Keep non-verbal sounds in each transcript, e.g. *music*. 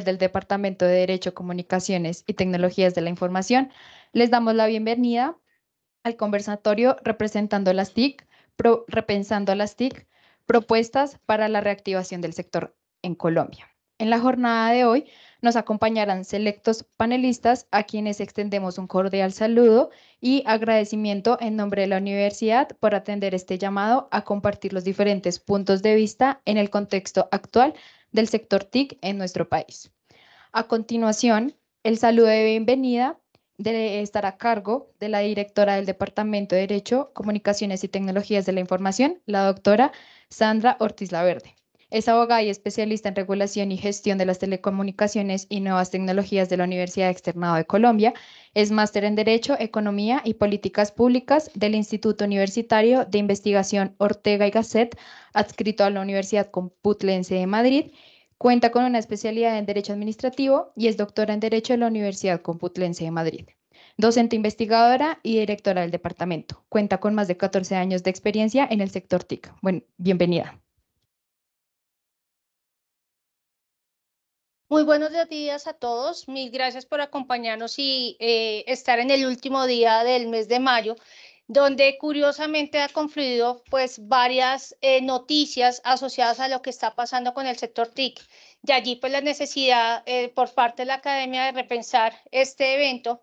del Departamento de Derecho, Comunicaciones y Tecnologías de la Información, les damos la bienvenida al conversatorio Representando las TIC, Repensando las TIC, propuestas para la reactivación del sector en Colombia. En la jornada de hoy nos acompañarán selectos panelistas a quienes extendemos un cordial saludo y agradecimiento en nombre de la universidad por atender este llamado a compartir los diferentes puntos de vista en el contexto actual del sector TIC en nuestro país. A continuación, el saludo de bienvenida de estar a cargo de la directora del Departamento de Derecho, Comunicaciones y Tecnologías de la Información, la doctora Sandra Ortiz Laverde. Es abogada y especialista en regulación y gestión de las telecomunicaciones y nuevas tecnologías de la Universidad Externado de Colombia. Es máster en Derecho, Economía y Políticas Públicas del Instituto Universitario de Investigación Ortega y Gasset, adscrito a la Universidad Complutense de Madrid. Cuenta con una especialidad en Derecho Administrativo y es doctora en Derecho de la Universidad Complutense de Madrid docente investigadora y directora del departamento. Cuenta con más de 14 años de experiencia en el sector TIC. Bueno, bienvenida. Muy buenos días a todos. Mil gracias por acompañarnos y eh, estar en el último día del mes de mayo, donde curiosamente ha confluido pues varias eh, noticias asociadas a lo que está pasando con el sector TIC. De allí pues la necesidad eh, por parte de la academia de repensar este evento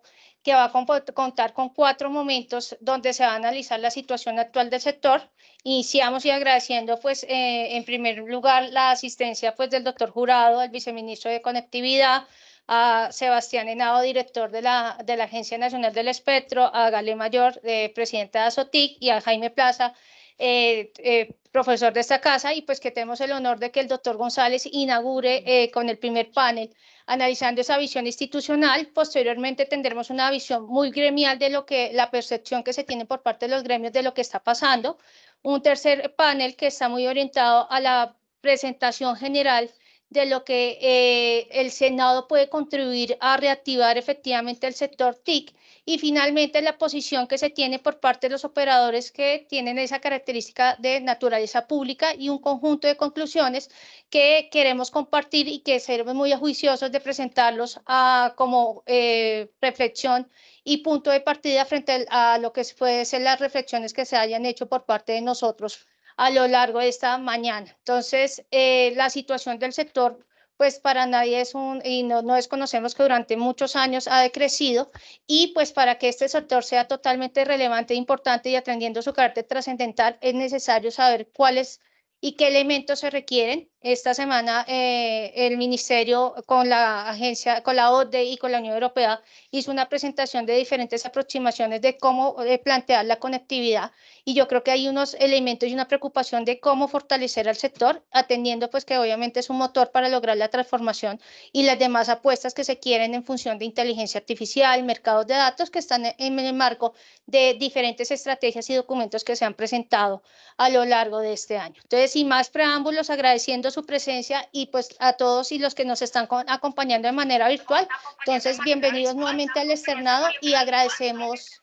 va a contar con cuatro momentos donde se va a analizar la situación actual del sector. Iniciamos y agradeciendo, pues, eh, en primer lugar, la asistencia pues, del doctor Jurado, el viceministro de Conectividad, a Sebastián Henao, director de la, de la Agencia Nacional del Espectro, a Gale Mayor, eh, presidenta de ASOTIC, y a Jaime Plaza, eh, eh profesor de esta casa y pues que tenemos el honor de que el doctor González inaugure eh, con el primer panel analizando esa visión institucional. Posteriormente tendremos una visión muy gremial de lo que la percepción que se tiene por parte de los gremios de lo que está pasando. Un tercer panel que está muy orientado a la presentación general de lo que eh, el Senado puede contribuir a reactivar efectivamente el sector TIC y finalmente la posición que se tiene por parte de los operadores que tienen esa característica de naturaleza pública y un conjunto de conclusiones que queremos compartir y que seremos muy juiciosos de presentarlos ah, como eh, reflexión y punto de partida frente a lo que pueden ser las reflexiones que se hayan hecho por parte de nosotros a lo largo de esta mañana. Entonces, eh, la situación del sector, pues para nadie es un, y no, desconocemos que durante muchos años ha decrecido, y pues para que este sector sea totalmente relevante, importante y atendiendo su carácter trascendental, es necesario saber cuáles y qué elementos se requieren. Esta semana eh, el Ministerio con la agencia, con la ODE y con la Unión Europea hizo una presentación de diferentes aproximaciones de cómo eh, plantear la conectividad y yo creo que hay unos elementos y una preocupación de cómo fortalecer al sector, atendiendo pues que obviamente es un motor para lograr la transformación y las demás apuestas que se quieren en función de inteligencia artificial, mercados de datos que están en el marco de diferentes estrategias y documentos que se han presentado a lo largo de este año. Entonces, sin más preámbulos, agradeciendo su presencia y pues a todos y los que nos están acompañando de manera virtual. Entonces, bienvenidos nuevamente al externado y agradecemos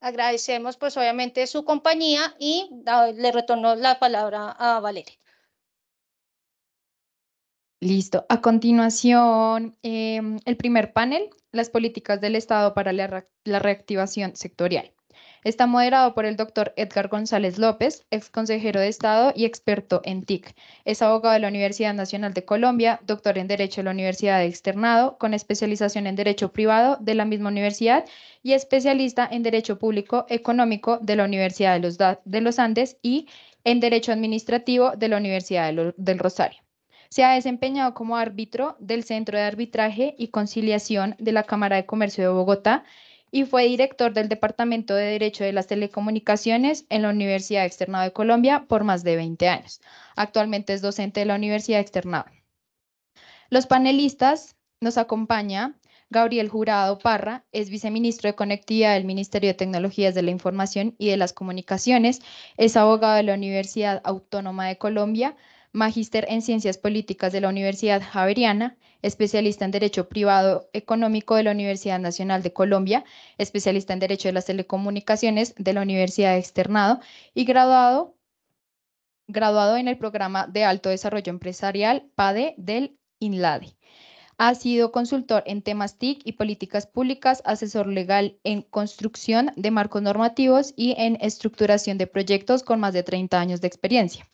Agradecemos pues obviamente su compañía y le retorno la palabra a Valeria. Listo. A continuación, em, el primer panel, las políticas del Estado para la reactivación sectorial. Está moderado por el doctor Edgar González López, ex consejero de Estado y experto en TIC. Es abogado de la Universidad Nacional de Colombia, doctor en Derecho de la Universidad de Externado, con especialización en Derecho Privado de la misma universidad y especialista en Derecho Público Económico de la Universidad de los, Andes y en Derecho Administrativo de la Universidad del Rosario. Se ha desempeñado como árbitro del Centro de Arbitraje y Conciliación de la Cámara de Comercio de Bogotá y fue director del Departamento de Derecho de las Telecomunicaciones en la Universidad Externado de Colombia por más de 20 años. Actualmente es docente de la Universidad Externado. Los panelistas nos acompaña Gabriel Jurado Parra, es viceministro de Conectividad del Ministerio de Tecnologías de la Información y de las Comunicaciones, es abogado de la Universidad Autónoma de Colombia, magíster en Ciencias Políticas de la Universidad Javeriana, especialista en Derecho Privado Económico de la Universidad Nacional de Colombia, especialista en Derecho de las Telecomunicaciones de la Universidad Externado y graduado, graduado en el Programa de Alto Desarrollo Empresarial PADE del INLADE. Ha sido consultor en temas TIC y políticas públicas, asesor legal en construcción de marcos normativos y en estructuración de proyectos con más de 30 años de experiencia.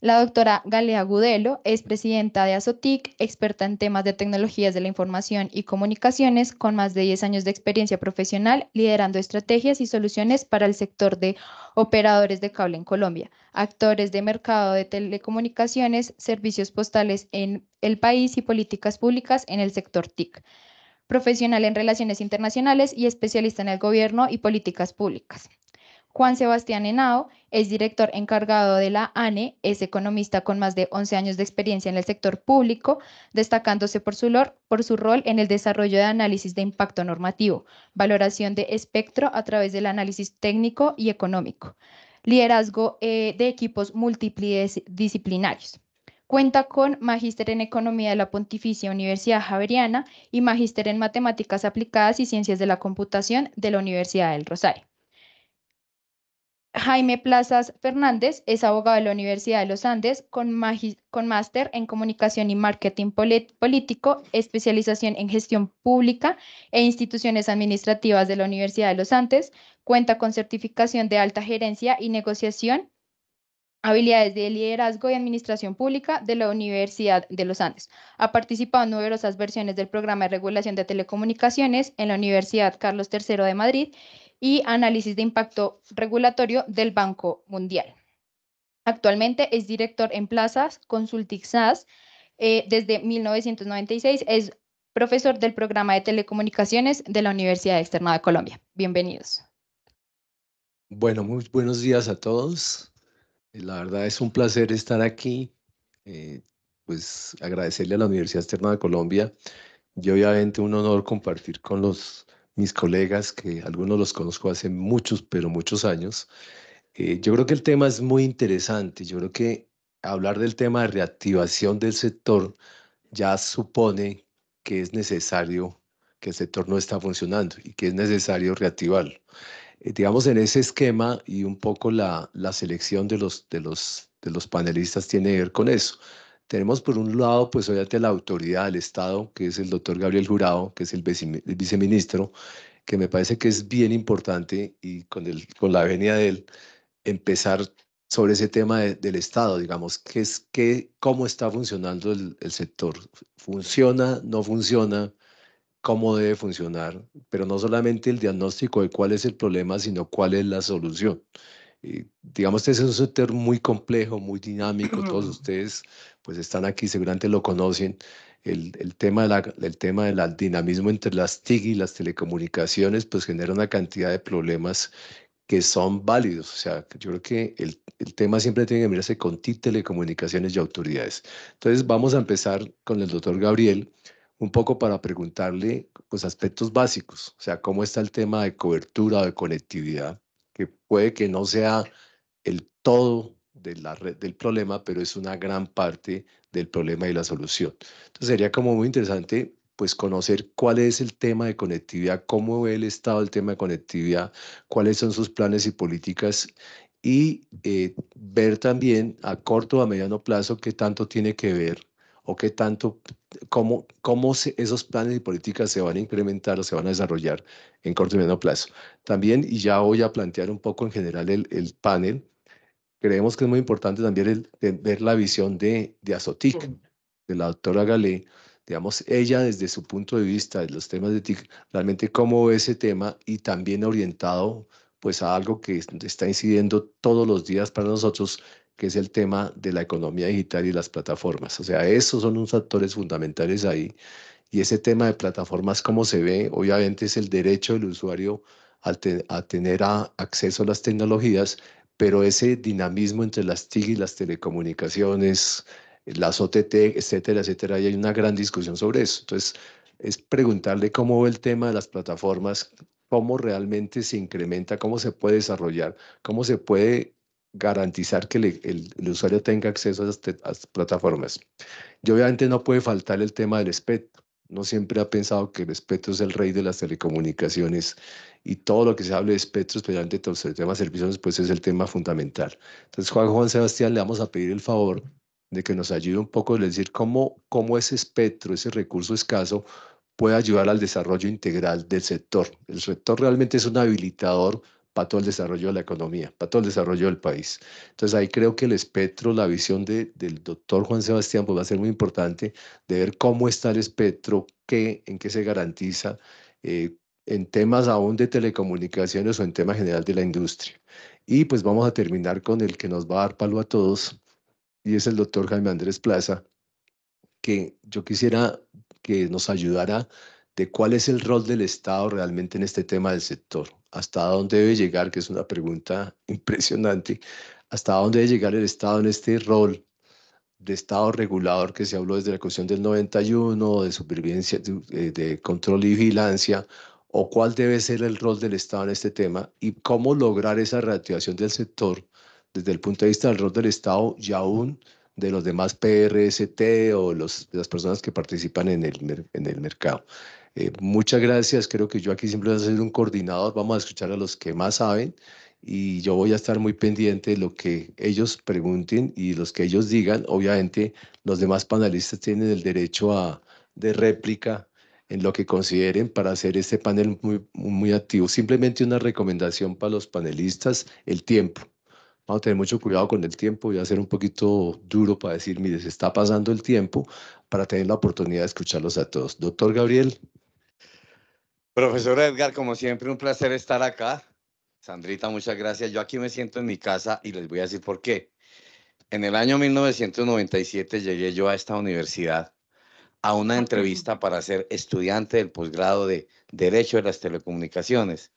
La doctora Galea Gudelo es presidenta de ASOTIC, experta en temas de tecnologías de la información y comunicaciones, con más de 10 años de experiencia profesional liderando estrategias y soluciones para el sector de operadores de cable en Colombia, actores de mercado de telecomunicaciones, servicios postales en el país y políticas públicas en el sector TIC, profesional en relaciones internacionales y especialista en el gobierno y políticas públicas. Juan Sebastián Henao es director encargado de la ANE, es economista con más de 11 años de experiencia en el sector público, destacándose por su, rol en el desarrollo de análisis de impacto normativo, valoración de espectro a través del análisis técnico y económico, liderazgo eh, de equipos multidisciplinarios. Cuenta con magíster en Economía de la Pontificia Universidad Javeriana y magíster en Matemáticas Aplicadas y Ciencias de la Computación de la Universidad del Rosario. Jaime Plazas Fernández es abogado de la Universidad de los Andes con, máster en comunicación y marketing político, especialización en gestión pública e instituciones administrativas de la Universidad de los Andes. Cuenta con certificación de alta gerencia y negociación, habilidades de liderazgo y administración pública de la Universidad de los Andes. Ha participado en numerosas versiones del programa de regulación de telecomunicaciones en la Universidad Carlos III de Madrid y análisis de impacto regulatorio del Banco Mundial. Actualmente es director en plazas Consultixas SAS eh, desde 1996. Es profesor del programa de telecomunicaciones de la Universidad Externa de Colombia. Bienvenidos. Bueno, muy buenos días a todos. La verdad es un placer estar aquí. Eh, pues agradecerle a la Universidad Externa de Colombia y obviamente un honor compartir con los mis colegas, que algunos los conozco hace muchos, pero muchos años. Eh, yo creo que el tema es muy interesante. Yo creo que hablar del tema de reactivación del sector ya supone que es necesario que el sector no está funcionando y que es necesario reactivarlo. Eh, digamos, en ese esquema y un poco la, la selección de los, de, los, de los panelistas tiene que ver con eso. Tenemos por un lado, pues obviamente la autoridad del Estado, que es el doctor Gabriel Jurado, que es el, viceministro, que me parece que es bien importante y con, el, con la venia de él, empezar sobre ese tema del Estado, digamos, que es, que, cómo está funcionando el, el, sector. ¿Funciona? ¿No funciona? ¿Cómo debe funcionar? Pero no solamente el diagnóstico de cuál es el problema, sino cuál es la solución digamos, este es un sector muy complejo, muy dinámico, todos *clears throat* ustedes pues están aquí, seguramente lo conocen, el, el tema, de tema del dinamismo entre las TIC y las telecomunicaciones pues genera una cantidad de problemas que son válidos. O sea, yo creo que el, el tema siempre tiene que mirarse con TIC, telecomunicaciones y autoridades. Entonces vamos a empezar con el doctor Gabriel un poco para preguntarle pues, aspectos básicos, o sea, cómo está el tema de cobertura o de conectividad que puede que no sea el todo del problema, pero es una gran parte del problema y la solución. Entonces sería como muy interesante pues conocer cuál es el tema de conectividad, cómo ve el Estado el tema de conectividad, cuáles son sus planes y políticas y eh, ver también a corto o a mediano plazo qué tanto tiene que ver o qué tanto, cómo, cómo esos planes y políticas se van a incrementar o se van a desarrollar en corto y medio plazo. También, y ya voy a plantear un poco en general el, el panel, creemos que es muy importante también el, ver la visión de, de Azotic, de la doctora Galé, digamos, ella desde su punto de vista de los temas de TIC, realmente cómo ve ese tema y también orientado pues a algo que está incidiendo todos los días para nosotros, que es el tema de la economía digital y las plataformas. O sea, esos son unos factores fundamentales ahí. Y ese tema de plataformas, como se ve, obviamente es el derecho del usuario a, tener acceso a las tecnologías, pero ese dinamismo entre las TIC y las telecomunicaciones, las OTT, etcétera, etcétera, y hay una gran discusión sobre eso. Entonces, es preguntarle cómo ve el tema de las plataformas, cómo realmente se incrementa, cómo se puede desarrollar, cómo se puede garantizar que el, usuario tenga acceso a esas plataformas. Y obviamente no puede faltar el tema del espectro. No siempre ha pensado que el espectro es el rey de las telecomunicaciones y todo lo que se hable de espectro, especialmente todo el tema de servicios, pues es el tema fundamental. Entonces, Juan Juan Sebastián, le vamos a pedir el favor de que nos ayude un poco a decir cómo, cómo ese espectro, ese recurso escaso, puede ayudar al desarrollo integral del sector. El sector realmente es un habilitador para todo el desarrollo de la economía, para todo el desarrollo del país. Entonces ahí creo que el espectro, la visión de, del doctor Juan Sebastián pues va a ser muy importante de ver cómo está el espectro, qué, en qué se garantiza. Eh, en temas aún de telecomunicaciones o en temas general de la industria. Y pues vamos a terminar con el que nos va a dar palo a todos, y es el doctor Jaime Andrés Plaza, que yo quisiera que nos ayudara de cuál es el rol del Estado realmente en este tema del sector. ¿Hasta dónde debe llegar? Que es una pregunta *laughs* impresionante. ¿Hasta dónde debe llegar el Estado en este rol de Estado regulador que se habló desde la cuestión del 91, de supervivencia, eh, de, control y vigilancia, o cuál debe ser el rol del Estado en este tema y cómo lograr esa reactivación del sector desde el punto de vista del rol del Estado y aún de los demás PRST o las personas que participan en el, en el mercado. Eh, muchas gracias, creo que yo aquí siempre voy a ser un coordinador, vamos a escuchar a los que más saben y yo voy a estar muy pendiente de lo que ellos pregunten y los que ellos digan. Obviamente, los demás panelistas tienen el derecho de réplica en lo que consideren para hacer este panel muy, muy activo. Simplemente una recomendación para los panelistas, el tiempo. Vamos a tener mucho cuidado con el tiempo, voy a ser un poquito duro para decir, mire, se está pasando el tiempo para tener la oportunidad de escucharlos a todos. Doctor Gabriel, Profesor Edgar, como siempre, un placer estar acá. Sandrita, muchas gracias. Yo aquí me siento en mi casa y les voy a decir por qué. En el año 1997 llegué yo a esta universidad a una entrevista para ser estudiante del posgrado de Derecho de las Telecomunicaciones.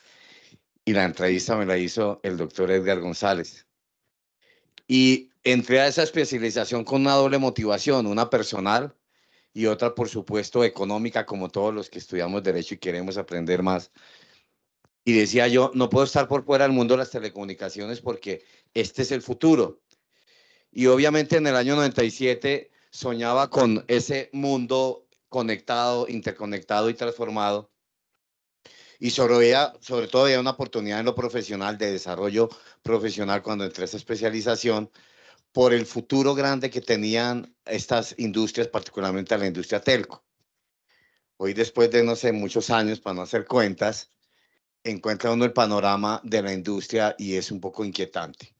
Y la entrevista me la hizo el doctor Edgar González. Y entré a esa especialización con una doble motivación, una personal y otra, por supuesto, económica, como todos los que estudiamos derecho y queremos aprender más. Y decía yo, no puedo estar por fuera del mundo de las telecomunicaciones porque este es el futuro. Y obviamente en el año 97 soñaba con ese mundo conectado, interconectado y transformado. Y sobre, sobre todo había una oportunidad en lo profesional, de desarrollo profesional cuando entré a esa especialización por el futuro grande que tenían estas industrias, particularmente la industria telco. Hoy, después de, no sé, muchos años, para no hacer cuentas, encuentra uno el panorama de la industria y es un poco inquietante.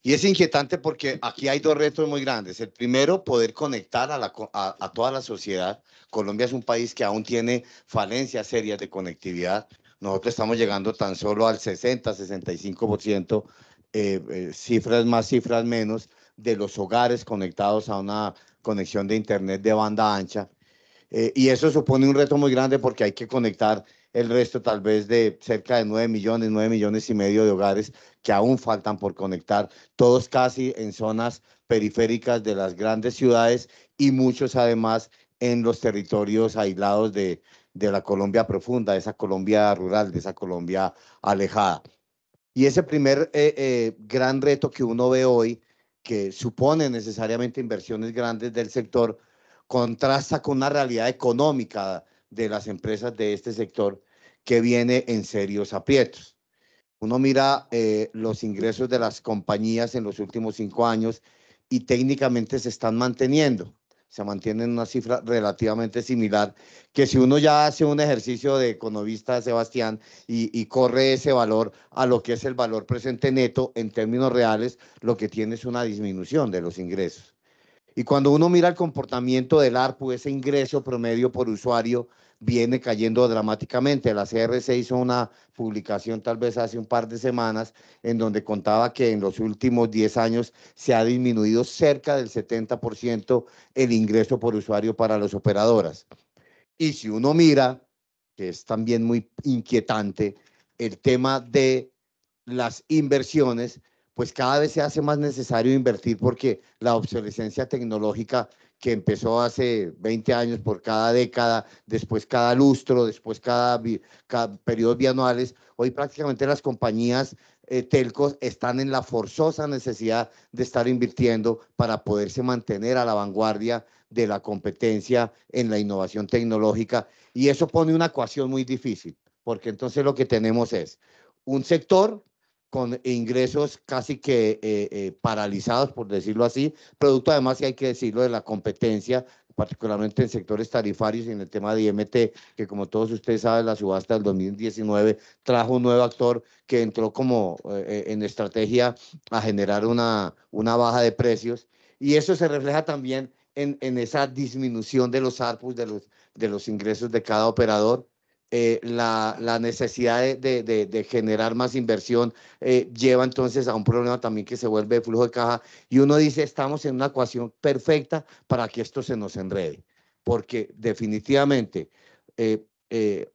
Y es inquietante porque aquí hay dos retos muy grandes. El primero, poder conectar a, la, a, toda la sociedad. Colombia es un país que aún tiene falencias serias de conectividad. Nosotros estamos llegando tan solo al 60, 65% eh, eh, cifras más, cifras menos, de los hogares conectados a una conexión de Internet de banda ancha. Eh, y eso supone un reto muy grande porque hay que conectar el resto tal vez de cerca de 9 millones, 9 millones y medio de hogares que aún faltan por conectar, todos casi en zonas periféricas de las grandes ciudades y muchos además en los territorios aislados de, de la Colombia profunda, de esa Colombia rural, de esa Colombia alejada. Y ese primer eh, eh, gran reto que uno ve hoy, que supone necesariamente inversiones grandes del sector, contrasta con una realidad económica de las empresas de este sector que viene en serios aprietos. Uno mira eh, los ingresos de las compañías en los últimos cinco años y técnicamente se están manteniendo se mantiene en una cifra relativamente similar, que si uno ya hace un ejercicio de economista, Sebastián, y, y, corre ese valor a lo que es el valor presente neto en términos reales, lo que tiene es una disminución de los ingresos. Y cuando uno mira el comportamiento del ARPU, ese ingreso promedio por usuario viene cayendo dramáticamente. La CRC hizo una publicación tal vez hace un par de semanas en donde contaba que en los últimos 10 años se ha disminuido cerca del 70% el ingreso por usuario para las operadoras. Y si uno mira, que es también muy inquietante, el tema de las inversiones, pues cada vez se hace más necesario invertir porque la obsolescencia tecnológica que empezó hace 20 años por cada década, después cada lustro, después cada, periodo periodos bianuales, hoy prácticamente las compañías eh, telcos están en la forzosa necesidad de estar invirtiendo para poderse mantener a la vanguardia de la competencia en la innovación tecnológica. Y eso pone una ecuación muy difícil, porque entonces lo que tenemos es un sector con ingresos casi que eh, eh, paralizados, por decirlo así, producto además, que hay que decirlo, de la competencia, particularmente en sectores tarifarios y en el tema de IMT, que como todos ustedes saben, la subasta del 2019 trajo un nuevo actor que entró como eh, en estrategia a generar una, una baja de precios. Y eso se refleja también en, en esa disminución de los ARPUs, de los, de los ingresos de cada operador eh, la, necesidad de, generar más inversión eh, lleva entonces a un problema también que se vuelve flujo de caja y uno dice estamos en una ecuación perfecta para que esto se nos enrede, porque definitivamente eh,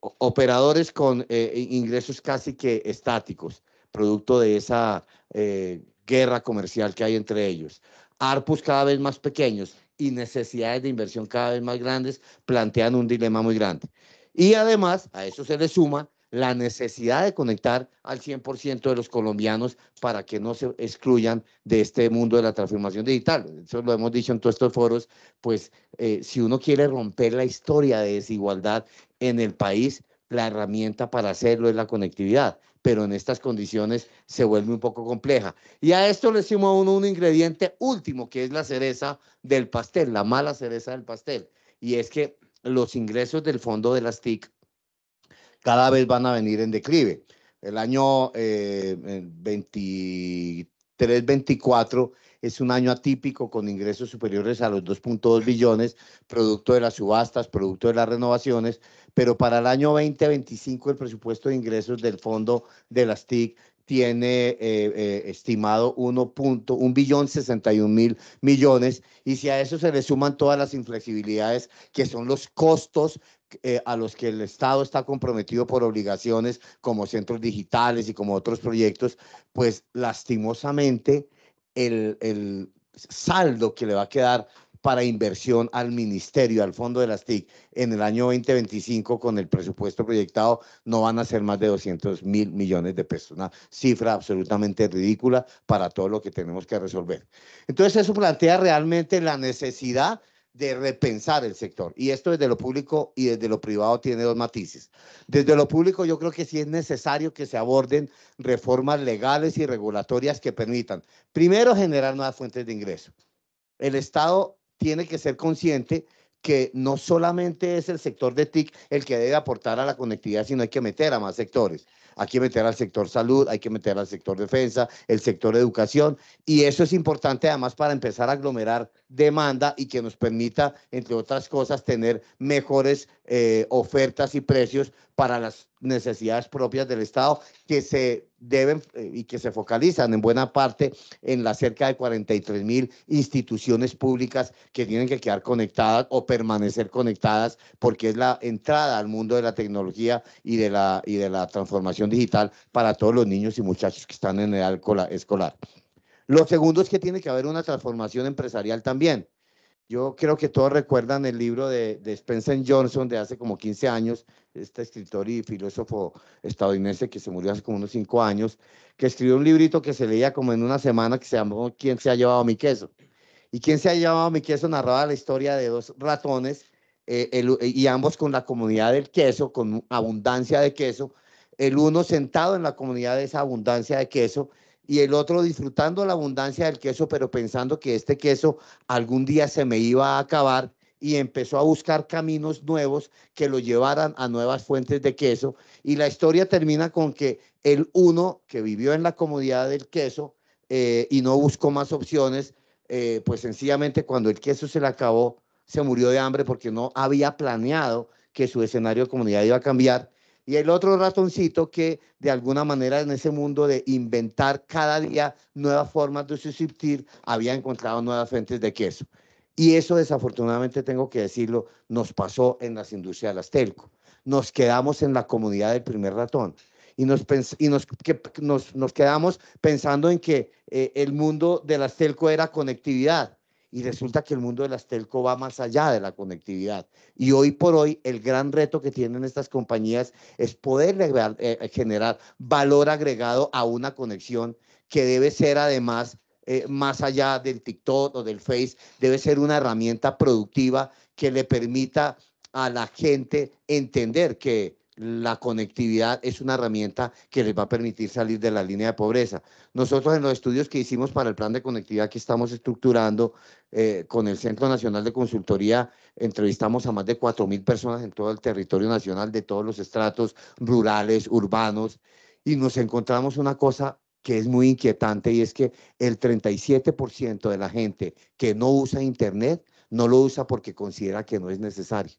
operadores con ingresos casi que estáticos, producto de esa guerra comercial que hay entre ellos, ARPUs cada vez más pequeños y necesidades de inversión cada vez más grandes plantean un dilema muy grande. Y además, a eso se le suma la necesidad de conectar al 100% de los colombianos para que no se excluyan de este mundo de la transformación digital. Eso lo hemos dicho en todos estos foros, pues eh, si uno quiere romper la historia de desigualdad en el país, la herramienta para hacerlo es la conectividad, pero en estas condiciones se vuelve un poco compleja. Y a esto le a uno un ingrediente último, que es la cereza del pastel, la mala cereza del pastel. Y es que los ingresos del fondo de las TIC cada vez van a venir en declive. El año 23-24 eh, es un año atípico con ingresos superiores a los 2.2 billones, producto de las subastas, producto de las renovaciones, pero para el año 20-25 el presupuesto de ingresos del fondo de las TIC tiene eh, eh, estimado 1.1 billón 61 mil millones y si a eso se le suman todas las inflexibilidades que son los costos eh, a los que el Estado está comprometido por obligaciones como centros digitales y como otros proyectos, pues lastimosamente el, el saldo que le va a quedar para inversión al ministerio, al fondo de las TIC, en el año 2025 con el presupuesto proyectado no van a ser más de 200 mil millones de pesos. Una cifra absolutamente ridícula para todo lo que tenemos que resolver. Entonces eso plantea realmente la necesidad de repensar el sector. Y esto desde lo público y desde lo privado tiene dos matices. Desde lo público yo creo que sí es necesario que se aborden reformas legales y regulatorias que permitan, primero, generar nuevas fuentes de ingreso. El Estado tiene que ser consciente que no solamente es el sector de TIC el que debe aportar a la conectividad, sino hay que meter a más sectores. Hay que meter al sector salud, hay que meter al sector defensa, el sector educación, y eso es importante además para empezar a aglomerar demanda y que nos permita, entre otras cosas, tener mejores eh, ofertas y precios para las necesidades propias del Estado que se deben eh, y que se focalizan en buena parte en las cerca de 43 mil instituciones públicas que tienen que quedar conectadas o permanecer conectadas porque es la entrada al mundo de la tecnología y de la, y de la transformación digital para todos los niños y muchachos que están en el escolar. Lo segundo es que tiene que haber una transformación empresarial también. Yo creo que todos recuerdan el libro de, Spencer Johnson de hace como 15 años, este escritor y filósofo estadounidense que se murió hace como unos 5 años, que escribió un librito que se leía como en una semana que se llamó ¿Quién se ha llevado mi queso? Y ¿Quién se ha llevado mi queso? narraba la historia de dos ratones eh, y ambos con la comunidad del queso, con abundancia de queso, el uno sentado en la comunidad de esa abundancia de queso y el otro disfrutando la abundancia del queso, pero pensando que este queso algún día se me iba a acabar y empezó a buscar caminos nuevos que lo llevaran a nuevas fuentes de queso. Y la historia termina con que el uno que vivió en la comodidad del queso eh, y no buscó más opciones, eh, pues sencillamente cuando el queso se le acabó, se murió de hambre porque no había planeado que su escenario de comunidad iba a cambiar y el otro ratoncito que de alguna manera en ese mundo de inventar cada día nuevas formas de subsistir había encontrado nuevas fuentes de queso. Y eso desafortunadamente tengo que decirlo, nos pasó en las industrias del astelco. Nos quedamos en la comunidad del primer ratón y nos, y nos, nos, quedamos pensando en que eh, el mundo de las era conectividad y resulta que el mundo de las telco va más allá de la conectividad. Y hoy por hoy el gran reto que tienen estas compañías es poder eh, eh, generar valor agregado a una conexión que debe ser además eh, más allá del TikTok o del Face, debe ser una herramienta productiva que le permita a la gente entender que la conectividad es una herramienta que les va a permitir salir de la línea de pobreza. Nosotros en los estudios que hicimos para el plan de conectividad que estamos estructurando eh, con el Centro Nacional de Consultoría, entrevistamos a más de 4.000 personas en todo el territorio nacional, de todos los estratos rurales, urbanos, y nos encontramos una cosa que es muy inquietante y es que el 37% de la gente que no usa Internet no lo usa porque considera que no es necesario.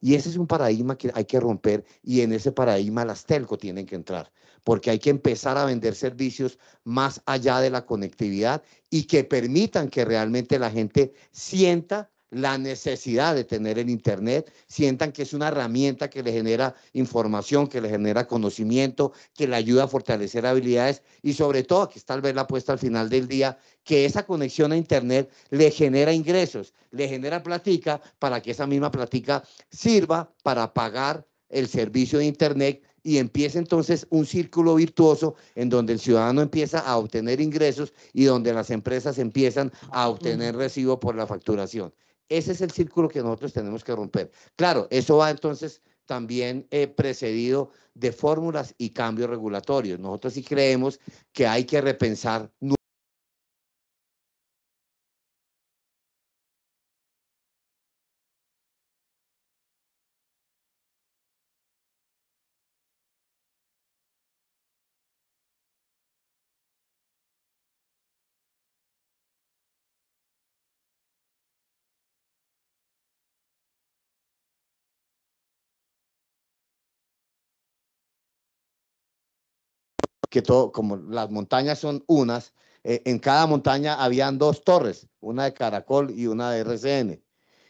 Y ese es un paradigma que hay que romper y en ese paradigma las telco tienen que entrar, porque hay que empezar a vender servicios más allá de la conectividad y que permitan que realmente la gente sienta la necesidad de tener el Internet, sientan que es una herramienta que le genera información, que le genera conocimiento, que le ayuda a fortalecer habilidades y sobre todo, aquí está tal vez la apuesta al final del día, que esa conexión a Internet le genera ingresos, le genera platica para que esa misma platica sirva para pagar el servicio de Internet y empiece entonces un círculo virtuoso en donde el ciudadano empieza a obtener ingresos y donde las empresas empiezan a obtener recibo por la facturación. Ese es el círculo que nosotros tenemos que romper. Claro, eso va entonces también eh, precedido de fórmulas y cambios regulatorios. Nosotros sí creemos que hay que repensar que todo, como las montañas son unas, eh, en cada montaña habían dos torres, una de Caracol y una de RCN.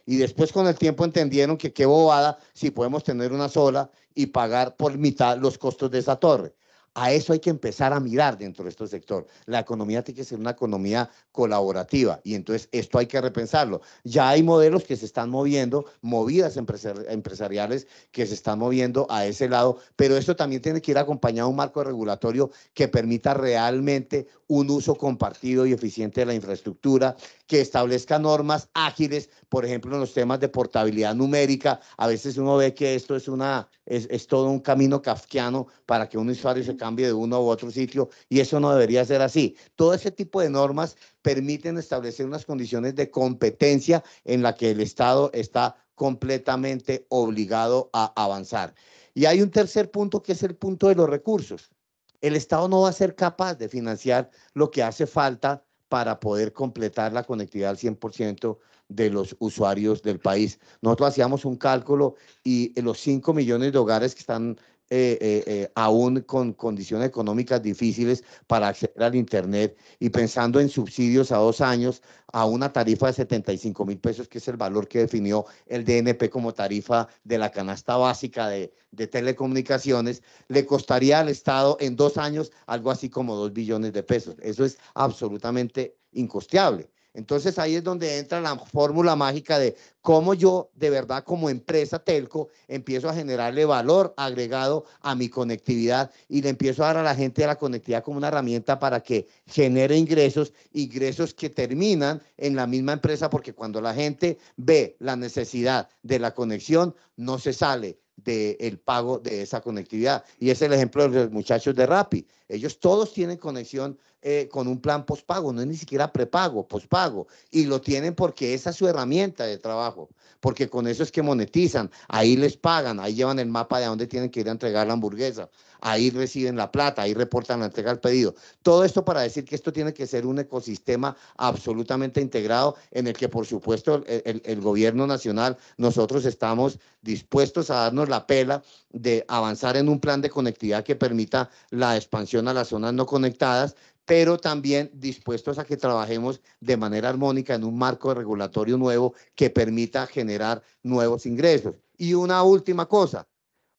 Y después con el tiempo entendieron que qué bobada si podemos tener una sola y pagar por mitad los costos de esa torre. A eso hay que empezar a mirar dentro de este sector. La economía tiene que ser una economía colaborativa y entonces esto hay que repensarlo. Ya hay modelos que se están moviendo, movidas empresariales que se están moviendo a ese lado, pero esto también tiene que ir acompañado de un marco regulatorio que permita realmente un uso compartido y eficiente de la infraestructura, que establezca normas ágiles, por ejemplo, en los temas de portabilidad numérica. A veces uno ve que esto es, una, es, todo un camino kafkiano para que un usuario se cambie de uno u otro sitio y eso no debería ser así. Todo ese tipo de normas permiten establecer unas condiciones de competencia en la que el Estado está completamente obligado a avanzar. Y hay un tercer punto que es el punto de los recursos. El Estado no va a ser capaz de financiar lo que hace falta para poder completar la conectividad al 100% de los usuarios del país. Nosotros hacíamos un cálculo y los 5 millones de hogares que están eh, eh, eh, aún con condiciones económicas difíciles para acceder al Internet y pensando en subsidios a dos años a una tarifa de 75 mil pesos, que es el valor que definió el DNP como tarifa de la canasta básica de, telecomunicaciones, le costaría al Estado en dos años algo así como dos billones de pesos. Eso es absolutamente incosteable. Entonces ahí es donde entra la fórmula mágica de cómo yo de verdad como empresa telco empiezo a generarle valor agregado a mi conectividad y le empiezo a dar a la gente la conectividad como una herramienta para que genere ingresos, ingresos que terminan en la misma empresa porque cuando la gente ve la necesidad de la conexión no se sale del pago de esa conectividad. Y es el ejemplo de los muchachos de Rappi. Ellos todos tienen conexión eh, con un plan pospago, no es ni siquiera prepago, pospago. Y lo tienen porque esa es su herramienta de trabajo, porque con eso es que monetizan, ahí les pagan, ahí llevan el mapa de a dónde tienen que ir a entregar la hamburguesa, ahí reciben la plata, ahí reportan la entrega del pedido. Todo esto para decir que esto tiene que ser un ecosistema absolutamente integrado en el que, por supuesto, el gobierno nacional, nosotros estamos dispuestos a darnos la pela de avanzar en un plan de conectividad que permita la expansión a las zonas no conectadas, pero también dispuestos a que trabajemos de manera armónica en un marco regulatorio nuevo que permita generar nuevos ingresos. Y una última cosa,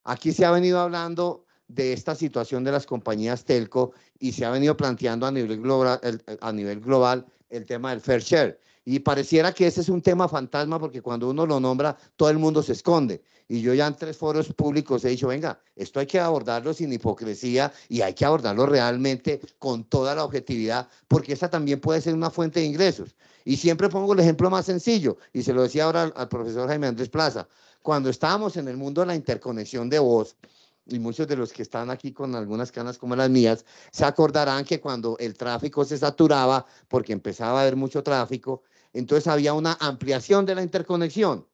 aquí se ha venido hablando de esta situación de las compañías telco y se ha venido planteando a nivel global, a nivel global el tema del fair share. Y pareciera que ese es un tema fantasma porque cuando uno lo nombra, todo el mundo se esconde. Y yo ya en tres foros públicos he dicho, venga, esto hay que abordarlo sin hipocresía y hay que abordarlo realmente con toda la objetividad, porque esa también puede ser una fuente de ingresos. Y siempre pongo el ejemplo más sencillo, y se lo decía ahora al, profesor Jaime Andrés Plaza, cuando estábamos en el mundo de la interconexión de voz, y muchos de los que están aquí con algunas canas como las mías, se acordarán que cuando el tráfico se saturaba, porque empezaba a haber mucho tráfico, entonces había una ampliación de la interconexión.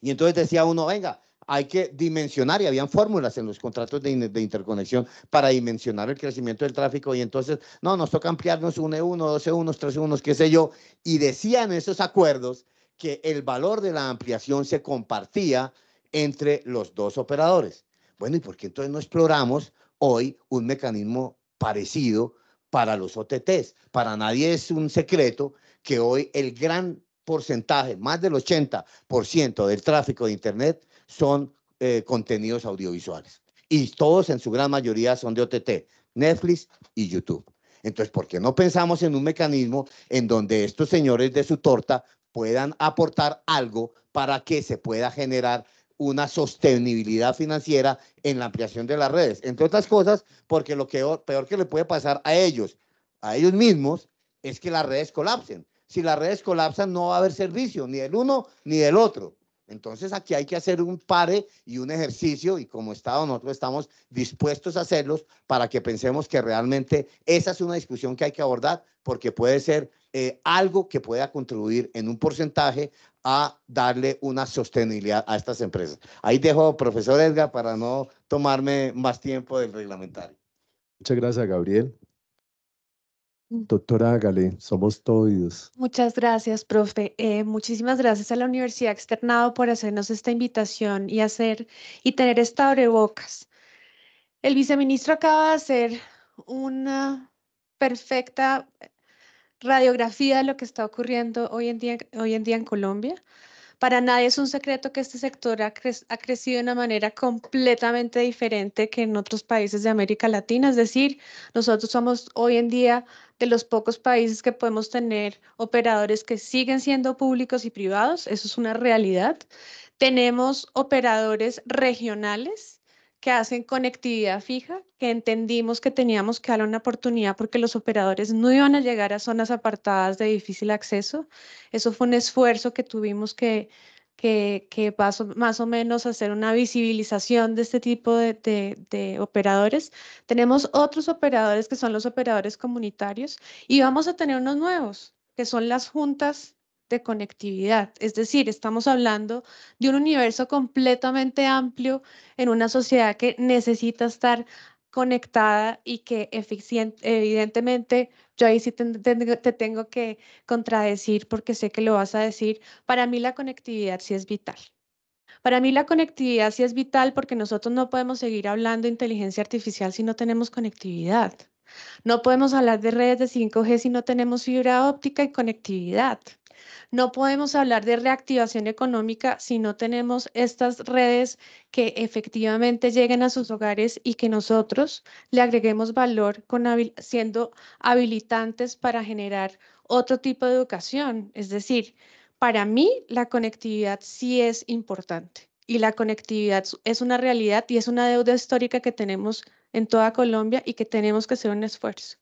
Y entonces decía uno, venga, hay que dimensionar y habían fórmulas en los contratos de, interconexión para dimensionar el crecimiento del tráfico y entonces, no, nos toca ampliarnos 1E1, 12E1, 13 1 qué sé yo, y decían esos acuerdos que el valor de la ampliación se compartía entre los dos operadores. Bueno, ¿y por qué entonces no exploramos hoy un mecanismo parecido para los OTTs? Para nadie es un secreto que hoy el gran porcentaje, más del 80% del tráfico de Internet son eh, contenidos audiovisuales. Y todos en su gran mayoría son de OTT, Netflix y YouTube. Entonces, ¿por qué no pensamos en un mecanismo en donde estos señores de su torta puedan aportar algo para que se pueda generar una sostenibilidad financiera en la ampliación de las redes? Entre otras cosas, porque lo que, peor que le puede pasar a ellos, a ellos mismos, es que las redes colapsen si las redes colapsan no va a haber servicio, ni del uno ni del otro. Entonces aquí hay que hacer un pare y un ejercicio y como Estado nosotros estamos dispuestos a hacerlos para que pensemos que realmente esa es una discusión que hay que abordar porque puede ser eh, algo que pueda contribuir en un porcentaje a darle una sostenibilidad a estas empresas. Ahí dejo, profesor Edgar, para no tomarme más tiempo del reglamentario. Muchas gracias, Gabriel. Doctora Ágale, somos todos. Muchas gracias, profe. Eh, muchísimas gracias a la Universidad Externado por hacernos esta invitación y hacer y tener esta abrebocas. El viceministro acaba de hacer una perfecta radiografía de lo que está ocurriendo hoy en día, hoy en, día en Colombia. Para nadie es un secreto que este sector ha, crecido de una manera completamente diferente que en otros países de América Latina. Es decir, nosotros somos hoy en día de los pocos países que podemos tener operadores que siguen siendo públicos y privados, eso es una realidad. Tenemos operadores regionales que hacen conectividad fija, que entendimos que teníamos que dar una oportunidad porque los operadores no iban a llegar a zonas apartadas de difícil acceso. Eso fue un esfuerzo que tuvimos que que, que más o menos a hacer una visibilización de este tipo de, de, operadores. Tenemos otros operadores que son los operadores comunitarios y vamos a tener unos nuevos, que son las juntas de conectividad. Es decir, estamos hablando de un universo completamente amplio en una sociedad que necesita estar conectada y que eficiente, evidentemente yo ahí sí te, te, tengo que contradecir porque sé que lo vas a decir, para mí la conectividad sí es vital. Para mí la conectividad sí es vital porque nosotros no podemos seguir hablando de inteligencia artificial si no tenemos conectividad. No podemos hablar de redes de 5G si no tenemos fibra óptica y conectividad. No podemos hablar de reactivación económica si no tenemos estas redes que efectivamente lleguen a sus hogares y que nosotros le agreguemos valor siendo habilitantes para generar otro tipo de educación. Es decir, para mí la conectividad sí es importante y la conectividad es una realidad y es una deuda histórica que tenemos en toda Colombia y que tenemos que hacer un esfuerzo.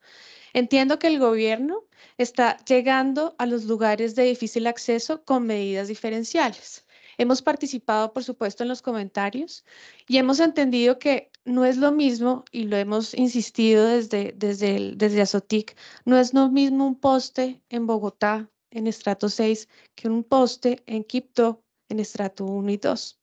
Entiendo que el gobierno está llegando a los lugares de difícil acceso con medidas diferenciales. Hemos participado, por supuesto, en los comentarios y hemos entendido que no es lo mismo, y lo hemos insistido desde, desde, el, desde Azotic, no es lo mismo un poste en Bogotá, en estrato 6, que un poste en Quipto en estrato 1 y 2.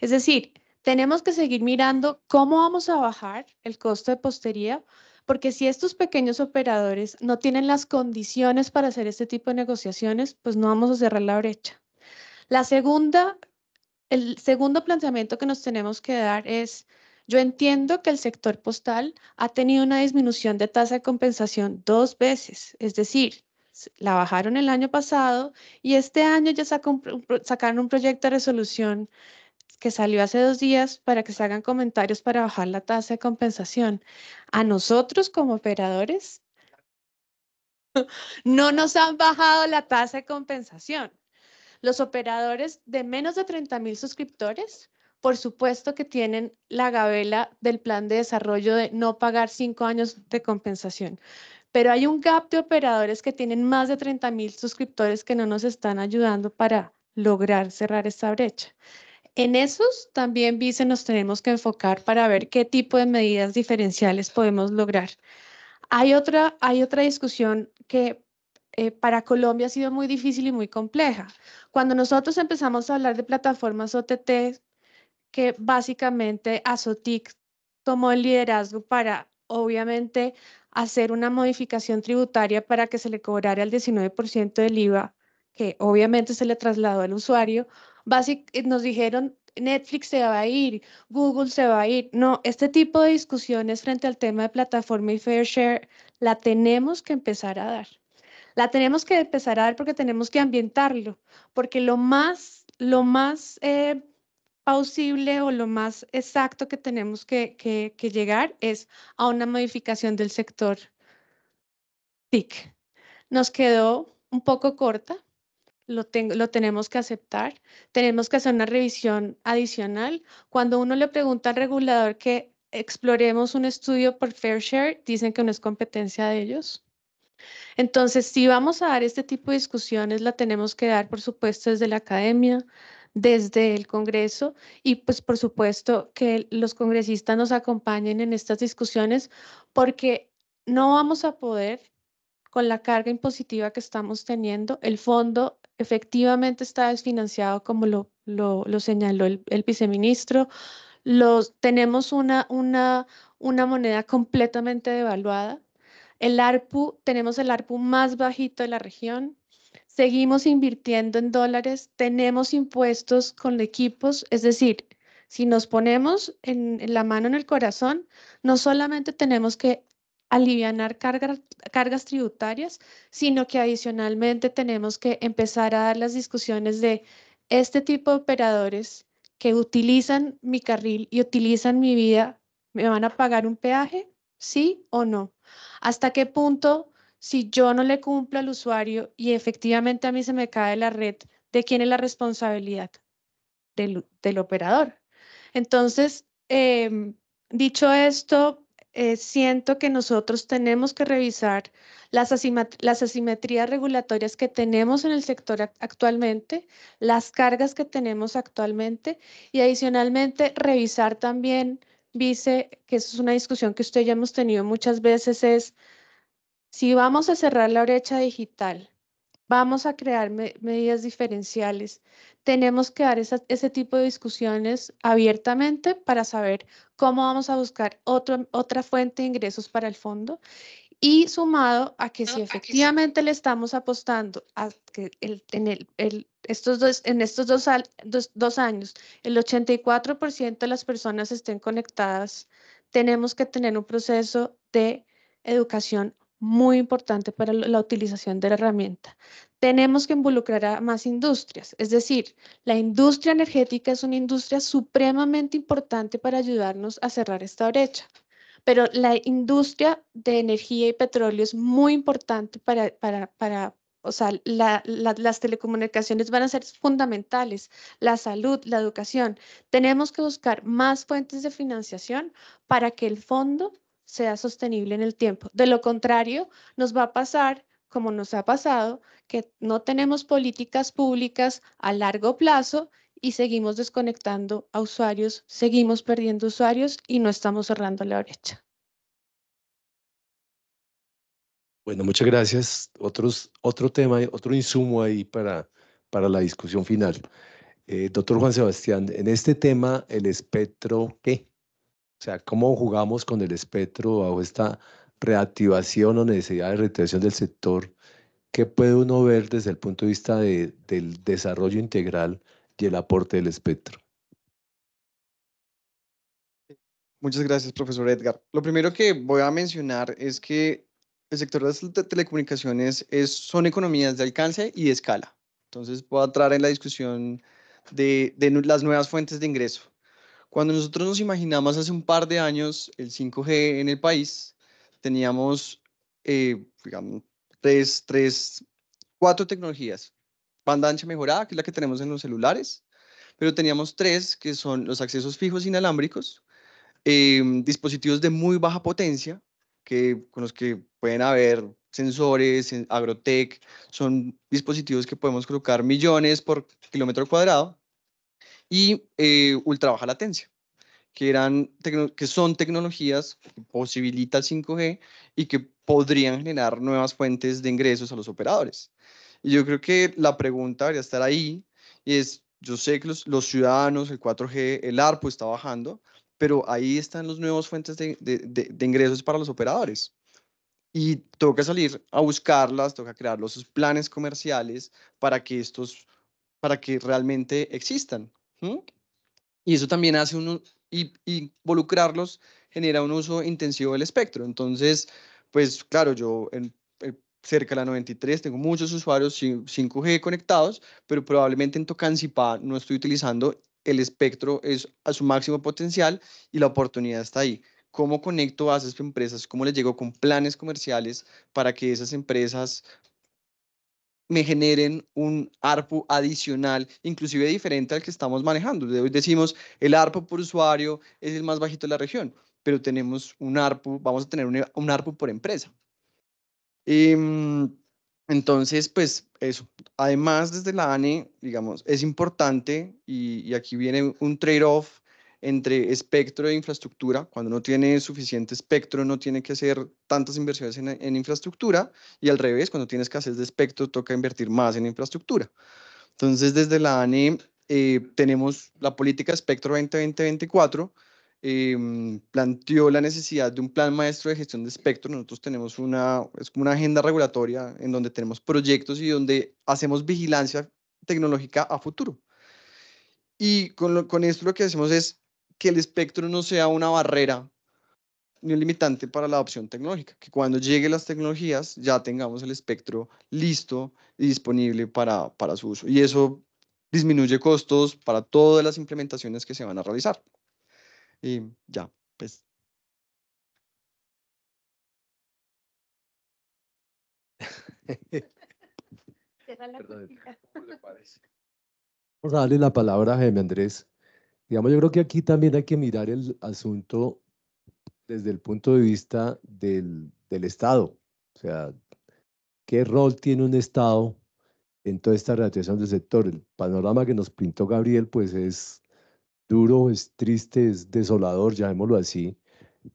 Es decir, tenemos que seguir mirando cómo vamos a bajar el costo de postería, porque si estos pequeños operadores no tienen las condiciones para hacer este tipo de negociaciones, pues no vamos a cerrar la brecha. La segunda, el segundo planteamiento que nos tenemos que dar es, yo entiendo que el sector postal ha tenido una disminución de tasa de compensación dos veces, es decir, la bajaron el año pasado y este año ya sacaron un proyecto de resolución que salió hace dos días para que se hagan comentarios para bajar la tasa de compensación. A nosotros como operadores no nos han bajado la tasa de compensación. Los operadores de menos de 30 mil suscriptores, por supuesto que tienen la gavela del plan de desarrollo de no pagar cinco años de compensación. Pero hay un gap de operadores que tienen más de 30 mil suscriptores que no nos están ayudando para lograr cerrar esta brecha. En esos también, Vice, nos tenemos que enfocar para ver qué tipo de medidas diferenciales podemos lograr. Hay otra, hay otra discusión que eh, para Colombia ha sido muy difícil y muy compleja. Cuando nosotros empezamos a hablar de plataformas OTT, que básicamente Azotic tomó el liderazgo para, obviamente, hacer una modificación tributaria para que se le cobrara el 19% del IVA, que obviamente se le trasladó al usuario, eh, nos dijeron Netflix se va a ir, Google se va a ir. No, este tipo de discusiones frente al tema de plataforma y fair share la tenemos que empezar a dar. La tenemos que empezar a dar porque tenemos que ambientarlo, porque lo más, lo más eh, plausible o lo más exacto que tenemos que, que llegar es a una modificación del sector TIC. Nos quedó un poco corta, lo, lo tenemos que aceptar, tenemos que hacer una revisión adicional. Cuando uno le pregunta al regulador que exploremos un estudio por fair share, dicen que no es competencia de ellos. Entonces, si vamos a dar este tipo de discusiones, la tenemos que dar, por supuesto, desde la academia, desde el Congreso y pues por supuesto que los congresistas nos acompañen en estas discusiones porque no vamos a poder con la carga impositiva que estamos teniendo, el fondo efectivamente está desfinanciado, como lo, lo, señaló el, viceministro. Los, tenemos una, una, una moneda completamente devaluada. El ARPU, tenemos el ARPU más bajito de la región. Seguimos invirtiendo en dólares, tenemos impuestos con equipos, es decir, si nos ponemos en la mano en el corazón, no solamente tenemos que alivianar cargas, cargas tributarias, sino que adicionalmente tenemos que empezar a dar las discusiones de este tipo de operadores que utilizan mi carril y utilizan mi vida, ¿me van a pagar un peaje? ¿Sí o no? ¿Hasta qué punto, si yo no le cumplo al usuario y efectivamente a mí se me cae la red, ¿de quién es la responsabilidad? Del, operador. Entonces, em, dicho esto, eh, siento que nosotros tenemos que revisar las, las, asimetrías regulatorias que tenemos en el sector actualmente, las cargas que tenemos actualmente y adicionalmente revisar también, vice, que eso es una discusión que usted ya hemos tenido muchas veces, es si vamos a cerrar la brecha digital, Vamos a crear medidas diferenciales. Tenemos que dar ese tipo de discusiones abiertamente para saber cómo vamos a buscar otra otra fuente de ingresos para el fondo y sumado a que si efectivamente le estamos apostando a que el, en, el, estos dos, en estos dos, dos, dos años el 84% de las personas estén conectadas, tenemos que tener un proceso de educación muy importante para la utilización de la herramienta. Tenemos que involucrar a más industrias, es decir, la industria energética es una industria supremamente importante para ayudarnos a cerrar esta brecha, pero la industria de energía y petróleo es muy importante para, para, para o sea, las telecomunicaciones van a ser fundamentales, la salud, la educación. Tenemos que buscar más fuentes de financiación para que el fondo sea sostenible en el tiempo. De lo contrario, nos va a pasar, como nos ha pasado, que no tenemos políticas públicas a largo plazo y seguimos desconectando a usuarios, seguimos perdiendo usuarios y no estamos cerrando la brecha. Bueno, muchas gracias. otro tema, otro insumo ahí para, para la discusión final. Eh, doctor Juan Sebastián, en este tema, el espectro, ¿qué? O sea, ¿cómo jugamos con el espectro o esta reactivación o necesidad de reactivación del sector? ¿Qué puede uno ver desde el punto de vista del desarrollo integral y el aporte del espectro? Muchas gracias, profesor Edgar. Lo primero que voy a mencionar es que el sector de las telecomunicaciones es, son economías de alcance y de escala. Entonces, puedo a entrar en la discusión de las nuevas fuentes de ingreso. Cuando nosotros nos imaginamos hace un par de años el 5G en el país, teníamos, eh, digamos, tres, tres, cuatro tecnologías. Banda ancha mejorada, que es la que tenemos en los celulares, pero teníamos tres, que son los accesos fijos inalámbricos, em, dispositivos de muy baja potencia, que, con los que pueden haber sensores, agrotech, son dispositivos que podemos colocar millones por kilómetro cuadrado y eh, ultra baja latencia, que, eran, que son tecnologías que posibilita el 5G y que podrían generar nuevas fuentes de ingresos a los operadores. Y yo creo que la pregunta debería estar ahí, y es, yo sé que los, los ciudadanos, el 4G, el ARPO está bajando, pero ahí están las nuevas fuentes de, de, de, ingresos para los operadores. Y toca salir a buscarlas, toca crear los planes comerciales para que estos, para que realmente existan. ¿Mm? Y eso también hace uno Y, involucrarlos genera un uso intensivo del espectro. Entonces, pues claro, yo en, eh, cerca de la 93 tengo muchos usuarios 5G conectados, pero probablemente en Tocancipá no estoy utilizando el espectro es a su máximo potencial y la oportunidad está ahí. ¿Cómo conecto a esas empresas? ¿Cómo les llego con planes comerciales para que esas empresas me generen un ARPU adicional, inclusive diferente al que estamos manejando. De hoy decimos, el ARPU por usuario es el más bajito de la región, pero tenemos un ARPU, vamos a tener un, ARPU por empresa. Em, entonces, pues eso. Además, desde la ANE, digamos, es importante, y aquí viene un trade-off entre espectro e infraestructura. Cuando no tiene suficiente espectro, no tiene que hacer tantas inversiones en, infraestructura y al revés, cuando tienes escasez de espectro, toca invertir más en infraestructura. Entonces, desde la ANE eh, tenemos la política espectro 2020-2024. Em, planteó la necesidad de un plan maestro de gestión de espectro. Nosotros tenemos una, es una agenda regulatoria en donde tenemos proyectos y donde hacemos vigilancia tecnológica a futuro. Y con, con esto lo que hacemos es que el espectro no sea una barrera ni un limitante para la adopción tecnológica, que cuando lleguen las tecnologías ya tengamos el espectro listo y disponible para, para su uso. Y eso disminuye costos para todas las implementaciones que se van a realizar. Y ya, pues. *laughs* Vamos a darle la palabra a Jaime Andrés. Digamos, yo creo que aquí también hay que mirar el asunto desde el punto de vista del, Estado. O sea, ¿qué rol tiene un Estado en toda esta relación del sector? El panorama que nos pintó Gabriel, pues es duro, es triste, es desolador, llamémoslo así,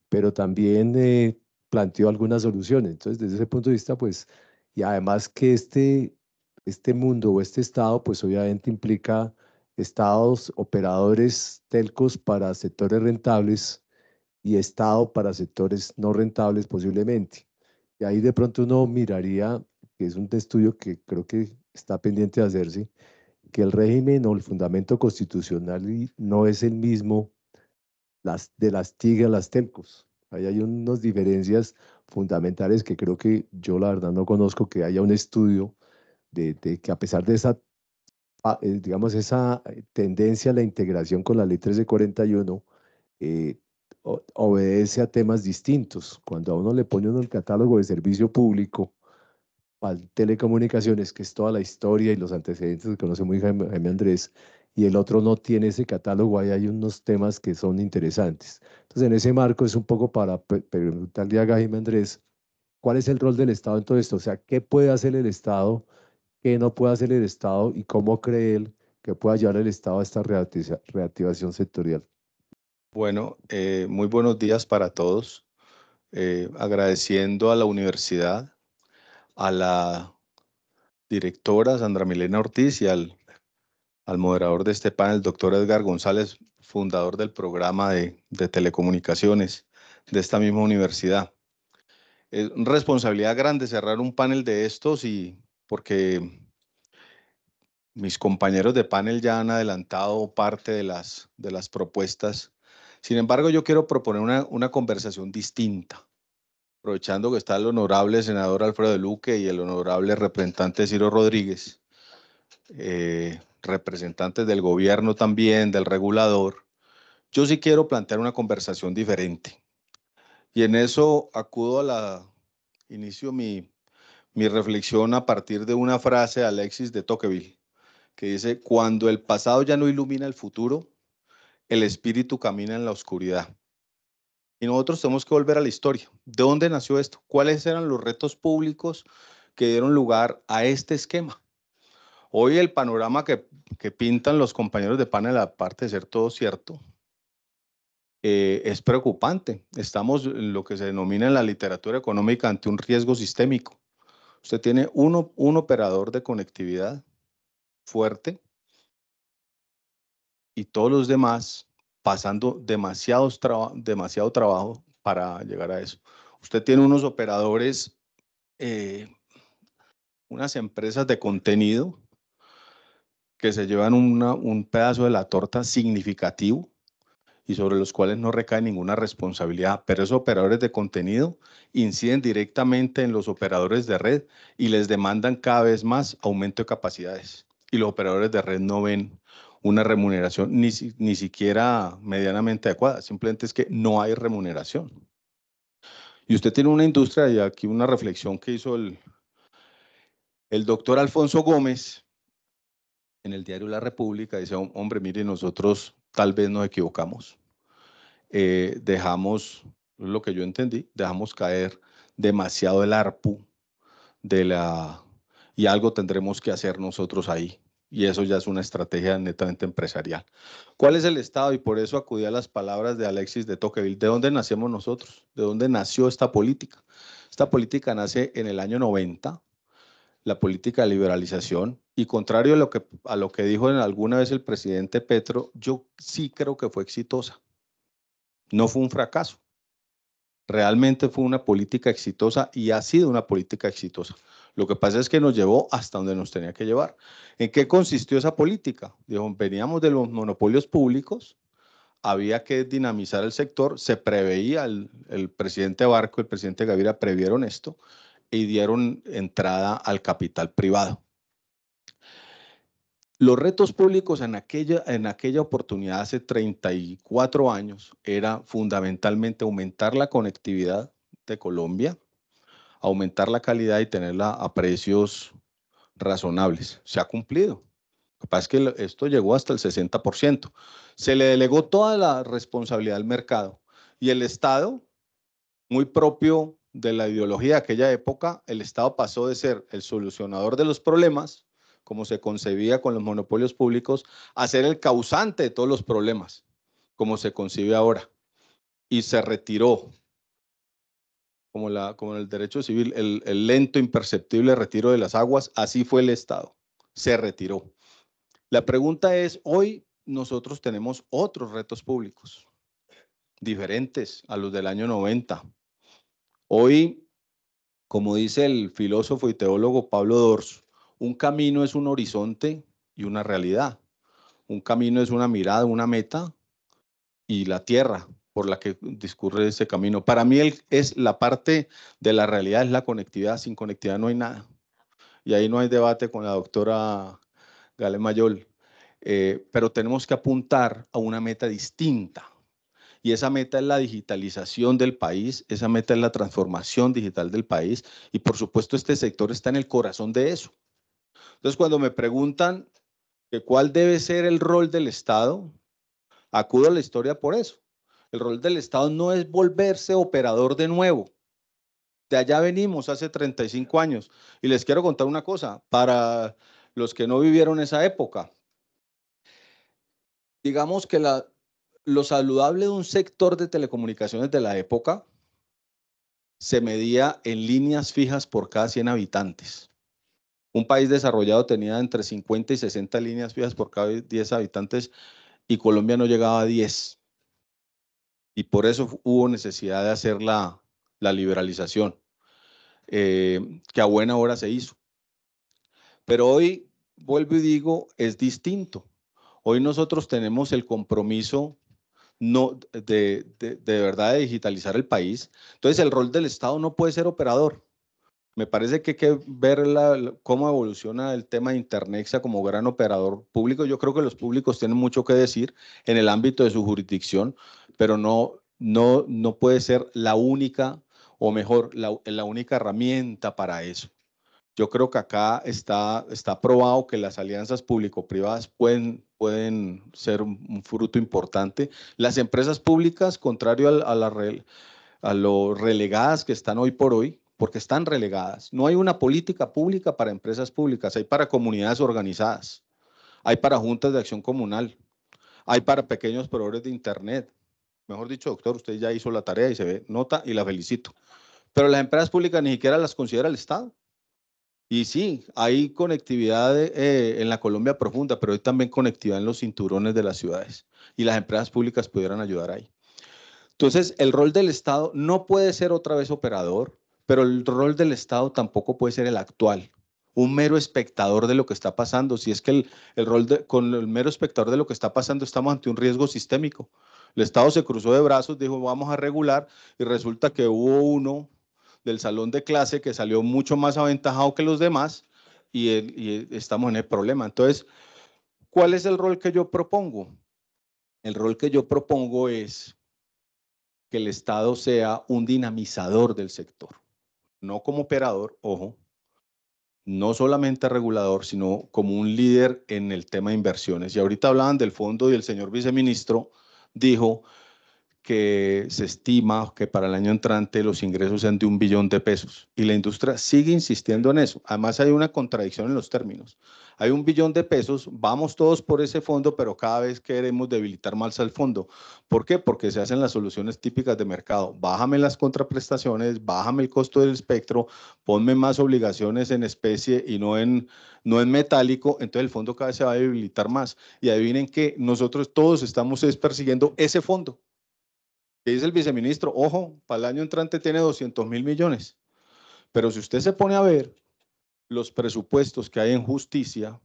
pero también eh, planteó algunas soluciones. Entonces, desde ese punto de vista, pues, y además que este, este mundo o este Estado, pues obviamente implica estados operadores telcos para sectores rentables y estado para sectores no rentables posiblemente. Y ahí de pronto uno miraría, que es un estudio que creo que está pendiente de hacerse, que el régimen o el fundamento constitucional no es el mismo las, de las TIG a las telcos. Ahí hay unas diferencias fundamentales que creo que yo la verdad no conozco que haya un estudio de que a pesar de esa Ah, eh, digamos, esa eh, tendencia a la integración con la ley 1341 eh, obedece a temas distintos. Cuando a uno le pone uno el catálogo de servicio público al telecomunicaciones, que es toda la historia y los antecedentes que conoce muy Jaime Andrés, y el otro no tiene ese catálogo, ahí hay unos temas que son interesantes. Entonces, en ese marco es un poco para preguntarle a Jaime Andrés, ¿cuál es el rol del Estado en todo esto? O sea, ¿qué puede hacer el Estado? ¿Qué no puede hacer el Estado y cómo cree él que puede ayudar el Estado a esta reactivación sectorial. Bueno, eh, muy buenos días para todos. Eh, agradeciendo a la universidad, a la directora Sandra Milena Ortiz y al, al moderador de este panel, doctor Edgar González, fundador del programa de, de telecomunicaciones de esta misma universidad. Es responsabilidad grande cerrar un panel de estos y porque mis compañeros de panel ya han adelantado parte de las, de las propuestas. Sin embargo, yo quiero proponer una, conversación distinta, aprovechando que está el honorable senador Alfredo Luque y el honorable representante Ciro Rodríguez, eh, representantes del gobierno también, del regulador. Yo sí quiero plantear una conversación diferente. Y en eso acudo a la, inicio mi mi reflexión a partir de una frase de Alexis de Tocqueville, que dice, cuando el pasado ya no ilumina el futuro, el espíritu camina en la oscuridad. Y nosotros tenemos que volver a la historia. ¿De dónde nació esto? ¿Cuáles eran los retos públicos que dieron lugar a este esquema? Hoy el panorama que, pintan los compañeros de panel, parte de ser todo cierto, eh, es preocupante. Estamos en lo que se denomina en la literatura económica ante un riesgo sistémico. Usted tiene uno, un operador de conectividad fuerte y todos los demás pasando demasiados demasiado trabajo para llegar a eso. Usted tiene unos operadores, eh, unas empresas de contenido que se llevan un pedazo de la torta significativo y sobre los cuales no recae ninguna responsabilidad, pero esos operadores de contenido inciden directamente en los operadores de red y les demandan cada vez más aumento de capacidades. Y los operadores de red no ven una remuneración ni, ni siquiera medianamente adecuada, simplemente es que no hay remuneración. Y usted tiene una industria, y aquí una reflexión que hizo el, el doctor Alfonso Gómez en el diario La República, dice, hombre, mire, nosotros tal vez nos equivocamos. Eh, dejamos, lo que yo entendí, dejamos caer demasiado el ARPU de la, y algo tendremos que hacer nosotros ahí. Y eso ya es una estrategia netamente empresarial. ¿Cuál es el Estado? Y por eso acudí a las palabras de Alexis de Tocqueville. ¿De dónde nacemos nosotros? ¿De dónde nació esta política? Esta política nace en el año 90 la política de liberalización. Y contrario a lo que, a lo que dijo en alguna vez el presidente Petro, yo sí creo que fue exitosa. No fue un fracaso. Realmente fue una política exitosa y ha sido una política exitosa. Lo que pasa es que nos llevó hasta donde nos tenía que llevar. ¿En qué consistió esa política? Dijo, veníamos de los monopolios públicos, había que dinamizar el sector, se preveía, el, presidente Barco, el presidente Gavira previeron esto, y dieron entrada al capital privado. Los retos públicos en aquella, en aquella oportunidad, hace 34 años, era fundamentalmente aumentar la conectividad de Colombia, aumentar la calidad y tenerla a precios razonables. Se ha cumplido. Lo que es que esto llegó hasta el 60%. Se le delegó toda la responsabilidad al mercado y el Estado, muy propio de la ideología de aquella época, el Estado pasó de ser el solucionador de los problemas, como se concebía con los monopolios públicos, a ser el causante de todos los problemas, como se concibe ahora. Y se retiró, como, la, como en el derecho civil, el, el lento, imperceptible retiro de las aguas, así fue el Estado, se retiró. La pregunta es, hoy nosotros tenemos otros retos públicos, diferentes a los del año 90, Hoy, como dice el filósofo y teólogo Pablo Dors, un camino es un horizonte y una realidad. Un camino es una mirada, una meta y la tierra por la que discurre ese camino. Para mí es la parte de la realidad, es la conectividad. Sin conectividad no hay nada. Y ahí no hay debate con la doctora Gale Mayol. Eh, pero tenemos que apuntar a una meta distinta y esa meta es la digitalización del país, esa meta es la transformación digital del país y por supuesto este sector está en el corazón de eso. Entonces cuando me preguntan que cuál debe ser el rol del Estado, acudo a la historia por eso. El rol del Estado no es volverse operador de nuevo. De allá venimos hace 35 años y les quiero contar una cosa para los que no vivieron esa época. Digamos que la, lo saludable de un sector de telecomunicaciones de la época se medía en líneas fijas por cada 100 habitantes. Un país desarrollado tenía entre 50 y 60 líneas fijas por cada 10 habitantes y Colombia no llegaba a 10. Y por eso hubo necesidad de hacer la, liberalización, eh, que a buena hora se hizo. Pero hoy, vuelvo y digo, es distinto. Hoy nosotros tenemos el compromiso no, de, de, de, verdad de digitalizar el país. Entonces, el rol del Estado no puede ser operador. Me parece que hay que ver la, cómo evoluciona el tema de Internexa como gran operador público. Yo creo que los públicos tienen mucho que decir en el ámbito de su jurisdicción, pero no, no, no puede ser la única, o mejor, la, la única herramienta para eso. Yo creo que acá está, está probado que las alianzas público-privadas pueden, pueden ser un, fruto importante. Las empresas públicas, contrario a, a lo relegadas que están hoy por hoy, porque están relegadas, no hay una política pública para empresas públicas, hay para comunidades organizadas, hay para juntas de acción comunal, hay para pequeños proveedores de Internet. Mejor dicho, doctor, usted ya hizo la tarea y se ve nota y la felicito. Pero las empresas públicas ni siquiera las considera el Estado. Y sí, hay conectividad eh, en la Colombia profunda, pero hay también conectividad en los cinturones de las ciudades y las empresas públicas pudieran ayudar ahí. Entonces, el rol del Estado no puede ser otra vez operador, pero el rol del Estado tampoco puede ser el actual, un mero espectador de lo que está pasando. Si es que el, el rol de, con el mero espectador de lo que está pasando estamos ante un riesgo sistémico. El Estado se cruzó de brazos, dijo vamos a regular y resulta que hubo uno del salón de clase que salió mucho más aventajado que los demás y, estamos en el problema. Entonces, ¿cuál es el rol que yo propongo? El rol que yo propongo es que el Estado sea un dinamizador del sector, no como operador, ojo, no solamente regulador, sino como un líder en el tema de inversiones. Y ahorita hablaban del fondo y el señor viceministro dijo que se estima que para el año entrante los ingresos sean de un billón de pesos. Y la industria sigue insistiendo en eso. Además hay una contradicción en los términos. Hay un billón de pesos, vamos todos por ese fondo, pero cada vez queremos debilitar más al fondo. ¿Por qué? Porque se hacen las soluciones típicas de mercado. Bájame las contraprestaciones, bájame el costo del espectro, ponme más obligaciones en especie y no en, no en metálico. Entonces el fondo cada vez se va a debilitar más. Y adivinen que nosotros todos estamos persiguiendo ese fondo que dice el viceministro, ojo, para el año entrante tiene 200 mil millones. Pero si usted se pone a ver los presupuestos que hay en justicia,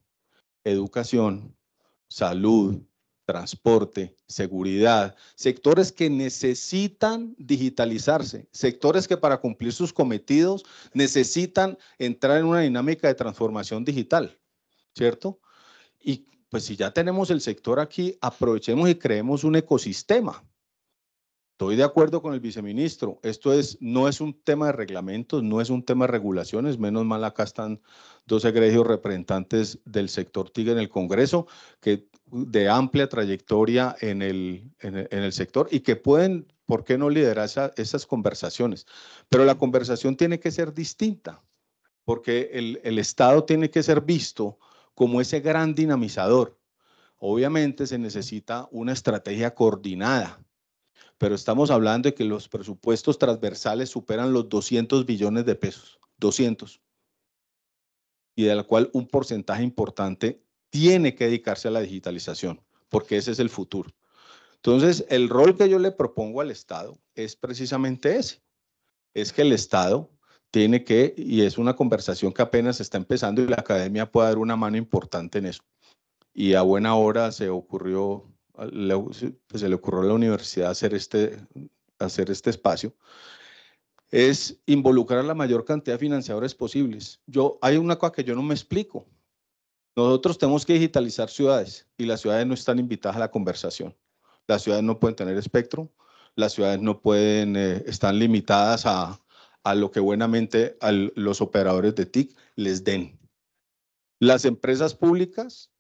educación, salud, transporte, seguridad, sectores que necesitan digitalizarse, sectores que para cumplir sus cometidos necesitan entrar en una dinámica de transformación digital, ¿cierto? Y pues si ya tenemos el sector aquí, aprovechemos y creemos un ecosistema Estoy de acuerdo con el viceministro. Esto es, no es un tema de reglamentos, no es un tema de regulaciones. Menos mal acá están dos egregios representantes del sector TIG en el Congreso, que uh, de amplia trayectoria en el, en el, sector y que pueden, ¿por qué no liderar esas conversaciones? Pero la conversación tiene que ser distinta, porque el, el Estado tiene que ser visto como ese gran dinamizador. Obviamente se necesita una estrategia coordinada pero estamos hablando de que los presupuestos transversales superan los 200 billones de pesos, 200, y de la cual un porcentaje importante tiene que dedicarse a la digitalización, porque ese es el futuro. Entonces, el rol que yo le propongo al Estado es precisamente ese, es que el Estado tiene que, y es una conversación que apenas está empezando y la academia puede dar una mano importante en eso. Y a buena hora se ocurrió pues, se le ocurrió a la universidad hacer este, hacer este espacio, es involucrar a la mayor cantidad de financiadores posibles. Yo, hay una cosa que yo no me explico. Nosotros tenemos que digitalizar ciudades y las ciudades no están invitadas a la conversación. Las ciudades no pueden tener espectro, las ciudades no pueden, eh, están limitadas a, a lo que buenamente los operadores de TIC les den. Las empresas públicas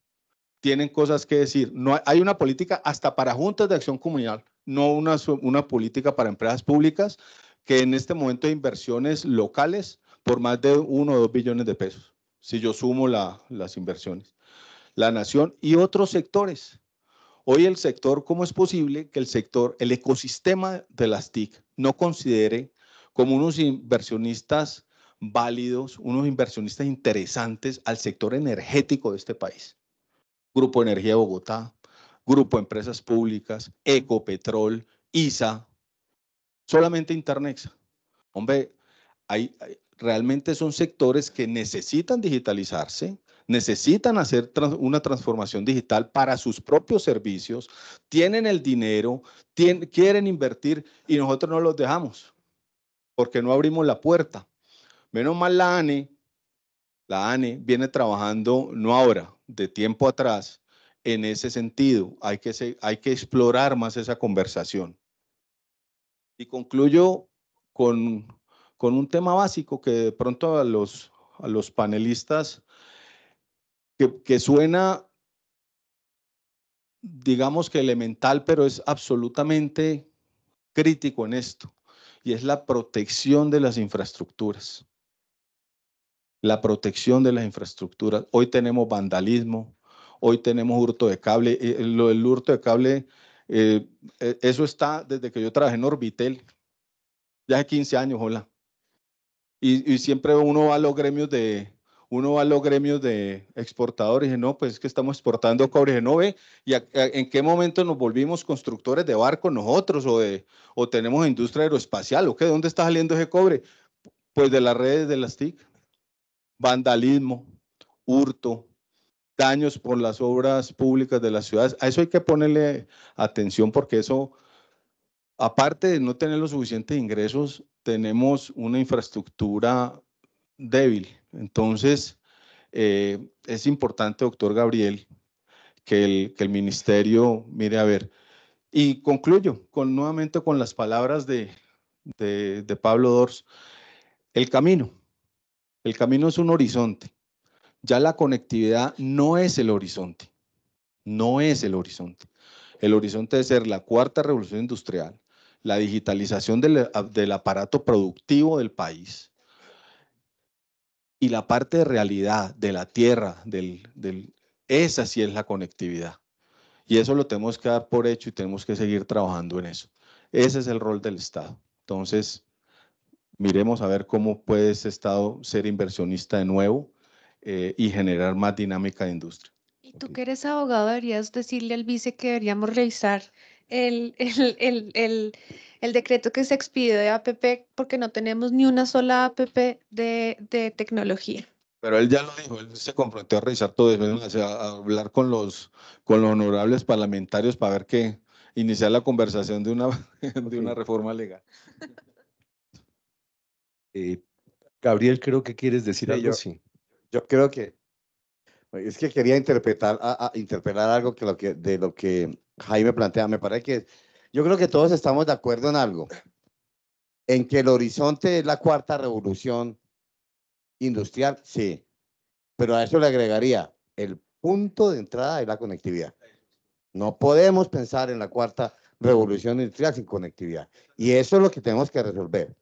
tienen cosas que decir. No, hay una política hasta para juntas de acción comunal, no una, una política para empresas públicas, que en este momento de inversiones locales por más de 1 o dos billones de pesos, si yo sumo las inversiones. La nación y otros sectores. Hoy el sector, ¿cómo es posible que el sector, el ecosistema de las TIC no considere como unos inversionistas válidos, unos inversionistas interesantes al sector energético de este país? Grupo Energía Bogotá, Grupo Empresas Públicas, Ecopetrol, ISA, solamente Internexa. Hombre, hay, realmente son sectores que necesitan digitalizarse, necesitan hacer una transformación digital para sus propios servicios, tienen el dinero, quieren invertir y nosotros no los dejamos porque no abrimos la puerta. Menos mal la ANE, la ANE viene trabajando no ahora, de tiempo atrás en ese sentido. Hay que, hay que explorar más esa conversación. Y concluyo con, con un tema básico que de pronto a los, a los panelistas que suena, digamos que elemental, pero es absolutamente crítico en esto, y es la protección de las infraestructuras la protección de las infraestructuras. Hoy tenemos vandalismo, hoy tenemos hurto de cable. El, eh, eh, el hurto de cable, eh, eso está desde que yo trabajé en Orbitel, ya hace 15 años, hola. Y, siempre uno va a los gremios de uno va a los gremios de exportadores y dice, no, pues es que estamos exportando cobre. Y no, ve, ¿y en qué momento nos volvimos constructores de barcos nosotros o, de, o tenemos industria aeroespacial o qué? ¿Dónde está saliendo ese cobre? Pues de las redes de las TIC vandalismo, hurto, daños por las obras públicas de las ciudades. A eso hay que ponerle atención porque eso, aparte de no tener los suficientes ingresos, tenemos una infraestructura débil. Entonces, eh, es importante, doctor Gabriel, que el, ministerio mire a ver. Y concluyo con, nuevamente con las palabras de, de Pablo Dors, el camino. El camino es un horizonte. Ya la conectividad no es el horizonte. No es el horizonte. El horizonte de ser la cuarta revolución industrial, la digitalización del, aparato productivo del país y la parte de realidad de la tierra, esa sí es la conectividad. Y eso lo tenemos que dar por hecho y tenemos que seguir trabajando en eso. Ese es el rol del Estado. Entonces, miremos a ver cómo puede ese Estado ser inversionista de nuevo eh, y generar más dinámica de industria. Y tú que eres abogado deberías decirle al vice que deberíamos revisar el, el, el, el, decreto que se expidió de APP porque no tenemos ni una sola APP de, de tecnología. Pero él ya lo dijo, él se comprometió a revisar todo a hablar con los, con los honorables parlamentarios para ver qué, iniciar la conversación de una, *laughs* de una reforma legal. *laughs* Eh, Gabriel, creo que quieres decir algo. Yo, sí. yo creo que es que quería interpretar, a, ah, ah, algo que lo que, de lo que Jaime plantea. Me parece que yo creo que todos estamos de acuerdo en algo, en que el horizonte es la cuarta revolución industrial, sí, pero a eso le agregaría el punto de entrada es la conectividad. No podemos pensar en la cuarta revolución industrial sin conectividad. Y eso es lo que tenemos que resolver.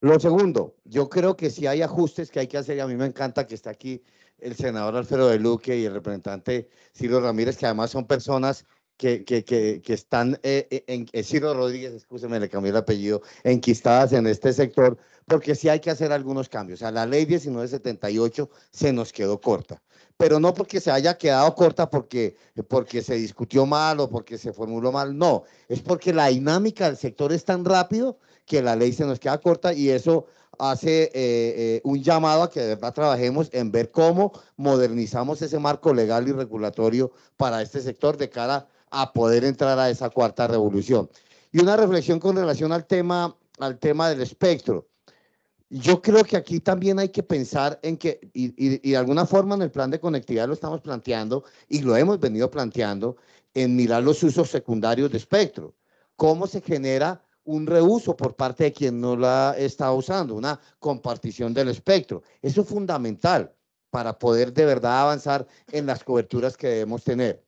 Lo segundo, yo creo que si hay ajustes que hay que hacer, y a mí me encanta que está aquí el senador Alfredo de Luque y el representante Ciro Ramírez, que además son personas que, que, están, eh, eh, en, eh, Ciro Rodríguez, escúcheme, le cambié el apellido, enquistadas en este sector, porque sí hay que hacer algunos cambios. O sea, la ley 1978 se nos quedó corta, pero no porque se haya quedado corta porque, porque se discutió mal o porque se formuló mal, no, es porque la dinámica del sector es tan rápido que la ley se nos queda corta y eso hace eh, eh, un llamado a que de verdad trabajemos en ver cómo modernizamos ese marco legal y regulatorio para este sector de cara a poder entrar a esa cuarta revolución. Y una reflexión con relación al tema, al tema del espectro. Yo creo que aquí también hay que pensar en que, y, y de alguna forma en el plan de conectividad lo estamos planteando y lo hemos venido planteando, en mirar los usos secundarios de espectro. ¿Cómo se genera un reuso por parte de quien no la está usando, una compartición del espectro. Eso es fundamental para poder de verdad avanzar en las coberturas que debemos tener.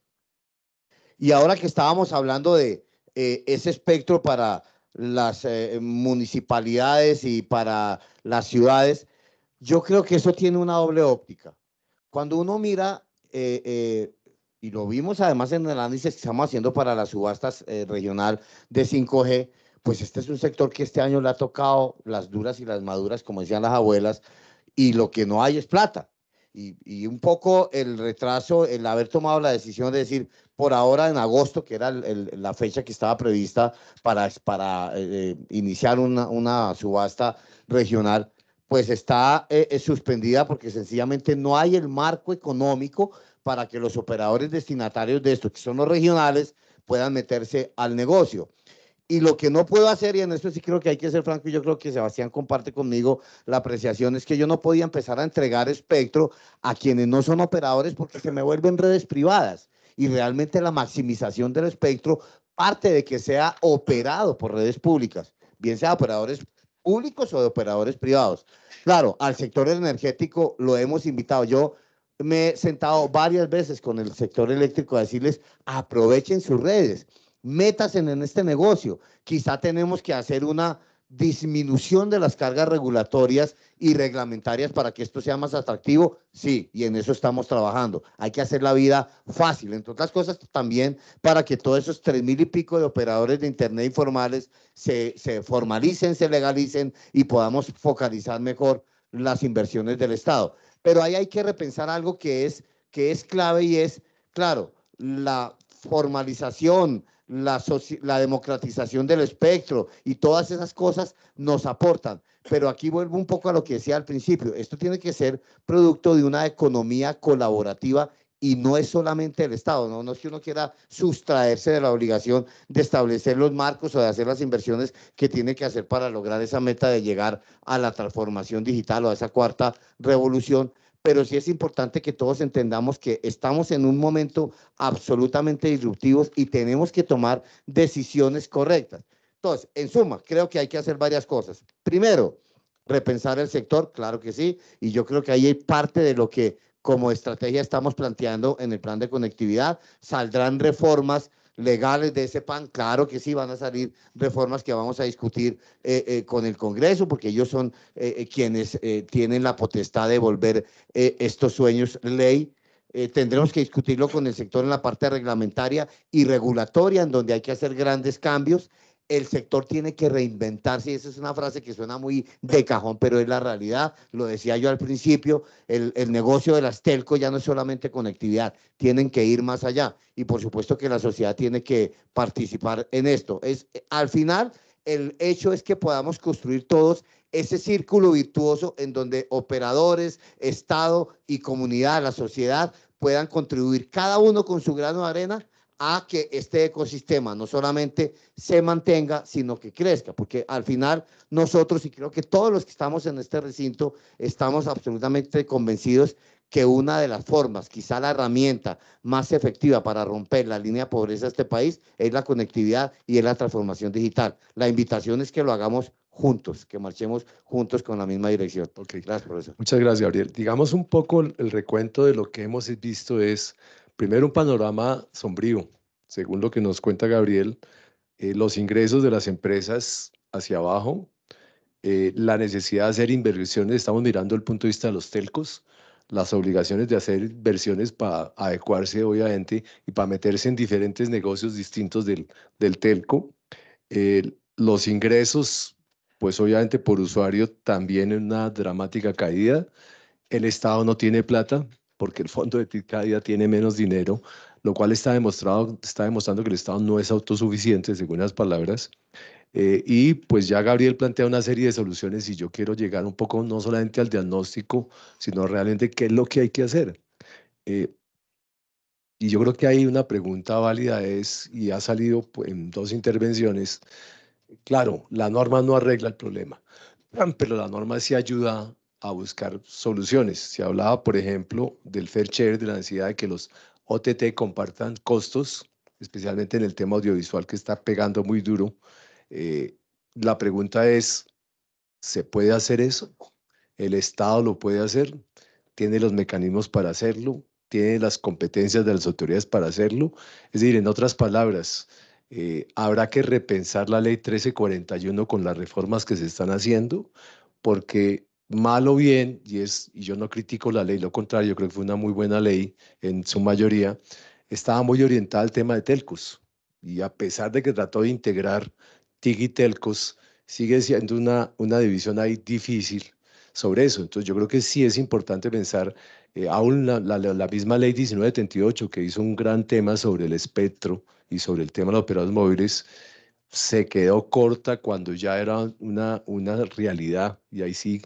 Y ahora que estábamos hablando de eh, ese espectro para las eh, municipalidades y para las ciudades, yo creo que eso tiene una doble óptica. Cuando uno mira, eh, y lo vimos además en el análisis que estamos haciendo para las subastas regional de 5G, pues este es un sector que este año le ha tocado las duras y las maduras, como decían las abuelas, y lo que no hay es plata. Y, un poco el retraso, el haber tomado la decisión de decir, por ahora en agosto, que era la fecha que estaba prevista para, para eh, eh, iniciar una, una, subasta regional, pues está eh, suspendida porque sencillamente no hay el marco económico para que los operadores destinatarios de esto, que son los regionales, puedan meterse al negocio. Y lo que no puedo hacer, y en esto sí creo que hay que ser franco, y yo creo que Sebastián comparte conmigo la apreciación, es que yo no podía empezar a entregar espectro a quienes no son operadores porque se me vuelven redes privadas. Y realmente la maximización del espectro parte de que sea operado por redes públicas, bien sea operadores públicos o de operadores privados. Claro, al sector energético lo hemos invitado. Yo me he sentado varias veces con el sector eléctrico a decirles, aprovechen sus redes metas en este negocio. Quizá tenemos que hacer una disminución de las cargas regulatorias y reglamentarias para que esto sea más atractivo, sí, y en eso estamos trabajando. Hay que hacer la vida fácil, entre otras cosas también para que todos esos tres mil y pico de operadores de Internet informales se, formalicen, se legalicen y podamos focalizar mejor las inversiones del Estado. Pero ahí hay que repensar algo que es, que es clave y es, claro, la formalización, la, la, democratización del espectro y todas esas cosas nos aportan. Pero aquí vuelvo un poco a lo que decía al principio, esto tiene que ser producto de una economía colaborativa y no es solamente el Estado, ¿no? no es que uno quiera sustraerse de la obligación de establecer los marcos o de hacer las inversiones que tiene que hacer para lograr esa meta de llegar a la transformación digital o a esa cuarta revolución, pero sí es importante que todos entendamos que estamos en un momento absolutamente disruptivo y tenemos que tomar decisiones correctas. Entonces, en suma, creo que hay que hacer varias cosas. Primero, repensar el sector, claro que sí, y yo creo que ahí hay parte de lo que como estrategia estamos planteando en el plan de conectividad. Saldrán reformas legales de ese PAN, claro que sí van a salir reformas que vamos a discutir eh, eh, con el Congreso, porque ellos son eh, quienes tienen la potestad de volver estos sueños ley. tendremos que discutirlo con el sector en la parte reglamentaria y regulatoria, en donde hay que hacer grandes cambios el sector tiene que reinventarse, y esa es una frase que suena muy de cajón, pero es la realidad, lo decía yo al principio, el, negocio de las telco ya no es solamente conectividad, tienen que ir más allá, y por supuesto que la sociedad tiene que participar en esto. Es, al final, el hecho es que podamos construir todos ese círculo virtuoso en donde operadores, Estado y comunidad, la sociedad, puedan contribuir cada uno con su grano de arena a que este ecosistema no solamente se mantenga, sino que crezca, porque al final nosotros, y creo que todos los que estamos en este recinto, estamos absolutamente convencidos que una de las formas, quizá la herramienta más efectiva para romper la línea de pobreza de este país es la conectividad y es la transformación digital. La invitación es que lo hagamos juntos, que marchemos juntos con la misma dirección. Gracias, profesor. Muchas gracias, Gabriel. Digamos un poco el recuento de lo que hemos visto es Primero, un panorama sombrío. Según lo que nos cuenta Gabriel, eh, los ingresos de las empresas hacia abajo, eh, la necesidad de hacer inversiones, estamos mirando el punto de vista de los telcos, las obligaciones de hacer inversiones para adecuarse obviamente y para meterse en diferentes negocios distintos del, telco. los ingresos, pues obviamente por usuario también en una dramática caída. El Estado no tiene plata, porque el fondo de TIC cada día tiene menos dinero, lo cual está, demostrado, está demostrando que el Estado no es autosuficiente, según las palabras. Eh, y pues ya Gabriel plantea una serie de soluciones y yo quiero llegar un poco no solamente al diagnóstico, sino realmente qué es lo que hay que hacer. Eh, y yo creo que hay una pregunta válida es, y ha salido pues, en dos intervenciones, claro, la norma no arregla el problema, *clears throat* pero la norma sí ayuda a buscar soluciones. Se hablaba, por ejemplo, del fair share, de la necesidad de que los OTT compartan costos, especialmente en el tema audiovisual que está pegando muy duro. Eh, la pregunta es, ¿se puede hacer eso? ¿El Estado lo puede hacer? ¿Tiene los mecanismos para hacerlo? ¿Tiene las competencias de las autoridades para hacerlo? Es decir, en otras palabras, eh, habrá que repensar la ley 1341 con las reformas que se están haciendo, porque mal o bien, y, es, y yo no critico la ley, lo contrario, yo creo que fue una muy buena ley en su mayoría, estaba muy orientada al tema de Telcos. Y a pesar de que trató de integrar TIG y Telcos, sigue siendo una, una división ahí difícil sobre eso. Entonces yo creo que sí es importante pensar, eh, aún la, la, misma ley 1938 que hizo un gran tema sobre el espectro y sobre el tema de los operadores móviles, se quedó corta cuando ya era una, una realidad y ahí sí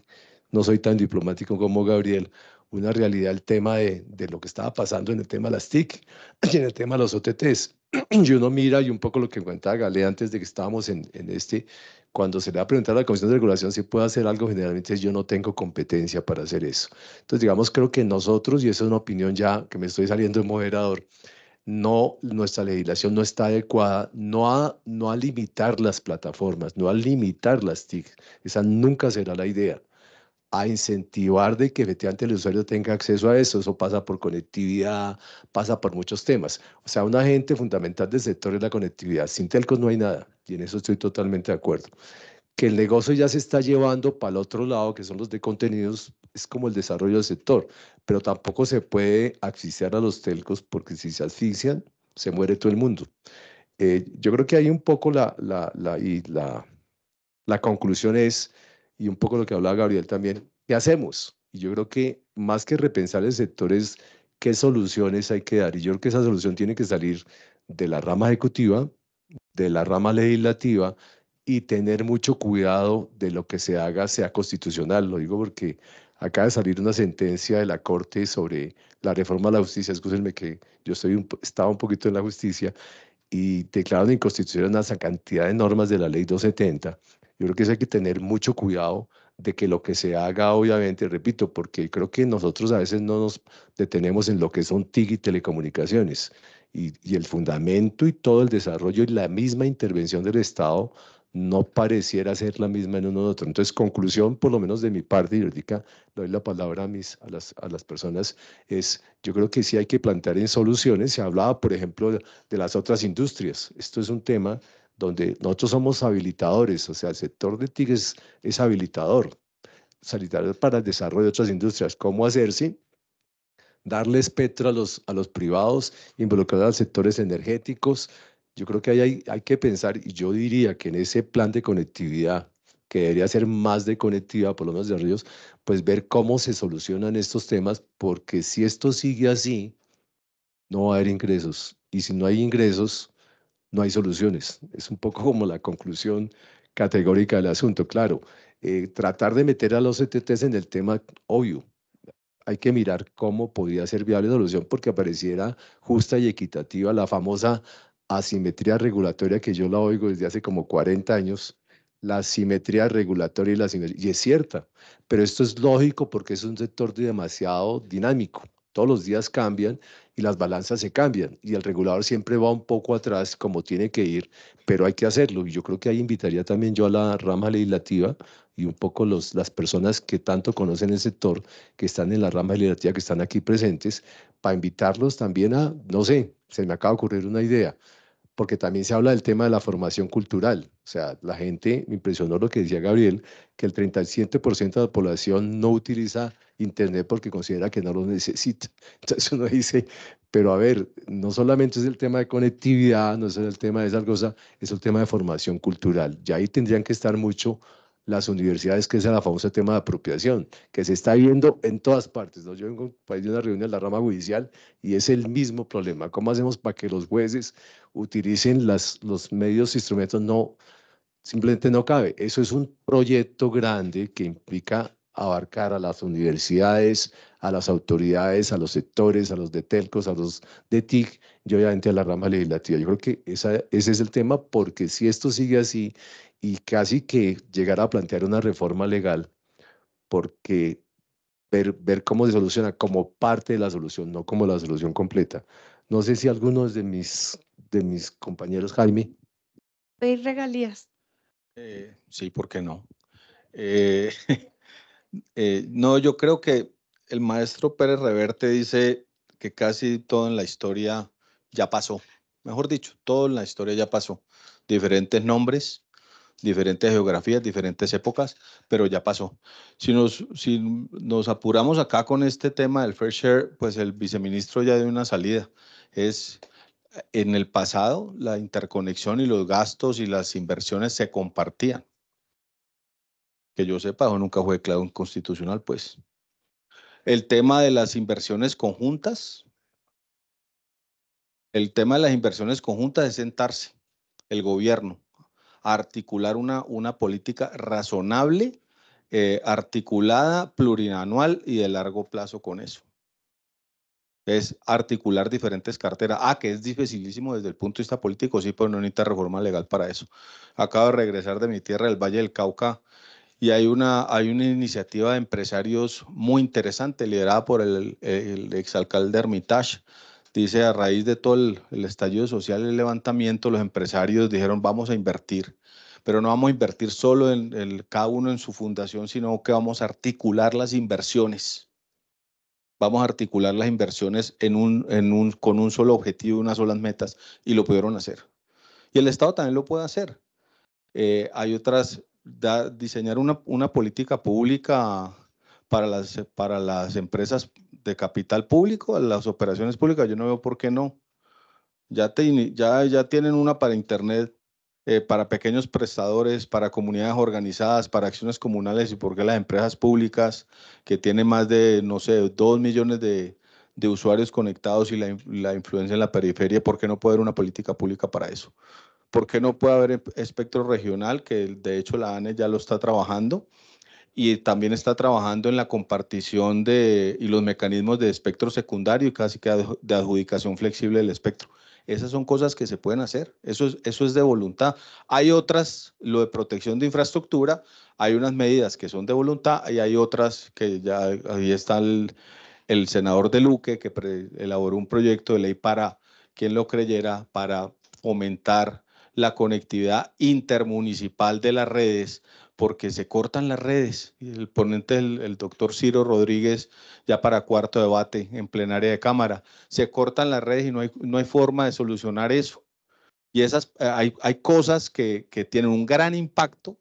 no soy tan diplomático como Gabriel, una realidad el tema de, lo que estaba pasando en el tema de las TIC y en el tema de los OTTs. Y uno mira y un poco lo que cuenta Gale antes de que estábamos en, en este, cuando se le va a preguntar a la Comisión de Regulación si puede hacer algo, generalmente yo no tengo competencia para hacer eso. Entonces, digamos, creo que nosotros, y eso es una opinión ya que me estoy saliendo de moderador, no, nuestra legislación no está adecuada, no a, no a limitar las plataformas, no a limitar las TIC. Esa nunca será la idea a incentivar de que efectivamente el usuario tenga acceso a eso. Eso pasa por conectividad, pasa por muchos temas. O sea, un agente fundamental del sector es la conectividad. Sin telcos no hay nada y en eso estoy totalmente de acuerdo. Que el negocio ya se está llevando para el otro lado, que son los de contenidos, es como el desarrollo del sector, pero tampoco se puede asfixiar a los telcos porque si se asfixian, se muere todo el mundo. Eh, yo creo que hay un poco la, la, y la, la conclusión es y un poco lo que hablaba Gabriel también, ¿qué hacemos? Y yo creo que más que repensar el sector es qué soluciones hay que dar. Y yo creo que esa solución tiene que salir de la rama ejecutiva, de la rama legislativa y tener mucho cuidado de lo que se haga sea constitucional. Lo digo porque acaba de salir una sentencia de la Corte sobre la reforma de la justicia. Escúchenme que yo estoy estaba un poquito en la justicia y declararon inconstitucional esa cantidad de normas de la ley 270 yo creo que eso hay que tener mucho cuidado de que lo que se haga, obviamente, repito, porque creo que nosotros a veces no nos detenemos en lo que son tig y telecomunicaciones. Y, y el fundamento y todo el desarrollo y la misma intervención del Estado no pareciera ser la misma en uno u otro. Entonces, conclusión, por lo menos de mi parte, y ahorita doy la palabra a, mis, a, las, a las personas, es yo creo que sí hay que plantear en soluciones. Se hablaba, por ejemplo, de las otras industrias. Esto es un tema donde nosotros somos habilitadores, o sea, el sector de tigres es, habilitador, habilitador para el desarrollo de otras industrias. ¿Cómo hacerse? Darle espectro a los, a los privados, involucrar a los sectores energéticos. Yo creo que ahí hay, hay que pensar, y yo diría que en ese plan de conectividad que debería ser más de conectividad, por lo menos de ríos, pues ver cómo se solucionan estos temas, porque si esto sigue así, no va a haber ingresos. Y si no hay ingresos, no hay soluciones. Es un poco como la conclusión categórica del asunto. Claro, eh, tratar de meter a los ETTs en el tema, obvio, hay que mirar cómo podría ser viable la solución porque apareciera justa y equitativa la famosa asimetría regulatoria que yo la oigo desde hace como 40 años, la asimetría regulatoria y la asimetría, y es cierta, pero esto es lógico porque es un sector demasiado dinámico. Todos los días cambian y las balanzas se cambian y el regulador siempre va un poco atrás como tiene que ir, pero hay que hacerlo. Y yo creo que ahí invitaría también yo a la rama legislativa y un poco las personas que tanto conocen el sector, que están en la rama legislativa, que están aquí presentes, para invitarlos también a, no sé, se me acaba de ocurrir una idea, porque también se habla del tema de la formación cultural. O sea, la gente, me impresionó lo que decía Gabriel, que el 37% de la población no utiliza Internet porque considera que no lo necesita. *laughs* Entonces uno dice, pero a ver, no solamente es el tema de conectividad, no es el tema de esa cosa, es el tema de formación cultural. Y ahí tendrían que estar mucho las universidades, que es el famoso tema de apropiación, que se está viendo en todas partes. Yo vengo un país de una reunión de la rama judicial y es el mismo problema. ¿Cómo hacemos para que los jueces utilicen las, los medios, instrumentos? No, simplemente no cabe. Eso es un proyecto grande que implica abarcar a las universidades, a las autoridades, a los sectores, a los de telcos, a los de TIC y obviamente a la rama legislativa. Yo creo que esa, ese es el tema porque si esto sigue así y casi que llegar a plantear una reforma legal, porque ver, ver cómo se soluciona como parte de la solución, no como la solución completa. No sé si algunos de mis, de mis compañeros, Jaime. Pedir regalías. Eh, sí, ¿por qué no? Eh, *laughs* eh, no, yo creo que el maestro Pérez Reverte dice que casi todo en la historia ya pasó. Mejor dicho, todo en la historia ya pasó. Diferentes nombres, diferentes geografías, diferentes épocas, pero ya pasó. Si nos, si nos apuramos acá con este tema del fair share, pues el viceministro ya dio una salida. Es en el pasado la interconexión y los gastos y las inversiones se compartían. Que yo sepa, nunca fue declarado inconstitucional, pues. El tema de las inversiones conjuntas. El tema de las inversiones conjuntas es sentarse el gobierno, articular una, una política razonable, eh, articulada, plurianual y de largo plazo con eso. Es articular diferentes carteras. Ah, que es dificilísimo desde el punto de vista político, sí, pero no necesita reforma legal para eso. Acabo de regresar de mi tierra, el Valle del Cauca, y hay una, hay una iniciativa de empresarios muy interesante liderada por el, el exalcalde Hermitage, Dice, a raíz de todo el, estallido social el levantamiento, los empresarios dijeron, vamos a invertir, pero no vamos a invertir solo en, el cada uno en su fundación, sino que vamos a articular las inversiones vamos a articular las inversiones en un, en un, con un solo objetivo, unas solas metas, y lo pudieron hacer. Y el Estado también lo puede hacer. Eh, hay otras, diseñar una, una política pública para las, para las empresas de capital público, las operaciones públicas, yo no veo por qué no. Ya, ya, ya tienen una para Internet, eh, para pequeños prestadores, para comunidades organizadas, para acciones comunales y por qué las empresas públicas que tienen más de, no sé, dos millones de, de usuarios conectados y la, la, influencia en la periferia, ¿por qué no puede haber una política pública para eso? ¿Por qué no puede haber espectro regional, que de hecho la ANE ya lo está trabajando? y también está trabajando en la compartición de, y los mecanismos de espectro secundario y casi que de adjudicación flexible del espectro. Esas son cosas que se pueden hacer, eso es, eso es de voluntad. Hay otras, lo de protección de infraestructura, hay unas medidas que son de voluntad y hay otras que ya ahí está el, senador de Luque que elaboró un proyecto de ley para, quien lo creyera, para fomentar la conectividad intermunicipal de las redes porque se cortan las redes. El ponente, el, el, doctor Ciro Rodríguez, ya para cuarto debate en plenaria de Cámara, se cortan las redes y no hay, no hay forma de solucionar eso. Y esas, eh, hay, hay cosas que, que tienen un gran impacto,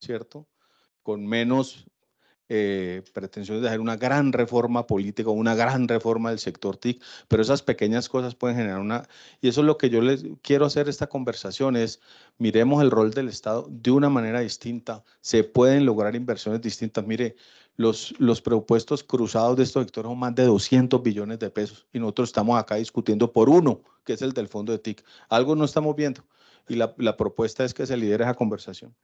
¿cierto? Con menos eh, pretensiones de hacer una gran reforma política, una gran reforma del sector TIC, pero esas pequeñas cosas pueden generar una... Y eso es lo que yo les quiero hacer esta conversación, es miremos el rol del Estado de una manera distinta, se pueden lograr inversiones distintas. Mire, los, los presupuestos cruzados de estos sectores son más de 200 billones de pesos y nosotros estamos acá discutiendo por uno, que es el del fondo de TIC. Algo no estamos viendo y la, la propuesta es que se lidere esa conversación.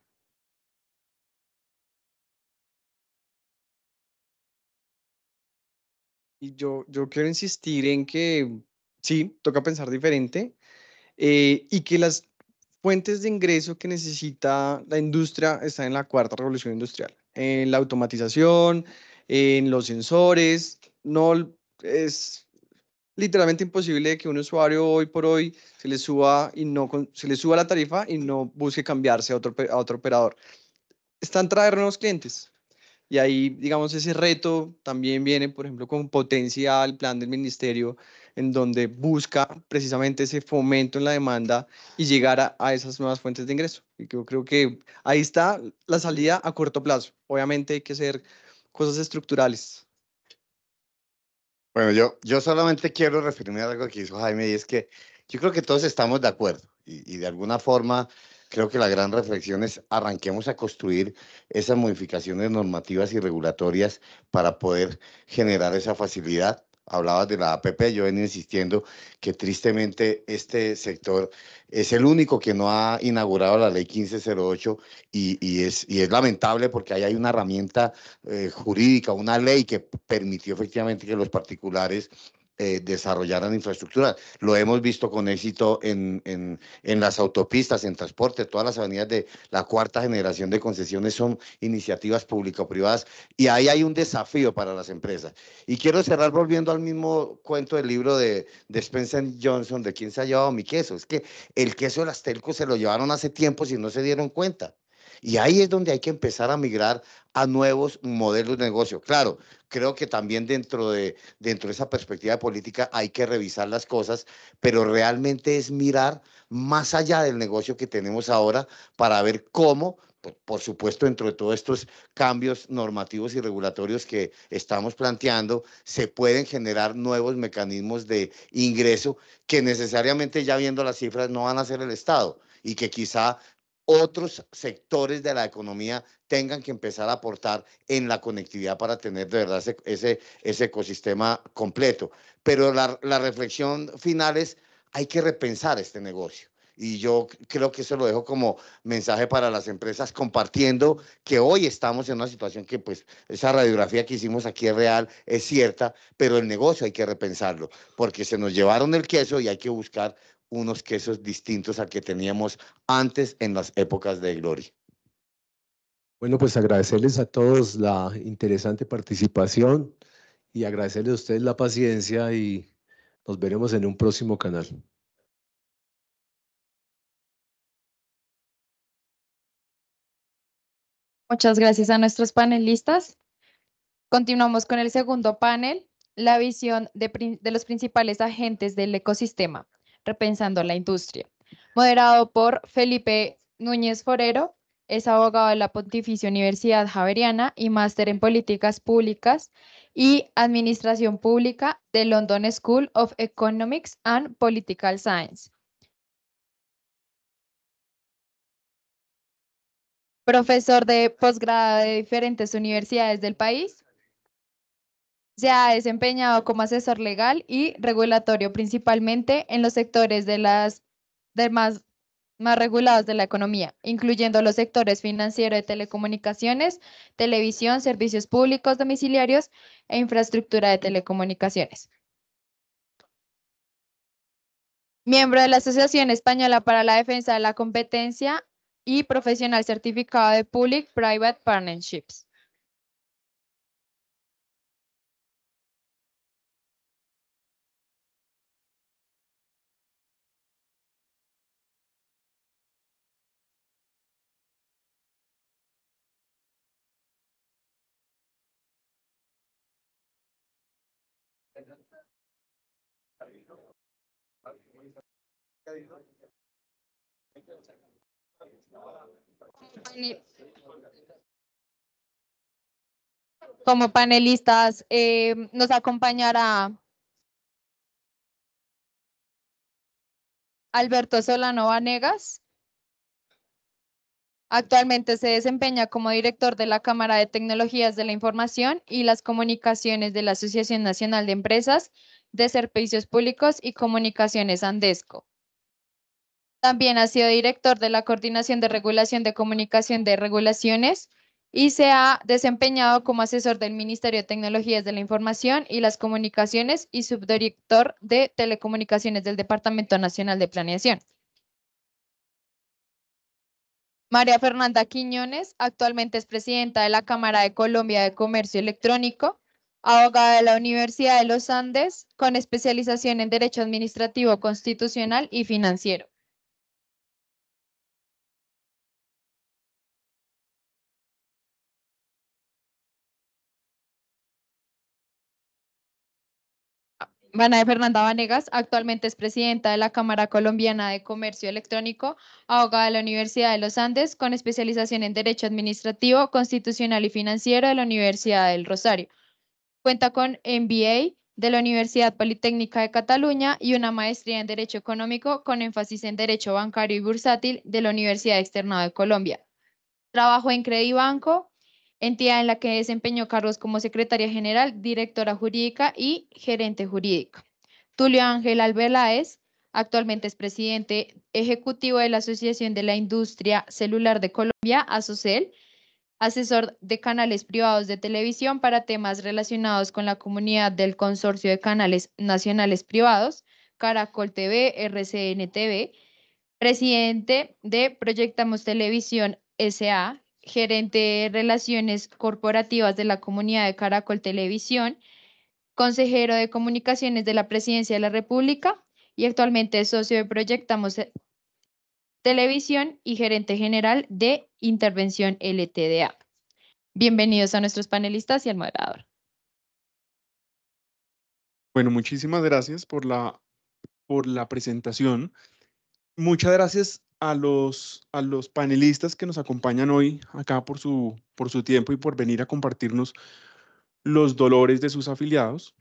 y yo, quiero insistir en que sí, toca pensar diferente eh, y que las fuentes de ingreso que necesita la industria están en la cuarta revolución industrial, en la automatización, en los sensores. No es literalmente imposible que un usuario hoy por hoy se le suba y no se le suba la tarifa y no busque cambiarse a otro, a otro operador. Están nuevos clientes, y ahí, digamos, ese reto también viene, por ejemplo, con potencia al plan del ministerio, en donde busca precisamente ese fomento en la demanda y llegar a, esas nuevas fuentes de ingreso. Y yo creo que ahí está la salida a corto plazo. Obviamente hay que hacer cosas estructurales. Bueno, yo, yo solamente quiero referirme a algo que hizo Jaime y es que yo creo que todos estamos de acuerdo y, y de alguna forma creo que la gran reflexión es arranquemos a construir esas modificaciones normativas y regulatorias para poder generar esa facilidad. Hablabas de la APP, yo vengo insistiendo que tristemente este sector es el único que no ha inaugurado la ley 1508 y, y es, es lamentable porque ahí hay una herramienta eh, jurídica, una ley que permitió efectivamente que los particulares eh, desarrollaran infraestructura. Lo hemos visto con éxito en, en, las autopistas, en transporte, todas las avenidas de la cuarta generación de concesiones son iniciativas público-privadas y ahí hay un desafío para las empresas. Y quiero cerrar volviendo al mismo cuento del libro de, de Spencer Johnson, de quién se ha llevado mi queso. Es que el queso de las telcos se lo llevaron hace tiempo si no se dieron cuenta. Y ahí es donde hay que empezar a migrar a nuevos modelos de negocio. Claro, creo que también dentro de, dentro de esa perspectiva política hay que revisar las cosas, pero realmente es mirar más allá del negocio que tenemos ahora para ver cómo por, supuesto, dentro de todos estos cambios normativos y regulatorios que estamos planteando, se pueden generar nuevos mecanismos de ingreso que necesariamente ya viendo las cifras no van a ser el Estado y que quizá otros sectores de la economía tengan que empezar a aportar en la conectividad para tener de verdad ese, ese ecosistema completo. Pero la, la reflexión final es, hay que repensar este negocio. Y yo creo que eso lo dejo como mensaje para las empresas, compartiendo que hoy estamos en una situación que, pues, esa radiografía que hicimos aquí es real, es cierta, pero el negocio hay que repensarlo, porque se nos llevaron el queso y hay que buscar unos quesos distintos al que teníamos antes en las épocas de gloria. Bueno, pues agradecerles a todos la interesante participación y agradecerles a ustedes la paciencia y nos veremos en un próximo canal. Muchas gracias a nuestros panelistas. Continuamos con el segundo panel, la visión de, de los principales agentes del ecosistema, repensando la industria, moderado por Felipe Núñez Forero, es abogado de la Pontificia Universidad Javeriana y máster en Políticas Públicas y Administración Pública de London School of Economics and Political Science. Profesor de posgrado de diferentes universidades del país, se ha desempeñado como asesor legal y regulatorio principalmente en los sectores de las más más regulados de la economía, incluyendo los sectores financiero de telecomunicaciones, televisión, servicios públicos domiciliarios e infraestructura de telecomunicaciones. Miembro de la Asociación Española para la Defensa de la Competencia y profesional certificado de Public-Private Partnerships. Como panelistas, eh, nos acompañará Alberto Solano Vanegas. Actualmente se desempeña como director de la Cámara de Tecnologías de la Información y las Comunicaciones de la Asociación Nacional de Empresas de Servicios Públicos y Comunicaciones Andesco. También ha sido director de la Coordinación de Regulación de Comunicación de Regulaciones y se ha desempeñado como asesor del Ministerio de Tecnologías de la Información y las Comunicaciones y subdirector de Telecomunicaciones del Departamento Nacional de Planeación. María Fernanda Quiñones actualmente es presidenta de la Cámara de Colombia de Comercio Electrónico, abogada de la Universidad de los Andes, con especialización en Derecho Administrativo Constitucional y Financiero. Ana Fernanda Vanegas, actualmente es presidenta de la Cámara Colombiana de Comercio Electrónico, abogada de la Universidad de los Andes, con especialización en Derecho Administrativo, Constitucional y Financiero de la Universidad del Rosario. Cuenta con MBA de la Universidad Politécnica de Cataluña y una maestría en Derecho Económico con énfasis en Derecho Bancario y Bursátil de la Universidad Externado de Colombia. Trabajó en Credibanco, entidad en la que desempeñó cargos como secretaria general, directora jurídica y gerente jurídica. Tulio Ángel Albeláez, actualmente es presidente ejecutivo de la Asociación de la Industria Celular de Colombia, ASOCEL, asesor de canales privados de televisión para temas relacionados con la comunidad del Consorcio de Canales Nacionales Privados, Caracol TV, RCN TV, presidente de Proyectamos Televisión SA, gerente de Relaciones Corporativas de la Comunidad de Caracol Televisión, consejero de Comunicaciones de la Presidencia de la República y actualmente socio de Proyectamos Televisión y gerente general de Intervención LTDA. Bienvenidos a nuestros panelistas y al moderador. Bueno, muchísimas gracias por la, por la presentación. Muchas gracias a los, a los panelistas que nos acompañan hoy acá por su, por su tiempo y por venir a compartirnos los dolores de sus afiliados.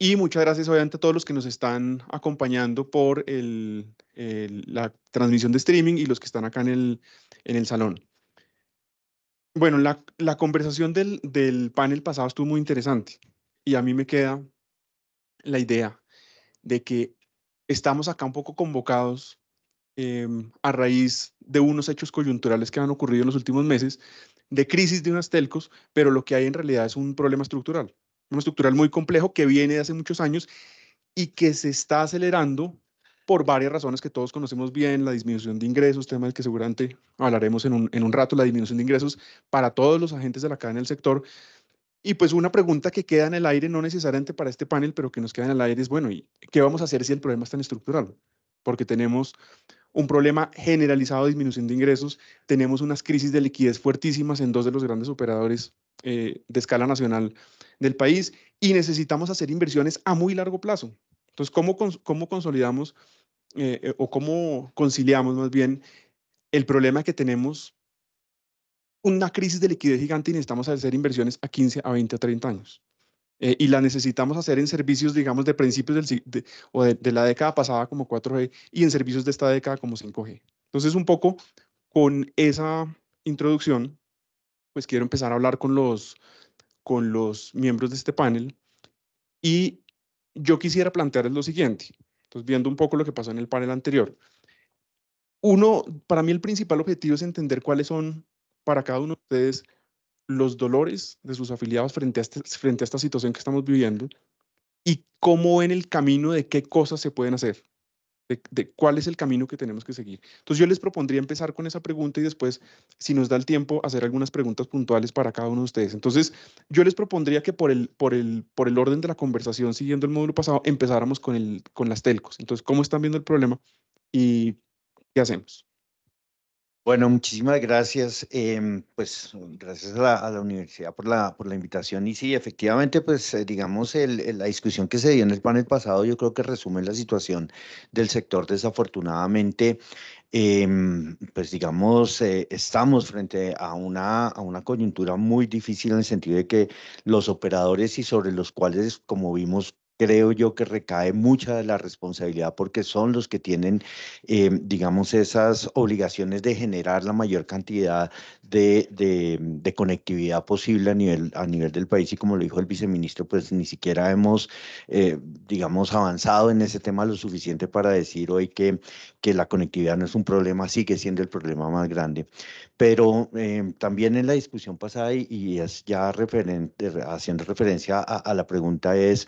Y muchas gracias obviamente a todos los que nos están acompañando por el, la transmisión de streaming y los que están acá en el, en el salón. Bueno, la, la conversación del, del panel pasado estuvo muy interesante y a mí me queda la idea de que estamos acá un poco convocados Em, a raíz de unos hechos coyunturales que han ocurrido en los últimos meses, de crisis de unas telcos, pero lo que hay en realidad es un problema estructural, un problema estructural muy complejo que viene de hace muchos años y que se está acelerando por varias razones que todos conocemos bien, la disminución de ingresos, tema del que seguramente hablaremos en un, rato, la disminución de ingresos para todos los agentes de la cadena del sector. Y pues una pregunta que queda en el aire, no necesariamente para este panel, pero que nos queda en el aire es, bueno, ¿y qué vamos a hacer si el problema es tan estructural? Porque tenemos un problema generalizado de disminución de ingresos, tenemos unas crisis de liquidez fuertísimas en dos de los grandes operadores eh, de escala nacional del país y necesitamos hacer inversiones a muy largo plazo. Entonces, ¿cómo, consolidamos eh, eh, o cómo conciliamos más bien el problema que tenemos? Una crisis de liquidez gigante y necesitamos hacer inversiones a 15, a 20, a 30 años. Eh, y la necesitamos hacer en servicios, digamos, de principios del, de, o de, la década pasada como 4G y en servicios de esta década como 5G. Entonces, un poco con esa introducción, pues quiero empezar a hablar con los, con los miembros de este panel y yo quisiera plantearles lo siguiente, entonces viendo un poco lo que pasó en el panel anterior. Uno, para mí el principal objetivo es entender cuáles son para cada uno de ustedes los dolores de sus afiliados frente a, este, frente a esta situación que estamos viviendo y cómo en el camino de qué cosas se pueden hacer, de, de, cuál es el camino que tenemos que seguir. Entonces yo les propondría empezar con esa pregunta y después, si nos da el tiempo, hacer algunas preguntas puntuales para cada uno de ustedes. Entonces yo les propondría que por el, por el, por el orden de la conversación, siguiendo el módulo pasado, empezáramos con, el, con las telcos. Entonces, ¿cómo están viendo el problema y qué hacemos? Bueno, muchísimas gracias. Em, pues gracias a la, universidad por la, por la invitación. Y sí, efectivamente, pues eh, digamos, la discusión que se dio en el panel pasado yo creo que resume la situación del sector. Desafortunadamente, em, pues digamos, eh, estamos frente a una, a una coyuntura muy difícil en el sentido de que los operadores y sobre los cuales, como vimos, creo yo que recae mucha de la responsabilidad porque son los que tienen, eh, digamos, esas obligaciones de generar la mayor cantidad de, conectividad posible a nivel, a nivel del país. Y como lo dijo el viceministro, pues ni siquiera hemos, eh, digamos, avanzado en ese tema lo suficiente para decir hoy que, que la conectividad no es un problema, sigue siendo el problema más grande. Pero eh, también en la discusión pasada, y, ya haciendo referencia a la pregunta es,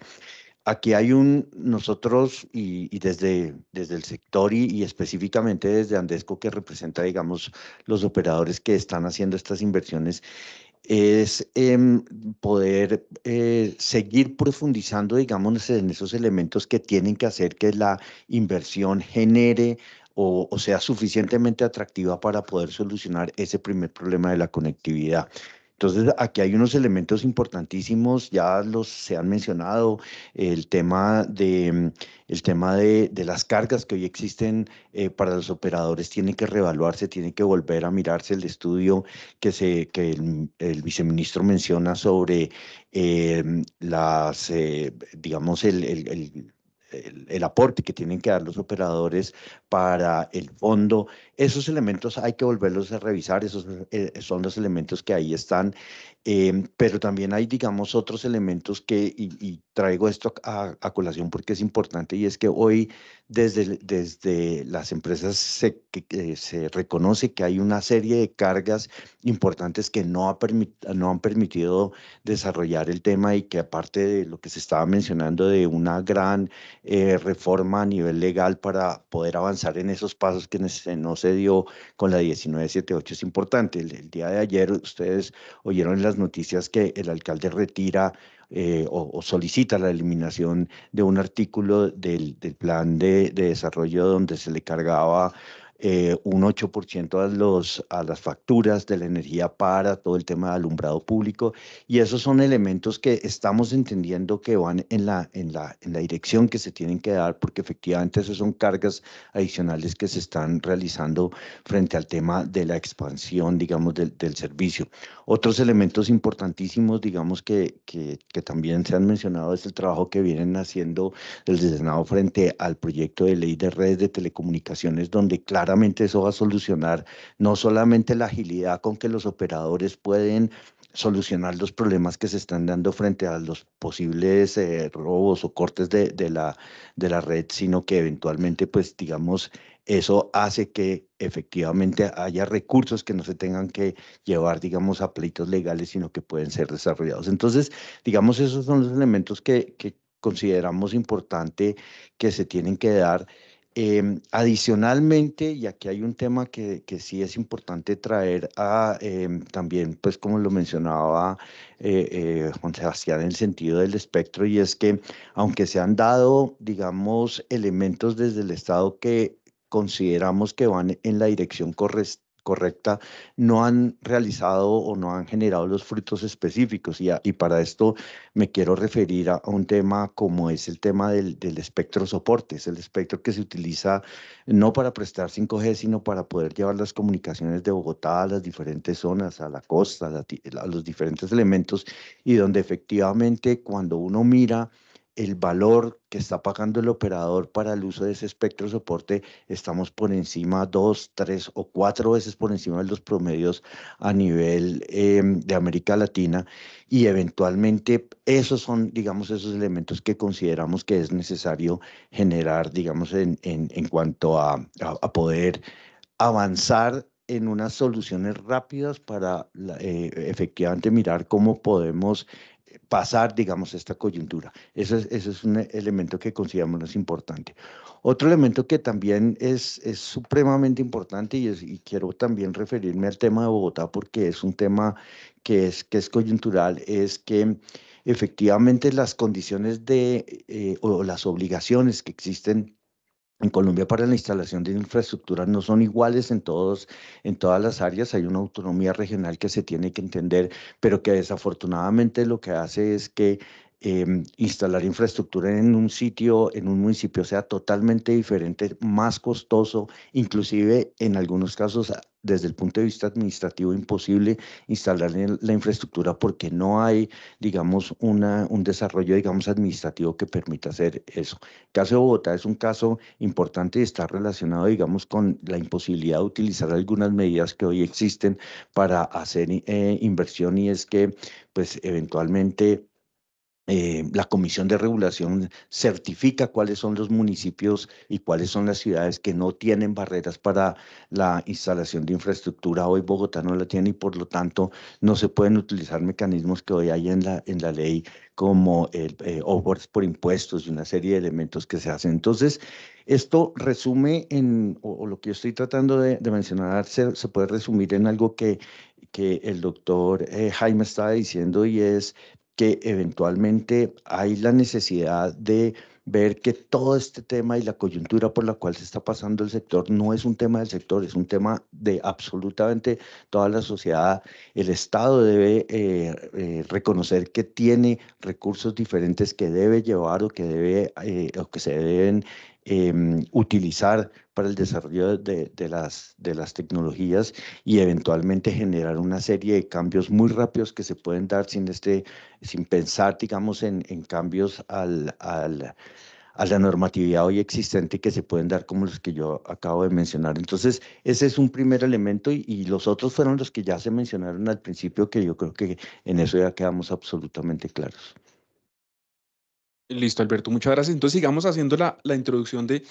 Aquí hay un, nosotros y, desde, desde el sector y, específicamente desde Andesco que representa, digamos, los operadores que están haciendo estas inversiones, es em, poder eh, seguir profundizando, digamos, en esos elementos que tienen que hacer que la inversión genere o sea suficientemente atractiva para poder solucionar ese primer problema de la conectividad. Entonces, aquí hay unos elementos importantísimos, ya los se han mencionado, el tema de, mm, el tema de, las cargas que hoy existen eh, para los operadores tiene que revaluarse, tiene que volver a mirarse el estudio que, se, que el, mm, viceministro menciona sobre eh, mm, las, eh, digamos, el, aporte que tienen que dar los operadores para el fondo esos elementos hay que volverlos a revisar, esos eh, son los elementos que ahí están, em, pero también hay, digamos, otros elementos que, y, traigo esto a, colación porque es importante, y es que hoy desde, desde las empresas se, reconoce que hay una serie de cargas importantes que no, han permitido desarrollar el tema y que aparte de lo que se estaba mencionando de una gran eh, reforma a nivel legal para poder avanzar en esos pasos que no se con la 1978 es importante. El, día de ayer ustedes oyeron las noticias que el alcalde retira eh, o, solicita la eliminación de un artículo del, plan de, desarrollo donde se le cargaba eh, un 8% a, los, a las facturas de la energía para todo el tema de alumbrado público. Y esos son elementos que estamos entendiendo que van en la, en la, en la dirección que se tienen que dar, porque efectivamente esas son cargas adicionales que se están realizando frente al tema de la expansión, digamos, del, del servicio. Otros elementos importantísimos, digamos, que, que, que también se han mencionado es el trabajo que vienen haciendo el Senado frente al proyecto de ley de redes de telecomunicaciones, donde claro eso va a solucionar no solamente la agilidad con que los operadores pueden solucionar los problemas que se están dando frente a los posibles eh, robos o cortes de, la, de la red, sino que eventualmente, pues digamos, eso hace que efectivamente haya recursos que no se tengan que llevar, digamos, a pleitos legales, sino que pueden ser desarrollados. Entonces, digamos, esos son los elementos que, que consideramos importante que se tienen que dar Em, adicionalmente, y aquí hay un tema que, sí es importante traer a, em, también, pues como lo mencionaba eh, eh, Juan Sebastián en el sentido del espectro, y es que aunque se han dado, digamos, elementos desde el Estado que consideramos que van en la dirección correcta, correcta, no han realizado o no han generado los frutos específicos. Y, y para esto me quiero referir a, un tema como es el tema del, espectro soporte, es el espectro que se utiliza no para prestar 5G, sino para poder llevar las comunicaciones de Bogotá a las diferentes zonas, a la costa, a los diferentes elementos, y donde efectivamente cuando uno mira, el valor que está pagando el operador para el uso de ese espectro soporte, estamos por encima dos, tres o cuatro veces por encima de los promedios a nivel em, de América Latina y eventualmente esos son, digamos, esos elementos que consideramos que es necesario generar, digamos, en, en, cuanto a, poder avanzar en unas soluciones rápidas para eh, efectivamente mirar cómo podemos pasar, digamos, esta coyuntura. Eso es, un elemento que consideramos importante. Otro elemento que también es, es supremamente importante y, quiero también referirme al tema de Bogotá porque es un tema que es, que es coyuntural, es que efectivamente las condiciones de, eh, o las obligaciones que existen en Colombia para la instalación de infraestructuras no son iguales en, todos, en todas las áreas, hay una autonomía regional que se tiene que entender, pero que desafortunadamente lo que hace es que Em, instalar infraestructura en un sitio, en un municipio sea totalmente diferente, más costoso, inclusive en algunos casos ah, desde el punto de vista administrativo imposible instalar la infraestructura porque no hay, digamos, una, un desarrollo, digamos, administrativo que permita hacer eso. El caso de Bogotá es un caso importante y está relacionado, digamos, con la imposibilidad de utilizar algunas medidas que hoy existen para hacer eh, inversión y es que, pues, eventualmente eh, la Comisión de Regulación certifica cuáles son los municipios y cuáles son las ciudades que no tienen barreras para la instalación de infraestructura. Hoy Bogotá no la tiene y por lo tanto no se pueden utilizar mecanismos que hoy hay en la, en la ley como el eh, over por impuestos y una serie de elementos que se hacen. Entonces, esto resume en, o, lo que yo estoy tratando de, mencionar, se, puede resumir en algo que que el doctor eh, Jaime estaba diciendo y es que eventualmente hay la necesidad de ver que todo este tema y la coyuntura por la cual se está pasando el sector no es un tema del sector, es un tema de absolutamente toda la sociedad. El Estado debe eh, eh, reconocer que tiene recursos diferentes que debe llevar o que, debe, eh, o que se deben Em, utilizar para el desarrollo de, de, las, tecnologías y eventualmente generar una serie de cambios muy rápidos que se pueden dar sin, este, sin pensar, digamos, en, cambios a la normatividad hoy existente que se pueden dar como los que yo acabo de mencionar. Entonces, ese es un primer elemento y, los otros fueron los que ya se mencionaron al principio, que yo creo que en eso ya quedamos absolutamente claros. Listo, Alberto, muchas gracias. Entonces sigamos haciendo la, introducción de,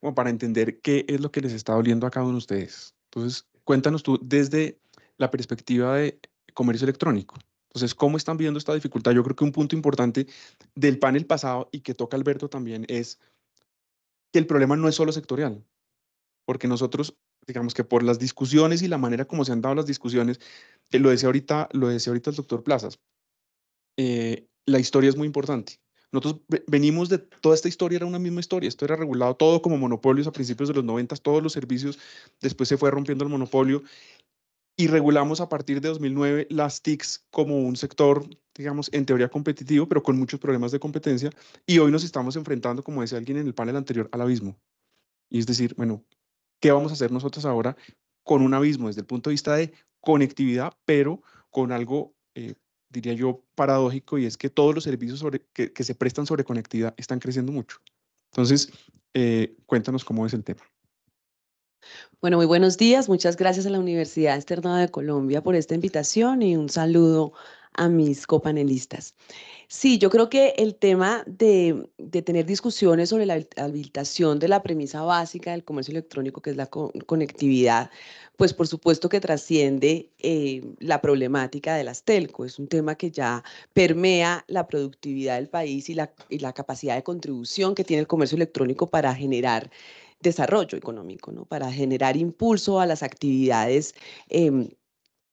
como para entender qué es lo que les está doliendo a cada uno de ustedes. Entonces, cuéntanos tú desde la perspectiva de comercio electrónico. Entonces, ¿cómo están viendo esta dificultad? Yo creo que un punto importante del panel pasado y que toca Alberto también es que el problema no es solo sectorial, porque nosotros, digamos que por las discusiones y la manera como se han dado las discusiones, eh, lo, decía ahorita, lo decía ahorita el doctor Plazas, eh, la historia es muy importante. Nosotros venimos de toda esta historia, era una misma historia, esto era regulado todo como monopolios a principios de los 90, todos los servicios, después se fue rompiendo el monopolio y regulamos a partir de 2009 las TICs como un sector, digamos, en teoría competitivo, pero con muchos problemas de competencia y hoy nos estamos enfrentando, como decía alguien en el panel anterior, al abismo. Y es decir, bueno, ¿qué vamos a hacer nosotros ahora con un abismo desde el punto de vista de conectividad, pero con algo eh, diría yo, paradójico y es que todos los servicios sobre, que, se prestan sobre conectividad están creciendo mucho. Entonces, eh, cuéntanos cómo es el tema. Bueno, muy buenos días. Muchas gracias a la Universidad Externada de Colombia por esta invitación y un saludo a mis copanelistas. Sí, yo creo que el tema de, tener discusiones sobre la habilitación de la premisa básica del comercio electrónico, que es la conectividad, pues por supuesto que trasciende eh, la problemática de las telco. Es un tema que ya permea la productividad del país y la, capacidad de contribución que tiene el comercio electrónico para generar desarrollo económico, ¿no? para generar impulso a las actividades em,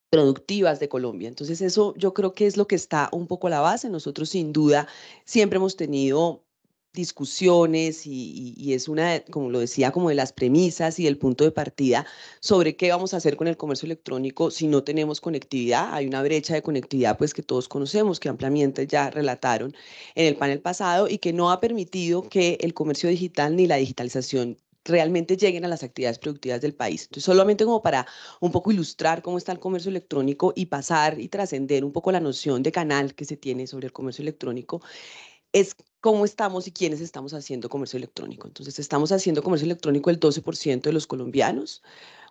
productivas de Colombia. Entonces eso yo creo que es lo que está un poco a la base. Nosotros sin duda siempre hemos tenido discusiones y, es una, como lo decía, como de las premisas y el punto de partida sobre qué vamos a hacer con el comercio electrónico si no tenemos conectividad. Hay una brecha de conectividad pues que todos conocemos, que ampliamente ya relataron en el panel pasado y que no ha permitido que el comercio digital ni la digitalización realmente lleguen a las actividades productivas del país. Entonces, solamente como para un poco ilustrar cómo está el comercio electrónico y pasar y trascender un poco la noción de canal que se tiene sobre el comercio electrónico, es cómo estamos y quiénes estamos haciendo comercio electrónico. Entonces, estamos haciendo comercio electrónico el 12% de los colombianos,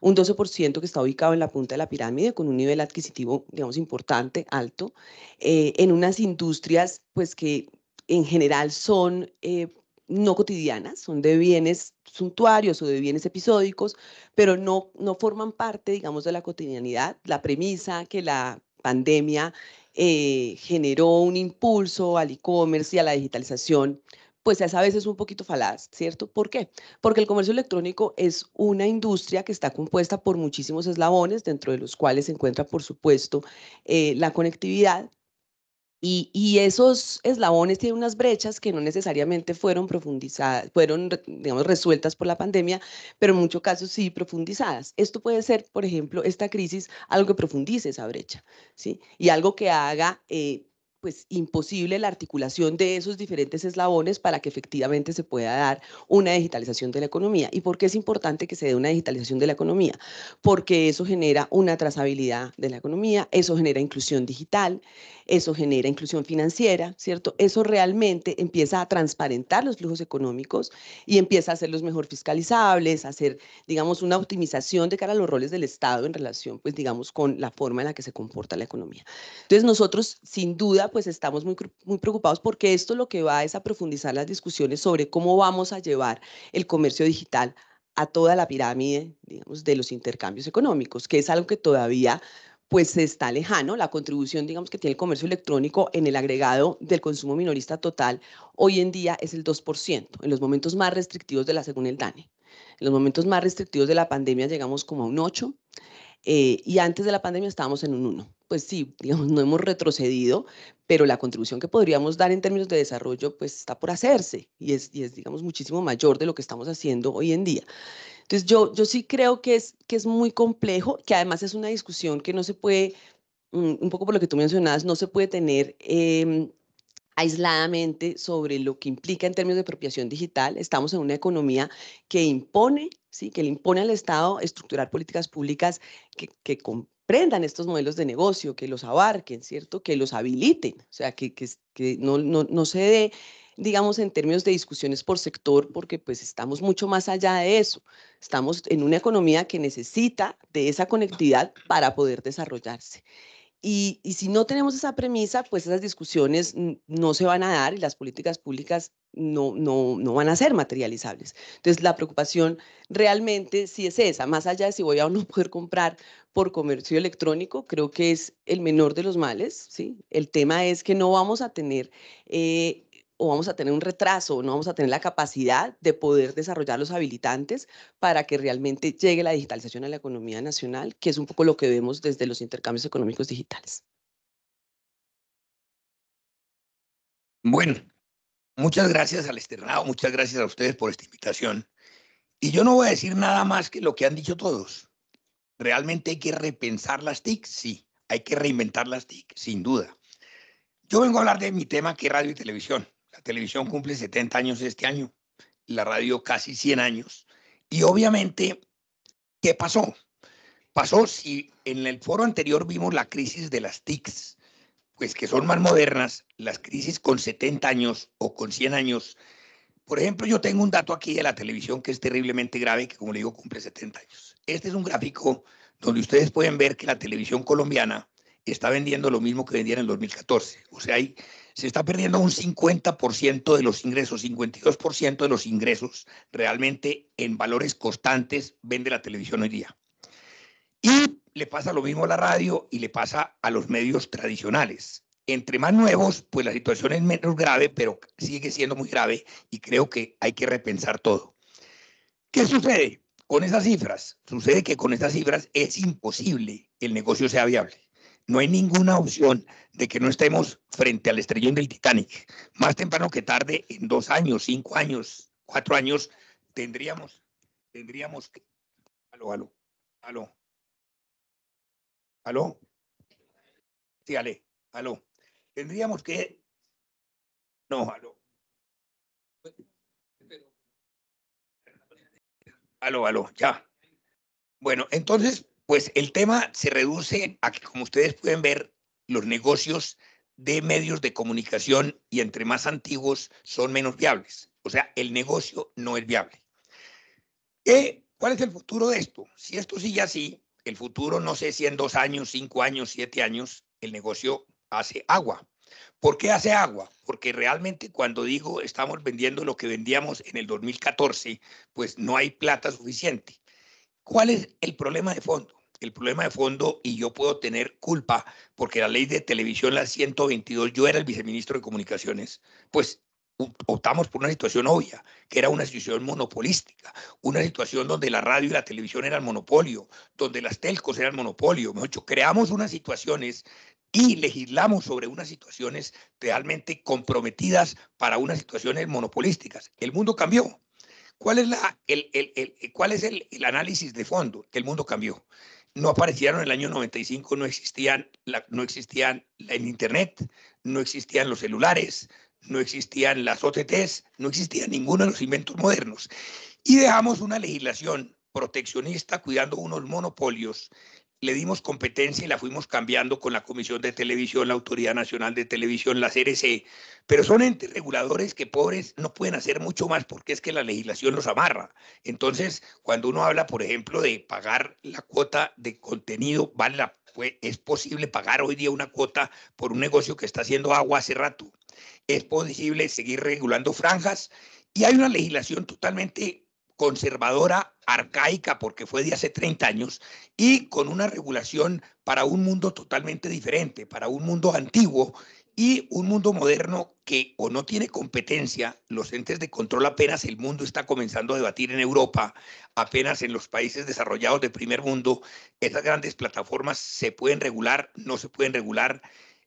un 12% que está ubicado en la punta de la pirámide, con un nivel adquisitivo, digamos, importante, alto, eh, en unas industrias, pues que en general son eh, no cotidianas, son de bienes suntuarios o de bienes episódicos, pero no, no forman parte, digamos, de la cotidianidad. La premisa que la pandemia eh, generó un impulso al e-commerce y a la digitalización, pues a veces un poquito falaz, ¿cierto? ¿Por qué? Porque el comercio electrónico es una industria que está compuesta por muchísimos eslabones, dentro de los cuales se encuentra, por supuesto, eh, la conectividad, y, esos eslabones tienen unas brechas que no necesariamente fueron profundizadas, fueron, digamos, resueltas por la pandemia, pero en muchos casos sí profundizadas. Esto puede ser, por ejemplo, esta crisis, algo que profundice esa brecha, ¿sí? Y algo que haga eh, pues imposible la articulación de esos diferentes eslabones para que efectivamente se pueda dar una digitalización de la economía. ¿Y por qué es importante que se dé una digitalización de la economía? Porque eso genera una trazabilidad de la economía, eso genera inclusión digital, eso genera inclusión financiera, ¿cierto? Eso realmente empieza a transparentar los flujos económicos y empieza a hacerlos mejor fiscalizables, a hacer, digamos, una optimización de cara a los roles del Estado en relación, pues, digamos, con la forma en la que se comporta la economía. Entonces, nosotros, sin duda, pues estamos muy, muy preocupados porque esto lo que va es a profundizar las discusiones sobre cómo vamos a llevar el comercio digital a toda la pirámide, digamos, de los intercambios económicos, que es algo que todavía pues está lejano la contribución, digamos, que tiene el comercio electrónico en el agregado del consumo minorista total, hoy en día es el 2%, en los momentos más restrictivos de la, según el DANE. En los momentos más restrictivos de la pandemia llegamos como a un 8%. Eh, y antes de la pandemia estábamos en un 1. Pues sí, digamos, no hemos retrocedido, pero la contribución que podríamos dar en términos de desarrollo pues está por hacerse y es, y es digamos, muchísimo mayor de lo que estamos haciendo hoy en día. Entonces yo, yo sí creo que es, que es muy complejo, que además es una discusión que no se puede, mm, un poco por lo que tú mencionabas, no se puede tener... Em, aisladamente sobre lo que implica en términos de apropiación digital. Estamos en una economía que impone ¿sí? que le impone al Estado estructurar políticas públicas que, comprendan estos modelos de negocio, que los abarquen, ¿cierto? que los habiliten, o sea, que, no, no se dé digamos, en términos de discusiones por sector, porque pues estamos mucho más allá de eso. Estamos en una economía que necesita de esa conectividad para poder desarrollarse. Y, si no tenemos esa premisa, pues esas discusiones no se van a dar y las políticas públicas no, no, van a ser materializables. Entonces, la preocupación realmente sí es esa, más allá de si voy a o no *laughs* poder comprar por comercio electrónico, creo que es el menor de los males. ¿sí? El tema es que no vamos a tener eh, o vamos a tener un retraso, no vamos a tener la capacidad de poder desarrollar los habilitantes para que realmente llegue la digitalización a la economía nacional, que es un poco lo que vemos desde los intercambios económicos digitales. Bueno, muchas gracias al externado, muchas gracias a ustedes por esta invitación. Y yo no voy a decir nada más que lo que han dicho todos. Realmente hay que repensar las TIC, sí, hay que reinventar las TIC, sin duda. Yo vengo a hablar de mi tema que es radio y televisión. La televisión cumple 70 años este año, la radio casi 100 años. Y obviamente, ¿qué pasó? Pasó si en el foro anterior vimos la crisis de las TICs, pues que son más modernas, las crisis con 70 años o con 100 años. Por ejemplo, yo tengo un dato aquí de la televisión que es terriblemente grave, que como le digo, cumple 70 años. Este es un gráfico donde ustedes pueden ver que la televisión colombiana está vendiendo lo mismo que vendía en el 2014. O sea, hay se está perdiendo un 50% de los ingresos, 52% de los ingresos realmente en valores constantes vende la televisión hoy día. Y le pasa lo mismo a la radio y le pasa a los medios tradicionales. Entre más nuevos, pues la situación es menos grave, pero sigue siendo muy grave y creo que hay que repensar todo. ¿Qué sucede con esas cifras? Sucede que con esas cifras es imposible que el negocio sea viable. No hay ninguna opción de que no estemos frente al estrellón del Titanic. Más temprano que tarde, en dos años, cinco años, cuatro años, tendríamos, tendríamos que... Aló, aló, aló. Aló. Sí, Ale, aló. Tendríamos que... No, aló. Aló, aló, ya. Bueno, entonces pues el tema se reduce a que, como ustedes pueden ver, los negocios de medios de comunicación y entre más antiguos son menos viables. O sea, el negocio no es viable. ¿Cuál es el futuro de esto? Si esto sigue así, el futuro no sé si en dos años, cinco años, siete años, el negocio hace agua. ¿Por qué hace agua? Porque realmente cuando digo estamos vendiendo lo que vendíamos en el 2014, pues no hay plata suficiente. ¿Cuál es el problema de fondo? el problema de fondo y yo puedo tener culpa porque la ley de televisión, la 122, yo era el viceministro de comunicaciones, pues optamos por una situación obvia, que era una situación monopolística, una situación donde la radio y la televisión eran monopolio, donde las telcos eran monopolio. creamos unas situaciones y legislamos sobre unas situaciones realmente comprometidas para unas situaciones monopolísticas. El mundo cambió. ¿Cuál es, la, el, el, cuál es el, análisis de fondo? Que el mundo cambió no aparecieron en el año 95, no existían, la, no existían el Internet, no existían los celulares, no existían las OTTs, no existía ninguno de los inventos modernos. Y dejamos una legislación proteccionista cuidando unos monopolios le dimos competencia y la fuimos cambiando con la Comisión de Televisión, la Autoridad Nacional de Televisión, la CRC, pero son entes reguladores que pobres no pueden hacer mucho más porque es que la legislación los amarra. Entonces, cuando uno habla, por ejemplo, de pagar la cuota de contenido, vale es posible pagar hoy día una cuota por un negocio que está haciendo agua hace rato. Es posible seguir regulando franjas y hay una legislación totalmente conservadora, arcaica, porque fue de hace 30 años, y con una regulación para un mundo totalmente diferente, para un mundo antiguo y un mundo moderno que o no tiene competencia, los entes de control apenas el mundo está comenzando a debatir en Europa, apenas en los países desarrollados de primer mundo, estas grandes plataformas se pueden regular, no se pueden regular.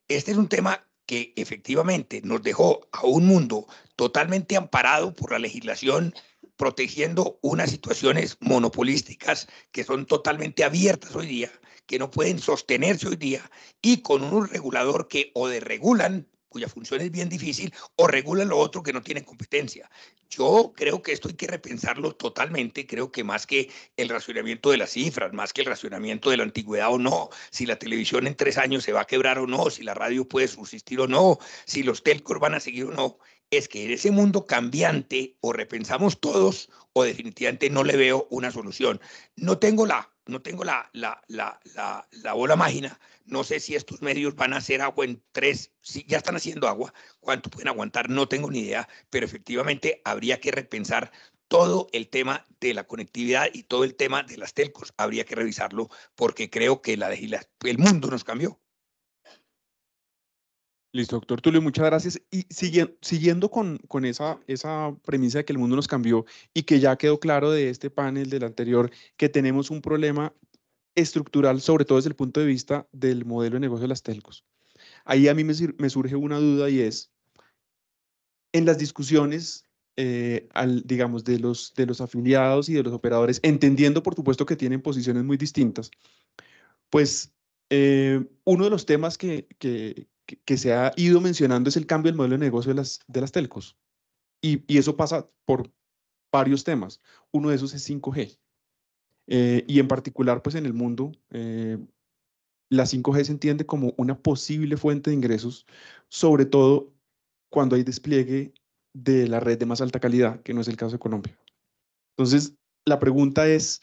Este es un tema que efectivamente nos dejó a un mundo totalmente amparado por la legislación protegiendo unas situaciones monopolísticas que son totalmente abiertas hoy día, que no pueden sostenerse hoy día, y con un regulador que o desregulan, cuya función es bien difícil, o regulan lo otro que no tiene competencia. Yo creo que esto hay que repensarlo totalmente, creo que más que el racionamiento de las cifras, más que el racionamiento de la antigüedad o no, si la televisión en tres años se va a quebrar o no, si la radio puede subsistir o no, si los telcos van a seguir o no, es que en ese mundo cambiante o repensamos todos o definitivamente no le veo una solución. No tengo la, no tengo la, la, la, la, bola mágina. No sé si estos medios van a hacer agua en tres, si ya están haciendo agua, cuánto pueden aguantar, no tengo ni idea, pero efectivamente habría que repensar todo el tema de la conectividad y todo el tema de las telcos. Habría que revisarlo porque creo que la, el mundo nos cambió. Listo, doctor Tulio, muchas gracias. Y siguiendo, siguiendo con, con esa, esa, premisa de que el mundo nos cambió y que ya quedó claro de este panel, del anterior, que tenemos un problema estructural, sobre todo desde el punto de vista del modelo de negocio de las telcos. Ahí a mí me, surge una duda y es, en las discusiones, eh, al, digamos, de los, de los afiliados y de los operadores, entendiendo, por supuesto, que tienen posiciones muy distintas, pues eh, uno de los temas que, que, que, se ha ido mencionando es el cambio del modelo de negocio de las, de las telcos. Y, eso pasa por varios temas. Uno de esos es 5G. Eh, y en particular, pues en el mundo, eh, la 5G se entiende como una posible fuente de ingresos, sobre todo cuando hay despliegue de la red de más alta calidad, que no es el caso de Colombia. Entonces, la pregunta es,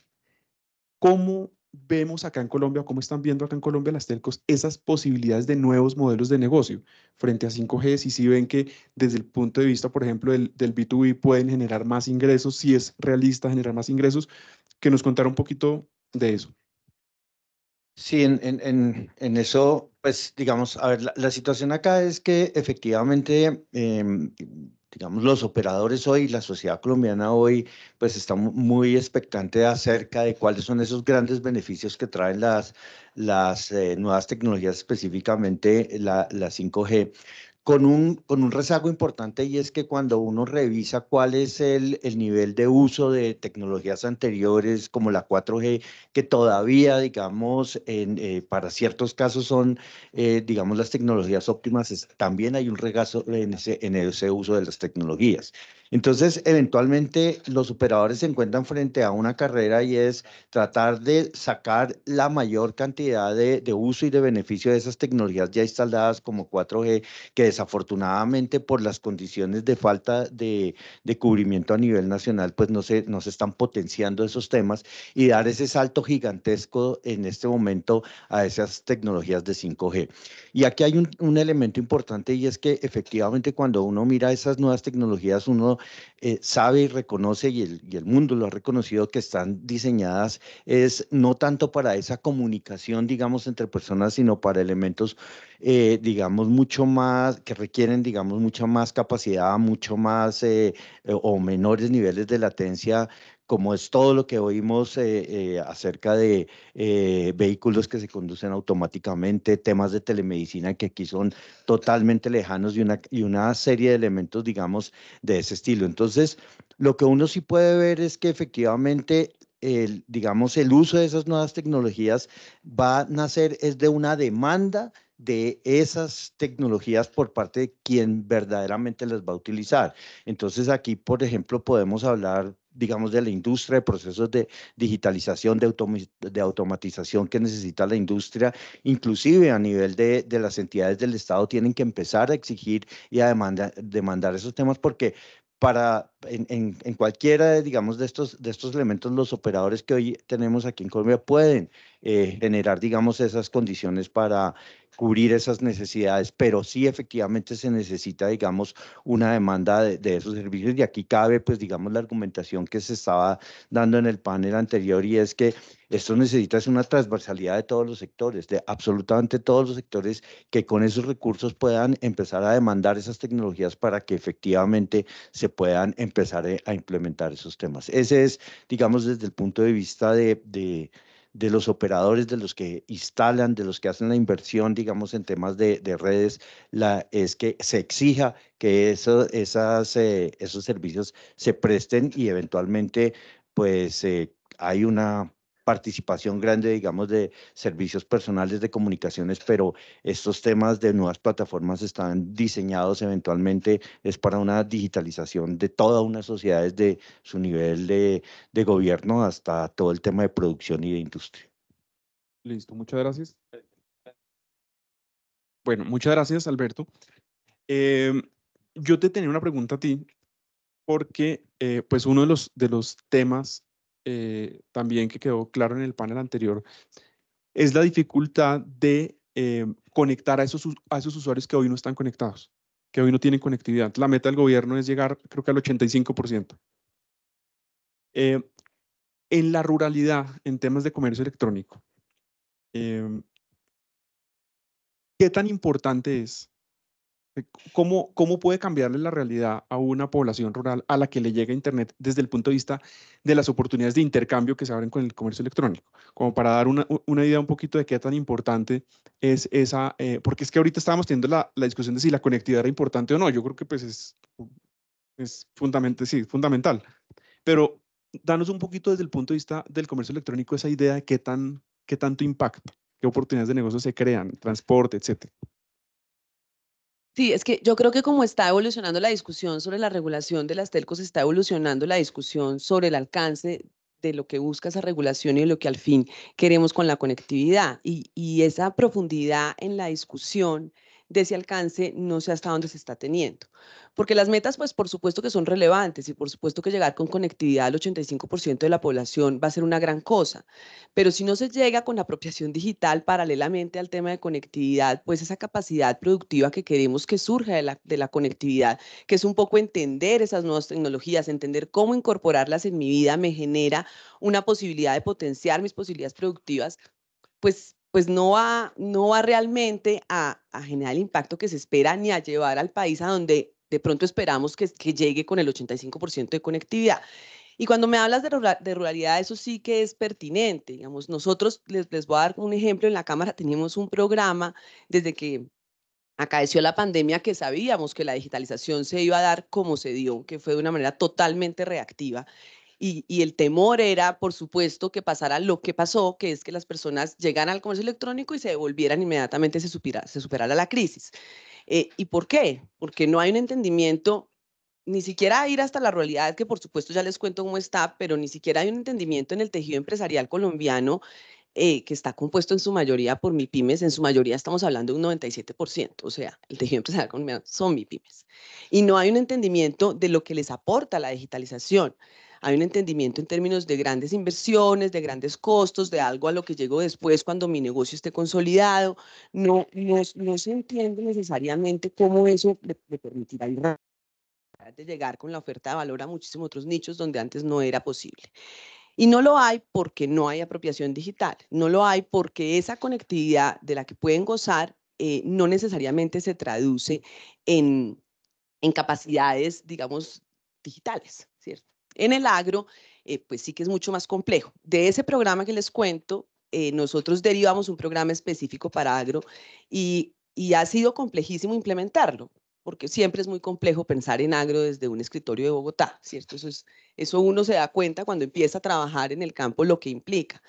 ¿cómo vemos acá en Colombia, cómo están viendo acá en Colombia las telcos, esas posibilidades de nuevos modelos de negocio frente a 5G, si ven que desde el punto de vista, por ejemplo, del, del B2B pueden generar más ingresos, si es realista generar más ingresos, que nos contara un poquito de eso. Sí, en, en, en eso pues digamos, a ver, la, situación acá es que efectivamente, em, digamos, los operadores hoy, la sociedad colombiana hoy, pues está muy expectante acerca de cuáles son esos grandes beneficios que traen las, las eh, nuevas tecnologías, específicamente la, la 5G con un, con un rezago importante y es que cuando uno revisa cuál es el, nivel de uso de tecnologías anteriores como la 4G, que todavía, digamos, en, eh, para ciertos casos son, eh, digamos, las tecnologías óptimas, también hay un regazo en ese, en ese uso de las tecnologías. Entonces, eventualmente los operadores se encuentran frente a una carrera y es tratar de sacar la mayor cantidad de, uso y de beneficio de esas tecnologías ya instaladas como 4G, que desafortunadamente por las condiciones de falta de, de cubrimiento a nivel nacional, pues no se, no están potenciando esos temas y dar ese salto gigantesco en este momento a esas tecnologías de 5G. Y aquí hay un elemento importante y es que efectivamente cuando uno mira esas nuevas tecnologías, uno eh, sabe y reconoce, y el, y el, mundo lo ha reconocido, que están diseñadas es no tanto para esa comunicación, digamos, entre personas, sino para elementos eh, digamos, mucho más, que requieren, digamos, mucha más capacidad, mucho más eh, eh, o menores niveles de latencia como es todo lo que oímos acerca de vehículos que se conducen automáticamente, temas de telemedicina que aquí son totalmente lejanos y una, y una serie de elementos, digamos, de ese estilo. Entonces, lo que uno sí puede ver es que efectivamente el, digamos, el uso de esas nuevas tecnologías va a nacer es de una demanda de esas tecnologías por parte de quien verdaderamente las va a utilizar. Entonces aquí, por ejemplo, podemos hablar digamos, de la industria, de procesos de digitalización, de, de automatización que necesita la industria, inclusive a nivel de, las entidades del Estado, tienen que empezar a exigir y a demandar esos temas porque para en, cualquiera, digamos, de estos, de estos elementos, los operadores que hoy tenemos aquí en Colombia pueden eh, generar, digamos, esas condiciones para cubrir esas necesidades, pero sí efectivamente se necesita, digamos, una demanda de, esos servicios y aquí cabe, pues, digamos, la argumentación que se estaba dando en el panel anterior y es que esto necesita una transversalidad de todos los sectores, de absolutamente todos los sectores que con esos recursos puedan empezar a demandar esas tecnologías para que efectivamente se puedan empezar eh, a implementar esos temas. Ese es, digamos, desde el punto de vista de de los operadores, de los que instalan, de los que hacen la inversión, digamos, en temas de, redes, la, es que se exija que eh, esos servicios se presten y eventualmente, pues, eh, hay una participación grande, digamos, de servicios personales de comunicaciones, pero estos temas de nuevas plataformas están diseñados eventualmente, es para una digitalización de toda una sociedad desde su nivel de, gobierno hasta todo el tema de producción y de industria. Listo, muchas gracias. Bueno, muchas gracias, Alberto. Em, yo te tenía una pregunta a ti, porque eh, pues uno de los, de los temas eh, también que quedó claro en el panel anterior, es la dificultad de eh, conectar a esos, a esos usuarios que hoy no están conectados, que hoy no tienen conectividad. La meta del gobierno es llegar, creo que al 85%. Eh, en la ruralidad, en temas de comercio electrónico, em, ¿qué tan importante es eh, ¿Cómo, ¿Cómo puede cambiarle la realidad a una población rural a la que le llega Internet desde el punto de vista de las oportunidades de intercambio que se abren con el comercio electrónico? Como para dar una, una idea un poquito de qué tan importante es esa, eh, porque es que ahorita estábamos teniendo la, la, discusión de si la conectividad era importante o no. Yo creo que pues es, es fundamental, sí, fundamental. Pero danos un poquito desde el punto de vista del comercio electrónico esa idea de qué, tan, qué tanto impacto, qué oportunidades de negocio se crean, transporte, etcétera. Sí, es que yo creo que como está evolucionando la discusión sobre la regulación de las telcos, está evolucionando la discusión sobre el alcance de lo que busca esa regulación y lo que al fin queremos con la conectividad. Y, y esa profundidad en la discusión de ese alcance no sé hasta dónde se está teniendo. Porque las metas, pues por supuesto que son relevantes y por supuesto que llegar con conectividad al 85% de la población va a ser una gran cosa, pero si no se llega con la apropiación digital paralelamente al tema de conectividad, pues esa capacidad productiva que queremos que surja de la, de la conectividad, que es un poco entender esas nuevas tecnologías, entender cómo incorporarlas en mi vida me genera una posibilidad de potenciar mis posibilidades productivas, pues pues no va, no va realmente a, generar el impacto que se espera ni a llevar al país a donde de pronto esperamos que, llegue con el 85% de conectividad. Y cuando me hablas de, ruralidad, eso sí que es pertinente. Digamos, nosotros, les, les voy a dar un ejemplo, en la Cámara teníamos un programa desde que acaeció la pandemia que sabíamos que la digitalización se iba a dar como se dio, que fue de una manera totalmente reactiva y, el temor era, por supuesto, que pasara lo que pasó, que es que las personas llegaran al comercio electrónico y se devolvieran inmediatamente, se, supiera, se superara la crisis. Eh, ¿Y por qué? Porque no hay un entendimiento ni siquiera ir hasta la realidad, que por supuesto ya les cuento cómo está, pero ni siquiera hay un entendimiento en el tejido empresarial colombiano eh, que está compuesto en su mayoría por MIPIMES, en su mayoría estamos hablando de un 97%, o sea, el tejido empresarial colombiano son MIPIMES. Y no hay un entendimiento de lo que les aporta la digitalización, hay un entendimiento en términos de grandes inversiones, de grandes costos, de algo a lo que llego después cuando mi negocio esté consolidado. No, no, se entiende necesariamente cómo eso le, permitirá llegar con la oferta de valor a muchísimos otros nichos donde antes no era posible. Y no lo hay porque no hay apropiación digital, no lo hay porque esa conectividad de la que pueden gozar eh, no necesariamente se traduce en, en capacidades, digamos, digitales, ¿cierto? en el agro, eh, pues sí que es mucho más complejo. De ese programa que les cuento, eh, nosotros derivamos un programa específico para agro y, ha sido complejísimo implementarlo porque siempre es muy complejo pensar en agro desde un escritorio de Bogotá, ¿cierto? es, eso uno se da cuenta cuando empieza a trabajar en el campo lo que implica.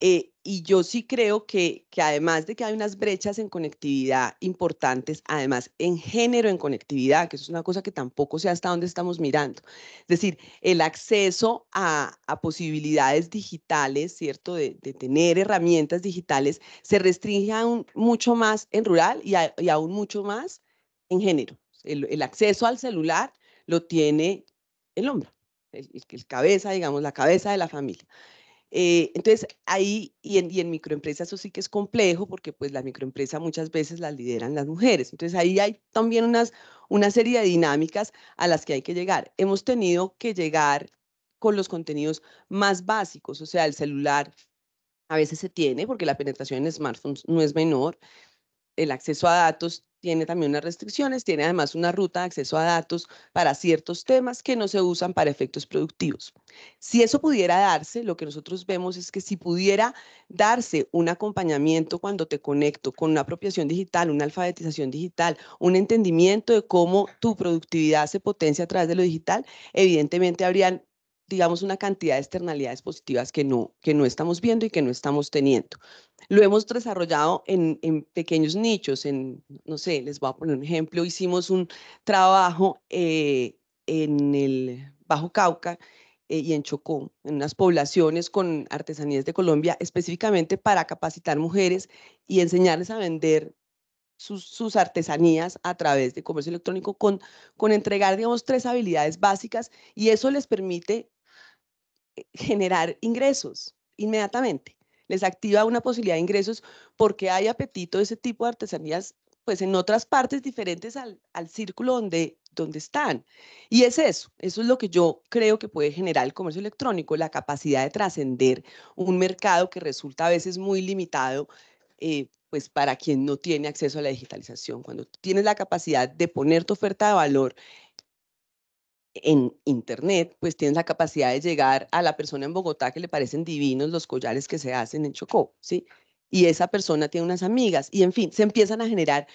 Eh, y yo sí creo que, además de que hay unas brechas en conectividad importantes, además en género en conectividad, que eso es una cosa que tampoco sé hasta dónde estamos mirando. Es decir, el acceso a, posibilidades digitales, ¿cierto? De, tener herramientas digitales, se restringe aún mucho más en rural y, aún mucho más en género. El, acceso al celular lo tiene el hombre, cabeza, digamos, la cabeza de la familia. Eh, entonces, ahí y en, microempresas eso sí que es complejo porque pues la microempresa muchas veces la lideran las mujeres. Entonces, ahí hay también unas, una serie de dinámicas a las que hay que llegar. Hemos tenido que llegar con los contenidos más básicos, o sea, el celular a veces se tiene porque la penetración en smartphones no es menor, el acceso a datos tiene también unas restricciones, tiene además una ruta de acceso a datos para ciertos temas que no se usan para efectos productivos. Si eso pudiera darse, lo que nosotros vemos es que si pudiera darse un acompañamiento cuando te conecto con una apropiación digital, una alfabetización digital, un entendimiento de cómo tu productividad se potencia a través de lo digital, evidentemente habrían digamos, una cantidad de externalidades positivas que no, que no estamos viendo y que no estamos teniendo. Lo hemos desarrollado en, en pequeños nichos, en, no sé, les voy a poner un ejemplo, hicimos un trabajo eh, en el Bajo Cauca eh, y en Chocó, en unas poblaciones con artesanías de Colombia, específicamente para capacitar mujeres y enseñarles a vender sus, sus, artesanías a través de comercio electrónico con, con entregar, digamos, tres habilidades básicas y eso les permite eh, generar ingresos inmediatamente. Les activa una posibilidad de ingresos porque hay apetito de ese tipo de artesanías pues en otras partes diferentes al, círculo donde, donde están. Y es eso, eso es lo que yo creo que puede generar el comercio electrónico, la capacidad de trascender un mercado que resulta a veces muy limitado, eh, pues para quien no tiene acceso a la digitalización. Cuando tienes la capacidad de poner tu oferta de valor en Internet, pues tienes la capacidad de llegar a la persona en Bogotá que le parecen divinos los collares que se hacen en Chocó, ¿sí? Y esa persona tiene unas amigas y en fin, se empiezan a generar,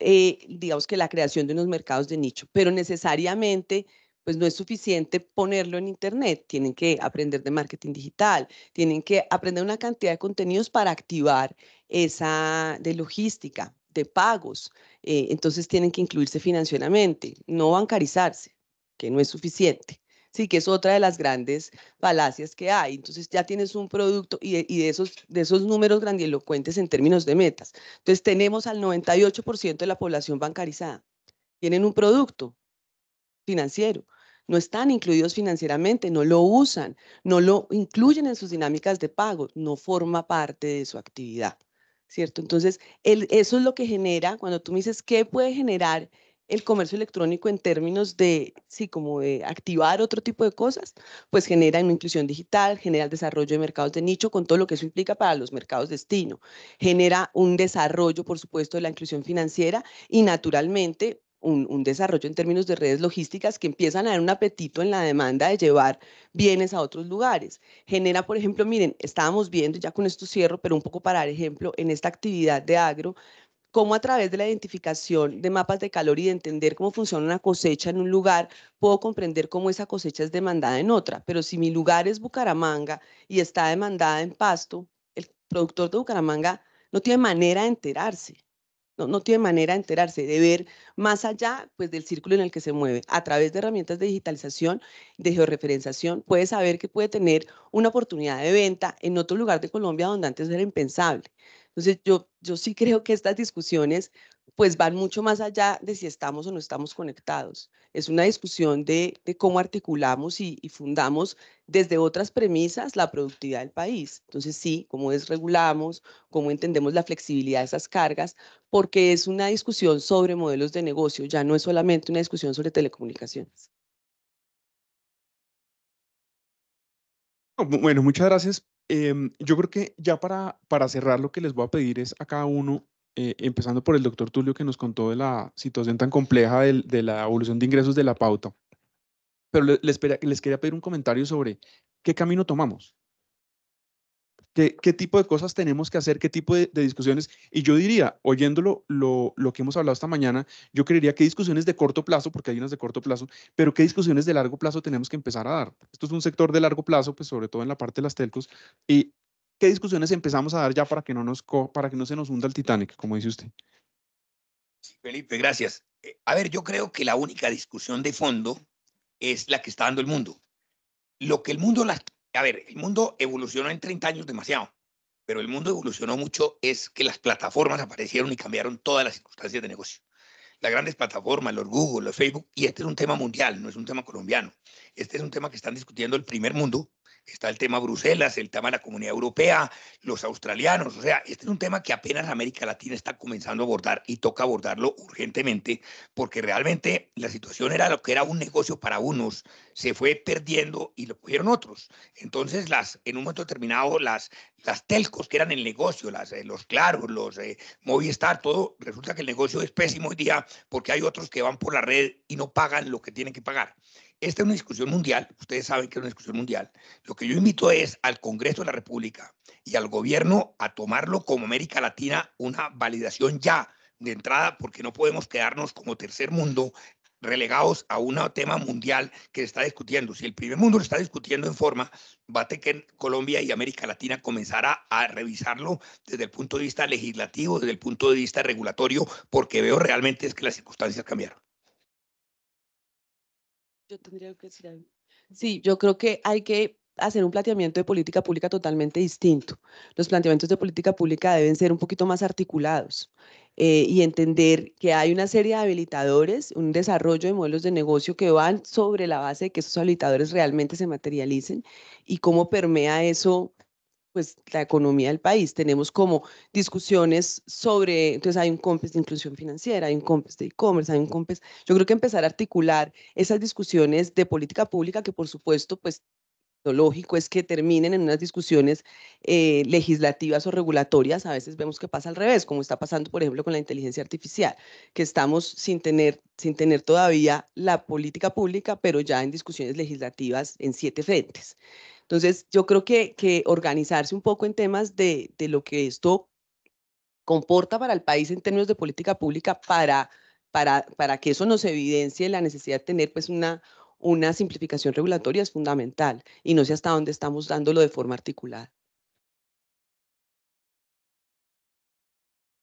eh, digamos que la creación de unos mercados de nicho, pero necesariamente pues no es suficiente ponerlo en Internet, tienen que aprender de marketing digital, tienen que aprender una cantidad de contenidos para activar esa de logística, de pagos, eh, entonces tienen que incluirse financieramente, no bancarizarse, que no es suficiente. Sí, que es otra de las grandes falacias que hay. Entonces ya tienes un producto y de, esos, de esos números grandilocuentes en términos de metas. Entonces tenemos al 98% de la población bancarizada. Tienen un producto financiero. No están incluidos financieramente, no lo usan, no lo incluyen en sus dinámicas de pago, no forma parte de su actividad, ¿cierto? Entonces, eso es lo que genera, cuando tú me dices, ¿qué puede generar el comercio electrónico en términos de, sí, como de activar otro tipo de cosas, pues genera una inclusión digital, genera el desarrollo de mercados de nicho con todo lo que eso implica para los mercados destino, genera un desarrollo, por supuesto, de la inclusión financiera y naturalmente un, un, desarrollo en términos de redes logísticas que empiezan a dar un apetito en la demanda de llevar bienes a otros lugares. Genera, por ejemplo, miren, estábamos viendo, ya con esto cierro, pero un poco para dar ejemplo, en esta actividad de agro, cómo a través de la identificación de mapas de calor y de entender cómo funciona una cosecha en un lugar, puedo comprender cómo esa cosecha es demandada en otra. Pero si mi lugar es Bucaramanga y está demandada en Pasto, el productor de Bucaramanga no tiene manera de enterarse. No, no, tiene manera de enterarse, de ver más allá pues, del círculo en el que se mueve. A través de herramientas de digitalización, de georreferenciación, puede saber que puede tener una oportunidad de venta en otro lugar de Colombia donde antes era impensable. Entonces, yo, yo sí creo que estas discusiones pues van mucho más allá de si estamos o no estamos conectados. Es una discusión de, cómo articulamos y, y, fundamos desde otras premisas la productividad del país. Entonces, sí, cómo desregulamos, cómo entendemos la flexibilidad de esas cargas, porque es una discusión sobre modelos de negocio, ya no es solamente una discusión sobre telecomunicaciones. Bueno, muchas gracias Em, yo creo que ya para, para cerrar lo que les voy a pedir es a cada uno, eh, empezando por el doctor Tulio que nos contó de la situación tan compleja de, la evolución de ingresos de la pauta, pero les, les quería pedir un comentario sobre qué camino tomamos, ¿Qué, qué tipo de cosas tenemos que hacer? ¿Qué tipo de, discusiones? Y yo diría, oyéndolo lo, lo, que hemos hablado esta mañana, yo creería que discusiones de corto plazo, porque hay unas de corto plazo, pero qué discusiones de largo plazo tenemos que empezar a dar. Esto es un sector de largo plazo, pues sobre todo en la parte de las telcos. ¿Y qué discusiones empezamos a dar ya para que no, nos para que no se nos hunda el Titanic, como dice usted? Felipe, gracias. Eh, a ver, yo creo que la única discusión de fondo es la que está dando el mundo. Lo que el mundo la, a ver, el mundo evolucionó en 30 años demasiado, pero el mundo evolucionó mucho es que las plataformas aparecieron y cambiaron todas las circunstancias de negocio. Las grandes plataformas, los Google, los Facebook, y este es un tema mundial, no es un tema colombiano. Este es un tema que están discutiendo el primer mundo está el tema Bruselas, el tema de la Comunidad Europea, los australianos, o sea, este es un tema que apenas América Latina está comenzando a abordar y toca abordarlo urgentemente, porque realmente la situación era lo que era un negocio para unos, se fue perdiendo y lo cogieron otros. Entonces, las, en un momento determinado, las, telcos que eran el negocio, las, eh, los claros, los eh, Movistar, todo, resulta que el negocio es pésimo hoy día porque hay otros que van por la red y no pagan lo que tienen que pagar. Esta es una discusión mundial, ustedes saben que es una discusión mundial. Lo que yo invito es al Congreso de la República y al gobierno a tomarlo como América Latina una validación ya de entrada, porque no podemos quedarnos como tercer mundo relegados a un tema mundial que se está discutiendo. Si el primer mundo lo está discutiendo en forma, bate que Colombia y América Latina comenzará a revisarlo desde el punto de vista legislativo, desde el punto de vista regulatorio, porque veo realmente es que las circunstancias cambiaron. Yo tendría que decir Sí, yo creo que hay que hacer un planteamiento de política pública totalmente distinto. Los planteamientos de política pública deben ser un poquito más articulados eh, y entender que hay una serie de habilitadores, un desarrollo de modelos de negocio que van sobre la base de que esos habilitadores realmente se materialicen y cómo permea eso pues la economía del país. Tenemos como discusiones sobre, entonces hay un COMPES de inclusión financiera, hay un COMPES de e-commerce, hay un COMPES. Yo creo que empezar a articular esas discusiones de política pública que por supuesto pues lo lógico es que terminen en unas discusiones eh, legislativas o regulatorias. A veces vemos que pasa al revés, como está pasando, por ejemplo, con la inteligencia artificial, que estamos sin tener, sin tener todavía la política pública, pero ya en discusiones legislativas en siete frentes. Entonces, yo creo que, organizarse un poco en temas de, lo que esto comporta para el país en términos de política pública, para, que eso nos evidencie la necesidad de tener pues una simplificación regulatoria es fundamental y no sé hasta dónde estamos dándolo de forma articulada.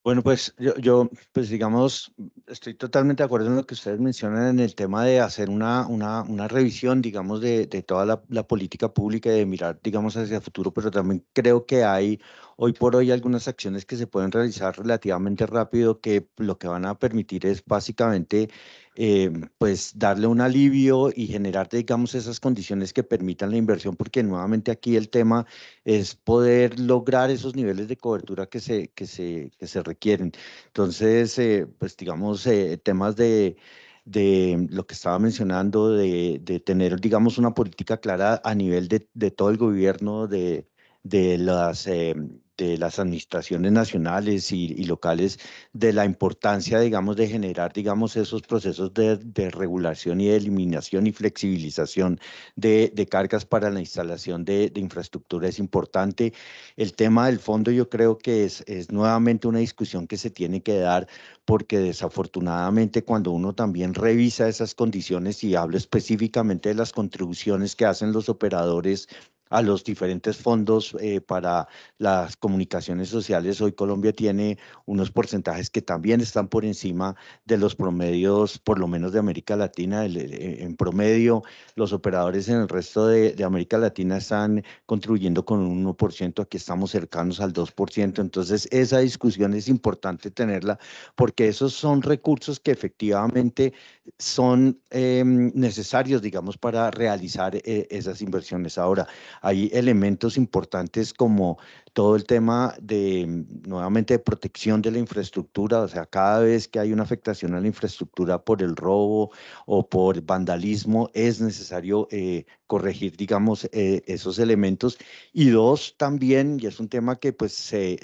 Bueno, pues yo, yo, pues digamos, estoy totalmente de acuerdo en lo que ustedes mencionan en el tema de hacer una, una, una revisión, digamos, de, de toda la, política pública y de mirar, digamos, hacia el futuro, pero también creo que hay hoy por hoy algunas acciones que se pueden realizar relativamente rápido que lo que van a permitir es básicamente, eh, pues, darle un alivio y generar, digamos, esas condiciones que permitan la inversión, porque nuevamente aquí el tema es poder lograr esos niveles de cobertura que se, que se, que se requieren quieren, Entonces, eh, pues digamos, eh, temas de, de lo que estaba mencionando, de, tener, digamos, una política clara a nivel de, todo el gobierno, de, de las... Em, de las administraciones nacionales y, locales de la importancia, digamos, de generar, digamos, esos procesos de, regulación y de eliminación y flexibilización de, cargas para la instalación de, de, infraestructura es importante. El tema del fondo yo creo que es, es nuevamente una discusión que se tiene que dar porque desafortunadamente cuando uno también revisa esas condiciones y hablo específicamente de las contribuciones que hacen los operadores a los diferentes fondos eh, para las comunicaciones sociales. Hoy Colombia tiene unos porcentajes que también están por encima de los promedios, por lo menos de América Latina. Eh, en promedio, los operadores en el resto de, América Latina están contribuyendo con un 1%, aquí estamos cercanos al 2%. Entonces, esa discusión es importante tenerla porque esos son recursos que efectivamente son em, necesarios, digamos, para realizar eh, esas inversiones. Ahora, hay elementos importantes como todo el tema de, mm, nuevamente, protección de la infraestructura, o sea, cada vez que hay una afectación a la infraestructura por el robo o por vandalismo, es necesario eh, corregir, digamos, eh, esos elementos. Y dos, también, y es un tema que pues se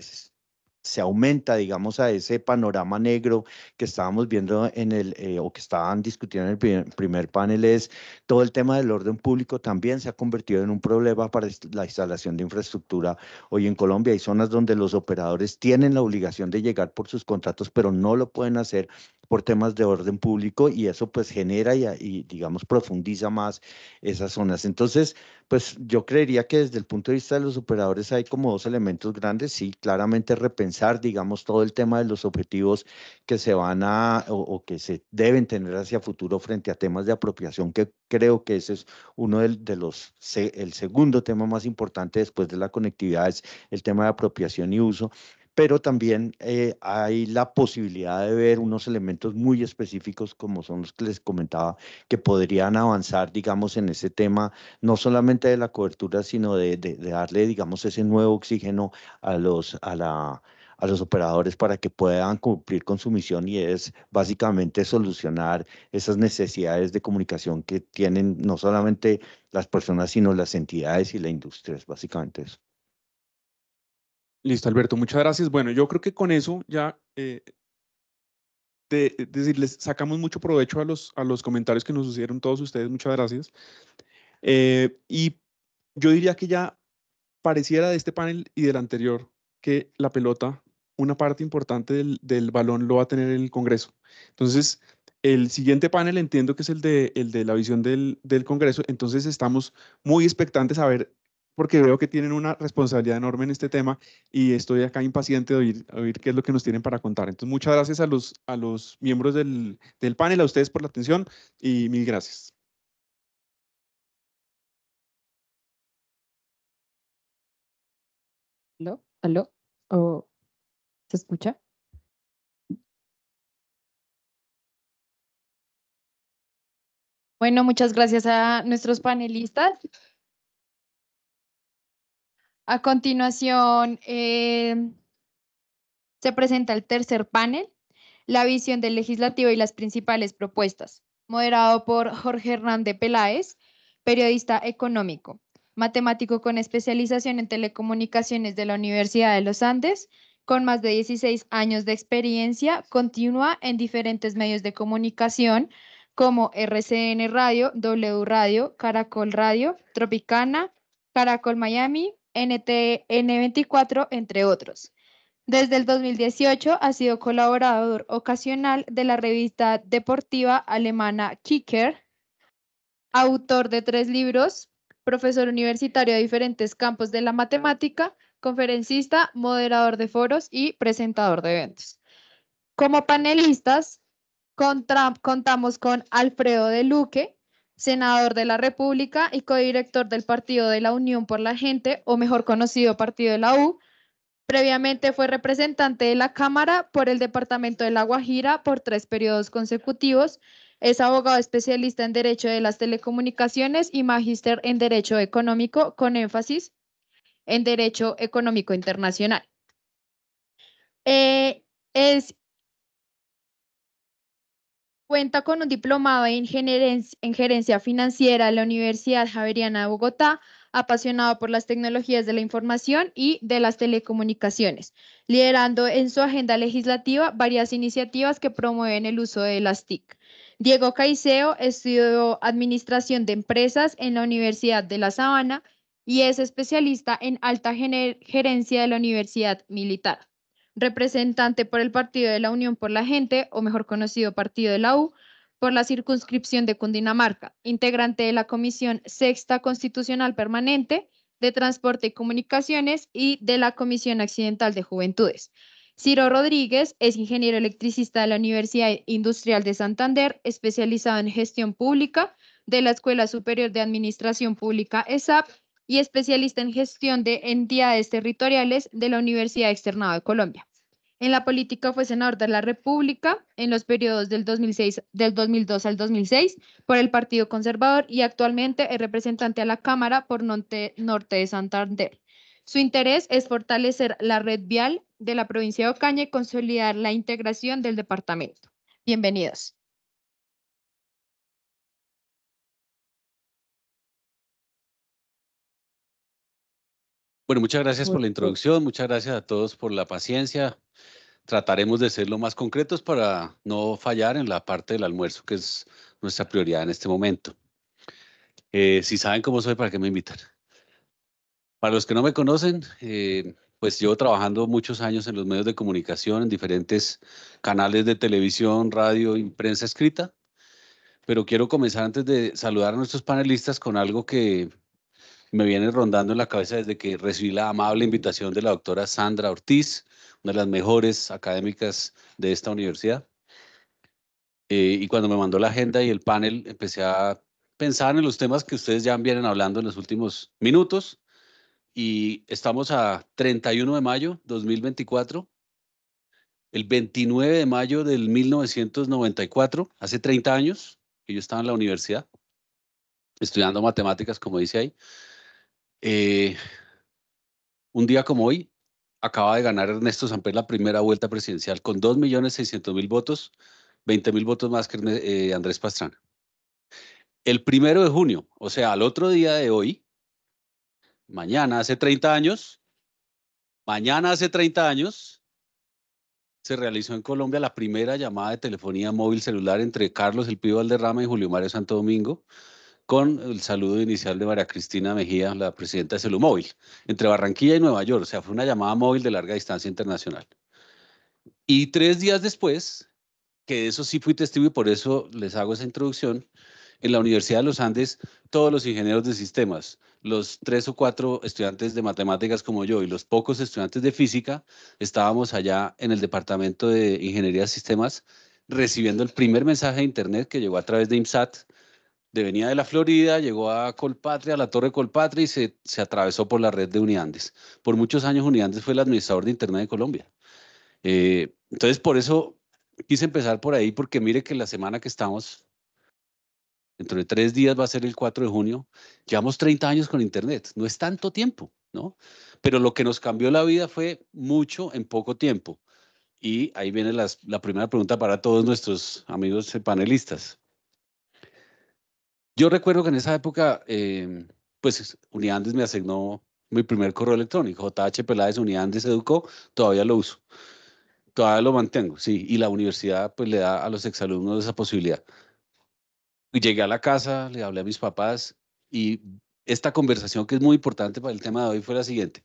se aumenta, digamos, a ese panorama negro que estábamos viendo en el, eh, o que estaban discutiendo en el primer, panel, es todo el tema del orden público también se ha convertido en un problema para la instalación de infraestructura. Hoy en Colombia hay zonas donde los operadores tienen la obligación de llegar por sus contratos, pero no lo pueden hacer por temas de orden público y eso pues genera y, digamos profundiza más esas zonas. Entonces, pues yo creería que desde el punto de vista de los operadores hay como dos elementos grandes, sí, claramente repensar, digamos, todo el tema de los objetivos que se van a o, que se deben tener hacia futuro frente a temas de apropiación, que creo que ese es uno de, de los, el segundo tema más importante después de la conectividad, es el tema de apropiación y uso pero también eh, hay la posibilidad de ver unos elementos muy específicos como son los que les comentaba, que podrían avanzar, digamos, en ese tema, no solamente de la cobertura, sino de, darle, digamos, ese nuevo oxígeno a los, a a los operadores para que puedan cumplir con su misión y es básicamente solucionar esas necesidades de comunicación que tienen no solamente las personas, sino las entidades y la industria. Es básicamente eso. Listo, Alberto, muchas gracias. Bueno, yo creo que con eso ya eh, eh, decirles, sacamos mucho provecho a los, a los comentarios que nos hicieron todos ustedes, muchas gracias. Eh, y yo diría que ya pareciera de este panel y del anterior que la pelota, una parte importante del, balón lo va a tener el Congreso. Entonces, el siguiente panel entiendo que es el de, la visión del, del Congreso, entonces estamos muy expectantes a ver porque veo que tienen una responsabilidad enorme en este tema y estoy acá impaciente de oír, qué es lo que nos tienen para contar. Entonces, muchas gracias a los, a los miembros del, del panel, a ustedes por la atención y mil gracias. ¿Aló? ¿Aló? ¿Se escucha? Bueno, muchas gracias a nuestros panelistas. A continuación, em, se presenta el tercer panel, la visión del legislativo y las principales propuestas, moderado por Jorge Hernández Peláez, periodista económico, matemático con especialización en telecomunicaciones de la Universidad de los Andes, con más de 16 años de experiencia continua en diferentes medios de comunicación como RCN Radio, W Radio, Caracol Radio, Tropicana, Caracol Miami, ntn 24 entre otros. Desde el 2018 ha sido colaborador ocasional de la revista deportiva alemana Kicker, autor de tres libros, profesor universitario de diferentes campos de la matemática, conferencista, moderador de foros y presentador de eventos. Como panelistas, contamos con Alfredo de Luque, senador de la República y codirector del Partido de la Unión por la Gente, o mejor conocido Partido de la U. Previamente fue representante de la Cámara por el Departamento de La Guajira por tres periodos consecutivos. Es abogado especialista en Derecho de las Telecomunicaciones y magíster en Derecho Económico con énfasis en Derecho Económico Internacional. Eh, es Cuenta con un diplomado en, gerencia, financiera de la Universidad Javeriana de Bogotá, apasionado por las tecnologías de la información y de las telecomunicaciones, liderando en su agenda legislativa varias iniciativas que promueven el uso de las TIC. Diego Caiceo estudió Administración de Empresas en la Universidad de La Sabana y es especialista en alta gerencia de la Universidad Militar representante por el Partido de la Unión por la Gente, o mejor conocido Partido de la U, por la circunscripción de Cundinamarca, integrante de la Comisión Sexta Constitucional Permanente de Transporte y Comunicaciones y de la Comisión Accidental de Juventudes. Ciro Rodríguez es ingeniero electricista de la Universidad Industrial de Santander, especializado en gestión pública de la Escuela Superior de Administración Pública ESAP y especialista en gestión de entidades territoriales de la Universidad Externada de Colombia. En la política fue senador de la República en los periodos del, 2006, del 2002 al 2006 por el Partido Conservador y actualmente es representante a la Cámara por Norte, norte de Santander. Su interés es fortalecer la red vial de la provincia de Ocaña y consolidar la integración del departamento. Bienvenidos. Bueno, muchas gracias por la introducción, muchas gracias a todos por la paciencia. Trataremos de ser lo más concretos para no fallar en la parte del almuerzo, que es nuestra prioridad en este momento. Eh, si saben cómo soy, ¿para qué me invitan? Para los que no me conocen, eh, pues llevo trabajando muchos años en los medios de comunicación, en diferentes canales de televisión, radio y prensa escrita, pero quiero comenzar antes de saludar a nuestros panelistas con algo que me viene rondando en la cabeza desde que recibí la amable invitación de la doctora Sandra Ortiz, una de las mejores académicas de esta universidad. Eh, y cuando me mandó la agenda y el panel, empecé a pensar en los temas que ustedes ya vienen hablando en los últimos minutos. Y estamos a 31 de mayo de 2024. El 29 de mayo del 1994, hace 30 años que yo estaba en la universidad, estudiando matemáticas, como dice ahí. Eh, un día como hoy, acaba de ganar Ernesto Samper la primera vuelta presidencial con 2.600.000 votos, 20.000 votos más que eh, Andrés Pastrana. El primero de junio, o sea, al otro día de hoy, mañana hace 30 años, mañana hace 30 años, se realizó en Colombia la primera llamada de telefonía móvil celular entre Carlos El Pío Valderrama y Julio Mario Santo Domingo, con el saludo inicial de María Cristina Mejía, la presidenta de Celumóvil, entre Barranquilla y Nueva York. O sea, fue una llamada móvil de larga distancia internacional. Y tres días después, que eso sí fui testigo y por eso les hago esa introducción, en la Universidad de los Andes, todos los ingenieros de sistemas, los tres o cuatro estudiantes de matemáticas como yo y los pocos estudiantes de física, estábamos allá en el departamento de ingeniería de sistemas recibiendo el primer mensaje de Internet que llegó a través de IMSAT venía de la Florida, llegó a Colpatria, a la Torre Colpatria y se, se, atravesó por la red de Uniandes. Por muchos años Uniandes fue el administrador de Internet de Colombia. Eh, entonces, por eso quise empezar por ahí, porque mire que la semana que estamos, dentro de tres días va a ser el 4 de junio, llevamos 30 años con Internet, no es tanto tiempo, ¿no? Pero lo que nos cambió la vida fue mucho en poco tiempo. Y ahí viene la primera pregunta para todos nuestros amigos panelistas. Yo recuerdo que en esa época, eh, pues Uniandes me asignó mi primer correo electrónico, JH Peláez Uniandes Educó, todavía lo uso, todavía lo mantengo, sí, y la universidad pues le da a los exalumnos esa posibilidad. Y llegué a la casa, le hablé a mis papás y esta conversación que es muy importante para el tema de hoy fue la siguiente.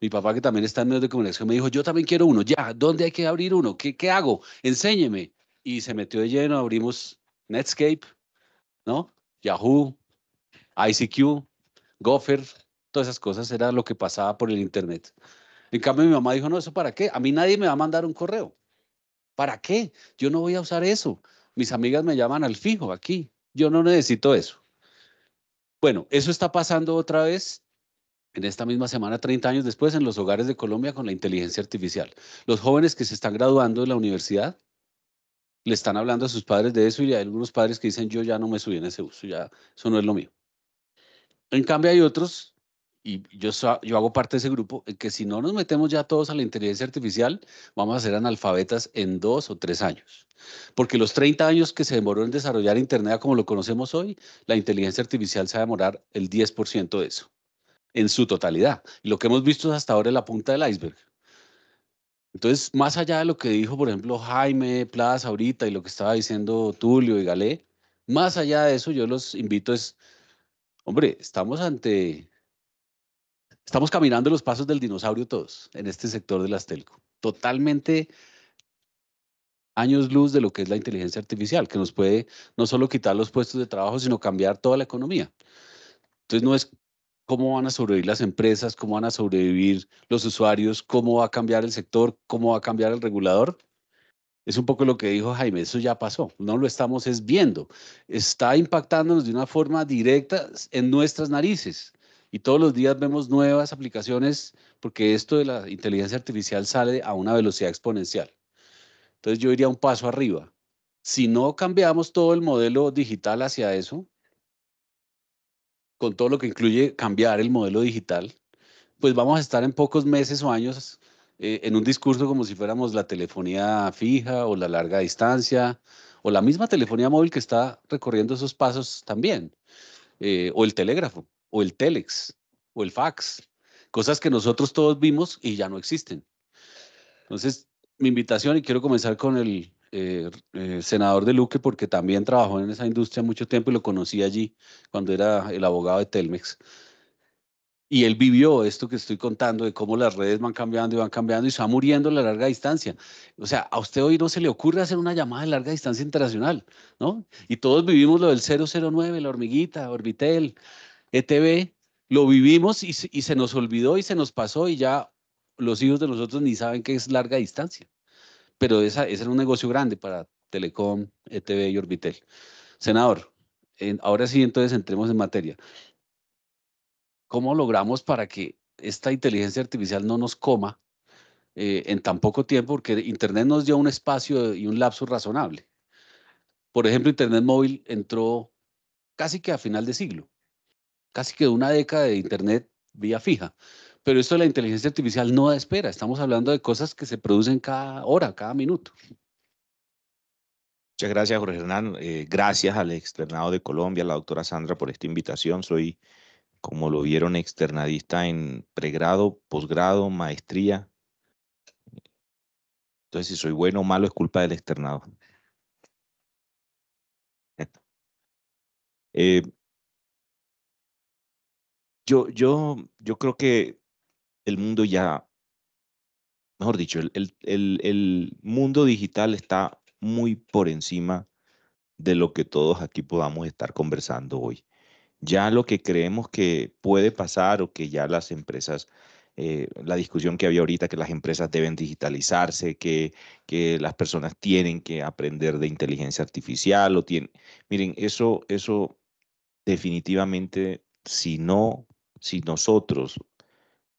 Mi papá, que también está en medios de comunicación, me dijo, yo también quiero uno, ya, ¿dónde hay que abrir uno? qué hago? Enséñeme. Y se metió de lleno, abrimos Netscape, ¿no? Yahoo, ICQ, Gopher, todas esas cosas era lo que pasaba por el Internet. En cambio, mi mamá dijo, no, ¿eso para qué? A mí nadie me va a mandar un correo. ¿Para qué? Yo no voy a usar eso. Mis amigas me llaman al fijo aquí. Yo no necesito eso. Bueno, eso está pasando otra vez en esta misma semana, 30 años después, en los hogares de Colombia con la inteligencia artificial. Los jóvenes que se están graduando de la universidad le están hablando a sus padres de eso y hay algunos padres que dicen yo ya no me subí en ese bus, ya eso no es lo mío. En cambio hay otros, y yo, yo hago parte de ese grupo, en que si no nos metemos ya todos a la inteligencia artificial, vamos a ser analfabetas en dos o tres años. Porque los 30 años que se demoró en desarrollar Internet como lo conocemos hoy, la inteligencia artificial se va a demorar el 10% de eso, en su totalidad. Y lo que hemos visto hasta ahora es la punta del iceberg. Entonces, más allá de lo que dijo, por ejemplo, Jaime Plaza ahorita y lo que estaba diciendo Tulio y Galé, más allá de eso, yo los invito es, hombre, estamos ante, estamos caminando los pasos del dinosaurio todos en este sector de las telco. Totalmente años luz de lo que es la inteligencia artificial, que nos puede no solo quitar los puestos de trabajo, sino cambiar toda la economía. Entonces, no es cómo van a sobrevivir las empresas, cómo van a sobrevivir los usuarios, cómo va a cambiar el sector, cómo va a cambiar el regulador. Es un poco lo que dijo Jaime, eso ya pasó, no lo estamos es viendo, está impactándonos de una forma directa en nuestras narices y todos los días vemos nuevas aplicaciones porque esto de la inteligencia artificial sale a una velocidad exponencial. Entonces yo iría un paso arriba. Si no cambiamos todo el modelo digital hacia eso, con todo lo que incluye cambiar el modelo digital, pues vamos a estar en pocos meses o años eh, en un discurso como si fuéramos la telefonía fija o la larga distancia o la misma telefonía móvil que está recorriendo esos pasos también, eh, o el telégrafo, o el telex, o el fax, cosas que nosotros todos vimos y ya no existen. Entonces, mi invitación, y quiero comenzar con el eh, eh, senador de Luque porque también trabajó en esa industria mucho tiempo y lo conocí allí cuando era el abogado de Telmex. Y él vivió esto que estoy contando de cómo las redes van cambiando y van cambiando y se va muriendo la larga distancia. O sea, a usted hoy no se le ocurre hacer una llamada de larga distancia internacional, ¿no? Y todos vivimos lo del 009, la hormiguita, Orbitel, ETV, lo vivimos y, y se nos olvidó y se nos pasó y ya los hijos de nosotros ni saben qué es larga distancia pero esa, ese era un negocio grande para Telecom, ETV y Orbitel. Senador, ahora sí, entonces entremos en materia. ¿Cómo logramos para que esta inteligencia artificial no nos coma eh, en tan poco tiempo? Porque Internet nos dio un espacio y un lapso razonable. Por ejemplo, Internet móvil entró casi que a final de siglo, casi que una década de Internet vía fija pero esto de la inteligencia artificial no da espera. Estamos hablando de cosas que se producen cada hora, cada minuto. Muchas gracias, Jorge Hernán. Eh, gracias al externado de Colombia, la doctora Sandra, por esta invitación. Soy, como lo vieron, externadista en pregrado, posgrado, maestría. Entonces, si soy bueno o malo es culpa del externado. *laughs* Eh, yo, yo, yo creo que el mundo ya, mejor dicho, el, el, mundo digital está muy por encima de lo que todos aquí podamos estar conversando hoy. Ya lo que creemos que puede pasar o que ya las empresas, eh, la discusión que había ahorita, que las empresas deben digitalizarse, que, que las personas tienen que aprender de inteligencia artificial o tienen... Miren, eso, eso definitivamente, si no, si nosotros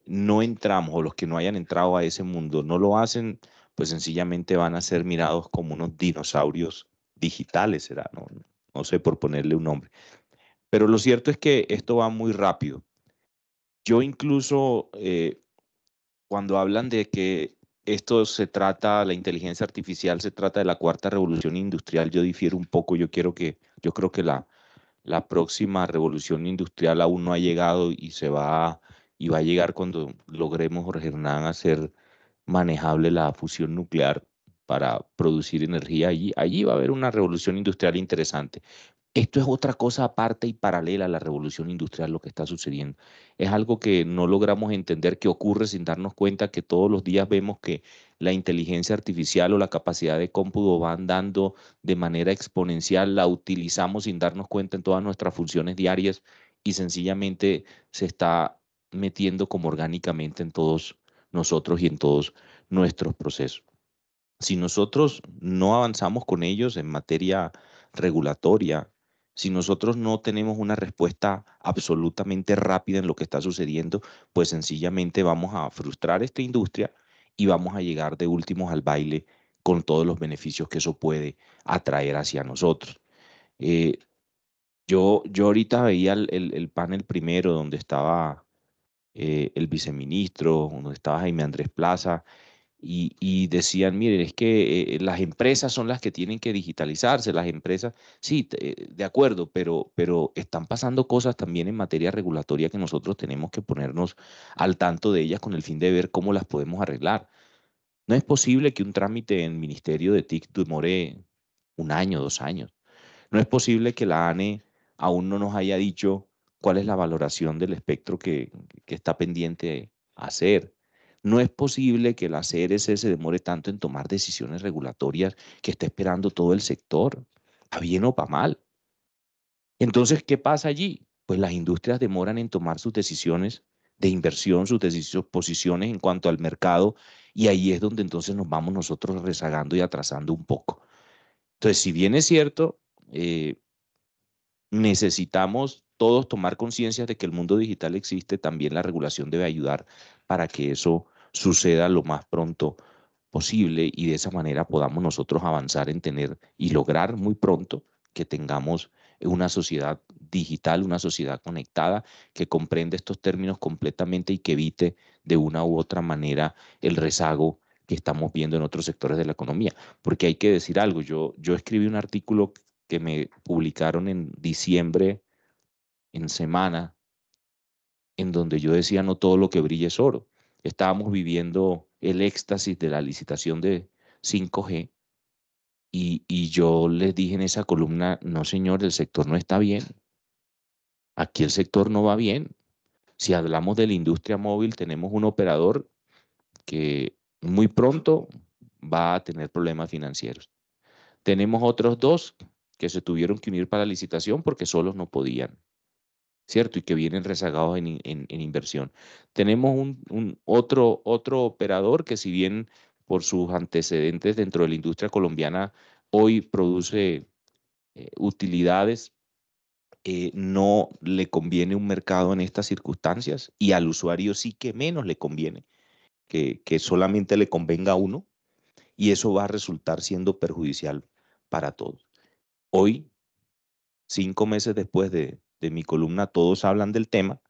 no entramos o los que no hayan entrado a ese mundo no lo hacen, pues sencillamente van a ser mirados como unos dinosaurios digitales, será, no, no sé, por ponerle un nombre. Pero lo cierto es que esto va muy rápido. Yo incluso, eh, cuando hablan de que esto se trata, la inteligencia artificial se trata de la cuarta revolución industrial, yo difiero un poco, yo quiero que, yo creo que la, la próxima revolución industrial aún no ha llegado y se va a y va a llegar cuando logremos, Jorge Hernán, hacer manejable la fusión nuclear para producir energía allí. Allí va a haber una revolución industrial interesante. Esto es otra cosa aparte y paralela a la revolución industrial lo que está sucediendo. Es algo que no logramos entender que ocurre sin darnos cuenta que todos los días vemos que la inteligencia artificial o la capacidad de cómputo van dando de manera exponencial, la utilizamos sin darnos cuenta en todas nuestras funciones diarias y sencillamente se está metiendo como orgánicamente en todos nosotros y en todos nuestros procesos. Si nosotros no avanzamos con ellos en materia regulatoria, si nosotros no tenemos una respuesta absolutamente rápida en lo que está sucediendo, pues sencillamente vamos a frustrar esta industria y vamos a llegar de últimos al baile con todos los beneficios que eso puede atraer hacia nosotros. Eh, yo, yo ahorita veía el, el, panel primero donde estaba eh, el viceministro, donde estaba Jaime Andrés Plaza, y, decían, miren, es que eh, las empresas son las que tienen que digitalizarse, las empresas, sí, de acuerdo, pero, pero están pasando cosas también en materia regulatoria que nosotros tenemos que ponernos al tanto de ellas con el fin de ver cómo las podemos arreglar. No es posible que un trámite en el Ministerio de TIC demore un año, dos años. No es posible que la ANE aún no nos haya dicho cuál es la valoración del espectro que, está pendiente hacer. No es posible que la CRC se demore tanto en tomar decisiones regulatorias que está esperando todo el sector, a bien o para mal. Entonces, ¿qué pasa allí? Pues las industrias demoran en tomar sus decisiones de inversión, sus, decisiones posiciones en cuanto al mercado, y ahí es donde entonces nos vamos nosotros rezagando y atrasando un poco. Entonces, si bien es cierto, eh, necesitamos todos tomar conciencia de que el mundo digital existe, también la regulación debe ayudar para que eso suceda lo más pronto posible y de esa manera podamos nosotros avanzar en tener y lograr muy pronto que tengamos una sociedad digital, una sociedad conectada que comprende estos términos completamente y que evite de una u otra manera el rezago que estamos viendo en otros sectores de la economía. Porque hay que decir algo, yo, yo escribí un artículo que me publicaron en diciembre, en semana, en donde yo decía, no todo lo que brille es oro. Estábamos viviendo el éxtasis de la licitación de 5G y, y yo les dije en esa columna, no señor, el sector no está bien. Aquí el sector no va bien. Si hablamos de la industria móvil, tenemos un operador que muy pronto va a tener problemas financieros. Tenemos otros dos que se tuvieron que unir para la licitación porque solos no podían, ¿cierto? Y que vienen rezagados en, inversión. Tenemos un, otro, otro operador que si bien por sus antecedentes dentro de la industria colombiana hoy produce eh, utilidades, eh, no le conviene un mercado en estas circunstancias y al usuario sí que menos le conviene, que, que solamente le convenga uno y eso va a resultar siendo perjudicial para todos. Hoy, cinco meses después de, mi columna, todos hablan del tema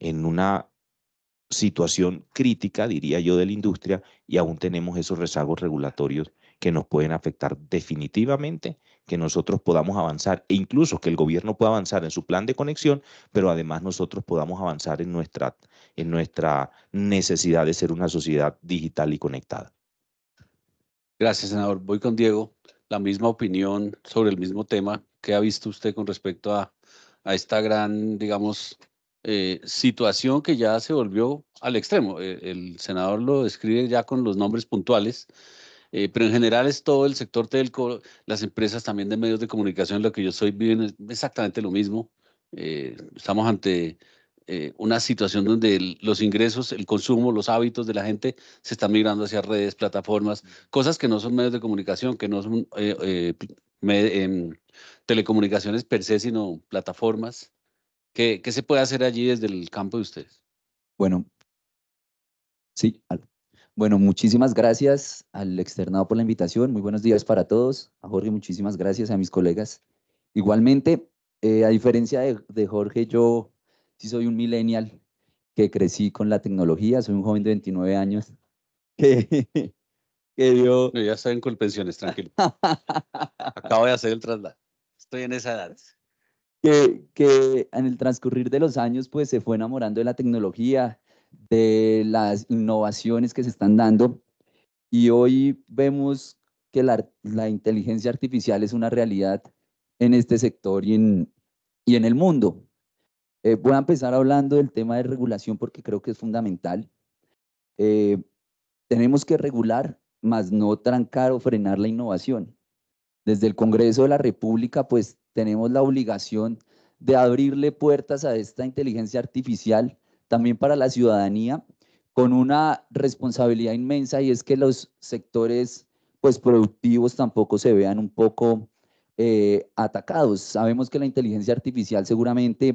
en una situación crítica, diría yo, de la industria y aún tenemos esos rezagos regulatorios que nos pueden afectar definitivamente, que nosotros podamos avanzar e incluso que el gobierno pueda avanzar en su plan de conexión, pero además nosotros podamos avanzar en nuestra, en nuestra necesidad de ser una sociedad digital y conectada. Gracias, senador. Voy con Diego la misma opinión sobre el mismo tema. que ha visto usted con respecto a, a esta gran, digamos, eh, situación que ya se volvió al extremo? Eh, el senador lo describe ya con los nombres puntuales, eh, pero en general es todo el sector telco, las empresas también de medios de comunicación, lo que yo soy, viven exactamente lo mismo. estamos ante eh, una situación donde los ingresos, el consumo, los hábitos de la gente se están migrando hacia redes, plataformas, cosas que no son medios de comunicación, que no son eh, eh, em, telecomunicaciones per se, sino plataformas. ¿Qué, ¿Qué, se puede hacer allí desde el campo de ustedes? Bueno, sí. Bueno, muchísimas gracias al externado por la invitación. Muy buenos días para todos. A Jorge, muchísimas gracias a mis colegas. Igualmente, a diferencia de, Jorge, yo sí soy un millennial que crecí con la tecnología, soy un joven de 29 años que, *laughs* que dio... No, ya saben con pensiones, tranquilo. *laughs* Acabo de hacer el traslado. Estoy en esa edad. Que, que en el transcurrir de los años pues se fue enamorando de la tecnología, de las innovaciones que se están dando y hoy vemos que la, la inteligencia artificial es una realidad en este sector y en, y en el mundo. Eh, voy a empezar hablando del tema de regulación porque creo que es fundamental. Eh, tenemos que regular, mas no trancar o frenar la innovación. Desde el Congreso de la República, pues tenemos la obligación de abrirle puertas a esta inteligencia artificial también para la ciudadanía con una responsabilidad inmensa y es que los sectores pues productivos tampoco se vean un poco eh, atacados. Sabemos que la inteligencia artificial seguramente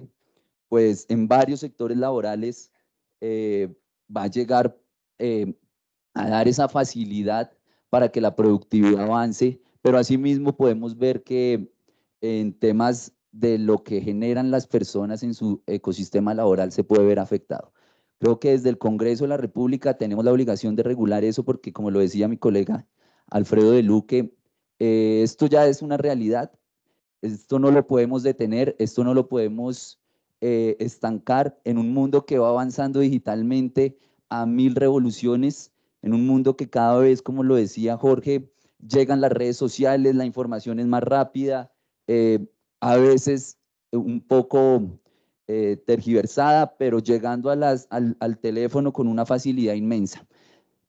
pues en varios sectores laborales eh, va a llegar eh, a dar esa facilidad para que la productividad avance, pero asimismo podemos ver que en temas de lo que generan las personas en su ecosistema laboral se puede ver afectado. Creo que desde el Congreso de la República tenemos la obligación de regular eso porque, como lo decía mi colega Alfredo de Luque, eh, esto ya es una realidad, esto no lo podemos detener, esto no lo podemos eh, estancar en un mundo que va avanzando digitalmente a mil revoluciones, en un mundo que cada vez, como lo decía Jorge, llegan las redes sociales, la información es más rápida, eh, a veces un poco eh, tergiversada, pero llegando a las, al, al, teléfono con una facilidad inmensa.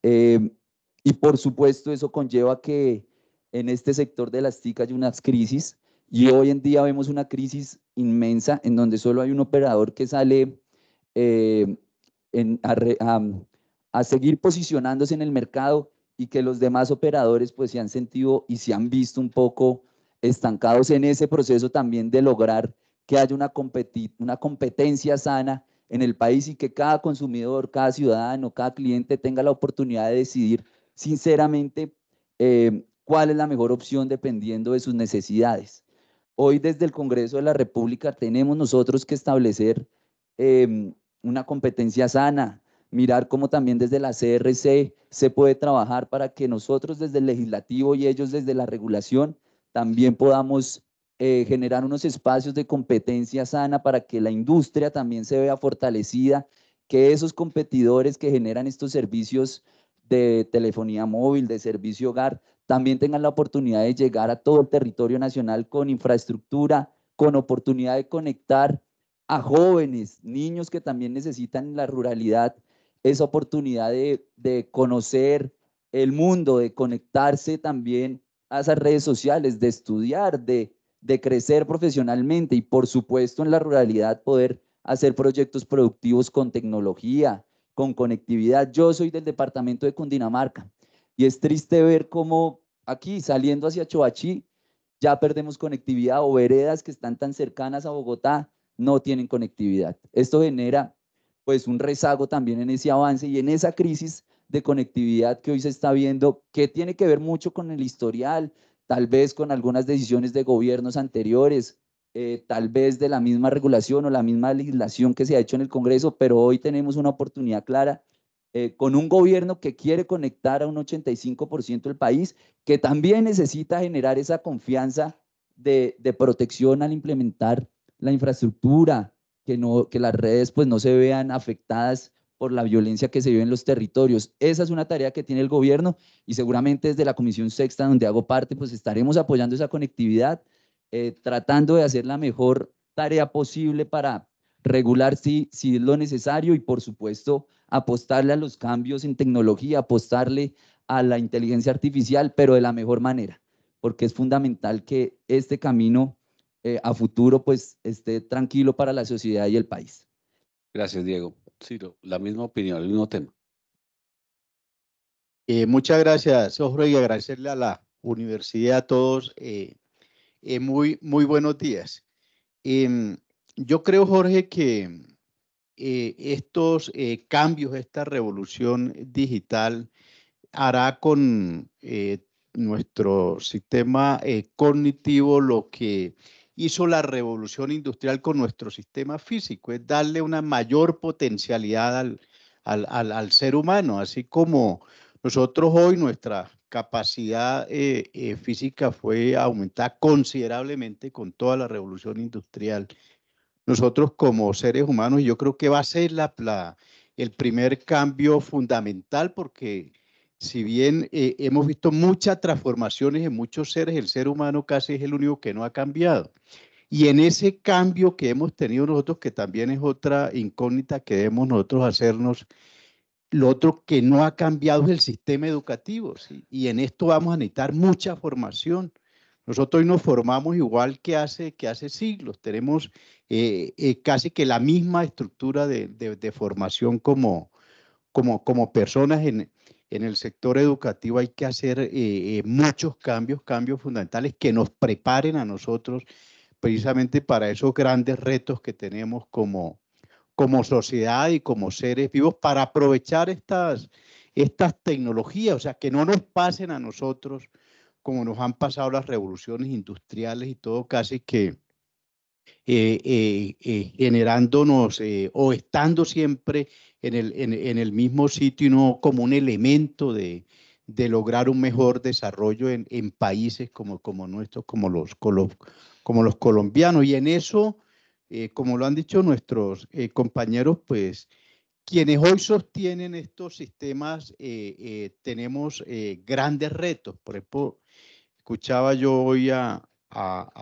y por supuesto eso conlleva que en este sector de las TIC hay unas crisis, y hoy en día vemos una crisis inmensa en donde solo hay un operador que sale eh, a, seguir posicionándose en el mercado y que los demás operadores pues se han sentido y se han visto un poco estancados en ese proceso también de lograr que haya una, una competencia sana en el país y que cada consumidor, cada ciudadano, cada cliente tenga la oportunidad de decidir sinceramente eh, cuál es la mejor opción dependiendo de sus necesidades. Hoy desde el Congreso de la República tenemos nosotros que establecer em, una competencia sana, mirar cómo también desde la CRC se puede trabajar para que nosotros desde el legislativo y ellos desde la regulación también podamos eh, generar unos espacios de competencia sana para que la industria también se vea fortalecida, que esos competidores que generan estos servicios de telefonía móvil, de servicio hogar, también tengan la oportunidad de llegar a todo el territorio nacional con infraestructura, con oportunidad de conectar a jóvenes, niños que también necesitan en la ruralidad esa oportunidad de, de conocer el mundo, de conectarse también a esas redes sociales, de estudiar, de, de crecer profesionalmente y por supuesto en la ruralidad poder hacer proyectos productivos con tecnología, con conectividad. Yo soy del departamento de Cundinamarca y es triste ver cómo aquí, saliendo hacia Chobachí, ya perdemos conectividad o veredas que están tan cercanas a Bogotá no tienen conectividad. Esto genera pues un rezago también en ese avance y en esa crisis de conectividad que hoy se está viendo, que tiene que ver mucho con el historial, tal vez con algunas decisiones de gobiernos anteriores, eh, tal vez de la misma regulación o la misma legislación que se ha hecho en el Congreso, pero hoy tenemos una oportunidad clara eh, con un gobierno que quiere conectar a un 85% del país, que también necesita generar esa confianza de, protección al implementar la infraestructura, que, no, que las redes pues, no se vean afectadas por la violencia que se vive en los territorios. Esa es una tarea que tiene el gobierno y seguramente desde la Comisión Sexta, donde hago parte, pues estaremos apoyando esa conectividad, eh, tratando de hacer la mejor tarea posible para regular si, si es lo necesario y por supuesto apostarle a los cambios en tecnología, apostarle a la inteligencia artificial, pero de la mejor manera, porque es fundamental que este camino eh, a futuro pues esté tranquilo para la sociedad y el país. Gracias, Diego. sí, la misma opinión, el mismo tema. Eh, muchas gracias, Sofro, y agradecerle a la universidad, a todos. Eh, muy, muy buenos días. Em, yo creo, Jorge, que eh, estos eh, cambios, esta revolución digital hará con eh, nuestro sistema cognitivo lo que hizo la revolución industrial con nuestro sistema físico, es darle una mayor potencialidad al, al, ser humano, así como nosotros hoy nuestra capacidad física fue aumentada considerablemente con toda la revolución industrial nosotros como seres humanos. yo creo que va a ser la, el primer cambio fundamental porque si bien eh, hemos visto muchas transformaciones en muchos seres, el ser humano casi es el único que no ha cambiado. Y en ese cambio que hemos tenido nosotros, que también es otra incógnita que debemos nosotros hacernos, lo otro que no ha cambiado es el sistema educativo. Y en esto vamos a necesitar mucha formación nosotros hoy nos formamos igual que hace, que hace siglos, tenemos eh, eh, casi que la misma estructura de, de, formación como, como, como personas en, en, el sector educativo. Hay que hacer eh, muchos cambios, cambios fundamentales que nos preparen a nosotros precisamente para esos grandes retos que tenemos como, como sociedad y como seres vivos para aprovechar estas, estas tecnologías, o sea, que no nos pasen a nosotros como nos han pasado las revoluciones industriales y todo, casi que eh, eh, eh, generándonos o estando siempre en el, en, el, mismo sitio y no como un elemento de, lograr un mejor desarrollo en, países como, como nuestros, como los, los colombianos. Y en eso, como lo han dicho nuestros compañeros, pues quienes hoy sostienen estos sistemas tenemos grandes retos. Por ejemplo, Escuchaba yo hoy al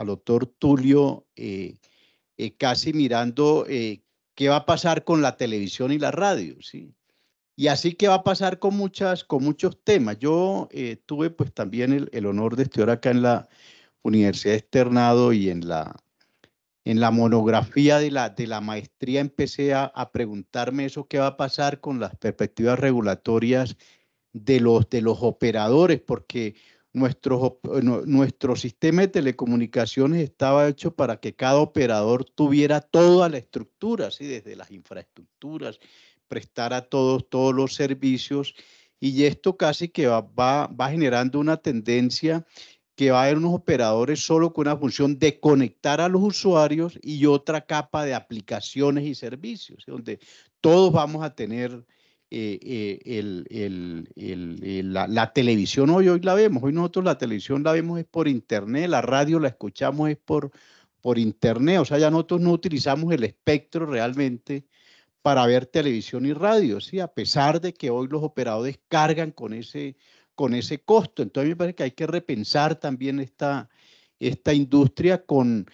doctor Tulio eh, eh, casi mirando eh, qué va a pasar con la televisión y la radio, ¿sí? Y así que va a pasar con, muchas, con muchos temas. Yo tuve pues también el, honor de estudiar acá en la Universidad de Externado y en la, en la monografía de la, de la maestría empecé a, a preguntarme eso, qué va a pasar con las perspectivas regulatorias de los, de los operadores, porque nuestro, nuestro sistema de telecomunicaciones estaba hecho para que cada operador tuviera toda la estructura, desde las infraestructuras, prestara todos todos los servicios y esto casi que va, generando una tendencia que va a haber unos operadores solo con una función de conectar a los usuarios y otra capa de aplicaciones y servicios, donde todos vamos a tener eh, eh, eh, la, televisión hoy, hoy la vemos, hoy nosotros la televisión la vemos es por internet, la radio la escuchamos es por, por internet, o sea, ya nosotros no utilizamos el espectro realmente para ver televisión y radio, a pesar de que hoy los operadores cargan con ese, con ese costo. Entonces me parece que hay que repensar también esta, esta industria con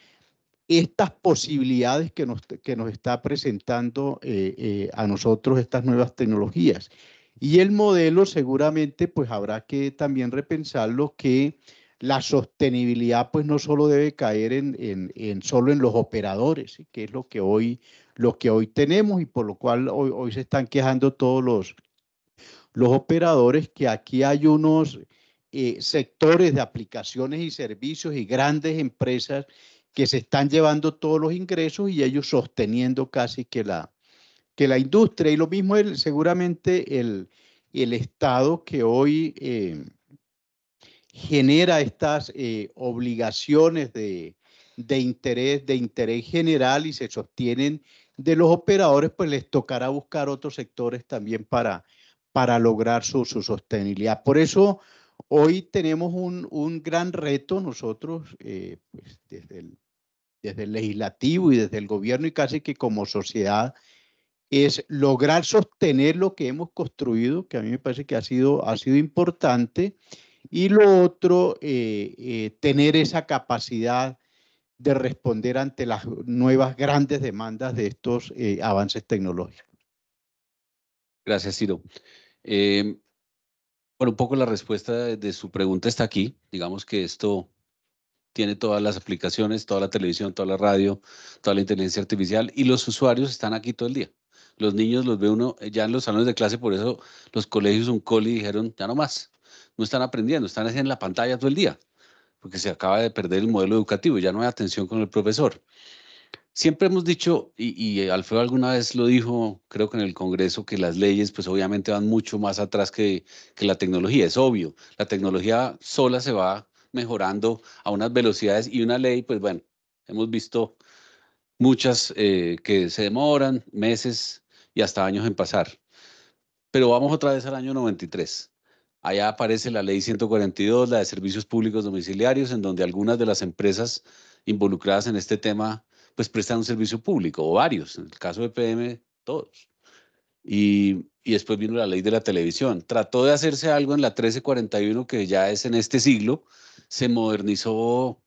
estas posibilidades que nos, que está presentando eh, eh, a nosotros estas nuevas tecnologías. Y el modelo seguramente pues habrá que también repensarlo que la sostenibilidad pues no solo debe caer en, solo en los operadores, que es lo que hoy, lo que hoy tenemos y por lo cual hoy, se están quejando todos los, los operadores que aquí hay unos eh, sectores de aplicaciones y servicios y grandes empresas que se están llevando todos los ingresos y ellos sosteniendo casi que la, que la industria. Y lo mismo el, seguramente el, el Estado que hoy em, genera estas eh, obligaciones de, de, interés, de interés general y se sostienen de los operadores, pues les tocará buscar otros sectores también para, para lograr su sostenibilidad. Por eso Hoy tenemos un, gran reto nosotros, eh, pues, desde, el, desde el legislativo y desde el gobierno y casi que como sociedad, es lograr sostener lo que hemos construido, que a mí me parece que ha sido, ha sido importante, y lo otro, eh, eh, tener esa capacidad de responder ante las nuevas grandes demandas de estos avances tecnológicos. Gracias, Ciro. Bueno, un poco la respuesta de, su pregunta está aquí. Digamos que esto tiene todas las aplicaciones, toda la televisión, toda la radio, toda la inteligencia artificial y los usuarios están aquí todo el día. Los niños los ve uno eh, ya en los salones de clase, por eso los colegios un coli dijeron, ya no más, no están aprendiendo, están así en la pantalla todo el día, porque se acaba de perder el modelo educativo, ya no hay atención con el profesor. Siempre hemos dicho, y, Alfredo alguna vez lo dijo, creo que en el Congreso, que las leyes pues obviamente van mucho más atrás que, la tecnología, es obvio. La tecnología sola se va mejorando a unas velocidades y una ley, pues bueno, hemos visto muchas eh, que se demoran meses y hasta años en pasar. Pero vamos otra vez al año 93. Allá aparece la ley 142, la de servicios públicos domiciliarios, en donde algunas de las empresas involucradas en este tema pues prestan un servicio público, o varios, en el caso de PM, todos. Y, y, después vino la ley de la televisión. Trató de hacerse algo en la 1341, que ya es en este siglo, se modernizó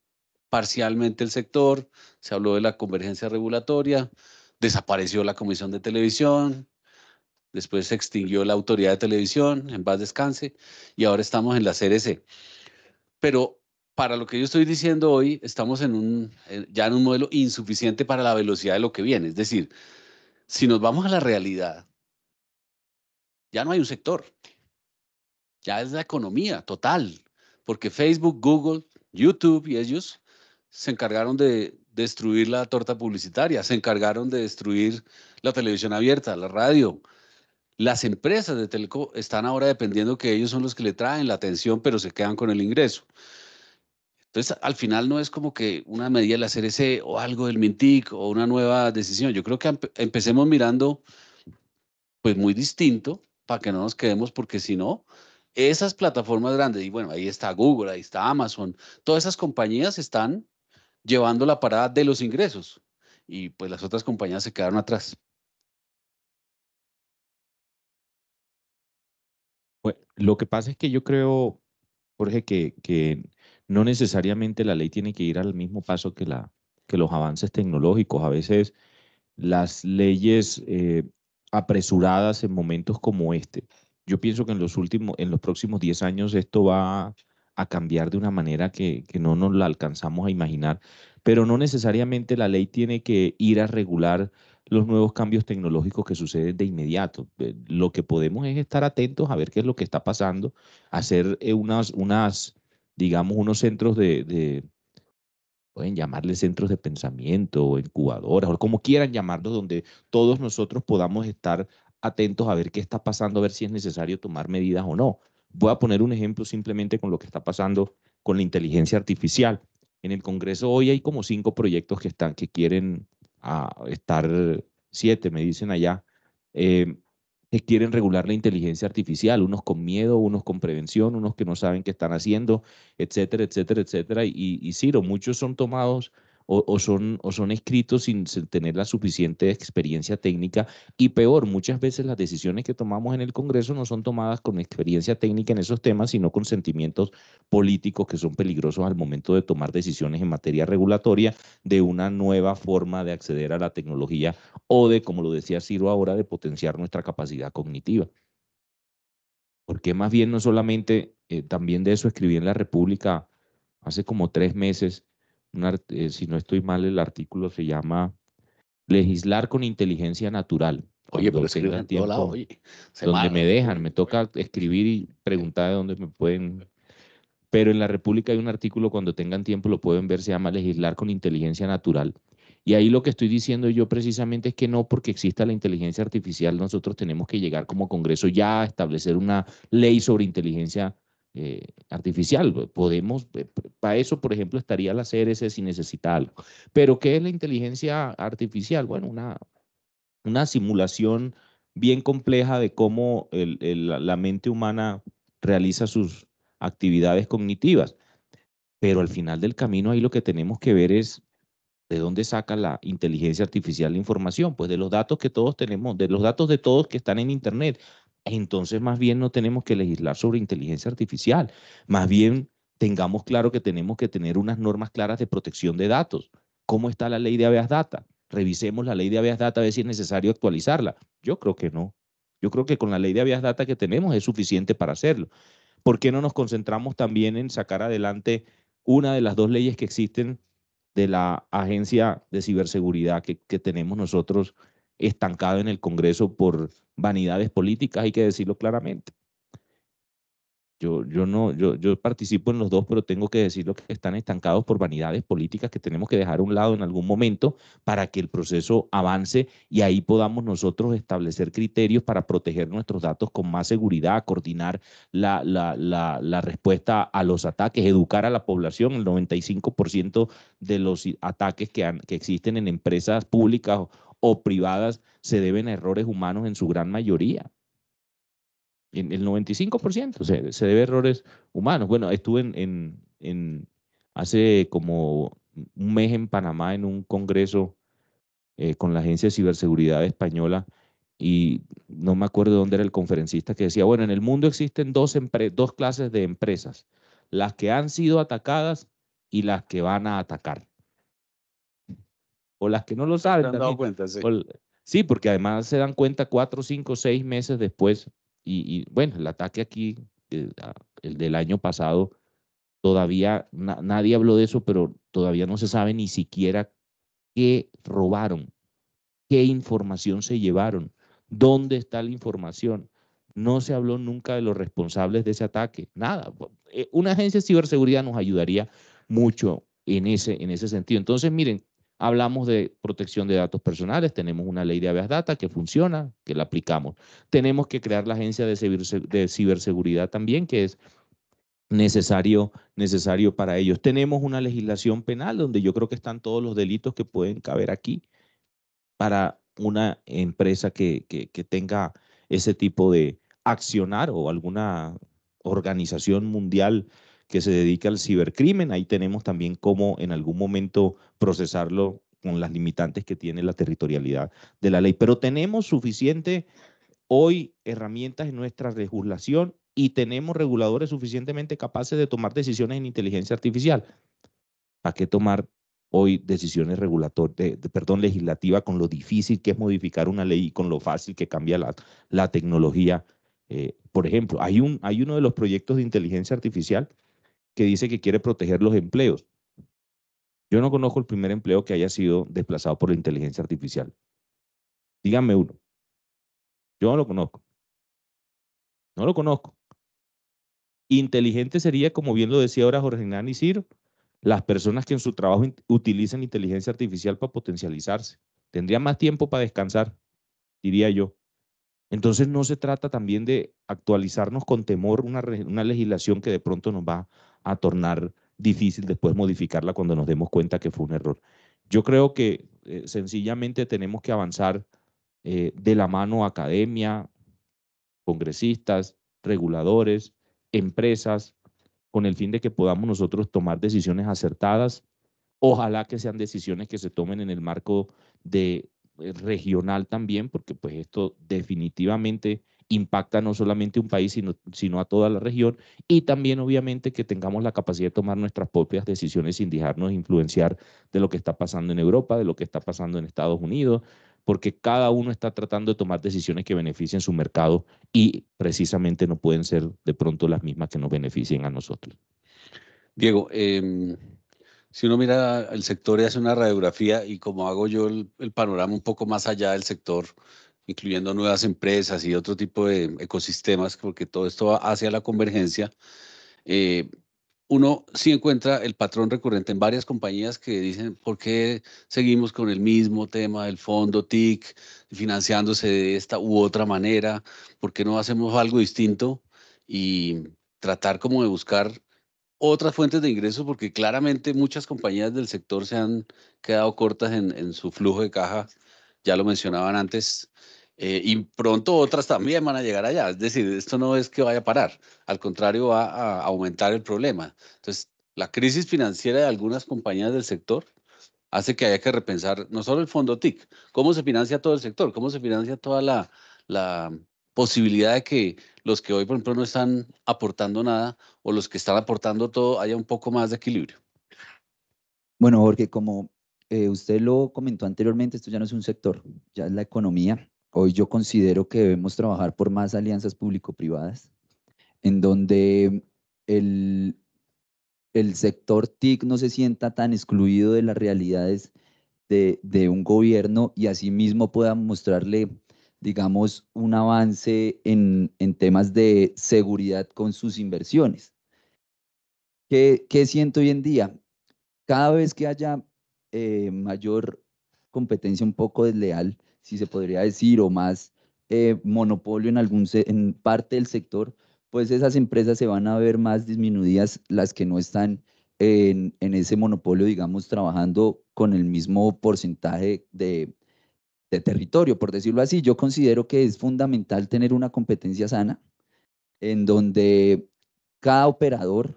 parcialmente el sector, se habló de la convergencia regulatoria, desapareció la comisión de televisión, después se extinguió la autoridad de televisión, en paz descanse, y ahora estamos en la CRC. Pero para lo que yo estoy diciendo hoy, estamos en un, eh, ya en un modelo insuficiente para la velocidad de lo que viene. Es decir, si nos vamos a la realidad, ya no hay un sector, ya es la economía total, porque Facebook, Google, YouTube y ellos se encargaron de destruir la torta publicitaria, se encargaron de destruir la televisión abierta, la radio. Las empresas de telco están ahora dependiendo que ellos son los que le traen la atención, pero se quedan con el ingreso. Entonces, al final no es como que una medida de la ese o algo del Mintic o una nueva decisión. Yo creo que empecemos mirando pues muy distinto para que no nos quedemos porque si no, esas plataformas grandes, y bueno, ahí está Google, ahí está Amazon, todas esas compañías están llevando la parada de los ingresos y pues las otras compañías se quedaron atrás. Pues, lo que pasa es que yo creo, Jorge, que, que no necesariamente la ley tiene que ir al mismo paso que, la, que los avances tecnológicos. A veces las leyes eh, apresuradas en momentos como este. Yo pienso que en los, últimos, en los próximos 10 años esto va a cambiar de una manera que, no nos la alcanzamos a imaginar, pero no necesariamente la ley tiene que ir a regular los nuevos cambios tecnológicos que suceden de inmediato. Eh, lo que podemos es estar atentos a ver qué es lo que está pasando, hacer eh, unas, unas digamos, unos centros de, pueden llamarle centros de pensamiento o incubadoras, o como quieran llamarlos, donde todos nosotros podamos estar atentos a ver qué está pasando, a ver si es necesario tomar medidas o no. Voy a poner un ejemplo simplemente con lo que está pasando con la inteligencia artificial. En el Congreso hoy hay como cinco proyectos que, están, que quieren ah, estar, siete me dicen allá, eh, que quieren regular la inteligencia artificial, unos con miedo, unos con prevención, unos que no saben qué están haciendo, etcétera, etcétera, etcétera. Y, y Ciro, muchos son tomados o, son, escritos sin, tener la suficiente experiencia técnica y peor, muchas veces las decisiones que tomamos en el Congreso no son tomadas con experiencia técnica en esos temas, sino con sentimientos políticos que son peligrosos al momento de tomar decisiones en materia regulatoria de una nueva forma de acceder a la tecnología o de, como lo decía Ciro ahora, de potenciar nuestra capacidad cognitiva. Porque más bien no solamente, eh, también de eso escribí en La República hace como tres meses, eh, si no estoy mal, el artículo se llama Legislar con inteligencia natural. Oye, pero en tiempo, donde me dejan, me toca escribir y preguntar de dónde me pueden. Pero en la República hay un artículo, cuando tengan tiempo lo pueden ver, se llama Legislar con inteligencia natural. Y ahí lo que estoy diciendo yo precisamente es que no porque exista la inteligencia artificial, nosotros tenemos que llegar como Congreso ya a establecer una ley sobre inteligencia eh, artificial. Podemos, eh, para eso, por ejemplo, estaría la CRC sin necesitarlo. Pero, ¿qué es la inteligencia artificial? Bueno, una, una simulación bien compleja de cómo la mente humana realiza sus actividades cognitivas. Pero al final del camino, ahí lo que tenemos que ver es ¿De dónde saca la inteligencia artificial la información? Pues de los datos que todos tenemos, de los datos de todos que están en Internet entonces más bien no tenemos que legislar sobre inteligencia artificial, más bien tengamos claro que tenemos que tener unas normas claras de protección de datos. ¿Cómo está la ley de habeas data? Revisemos la ley de habeas data a ver si es necesario actualizarla. Yo creo que no. Yo creo que con la ley de habeas data que tenemos es suficiente para hacerlo. ¿Por qué no nos concentramos también en sacar adelante una de las dos leyes que existen de la agencia de ciberseguridad que, que tenemos nosotros estancado en el Congreso por vanidades políticas, hay que decirlo claramente. Yo, no, yo, participo en los dos, pero tengo que decirlo que están estancados por vanidades políticas que tenemos que dejar a un lado en algún momento para que el proceso avance y ahí podamos nosotros establecer criterios para proteger nuestros datos con más seguridad, coordinar la, la, respuesta a los ataques, educar a la población. El 95% de los ataques que, han, que existen en empresas públicas o privadas se deben a errores humanos en su gran mayoría. En el 95% se, debe a errores humanos. Bueno, estuve en, hace como un mes en Panamá en un congreso eh, con la Agencia de Ciberseguridad Española y no me acuerdo dónde era el conferencista que decía, bueno, en el mundo existen dos, dos clases de empresas, las que han sido atacadas y las que van a atacar o las que no lo saben. cuenta, sí. porque además se dan cuenta cuatro, cinco, seis meses después. Y, bueno, el ataque aquí, eh, ah, el, del año pasado, todavía nadie habló de eso, pero todavía no se sabe ni siquiera qué robaron, qué información se llevaron, dónde está la información. No se habló nunca de los responsables de ese ataque, nada. Eh, una agencia de ciberseguridad nos ayudaría mucho en ese, en ese sentido. Entonces, miren, Hablamos de protección de datos personales, tenemos una ley de habeas data que funciona, que la aplicamos. Tenemos que crear la agencia de ciberseguridad también, que es necesario, necesario para ellos. Tenemos una legislación penal donde yo creo que están todos los delitos que pueden caber aquí para una empresa que, que, que tenga ese tipo de accionar o alguna organización mundial que se dedica al cibercrimen. Ahí tenemos también cómo en algún momento procesarlo con las limitantes que tiene la territorialidad de la ley. Pero tenemos suficiente hoy herramientas en nuestra legislación y tenemos reguladores suficientemente capaces de tomar decisiones en inteligencia artificial. ¿Para qué tomar hoy decisiones regulatorias, perdón, legislativas con lo difícil que es modificar una ley y con lo fácil que cambia la, la tecnología? Eh, por ejemplo, hay, un, hay uno de los proyectos de inteligencia artificial que dice que quiere proteger los empleos. Yo no conozco el primer empleo que haya sido desplazado por la inteligencia artificial. Díganme uno. Yo no lo conozco. No lo conozco. Inteligente sería, como bien lo decía ahora Jorge Hernán y Ciro, las personas que en su trabajo utilizan inteligencia artificial para potencializarse. Tendrían más tiempo para descansar, diría yo. Entonces no se trata también de actualizarnos con temor una, una legislación que de pronto nos va a tornar difícil después modificarla cuando nos demos cuenta que fue un error. Yo creo que eh, sencillamente tenemos que avanzar eh, de la mano academia, congresistas, reguladores, empresas, con el fin de que podamos nosotros tomar decisiones acertadas. Ojalá que sean decisiones que se tomen en el marco de eh, regional también, porque pues esto definitivamente impacta no solamente un país, sino, sino a toda la región, y también obviamente que tengamos la capacidad de tomar nuestras propias decisiones sin dejarnos influenciar de lo que está pasando en Europa, de lo que está pasando en Estados Unidos, porque cada uno está tratando de tomar decisiones que beneficien su mercado y precisamente no pueden ser de pronto las mismas que nos beneficien a nosotros. Diego, em, si uno mira el sector y hace una radiografía y como hago yo el, el panorama un poco más allá del sector, incluyendo nuevas empresas y otro tipo de ecosistemas, porque todo esto va hacia la convergencia, eh, uno sí encuentra el patrón recurrente en varias compañías que dicen, ¿por qué seguimos con el mismo tema del fondo TIC, financiándose de esta u otra manera? ¿Por qué no hacemos algo distinto y tratar como de buscar otras fuentes de ingresos? Porque claramente muchas compañías del sector se han quedado cortas en su flujo de caja ya lo mencionaban antes, eh, y pronto otras también van a llegar allá. Es decir, esto no es que vaya a parar, al contrario, va a aumentar el problema. Entonces, la crisis financiera de algunas compañías del sector hace que haya que repensar no solo el fondo TIC, cómo se financia todo el sector, cómo se financia toda la, la posibilidad de que los que hoy, por ejemplo, no están aportando nada o los que están aportando todo haya un poco más de equilibrio. Bueno, porque como eh, usted lo comentó anteriormente, esto ya no es un sector, ya es la economía. Hoy yo considero que debemos trabajar por más alianzas público-privadas, en donde el, el, sector TIC no se sienta tan excluido de las realidades de, un gobierno y asimismo pueda mostrarle, digamos, un avance en, temas de seguridad con sus inversiones. ¿Qué siento hoy en día? Cada vez que haya eh, mayor competencia un poco desleal, si se podría decir, o más eh, monopolio en, algún en parte del sector, pues esas empresas se van a ver más disminuidas las que no están en, ese monopolio, digamos, trabajando con el mismo porcentaje de, de territorio, por decirlo así. Yo considero que es fundamental tener una competencia sana en donde cada operador,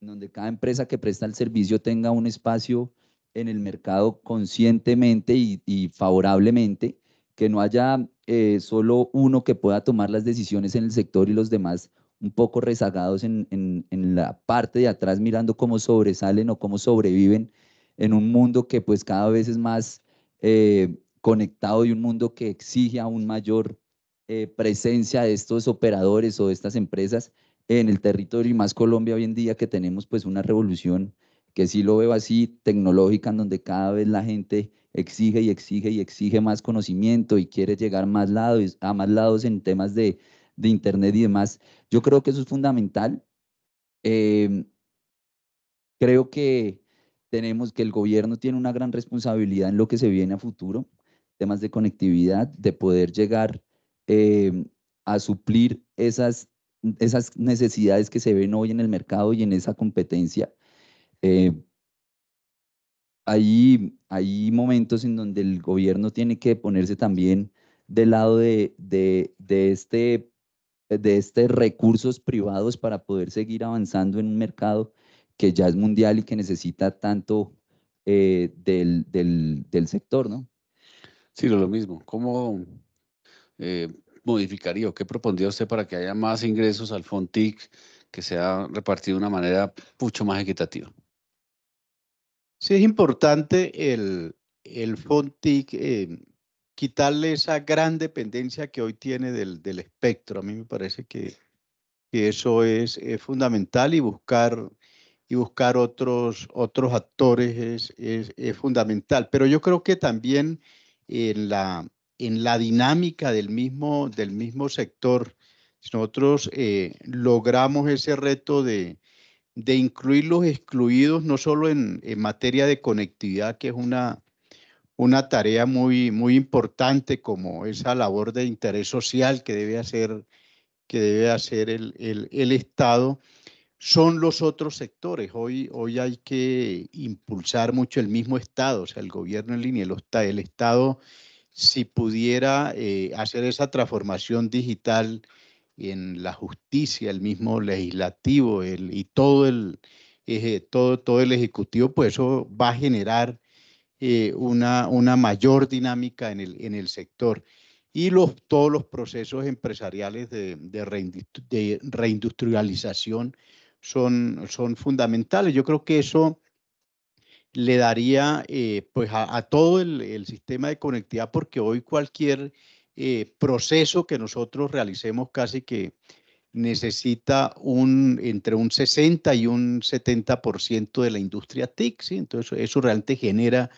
en donde cada empresa que presta el servicio tenga un espacio en el mercado conscientemente y, favorablemente, que no haya eh, solo uno que pueda tomar las decisiones en el sector y los demás un poco rezagados en, la parte de atrás mirando cómo sobresalen o cómo sobreviven en un mundo que pues cada vez es más eh, conectado y un mundo que exige aún mayor eh, presencia de estos operadores o de estas empresas en el territorio y más Colombia hoy en día que tenemos pues una revolución que sí lo veo así, tecnológica, en donde cada vez la gente exige y exige y exige más conocimiento y quiere llegar más lados, a más lados en temas de, Internet y demás. Yo creo que eso es fundamental. Em, creo que tenemos que el gobierno tiene una gran responsabilidad en lo que se viene a futuro, temas de conectividad, de poder llegar em, a suplir esas, esas necesidades que se ven hoy en el mercado y en esa competencia. Eh, hay, momentos en donde el gobierno tiene que ponerse también del lado de, este de estos recursos privados para poder seguir avanzando en un mercado que ya es mundial y que necesita tanto eh, del, sector, ¿no? Sí, lo, mismo. ¿Cómo eh, modificaría o qué propondría usted para que haya más ingresos al FONTIC que sea repartido de una manera mucho más equitativa? Sí, es importante el, el FONTIC eh, quitarle esa gran dependencia que hoy tiene del, del espectro. A mí me parece que, eso es, es, fundamental y buscar, y buscar otros, otros actores es, es, es fundamental. Pero yo creo que también en la, en la dinámica del mismo, del mismo sector, si nosotros eh, logramos ese reto de, de incluir los excluidos no solo en, materia de conectividad, que es una, una tarea muy, muy importante como esa labor de interés social que debe hacer, que debe hacer el, Estado, son los otros sectores. Hoy, hoy hay que impulsar mucho el mismo Estado, o sea, el gobierno en línea, el, Estado, si pudiera eh, hacer esa transformación digital en la justicia, el mismo legislativo el, y todo el, todo, todo el ejecutivo, pues eso va a generar eh, una, una mayor dinámica en el, en el sector. Y los, todos los procesos empresariales de, de, reindustrialización son, son fundamentales. Yo creo que eso le daría eh, pues a, todo el, sistema de conectividad, porque hoy cualquier eh, proceso que nosotros realicemos casi que necesita un, entre un 60 y un 70% de la industria TIC, ¿sí? entonces eso realmente genera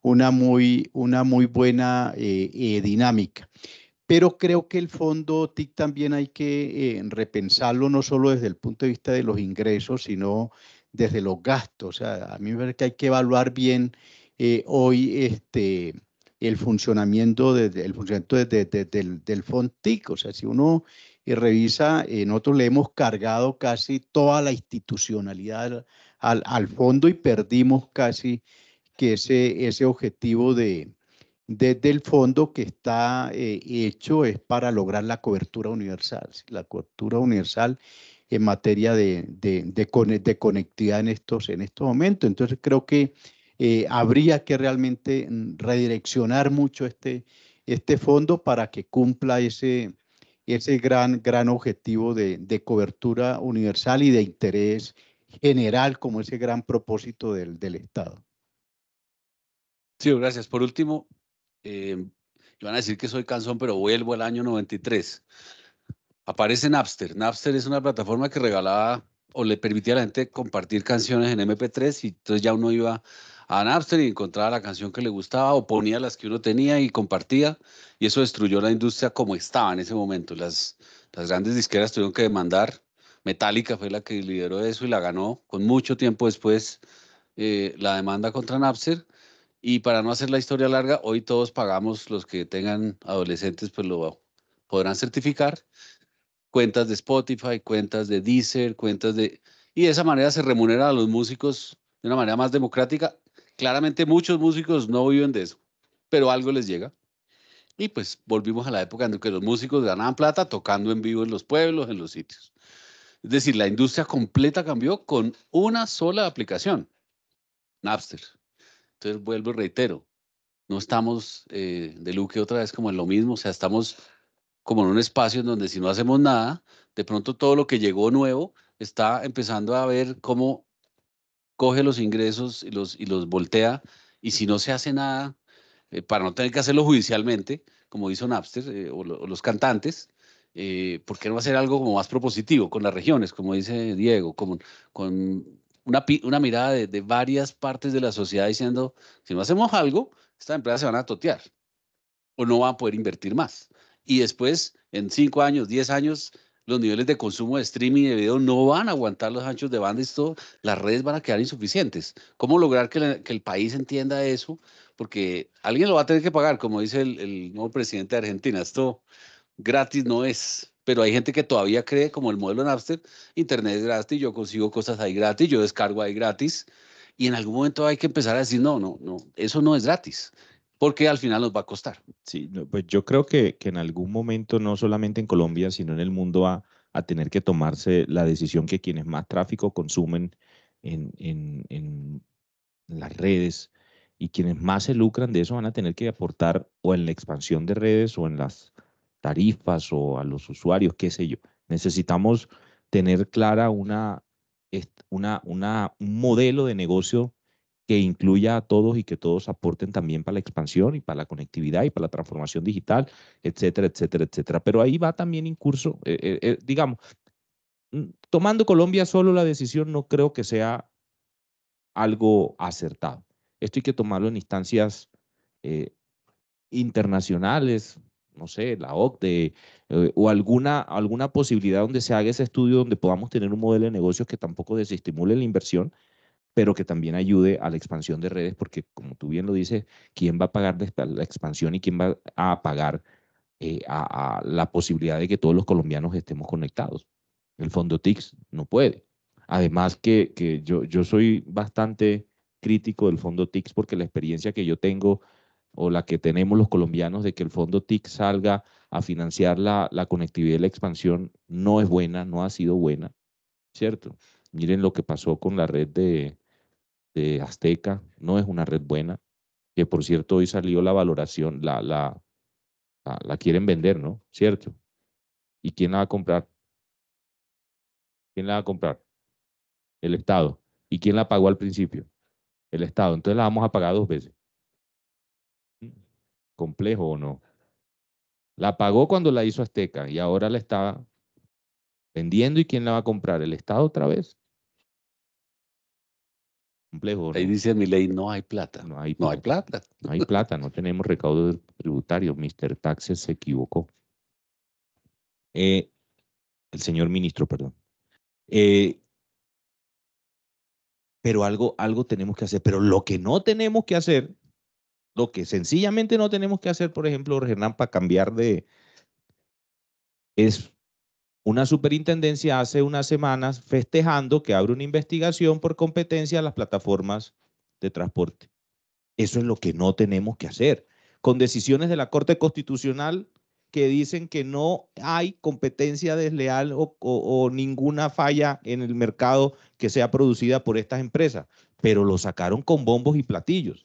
una muy, una muy buena eh, eh, dinámica. Pero creo que el fondo TIC también hay que repensarlo no solo desde el punto de vista de los ingresos, sino desde los gastos. O sea, a mí me parece que hay que evaluar bien hoy este, el funcionamiento, de, el funcionamiento del, del FONTIC. O sea, si uno eh, revisa, en eh, nosotros le hemos cargado casi toda la institucionalidad al, fondo y perdimos casi que ese, ese objetivo de, fondo que está eh, hecho es para lograr la cobertura universal, la cobertura universal en materia de, de, de, conectividad en estos, en estos momentos. Entonces creo que eh, habría que realmente mm, redireccionar mucho este, este fondo para que cumpla ese, ese gran, gran objetivo de, de cobertura universal y de interés general como ese gran propósito del, del Estado. Sí, gracias. Por último, eh, van a decir que soy cansón, pero vuelvo al año 93. Aparece Napster. Napster es una plataforma que regalaba o le permitía a la gente compartir canciones en MP3 y entonces ya uno iba a Napster y encontraba la canción que le gustaba o ponía las que uno tenía y compartía. Y eso destruyó la industria como estaba en ese momento. Las, las grandes disqueras tuvieron que demandar. Metallica fue la que lideró eso y la ganó con mucho tiempo después eh, la demanda contra Napster. Y para no hacer la historia larga, hoy todos pagamos, los que tengan adolescentes, pues lo podrán certificar. Cuentas de Spotify, cuentas de Deezer, cuentas de... Y de esa manera se remunera a los músicos de una manera más democrática Claramente muchos músicos no viven de eso, pero algo les llega. Y pues volvimos a la época en que los músicos ganaban plata tocando en vivo en los pueblos, en los sitios. Es decir, la industria completa cambió con una sola aplicación, Napster. Entonces vuelvo y reitero, no estamos eh, de Luque otra vez como en lo mismo, o sea, estamos como en un espacio en donde si no hacemos nada, de pronto todo lo que llegó nuevo está empezando a ver cómo coge los ingresos y los, y los voltea, y si no se hace nada, eh, para no tener que hacerlo judicialmente, como hizo Napster eh, o, los cantantes, eh, ¿por qué no hacer algo como más propositivo con las regiones, como dice Diego, como, con una, una mirada de, de, varias partes de la sociedad diciendo, si no hacemos algo, estas empresas se van a totear o no van a poder invertir más. Y después, en cinco años, diez años, los niveles de consumo de streaming de video no van a aguantar los anchos de banda y todo, las redes van a quedar insuficientes. ¿Cómo lograr que, el país entienda eso? Porque alguien lo va a tener que pagar, como dice el, el nuevo presidente de Argentina. Esto gratis no es pero hay gente que todavía cree, como el modelo Napster, Internet es gratis, yo consigo cosas ahí gratis, yo descargo ahí gratis, y en algún momento hay que empezar a decir, no, no, no, eso no es gratis porque al final nos va a costar. Sí, pues yo creo que, en algún momento, no solamente en Colombia, sino en el mundo, va a tener que tomarse la decisión que quienes más tráfico consumen en, en, las redes y quienes más se lucran de eso van a tener que aportar o en la expansión de redes o en las tarifas o a los usuarios, qué sé yo. Necesitamos tener clara una, una, una, un modelo de negocio que incluya a todos y que todos aporten también para la expansión y para la conectividad y para la transformación digital, etcétera, etcétera, etcétera. Pero ahí va también en curso, eh, eh, eh, digamos, mm, tomando Colombia solo la decisión no creo que sea algo acertado. Esto hay que tomarlo en instancias internacionales, no sé, la OCDE, o alguna, alguna posibilidad donde se haga ese estudio donde podamos tener un modelo de negocios que tampoco desestimule la inversión, pero que también ayude a la expansión de redes, porque como tú bien lo dices, ¿quién va a pagar la expansión y quién va a pagar eh, a, la posibilidad de que todos los colombianos estemos conectados? El fondo TICS no puede. Además que, yo, soy bastante crítico del fondo TICS porque la experiencia que yo tengo o la que tenemos los colombianos de que el fondo TIC salga a financiar la, la, conectividad y la expansión no es buena, no ha sido buena, ¿cierto? Miren lo que pasó con la red de, de Azteca, no es una red buena, que por cierto hoy salió la valoración, la, la, la, la quieren vender, ¿no? ¿Cierto? ¿Y quién la va a comprar? ¿Quién la va a comprar? El Estado. ¿Y quién la pagó al principio? El Estado. Entonces la vamos a pagar dos veces. ¿Complejo o no? La pagó cuando la hizo Azteca y ahora la está vendiendo y quién la va a comprar? El Estado otra vez complejo. Ahí dice mi ley, no hay plata. No hay, no hay plata. No hay plata, no tenemos recaudo tributario. Mr. Taxes se equivocó. Eh, el señor ministro, perdón. Eh, pero algo, algo tenemos que hacer. Pero lo que no tenemos que hacer, lo que sencillamente no tenemos que hacer, por ejemplo, Hernán, para cambiar de... es una superintendencia hace unas semanas festejando que abre una investigación por competencia a las plataformas de transporte. Eso es lo que no tenemos que hacer. Con decisiones de la Corte Constitucional que dicen que no hay competencia desleal o, ninguna falla en el mercado que sea producida por estas empresas, pero lo sacaron con bombos y platillos.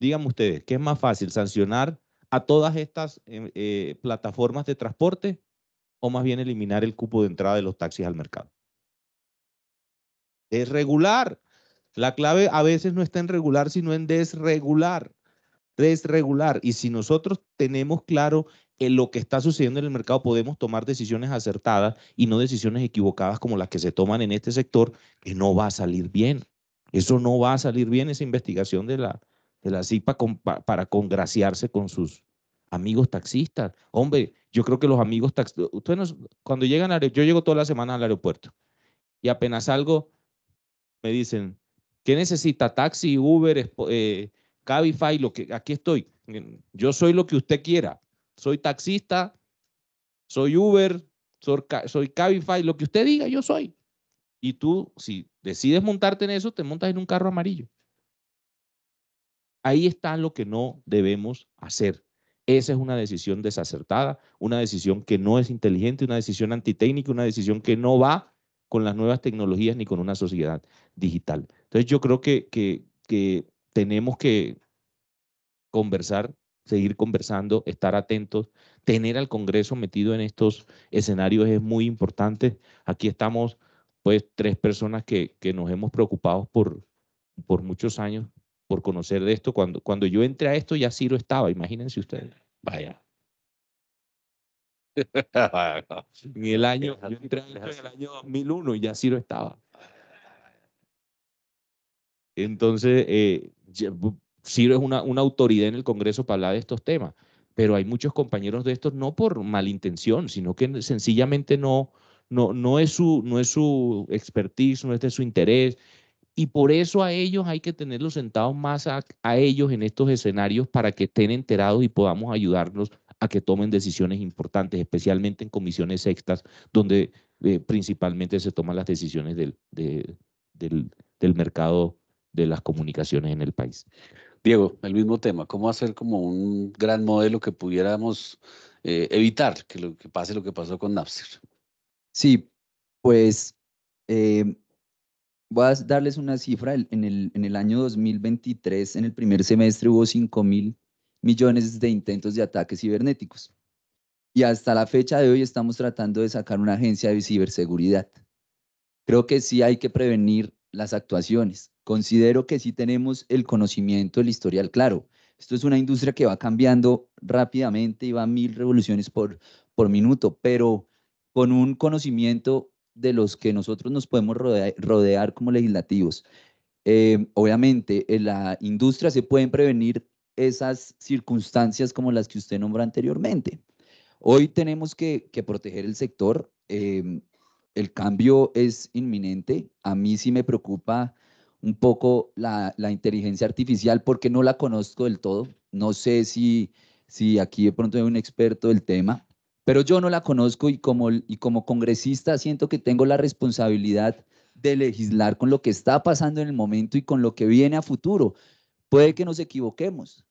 Díganme ustedes, ¿qué es más fácil sancionar a todas estas eh, eh, plataformas de transporte o más bien eliminar el cupo de entrada de los taxis al mercado. Es regular. La clave a veces no está en regular, sino en desregular. Desregular. Y si nosotros tenemos claro en lo que está sucediendo en el mercado, podemos tomar decisiones acertadas y no decisiones equivocadas como las que se toman en este sector, que no va a salir bien. Eso no va a salir bien, esa investigación de la, de la CIPA para congraciarse con sus amigos taxistas. Hombre, yo creo que los amigos ustedes nos, cuando llegan, al, yo llego todas las semanas al aeropuerto y apenas salgo, me dicen, ¿qué necesita? Taxi, Uber, eh, Cabify, aquí estoy. Yo soy lo que usted quiera. Soy taxista, soy Uber, soy, soy Cabify, lo que usted diga, yo soy. Y tú, si decides montarte en eso, te montas en un carro amarillo. Ahí está lo que no debemos hacer. Esa es una decisión desacertada, una decisión que no es inteligente, una decisión antitécnica, una decisión que no va con las nuevas tecnologías ni con una sociedad digital. Entonces yo creo que, que, que tenemos que conversar, seguir conversando, estar atentos, tener al Congreso metido en estos escenarios es muy importante. Aquí estamos pues tres personas que, nos hemos preocupado por, por muchos años por conocer de esto. Cuando, cuando yo entré a esto ya Ciro estaba, imagínense ustedes. Vaya. *laughs* en el año, yo entré en el año 2001 y ya Ciro estaba. Entonces, eh, Ciro es una, una autoridad en el Congreso para hablar de estos temas, pero hay muchos compañeros de estos no por malintención, sino que sencillamente no, no, no, es su, no es su expertise, no es de su interés, y por eso a ellos hay que tenerlos sentados más a, ellos en estos escenarios para que estén enterados y podamos ayudarlos a que tomen decisiones importantes, especialmente en comisiones sextas, donde eh, principalmente se toman las decisiones del, del, mercado de las comunicaciones en el país. Diego, el mismo tema, ¿cómo hacer como un gran modelo que pudiéramos eh, evitar que, lo, que pase lo que pasó con Napster? Sí, pues eh, Voy a darles una cifra. En el, en el año 2023, en el primer semestre, hubo 5 mil millones de intentos de ataques cibernéticos. Y hasta la fecha de hoy estamos tratando de sacar una agencia de ciberseguridad. Creo que sí hay que prevenir las actuaciones. Considero que sí tenemos el conocimiento, el historial claro. Esto es una industria que va cambiando rápidamente y va a mil revoluciones por, por minuto, pero con un conocimiento de los que nosotros nos podemos rodear, como legislativos. Em, obviamente, en la industria se pueden prevenir esas circunstancias como las que usted nombró anteriormente. Hoy tenemos que, proteger el sector. Em, el cambio es inminente. A mí sí me preocupa un poco la, inteligencia artificial porque no la conozco del todo. No sé si, si aquí de pronto hay un experto del tema pero yo no la conozco y como, y como congresista siento que tengo la responsabilidad de legislar con lo que está pasando en el momento y con lo que viene a futuro. Puede que nos equivoquemos,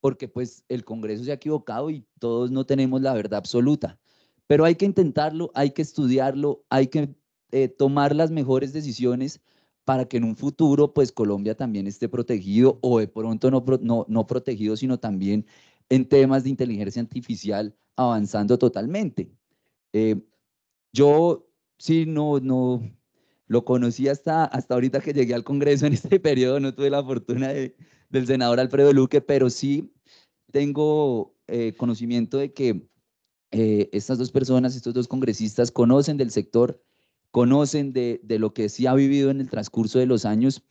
porque pues el Congreso se ha equivocado y todos no tenemos la verdad absoluta, pero hay que intentarlo, hay que estudiarlo, hay que eh, tomar las mejores decisiones para que en un futuro pues Colombia también esté protegido o de pronto no, no, no protegido, sino también en temas de inteligencia artificial avanzando totalmente. Eh, yo sí, no, no, lo conocí hasta, hasta ahorita que llegué al Congreso en este *laughs* periodo, no tuve la fortuna de, del senador Alfredo Luque, pero sí tengo eh, conocimiento de que eh, estas dos personas, estos dos congresistas conocen del sector, conocen de, de, lo que sí ha vivido en el transcurso de los años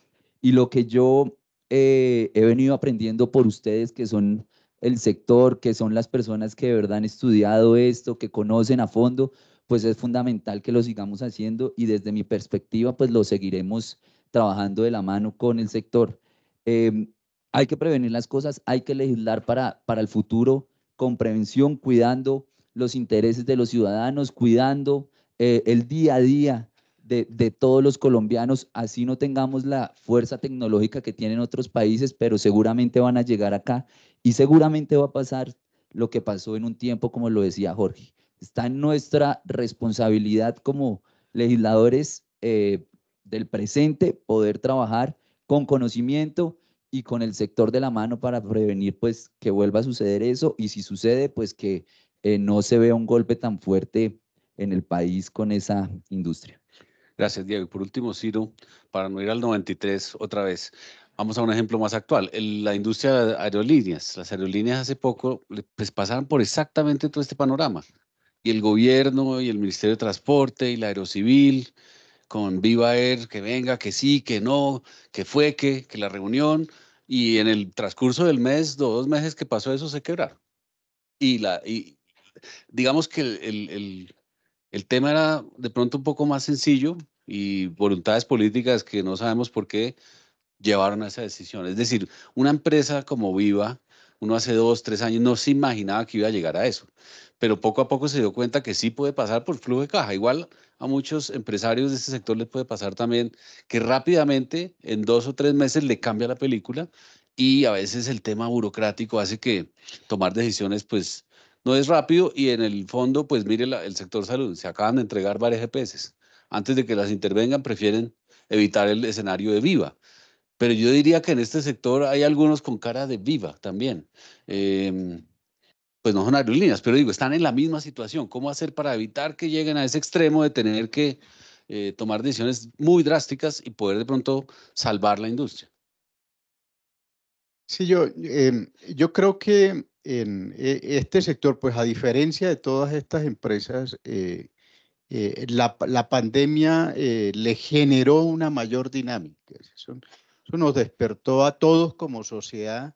y lo que yo he venido aprendiendo por ustedes, que son el sector, que son las personas que de verdad han estudiado esto, que conocen a fondo, pues es fundamental que lo sigamos haciendo y desde mi perspectiva, pues lo seguiremos trabajando de la mano con el sector. Em, hay que prevenir las cosas, hay que legislar para, para el futuro con prevención, cuidando los intereses de los ciudadanos, cuidando eh, el día a día de, de, todos los colombianos, así no tengamos la fuerza tecnológica que tienen otros países, pero seguramente van a llegar acá y seguramente va a pasar lo que pasó en un tiempo, como lo decía Jorge. Está en nuestra responsabilidad como legisladores eh, del presente poder trabajar con conocimiento y con el sector de la mano para prevenir pues que vuelva a suceder eso y si sucede pues que eh, no se vea un golpe tan fuerte en el país con esa industria. Gracias, Diego. Y por último, Ciro, para no ir al 93 otra vez, Vamos a un ejemplo más actual, la industria de aerolíneas. Las aerolíneas hace poco pues, pasaron por exactamente todo este panorama. Y el gobierno y el Ministerio de Transporte y la Aerocivil con Viva Air, que venga, que sí, que no, que fue, que, que la reunión. Y en el transcurso del mes, dos meses que pasó eso, se quebraron. Y, la, y digamos que el, el, el, el tema era de pronto un poco más sencillo y voluntades políticas que no sabemos por qué llevaron a esa decisión. Es decir, una empresa como Viva, uno hace dos, tres años no se imaginaba que iba a llegar a eso, pero poco a poco se dio cuenta que sí puede pasar por flujo de caja. Igual a muchos empresarios de este sector les puede pasar también que rápidamente, en dos o tres meses, le cambia la película y a veces el tema burocrático hace que tomar decisiones pues no es rápido y en el fondo pues mire el sector salud, se acaban de entregar varias GPS e Antes de que las intervengan prefieren evitar el escenario de viva. Pero yo diría que en este sector hay algunos con cara de viva también. Em, pues no son aerolíneas, pero digo, están en la misma situación. ¿Cómo hacer para evitar que lleguen a ese extremo de tener que eh, tomar decisiones muy drásticas y poder de pronto salvar la industria? Sí, yo, em, yo creo que en e, este sector, pues a diferencia de todas estas empresas, eh, eh, la, la, pandemia le generó una mayor dinámica. Eso nos despertó a todos como sociedad.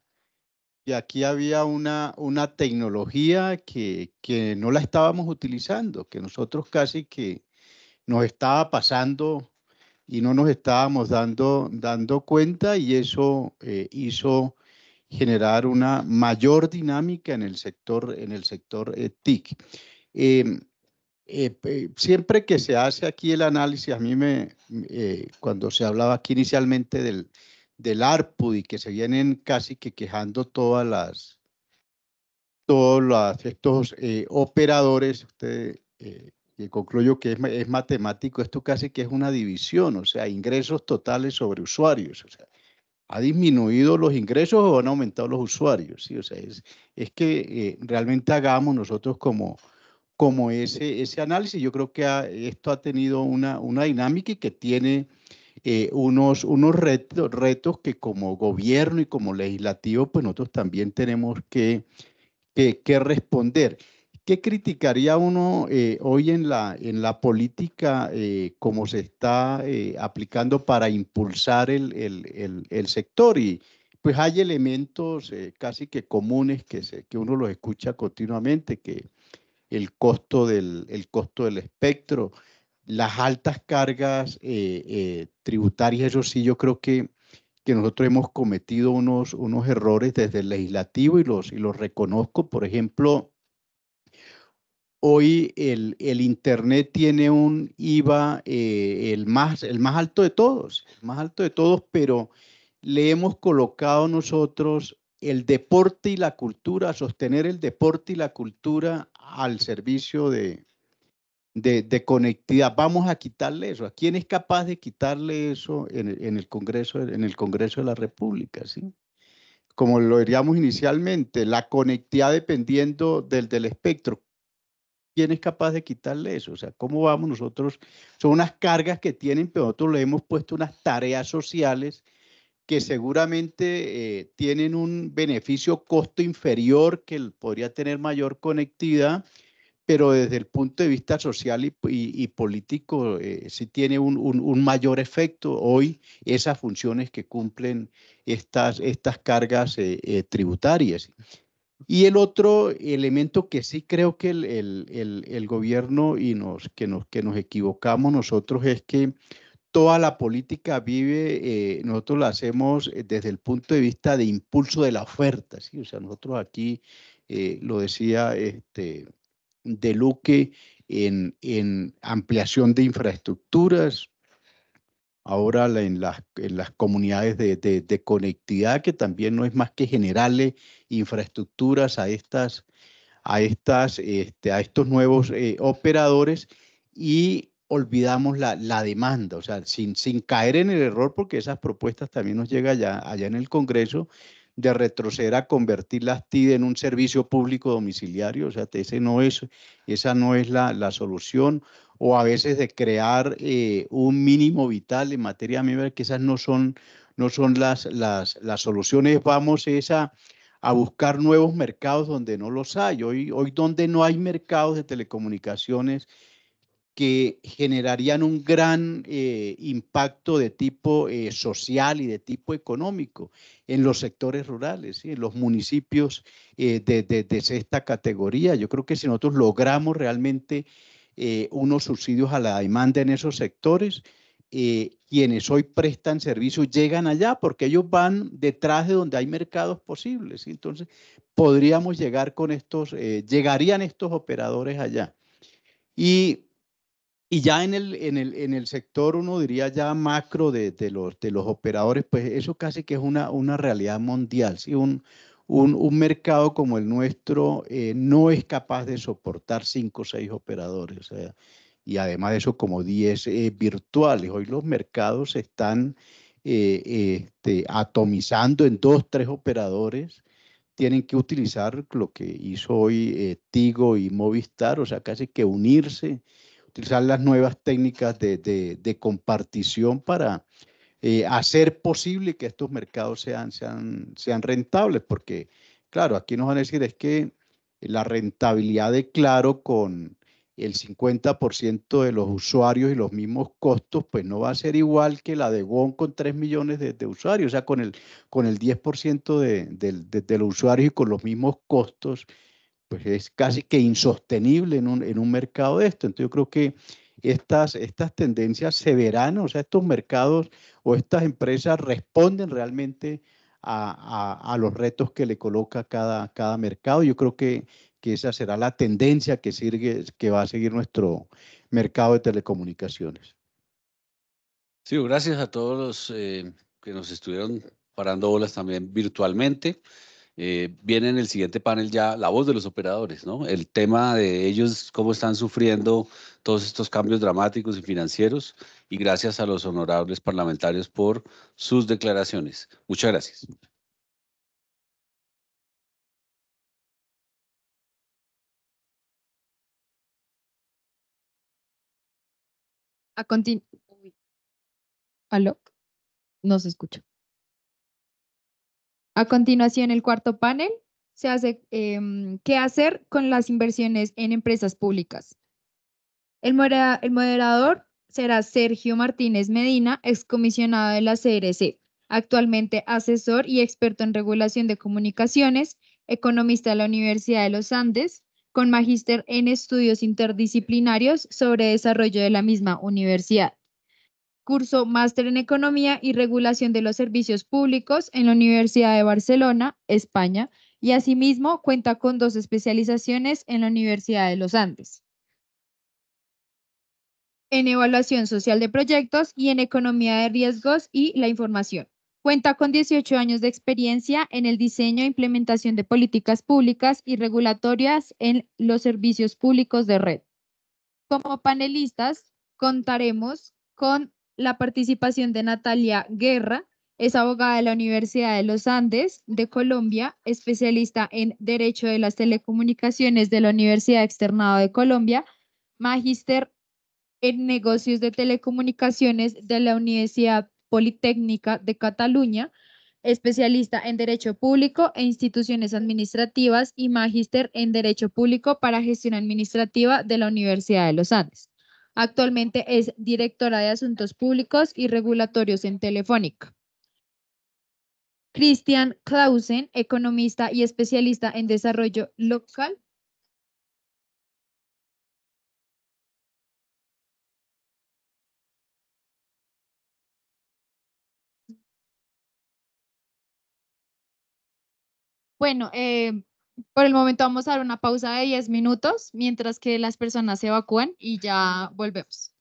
Y aquí había una, una tecnología que, no la estábamos utilizando, que nosotros casi que nos estaba pasando y no nos estábamos dando, dando cuenta y eso eh, hizo generar una mayor dinámica en el sector, en el sector eh, TIC. Em, eh, siempre que se hace aquí el análisis, a mí me, eh, cuando se hablaba aquí inicialmente del, del ARPUD y que se vienen casi que quejando todas las, todos los, estos eh, operadores, usted, concluyo que es, matemático, esto casi que es una división, o sea, ingresos totales sobre usuarios, o sea, ¿Ha disminuido los ingresos o han aumentado los usuarios? ¿sí? O sea, es, es que realmente hagamos nosotros como, como ese, ese análisis. Yo creo que esto ha tenido una, dinámica y que tiene eh, unos, unos retos, que como gobierno y como legislativo, pues nosotros también tenemos que, que, que responder. ¿Qué criticaría uno eh, hoy en la, en la política eh, como se está aplicando para impulsar el, sector? Y pues hay elementos casi que comunes que, que uno los escucha continuamente, que el costo del, costo del espectro. Las altas cargas eh, eh, tributarias, eso sí, yo creo que, que nosotros hemos cometido unos, unos errores desde el legislativo y los, y los reconozco. Por ejemplo, hoy el, Internet tiene un IVA eh, el, más, el más alto de todos, el más alto de todos, pero le hemos colocado nosotros el deporte y la cultura, sostener el deporte y la cultura al servicio de, de, conectividad. Vamos a quitarle eso. ¿A quién es capaz de quitarle eso en, el, Congreso, en el Congreso de la República? ¿sí? Como lo diríamos inicialmente, la conectividad dependiendo del, del espectro. ¿Quién es capaz de quitarle eso? O sea, ¿cómo vamos nosotros? Son unas cargas que tienen, pero nosotros le hemos puesto unas tareas sociales que seguramente eh, tienen un beneficio costo inferior que podría tener mayor conectividad, pero desde el punto de vista social y, político eh, sí tiene un, mayor efecto hoy esas funciones que cumplen estas, estas cargas eh, tributarias. Y el otro elemento que sí creo que el, gobierno y nos, que, nos, que nos equivocamos nosotros es que toda la política vive, eh, nosotros la hacemos eh, desde el punto de vista de impulso de la oferta, ¿sí? O sea, nosotros aquí, eh, lo decía este, De Luque, en, ampliación de infraestructuras, ahora en las, las comunidades de, conectividad, que también no es más que generarle infraestructuras a, estas, a, estas, este, a estos nuevos operadores y olvidamos la, demanda, o sea, sin, sin, caer en el error, porque esas propuestas también nos llegan allá, allá en el Congreso, de retroceder a convertir las TID en un servicio público domiciliario, o sea, ese no es, esa no es la, solución, o a veces de crear eh, un mínimo vital en materia de que esas no son, no son las, las, las soluciones, vamos a, buscar nuevos mercados donde no los hay, hoy, hoy donde no hay mercados de telecomunicaciones, que generarían un gran eh, impacto de tipo eh, social y de tipo económico en los sectores rurales, en los municipios eh, de, de, esta categoría. Yo creo que si nosotros logramos realmente unos subsidios a la demanda en esos sectores, quienes hoy prestan servicios llegan allá porque ellos van detrás de donde hay mercados posibles. Entonces, podríamos llegar con estos, llegarían estos operadores allá. Y y ya en el, en el, en el sector, uno diría ya macro de, los, de los operadores, pues eso casi que es una, una realidad mundial. Un, un, mercado como el nuestro eh, no es capaz de soportar cinco o seis operadores. y además de eso, como diez eh, virtuales. Hoy los mercados se están eh, este, atomizando en dos, tres operadores. Tienen que utilizar lo que hizo hoy Tigo y Movistar, o sea, casi que unirse utilizar las nuevas técnicas de, compartición para eh, hacer posible que estos mercados sean, sean, sean rentables, porque claro, aquí nos van a decir es que la rentabilidad de Claro con el 50% de los usuarios y los mismos costos, pues no va a ser igual que la de GON con 3 millones de, usuarios, o sea, con el, con el 10% de, de, los usuarios y con los mismos costos, pues es casi que insostenible en un, mercado de esto. Entonces yo creo que estas, estas tendencias se verán, o sea, estos mercados o estas empresas responden realmente a, los retos que le coloca cada, cada mercado. Yo creo que, que esa será la tendencia que, que va a seguir nuestro mercado de telecomunicaciones. Sí, gracias a todos los eh, que nos estuvieron parando bolas también virtualmente. Eh, viene en el siguiente panel ya la voz de los operadores, ¿no? El tema de ellos, cómo están sufriendo todos estos cambios dramáticos y financieros. Y gracias a los honorables parlamentarios por sus declaraciones. Muchas gracias. A continuación. ¿Aló? No se escucha. A continuación, el cuarto panel se hace em, qué hacer con las inversiones en empresas públicas. El, el moderador será Sergio Martínez Medina, excomisionado de la CRC, actualmente asesor y experto en regulación de comunicaciones, economista de la Universidad de los Andes, con magíster en estudios interdisciplinarios sobre desarrollo de la misma universidad curso Máster en Economía y Regulación de los Servicios Públicos en la Universidad de Barcelona, España, y asimismo cuenta con dos especializaciones en la Universidad de los Andes. En Evaluación Social de Proyectos y en Economía de Riesgos y la Información. Cuenta con 18 años de experiencia en el diseño e implementación de políticas públicas y regulatorias en los servicios públicos de red. Como panelistas, contaremos con la participación de Natalia Guerra, es abogada de la Universidad de los Andes de Colombia, especialista en Derecho de las Telecomunicaciones de la Universidad Externado de Colombia, magíster en Negocios de Telecomunicaciones de la Universidad Politécnica de Cataluña, especialista en Derecho Público e Instituciones Administrativas y magíster en Derecho Público para Gestión Administrativa de la Universidad de los Andes. Actualmente es directora de Asuntos Públicos y Regulatorios en Telefónica. Christian Clausen, economista y especialista en desarrollo local. Bueno, eh, por el momento vamos a dar una pausa de 10 minutos mientras que las personas se evacúan y ya volvemos.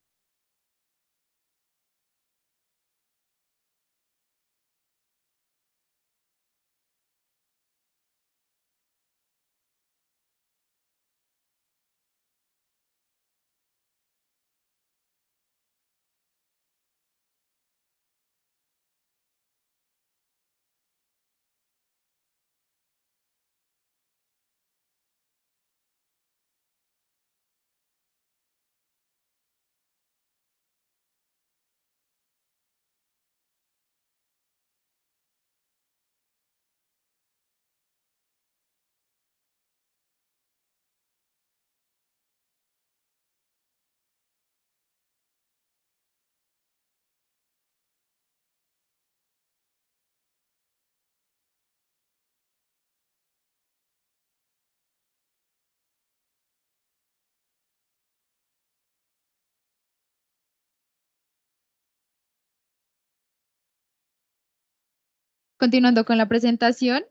Continuando con la presentación,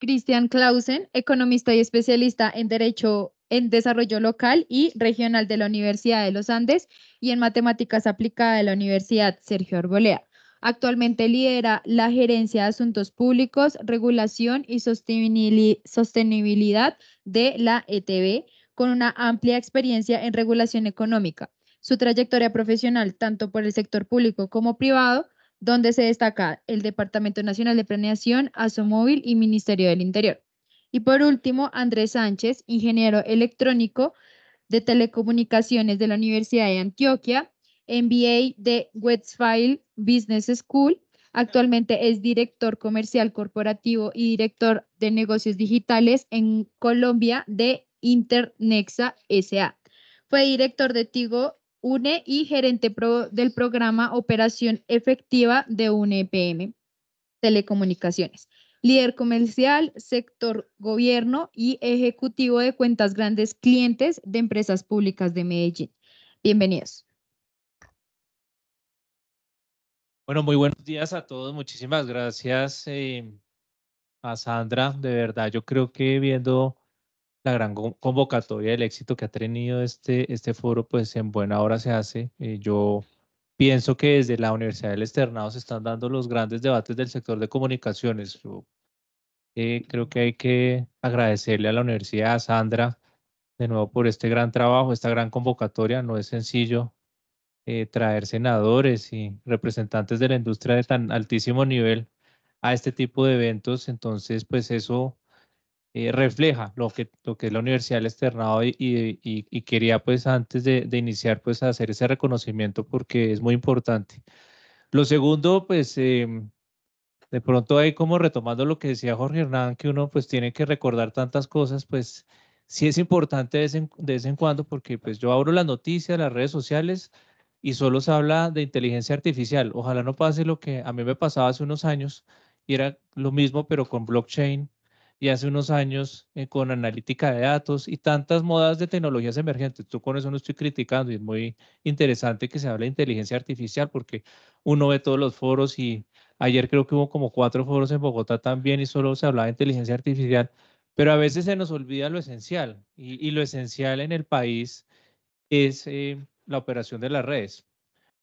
Christian Clausen, economista y especialista en Derecho en Desarrollo Local y Regional de la Universidad de los Andes y en Matemáticas Aplicadas de la Universidad Sergio Arbolea. Actualmente lidera la Gerencia de Asuntos Públicos, Regulación y Sostenibilidad de la ETB, con una amplia experiencia en regulación económica. Su trayectoria profesional, tanto por el sector público como privado, donde se destaca el Departamento Nacional de Planeación, Asomóvil y Ministerio del Interior. Y por último, Andrés Sánchez, ingeniero electrónico de telecomunicaciones de la Universidad de Antioquia, MBA de Westfield Business School. Actualmente es director comercial corporativo y director de negocios digitales en Colombia de Internexa SA. Fue director de Tigo UNE y gerente del programa Operación Efectiva de UNEPM Telecomunicaciones, líder comercial, sector gobierno y ejecutivo de cuentas grandes clientes de empresas públicas de Medellín. Bienvenidos. Bueno, muy buenos días a todos. Muchísimas gracias eh, a Sandra. De verdad, yo creo que viendo la gran convocatoria, el éxito que ha tenido este, este foro, pues en buena hora se hace. Eh, yo pienso que desde la Universidad del Externado se están dando los grandes debates del sector de comunicaciones. Eh, creo que hay que agradecerle a la universidad, a Sandra, de nuevo por este gran trabajo, esta gran convocatoria. No es sencillo eh, traer senadores y representantes de la industria de tan altísimo nivel a este tipo de eventos. Entonces, pues eso eh, refleja lo que, lo que es la Universidad del Externado y, y, quería pues antes de, de, iniciar pues hacer ese reconocimiento porque es muy importante. Lo segundo pues em, de pronto ahí como retomando lo que decía Jorge Hernán que uno pues tiene que recordar tantas cosas pues sí es importante de vez en, de vez en cuando porque pues yo abro las noticias, las redes sociales y solo se habla de inteligencia artificial. Ojalá no pase lo que a mí me pasaba hace unos años y era lo mismo pero con blockchain y hace unos años eh, con analítica de datos y tantas modas de tecnologías emergentes. Tú con eso no estoy criticando y es muy interesante que se hable de inteligencia artificial porque uno ve todos los foros y ayer creo que hubo como cuatro foros en Bogotá también y solo se hablaba de inteligencia artificial, pero a veces se nos olvida lo esencial y, lo esencial en el país es eh, la operación de las redes.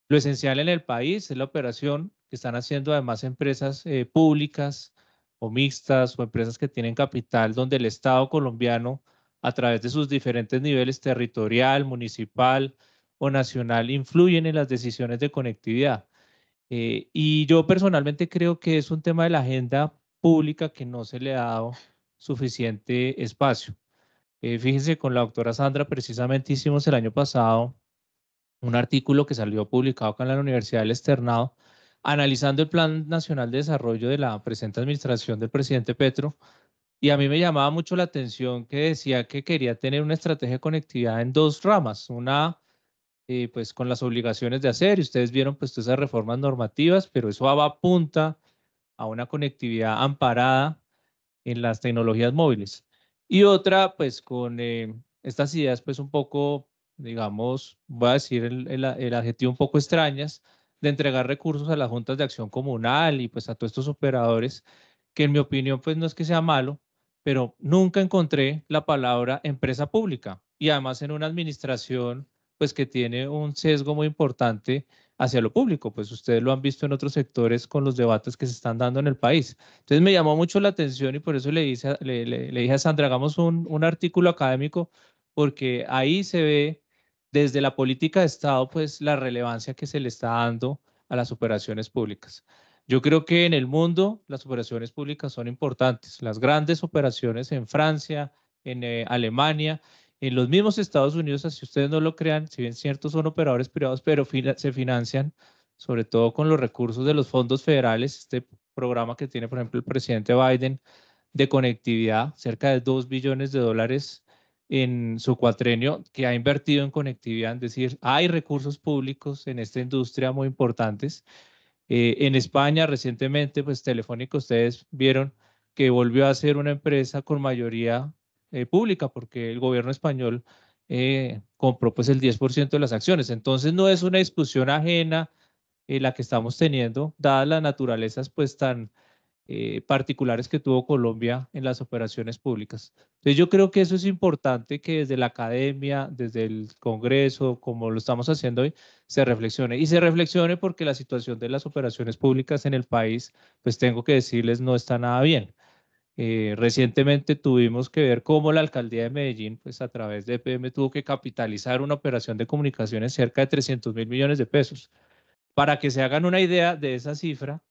Lo esencial en el país es la operación que están haciendo además empresas eh, públicas, o mixtas o empresas que tienen capital donde el Estado colombiano, a través de sus diferentes niveles territorial, municipal o nacional, influyen en las decisiones de conectividad. Eh, y yo personalmente creo que es un tema de la agenda pública que no se le ha dado suficiente espacio. Eh, fíjense, con la doctora Sandra precisamente hicimos el año pasado un artículo que salió publicado acá en la Universidad del Externado, analizando el Plan Nacional de Desarrollo de la presente administración del presidente Petro, y a mí me llamaba mucho la atención que decía que quería tener una estrategia de conectividad en dos ramas, una eh, pues con las obligaciones de hacer, y ustedes vieron pues todas esas reformas normativas, pero eso apunta a una conectividad amparada en las tecnologías móviles. Y otra pues con eh, estas ideas pues un poco, digamos, voy a decir el adjetivo un poco extrañas, de entregar recursos a las juntas de acción comunal y pues a todos estos operadores, que en mi opinión pues no es que sea malo, pero nunca encontré la palabra empresa pública y además en una administración pues que tiene un sesgo muy importante hacia lo público, pues ustedes lo han visto en otros sectores con los debates que se están dando en el país. Entonces me llamó mucho la atención y por eso le, dije a Sandra, hagamos un, un artículo académico porque ahí se ve desde la política de Estado, pues la relevancia que se le está dando a las operaciones públicas. Yo creo que en el mundo las operaciones públicas son importantes. Las grandes operaciones en Francia, en eh, Alemania, en los mismos Estados Unidos, si ustedes no lo crean, si bien ciertos son operadores privados, pero se financian sobre todo con los recursos de los fondos federales. Este programa que tiene, por ejemplo, el presidente Biden de conectividad, cerca de 2 billones de dólares en su cuatrenio que ha invertido en conectividad, es decir, hay recursos públicos en esta industria muy importantes. Eh, en España recientemente, pues Telefónica, ustedes vieron que volvió a ser una empresa con mayoría eh, pública porque el gobierno español eh, compró pues el 10% de las acciones. Entonces no es una discusión ajena la que estamos teniendo, dadas las naturalezas pues tan eh, particulares que tuvo Colombia en las operaciones públicas. Entonces yo creo que eso es importante que desde la academia, desde el Congreso, como lo estamos haciendo hoy, se reflexione. Y se reflexione porque la situación de las operaciones públicas en el país, pues tengo que decirles, no está nada bien. Eh, recientemente tuvimos que ver cómo la alcaldía de Medellín, pues a través de EPM, tuvo que capitalizar una operación de comunicaciones cerca de 300 mil millones de pesos. Para que se hagan una idea de esa cifra,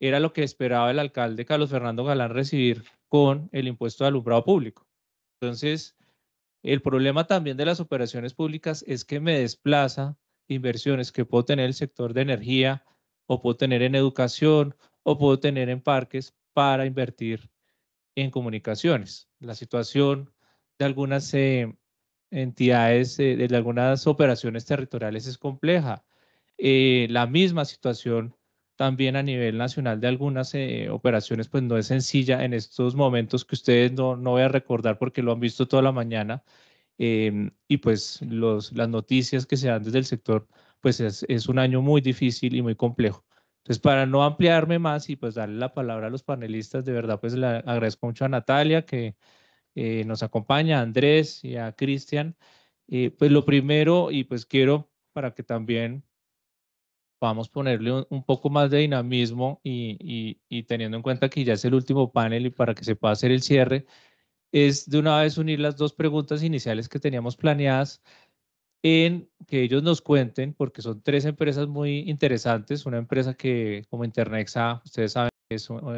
era lo que esperaba el alcalde Carlos Fernando Galán recibir con el impuesto de alumbrado público. Entonces, el problema también de las operaciones públicas es que me desplaza inversiones que puedo tener en el sector de energía o puedo tener en educación o puedo tener en parques para invertir en comunicaciones. La situación de algunas eh, entidades, eh, de algunas operaciones territoriales es compleja. Eh, la misma situación también a nivel nacional de algunas eh, operaciones, pues no es sencilla en estos momentos que ustedes no, no voy a recordar porque lo han visto toda la mañana. Em, y pues los, las noticias que se dan desde el sector, pues es, es, un año muy difícil y muy complejo. Entonces, para no ampliarme más y pues darle la palabra a los panelistas, de verdad, pues le agradezco mucho a Natalia que eh, nos acompaña, a Andrés y a Cristian. Eh, pues lo primero, y pues quiero para que también vamos a ponerle un, poco más de dinamismo y, teniendo en cuenta que ya es el último panel y para que se pueda hacer el cierre, es de una vez unir las dos preguntas iniciales que teníamos planeadas en que ellos nos cuenten, porque son tres empresas muy interesantes, una empresa que como Internexa, ustedes saben,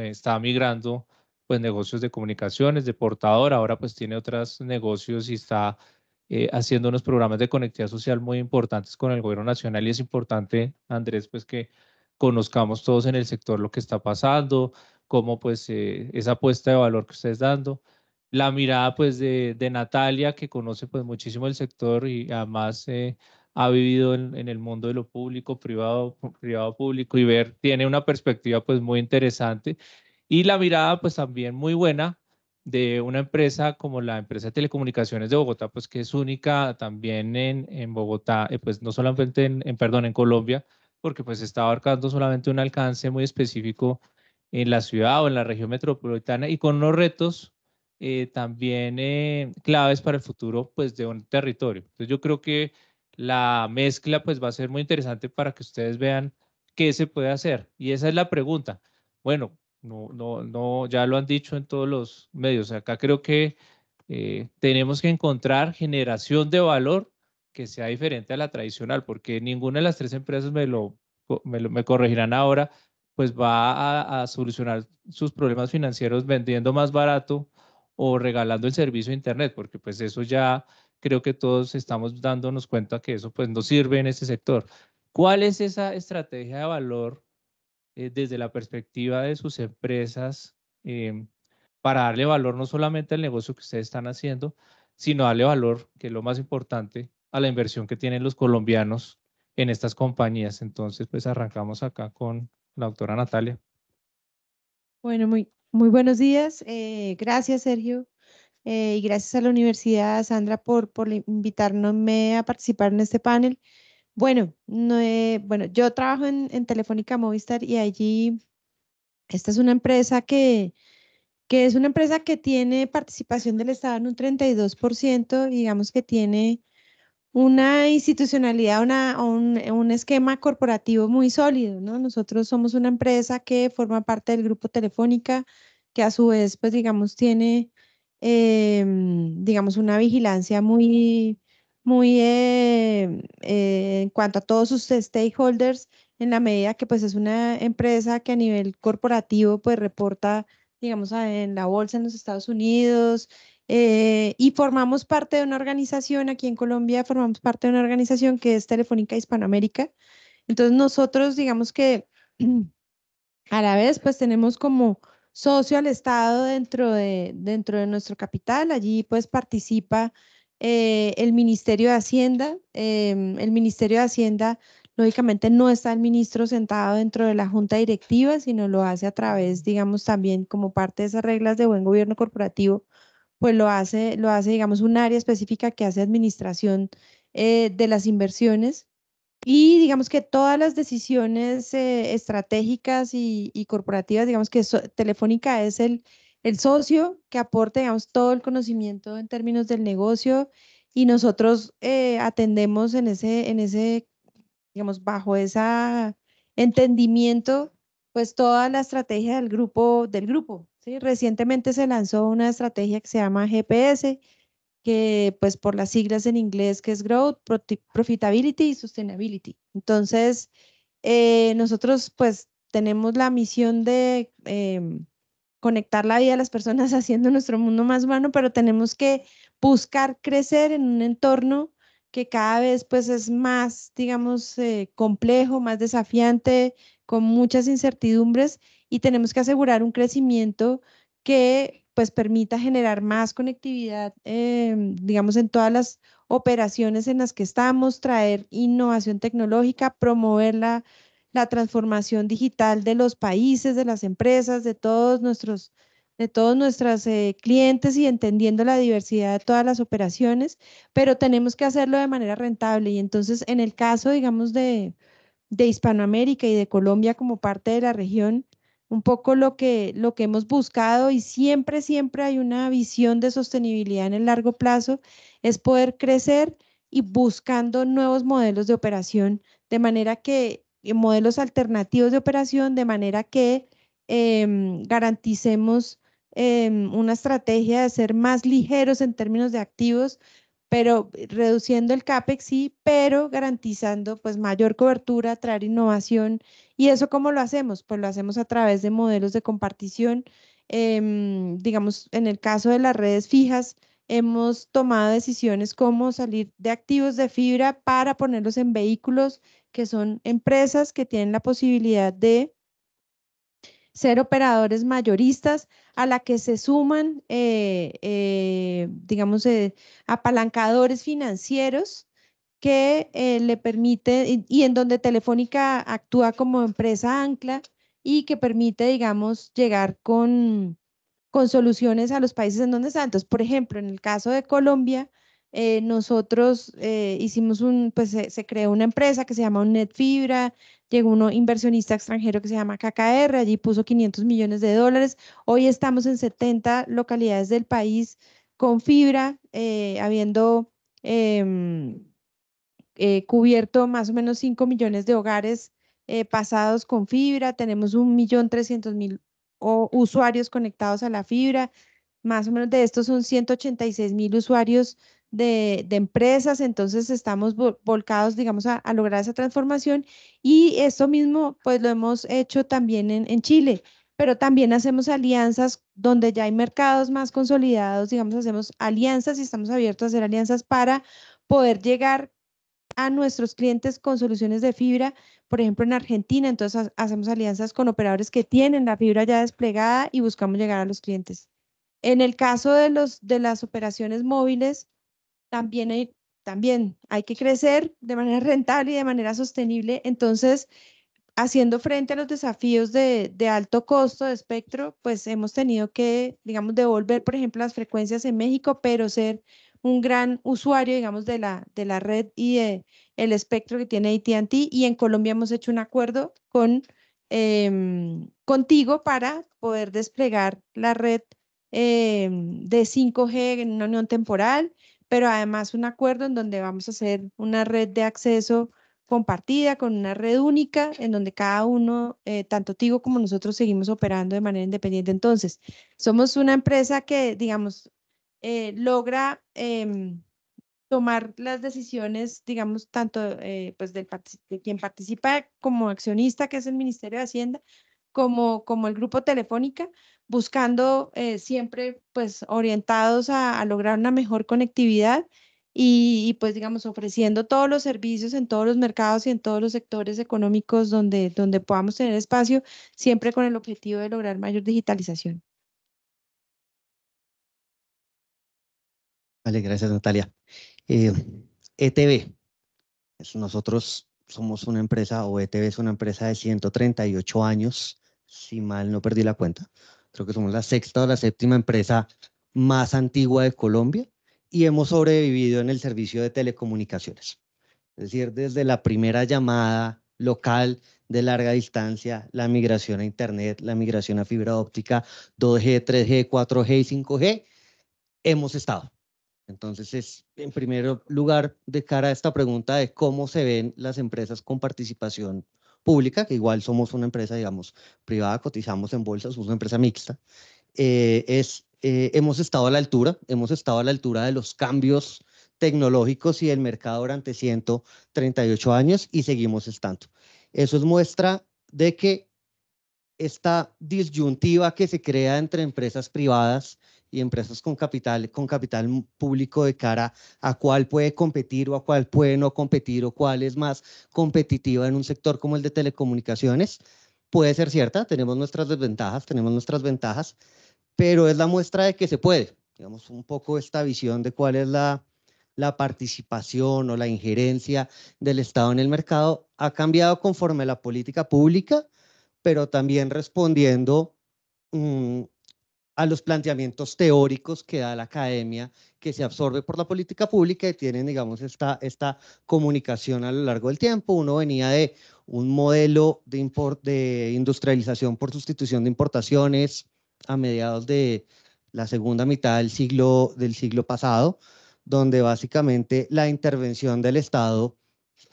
está migrando pues negocios de comunicaciones, de portador, ahora pues tiene otros negocios y está eh, haciendo unos programas de conectividad social muy importantes con el gobierno nacional y es importante, Andrés, pues que conozcamos todos en el sector lo que está pasando, cómo pues eh, esa apuesta de valor que ustedes dando, la mirada pues de, Natalia que conoce pues muchísimo el sector y además eh, ha vivido en, el mundo de lo público, privado, privado público y ver, tiene una perspectiva pues muy interesante y la mirada pues también muy buena de una empresa como la empresa de telecomunicaciones de Bogotá, pues que es única también en, Bogotá, eh, pues no solamente en, perdón, en Colombia, porque pues está abarcando solamente un alcance muy específico en la ciudad o en la región metropolitana y con unos retos eh, también eh, claves para el futuro pues de un territorio. Entonces yo creo que la mezcla pues va a ser muy interesante para que ustedes vean qué se puede hacer. Y esa es la pregunta. Bueno, no, no, no, ya lo han dicho en todos los medios. Acá creo que eh, tenemos que encontrar generación de valor que sea diferente a la tradicional, porque ninguna de las tres empresas me lo, me, corregirán ahora, pues va a, solucionar sus problemas financieros vendiendo más barato o regalando el servicio de internet, porque pues eso ya creo que todos estamos dándonos cuenta que eso pues no sirve en este sector. ¿Cuál es esa estrategia de valor eh, desde la perspectiva de sus empresas em, para darle valor no solamente al negocio que ustedes están haciendo, sino darle valor, que es lo más importante, a la inversión que tienen los colombianos en estas compañías. Entonces, pues arrancamos acá con la doctora Natalia. Bueno, muy, muy buenos días. Eh, gracias, Sergio. Eh, y gracias a la Universidad Sandra por, por invitarme a participar en este panel. Bueno, eh, bueno yo trabajo en, Telefónica Movistar y allí, esta es una empresa que, que es una empresa que tiene participación del Estado en un 32%, digamos que tiene una institucionalidad, una, un, esquema corporativo muy sólido, ¿no? Nosotros somos una empresa que forma parte del grupo Telefónica, que a su vez, pues digamos, tiene, em, digamos, una vigilancia muy, muy eh, eh, en cuanto a todos sus stakeholders, en la medida que pues es una empresa que a nivel corporativo pues reporta, digamos, en la bolsa en los Estados Unidos eh, y formamos parte de una organización, aquí en Colombia formamos parte de una organización que es Telefónica Hispanoamérica. Entonces nosotros digamos que *clears throat* a la vez pues tenemos como socio al Estado dentro de, dentro de nuestro capital, allí pues participa eh, el Ministerio de Hacienda. Em, el Ministerio de Hacienda, lógicamente, no está el ministro sentado dentro de la Junta Directiva, sino lo hace a través, digamos, también como parte de esas reglas de buen gobierno corporativo, pues lo hace, lo hace digamos, un área específica que hace administración eh, de las inversiones. Y digamos que todas las decisiones eh, estratégicas y, corporativas, digamos que Telefónica es el, el socio que aporte, digamos, todo el conocimiento en términos del negocio y nosotros eh, atendemos en ese, en ese, digamos, bajo ese entendimiento, pues toda la estrategia del grupo, del grupo. ¿sí? Recientemente se lanzó una estrategia que se llama GPS, que pues por las siglas en inglés que es Growth, Profitability y Sustainability. Entonces, eh, nosotros pues tenemos la misión de em, conectar la vida de las personas *laughs* haciendo nuestro mundo más bueno pero tenemos que buscar crecer en un entorno que cada vez pues es más, digamos, eh, complejo, más desafiante, con muchas incertidumbres y tenemos que asegurar un crecimiento que pues permita generar más conectividad, em, digamos, en todas las operaciones en las que estamos, traer innovación tecnológica, promoverla, la transformación digital de los países, de las empresas, de todos nuestros de todos nuestros eh, clientes y entendiendo la diversidad de todas las operaciones, pero tenemos que hacerlo de manera rentable. Y entonces, en el caso, digamos, de, Hispanoamérica y de Colombia como parte de la región, un poco lo que, lo que hemos buscado y siempre, siempre hay una visión de sostenibilidad en el largo plazo, es poder crecer y buscando nuevos modelos de operación, de manera que eh, modelos alternativos de operación de manera que em, garanticemos em, una estrategia de ser más ligeros en términos de activos, pero eh, reduciendo el CAPEX, sí, pero garantizando pues mayor cobertura, traer innovación. ¿Y eso cómo lo hacemos? Pues lo hacemos a través de modelos de compartición. Em, digamos, en el caso de las redes fijas, hemos tomado decisiones como salir de activos de fibra para ponerlos en vehículos que son empresas que tienen la posibilidad de ser operadores mayoristas a la que se suman, eh, eh, digamos, eh, apalancadores financieros que le permite y, en donde Telefónica actúa como empresa ancla y que permite, digamos, llegar con, con soluciones a los países en donde están. Entonces, por ejemplo, en el caso de Colombia, eh, nosotros eh, hicimos un, pues se, creó una empresa que se llama Unnet Fibra, llegó un inversionista extranjero que se llama KKR, allí puso 500 millones de dólares, hoy estamos en 70 localidades del país con fibra, eh, habiendo em, cubierto más o menos 5 millones de hogares pasados con fibra, tenemos 1.300.000 usuarios conectados a la fibra, más o menos de estos son 186.000 usuarios de, empresas, entonces estamos volcados, digamos, a, lograr esa transformación y esto mismo, pues lo hemos hecho también en, Chile pero también hacemos alianzas donde ya hay mercados más consolidados, digamos, hacemos alianzas y estamos abiertos a hacer alianzas para poder llegar a nuestros clientes con soluciones de fibra, por ejemplo en Argentina, entonces hacemos alianzas con operadores que tienen la fibra ya desplegada y buscamos llegar a los clientes. En el caso de, los, de las operaciones móviles, también hay, también hay que crecer de manera rentable y de manera sostenible. Entonces, haciendo frente a los desafíos de, alto costo de espectro, pues hemos tenido que, digamos, devolver, por ejemplo, las frecuencias en México, pero ser un gran usuario, digamos, de la, de la red y el espectro que tiene ATT. Y en Colombia hemos hecho un acuerdo con, em, contigo para poder desplegar la red em, de 5G en una unión temporal, pero además un acuerdo en donde vamos a hacer una red de acceso compartida con una red única en donde cada uno, eh, tanto Tigo como nosotros, seguimos operando de manera independiente. Entonces, somos una empresa que, digamos, eh, logra em, tomar las decisiones, digamos, tanto eh, pues del, de quien participa como accionista, que es el Ministerio de Hacienda, como, como el Grupo Telefónica, buscando eh, siempre pues orientados a, lograr una mejor conectividad y, pues digamos ofreciendo todos los servicios en todos los mercados y en todos los sectores económicos donde, donde podamos tener espacio, siempre con el objetivo de lograr mayor digitalización. Vale, gracias Natalia. ETV, eh, e nosotros somos una empresa, o ETV es una empresa de 138 años, si mal no perdí la cuenta, creo que somos la sexta o la séptima empresa más antigua de Colombia y hemos sobrevivido en el servicio de telecomunicaciones. Es decir, desde la primera llamada local de larga distancia, la migración a Internet, la migración a fibra óptica, 2G, 3G, 4G y 5G, hemos estado. Entonces, es, en primer lugar, de cara a esta pregunta de cómo se ven las empresas con participación pública, que igual somos una empresa, digamos, privada, cotizamos en bolsas, somos una empresa mixta, eh, es, eh, hemos estado a la altura, hemos estado a la altura de los cambios tecnológicos y del mercado durante 138 años y seguimos estando. Eso es muestra de que esta disyuntiva que se crea entre empresas privadas y empresas con capital, con capital público de cara a cuál puede competir o a cuál puede no competir o cuál es más competitiva en un sector como el de telecomunicaciones. Puede ser cierta, tenemos nuestras desventajas, tenemos nuestras ventajas, pero es la muestra de que se puede. Digamos, un poco esta visión de cuál es la, la participación o la injerencia del Estado en el mercado ha cambiado conforme la política pública, pero también respondiendo mm, a los planteamientos teóricos que da la academia, que se absorbe por la política pública y tienen, digamos, esta, esta comunicación a lo largo del tiempo. Uno venía de un modelo de, de industrialización por sustitución de importaciones a mediados de la segunda mitad del siglo, del siglo pasado, donde básicamente la intervención del Estado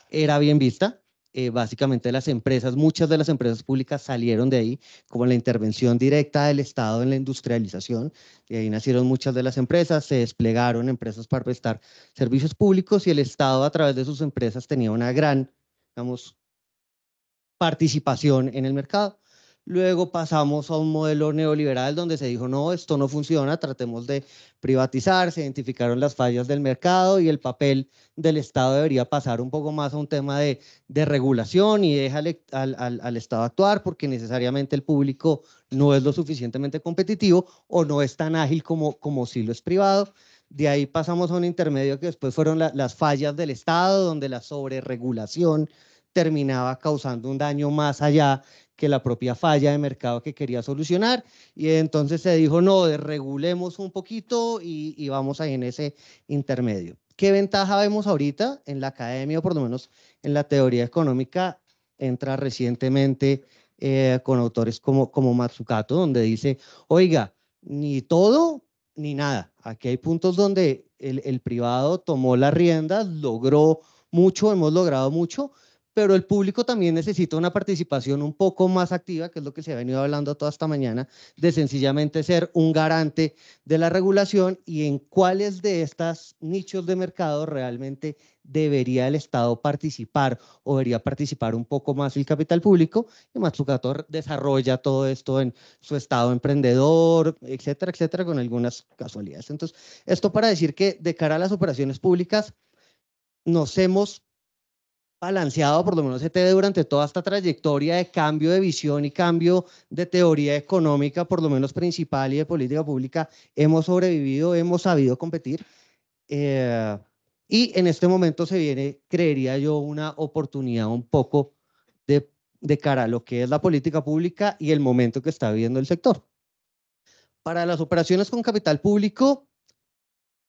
era bien vista eh, básicamente las empresas, muchas de las empresas públicas salieron de ahí, como la intervención directa del Estado en la industrialización, y ahí nacieron muchas de las empresas, se desplegaron empresas para prestar servicios públicos y el Estado a través de sus empresas tenía una gran, digamos, participación en el mercado. Luego pasamos a un modelo neoliberal donde se dijo, no, esto no funciona, tratemos de privatizar, se identificaron las fallas del mercado y el papel del Estado debería pasar un poco más a un tema de, de regulación y deja al, Estado actuar porque necesariamente el público no es lo suficientemente competitivo o no es tan ágil como, como si lo es privado. De ahí pasamos a un intermedio que después fueron las fallas del Estado, donde la sobreregulación terminaba causando un daño más allá que la propia falla de mercado que quería solucionar. Y entonces se dijo, no, regulemos un poquito y, vamos ahí en ese intermedio. ¿Qué ventaja vemos ahorita en la academia, o por lo menos en la teoría económica? Entra recientemente eh, con autores como, como Matsukato, donde dice, oiga, ni todo ni nada. Aquí hay puntos donde el, el privado tomó las riendas, logró mucho, hemos logrado mucho, pero el público también necesita una participación un poco más activa, que es lo que se ha venido hablando toda esta mañana, de sencillamente ser un garante de la regulación y en cuáles de estos nichos de mercado realmente debería el Estado participar o debería participar un poco más el capital público. Y Matsukator desarrolla todo esto en su estado emprendedor, etcétera, etcétera, con algunas casualidades. Entonces, esto para decir que de cara a las operaciones públicas, nos hemos balanceado, por lo menos durante toda esta trayectoria de cambio de visión y cambio de teoría económica, por lo menos principal y de política pública, hemos sobrevivido, hemos sabido competir. Eh, y en este momento se viene, creería yo, una oportunidad un poco de, de cara a lo que es la política pública y el momento que está viviendo el sector. Para las operaciones con capital público,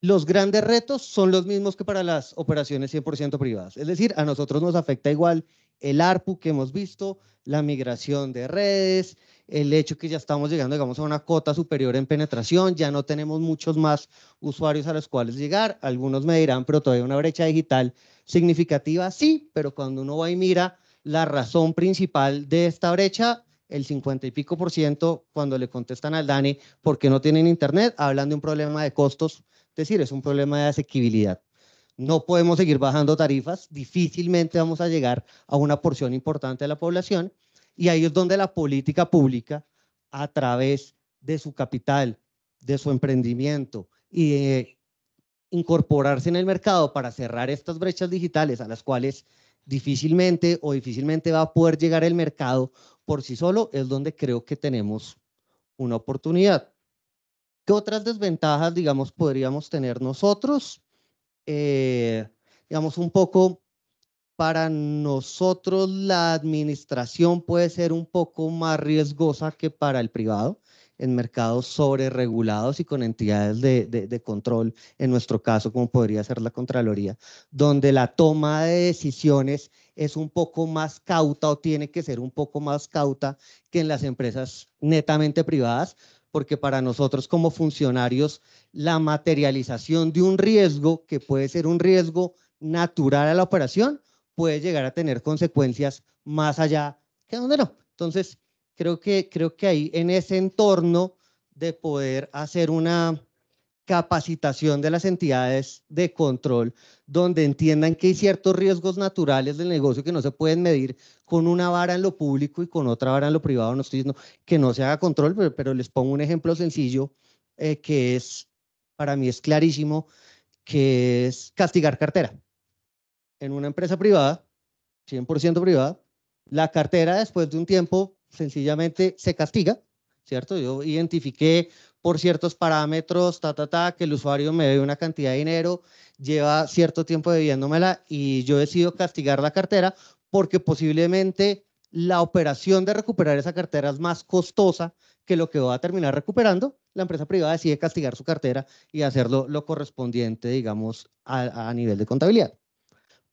los grandes retos son los mismos que para las operaciones 100% privadas. Es decir, a nosotros nos afecta igual el ARPU que hemos visto, la migración de redes, el hecho que ya estamos llegando, digamos, a una cota superior en penetración, ya no tenemos muchos más usuarios a los cuales llegar. Algunos me dirán, pero todavía una brecha digital significativa, sí, pero cuando uno va y mira la razón principal de esta brecha, el 50 y pico por ciento, cuando le contestan al Dani, ¿por qué no tienen internet? Hablan de un problema de costos es decir, es un problema de asequibilidad. No podemos seguir bajando tarifas, difícilmente vamos a llegar a una porción importante de la población y ahí es donde la política pública, a través de su capital, de su emprendimiento y de incorporarse en el mercado para cerrar estas brechas digitales a las cuales difícilmente o difícilmente va a poder llegar el mercado por sí solo, es donde creo que tenemos una oportunidad. ¿Qué otras desventajas, digamos, podríamos tener nosotros? Eh, digamos, un poco para nosotros la administración puede ser un poco más riesgosa que para el privado en mercados sobre regulados y con entidades de, control, en nuestro caso, como podría ser la Contraloría, donde la toma de decisiones es un poco más cauta o tiene que ser un poco más cauta que en las empresas netamente privadas, porque para nosotros como funcionarios la materialización de un riesgo, que puede ser un riesgo natural a la operación, puede llegar a tener consecuencias más allá que donde no. Entonces, creo que, creo que ahí en ese entorno de poder hacer una capacitación de las entidades de control, donde entiendan que hay ciertos riesgos naturales del negocio que no se pueden medir con una vara en lo público y con otra vara en lo privado. No estoy diciendo que no se haga control, pero, pero les pongo un ejemplo sencillo eh, que es, para mí es clarísimo, que es castigar cartera. En una empresa privada, 100% privada, la cartera después de un tiempo sencillamente se castiga, ¿cierto? Yo identifiqué por ciertos parámetros, ta, ta, ta, que el usuario me debe una cantidad de dinero, lleva cierto tiempo debiéndomela y yo decido castigar la cartera porque posiblemente la operación de recuperar esa cartera es más costosa que lo que va a terminar recuperando, la empresa privada decide castigar su cartera y hacerlo lo correspondiente, digamos, a, a nivel de contabilidad.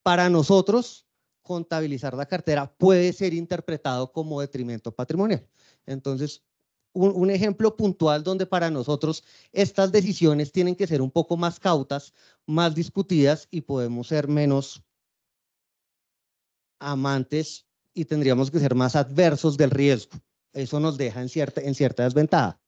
Para nosotros, contabilizar la cartera puede ser interpretado como detrimento patrimonial. Entonces, un, ejemplo puntual donde para nosotros estas decisiones tienen que ser un poco más cautas, más discutidas y podemos ser menos amantes y tendríamos que ser más adversos del riesgo. Eso nos deja en cierta, en cierta desventaja.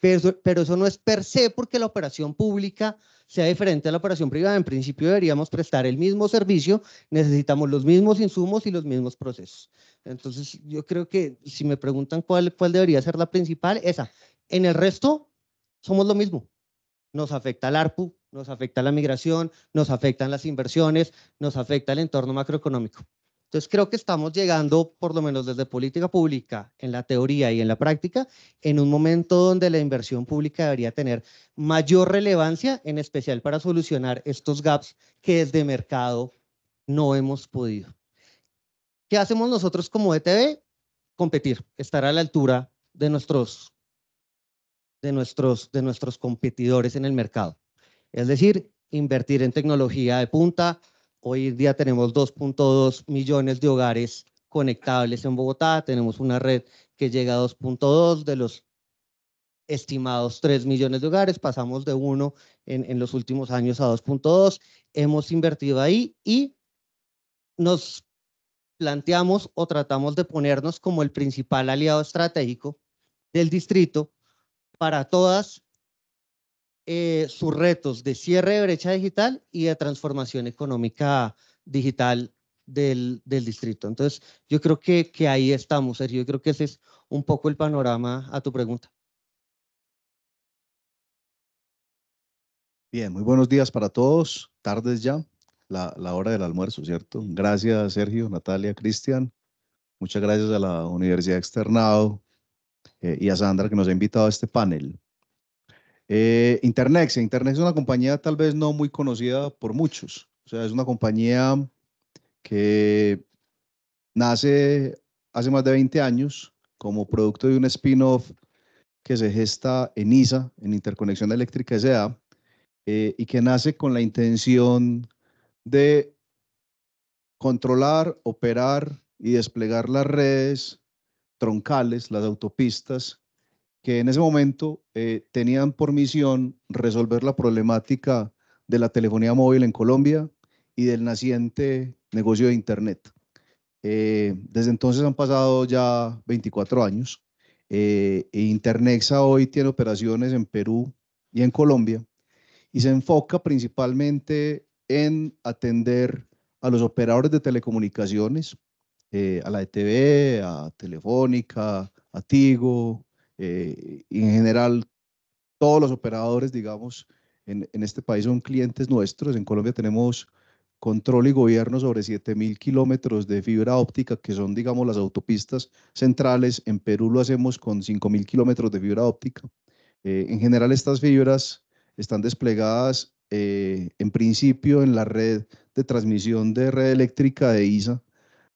Pero, eso no es per se porque la operación pública sea diferente a la operación privada. En principio deberíamos prestar el mismo servicio, necesitamos los mismos insumos y los mismos procesos. Entonces, yo creo que si me preguntan cuál, cuál debería ser la principal, esa. En el resto, somos lo mismo. Nos afecta el ARPU, nos afecta la migración, nos afectan las inversiones, nos afecta el entorno macroeconómico. Entonces creo que estamos llegando, por lo menos desde política pública, en la teoría y en la práctica, en un momento donde la inversión pública debería tener mayor relevancia, en especial para solucionar estos gaps que desde mercado no hemos podido. ¿Qué hacemos nosotros como ETB? Competir, estar a la altura de nuestros, de nuestros, de nuestros competidores en el mercado. Es decir, invertir en tecnología de punta, Hoy día tenemos 2.2 millones de hogares conectables en Bogotá, tenemos una red que llega a 2.2 de los estimados 3 millones de hogares, pasamos de 1 en, en los últimos años a 2.2, hemos invertido ahí y nos planteamos o tratamos de ponernos como el principal aliado estratégico del distrito para todas eh, sus retos de cierre de brecha digital y de transformación económica digital del, distrito. Entonces, yo creo que, que ahí estamos, Sergio. Yo creo que ese es un poco el panorama a tu pregunta. Bien, muy buenos días para todos. Tardes ya, la, hora del almuerzo, ¿cierto? Gracias, Sergio, Natalia, Cristian. Muchas gracias a la Universidad Externado eh, y a Sandra que nos ha invitado a este panel. Internet, eh, Internex. Internex es una compañía tal vez no muy conocida por muchos. O sea, es una compañía que nace hace más de 20 años como producto de un spin-off que se gesta en ISA, en Interconexión Eléctrica S.A., eh, y que nace con la intención de controlar, operar y desplegar las redes troncales, las autopistas que en ese momento eh, tenían por misión resolver la problemática de la telefonía móvil en Colombia y del naciente negocio de Internet. Eh, desde entonces han pasado ya 24 años. Eh, e Internexa hoy tiene operaciones en Perú y en Colombia y se enfoca principalmente en atender a los operadores de telecomunicaciones, eh, a la ETV, a Telefónica, a Tigo, eh, en general, todos los operadores, digamos, en, este país son clientes nuestros. En Colombia tenemos control y gobierno sobre 7.000 kilómetros de fibra óptica, que son, digamos, las autopistas centrales. En Perú lo hacemos con 5.000 kilómetros de fibra óptica. Eh, en general, estas fibras están desplegadas eh, en principio en la red de transmisión de red eléctrica de ISA,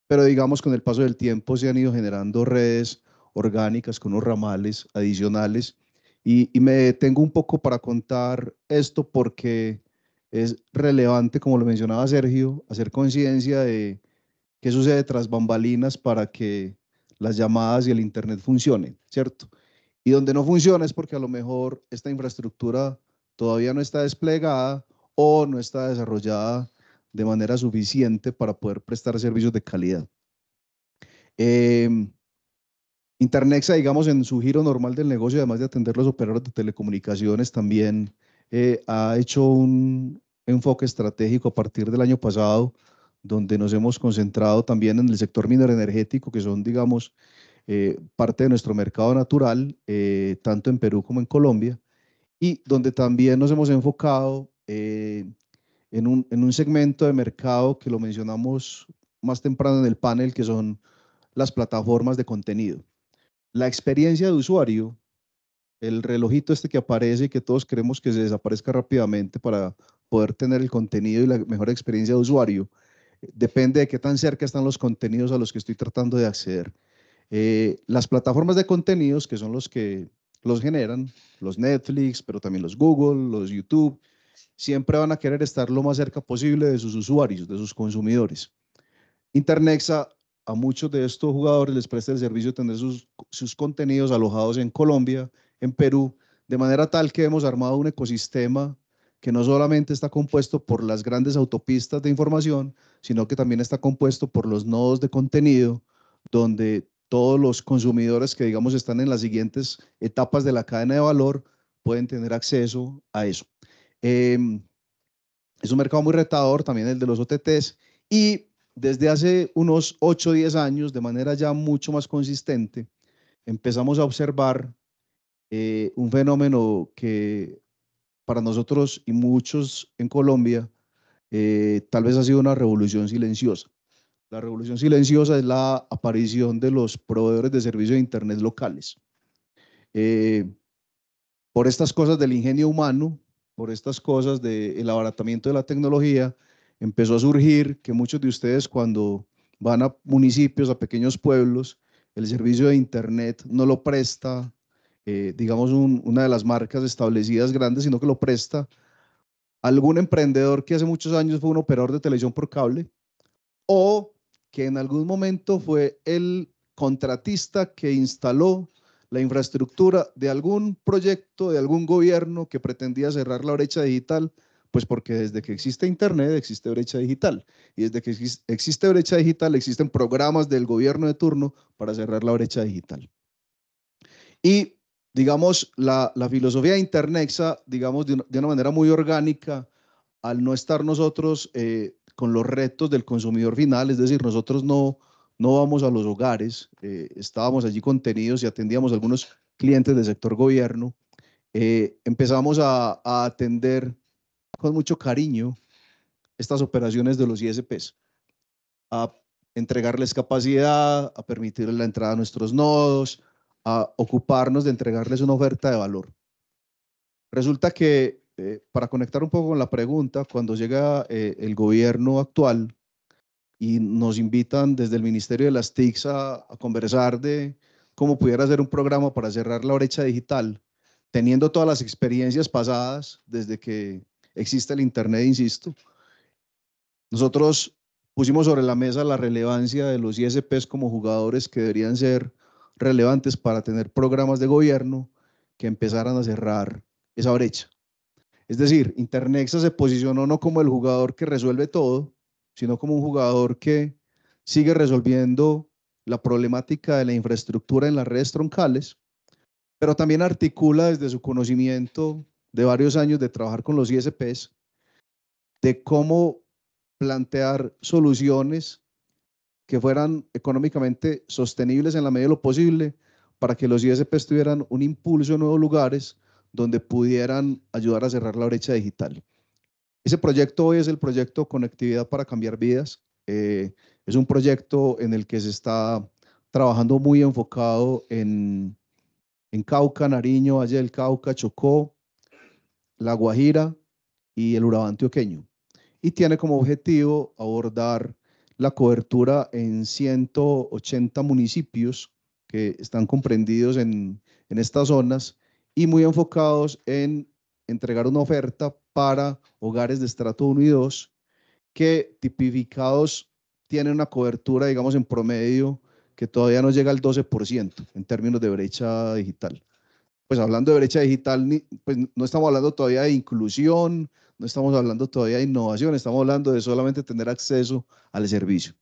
pero digamos con el paso del tiempo se han ido generando redes orgánicas, con unos ramales adicionales. Y, me detengo un poco para contar esto porque es relevante, como lo mencionaba Sergio, hacer conciencia de qué sucede tras bambalinas para que las llamadas y el Internet funcionen, ¿cierto? Y donde no funciona es porque a lo mejor esta infraestructura todavía no está desplegada o no está desarrollada de manera suficiente para poder prestar servicios de calidad. Eh, Internexa, digamos, en su giro normal del negocio, además de atender los operadores de telecomunicaciones, también eh, ha hecho un enfoque estratégico a partir del año pasado, donde nos hemos concentrado también en el sector minero energético, que son, digamos, eh, parte de nuestro mercado natural, eh, tanto en Perú como en Colombia, y donde también nos hemos enfocado en un segmento de mercado que lo mencionamos más temprano en el panel, que son las plataformas de contenido. La experiencia de usuario, el relojito este que aparece y que todos queremos que se desaparezca rápidamente para poder tener el contenido y la mejor experiencia de usuario, depende de qué tan cerca están los contenidos a los que estoy tratando de acceder. Eh, las plataformas de contenidos, que son los que los generan, los Netflix, pero también los Google, los YouTube, siempre van a querer estar lo más cerca posible de sus usuarios, de sus consumidores. Internexa a muchos de estos jugadores les presta el servicio de tener sus, contenidos alojados en Colombia, en Perú, de manera tal que hemos armado un ecosistema que no solamente está compuesto por las grandes autopistas de información, sino que también está compuesto por los nodos de contenido, donde todos los consumidores que, digamos, están en las siguientes etapas de la cadena de valor pueden tener acceso a eso. Em, es un mercado muy retador, también el de los OTTs, y desde hace unos 8 o 10 años, de manera ya mucho más consistente, empezamos a observar eh, un fenómeno que para nosotros y muchos en Colombia eh, tal vez ha sido una revolución silenciosa. La revolución silenciosa es la aparición de los proveedores de servicios de Internet locales. Eh, por estas cosas del ingenio humano, por estas cosas del abaratamiento de la tecnología, empezó a surgir que muchos de ustedes cuando van a municipios, a pequeños pueblos, el servicio de Internet no lo presta, eh, digamos, una de las marcas establecidas grandes, sino que lo presta algún emprendedor que hace muchos años fue un operador de televisión por cable o que en algún momento fue el contratista que instaló la infraestructura de algún proyecto, de algún gobierno que pretendía cerrar la brecha digital pues porque desde que existe Internet existe brecha digital. Y desde que existe brecha digital existen programas del gobierno de turno para cerrar la brecha digital. Y, digamos, la, filosofía internexa, digamos, de una, manera muy orgánica, al no estar nosotros eh, con los retos del consumidor final, es decir, nosotros no, no vamos a los hogares, eh, estábamos allí contenidos y atendíamos a algunos clientes del sector gobierno, eh, empezamos a atender con mucho cariño estas operaciones de los ISPs, a entregarles capacidad, a permitirles la entrada a nuestros nodos, a ocuparnos de entregarles una oferta de valor. Resulta que, eh, para conectar un poco con la pregunta, cuando llega eh, el gobierno actual y nos invitan desde el Ministerio de las TICs a, a conversar de cómo pudiera ser un programa para cerrar la brecha digital, teniendo todas las experiencias pasadas desde que existe el Internet, insisto. Nosotros pusimos sobre la mesa la relevancia de los ISPs como jugadores que deberían ser relevantes para tener programas de gobierno que empezaran a cerrar esa brecha. Es decir, Internexa se posicionó no como el jugador que resuelve todo, sino como un jugador que sigue resolviendo la problemática de la infraestructura en las redes troncales, pero también articula desde su conocimiento de varios años de trabajar con los ISPs, de cómo plantear soluciones que fueran económicamente sostenibles en la medida de lo posible para que los ISPs tuvieran un impulso en nuevos lugares donde pudieran ayudar a cerrar la brecha digital. Ese proyecto hoy es el proyecto Conectividad para Cambiar Vidas. Eh, es un proyecto en el que se está trabajando muy enfocado en, en Cauca, Nariño, Valle del Cauca, Chocó, la Guajira y el Urabá antioqueño. Y tiene como objetivo abordar la cobertura en 180 municipios que están comprendidos en, en estas zonas y muy enfocados en entregar una oferta para hogares de estrato 1 y 2 que tipificados tienen una cobertura, digamos, en promedio que todavía no llega al 12% en términos de brecha digital pues hablando de brecha digital, pues no estamos hablando todavía de inclusión, no estamos hablando todavía de innovación, estamos hablando de solamente tener acceso al servicio.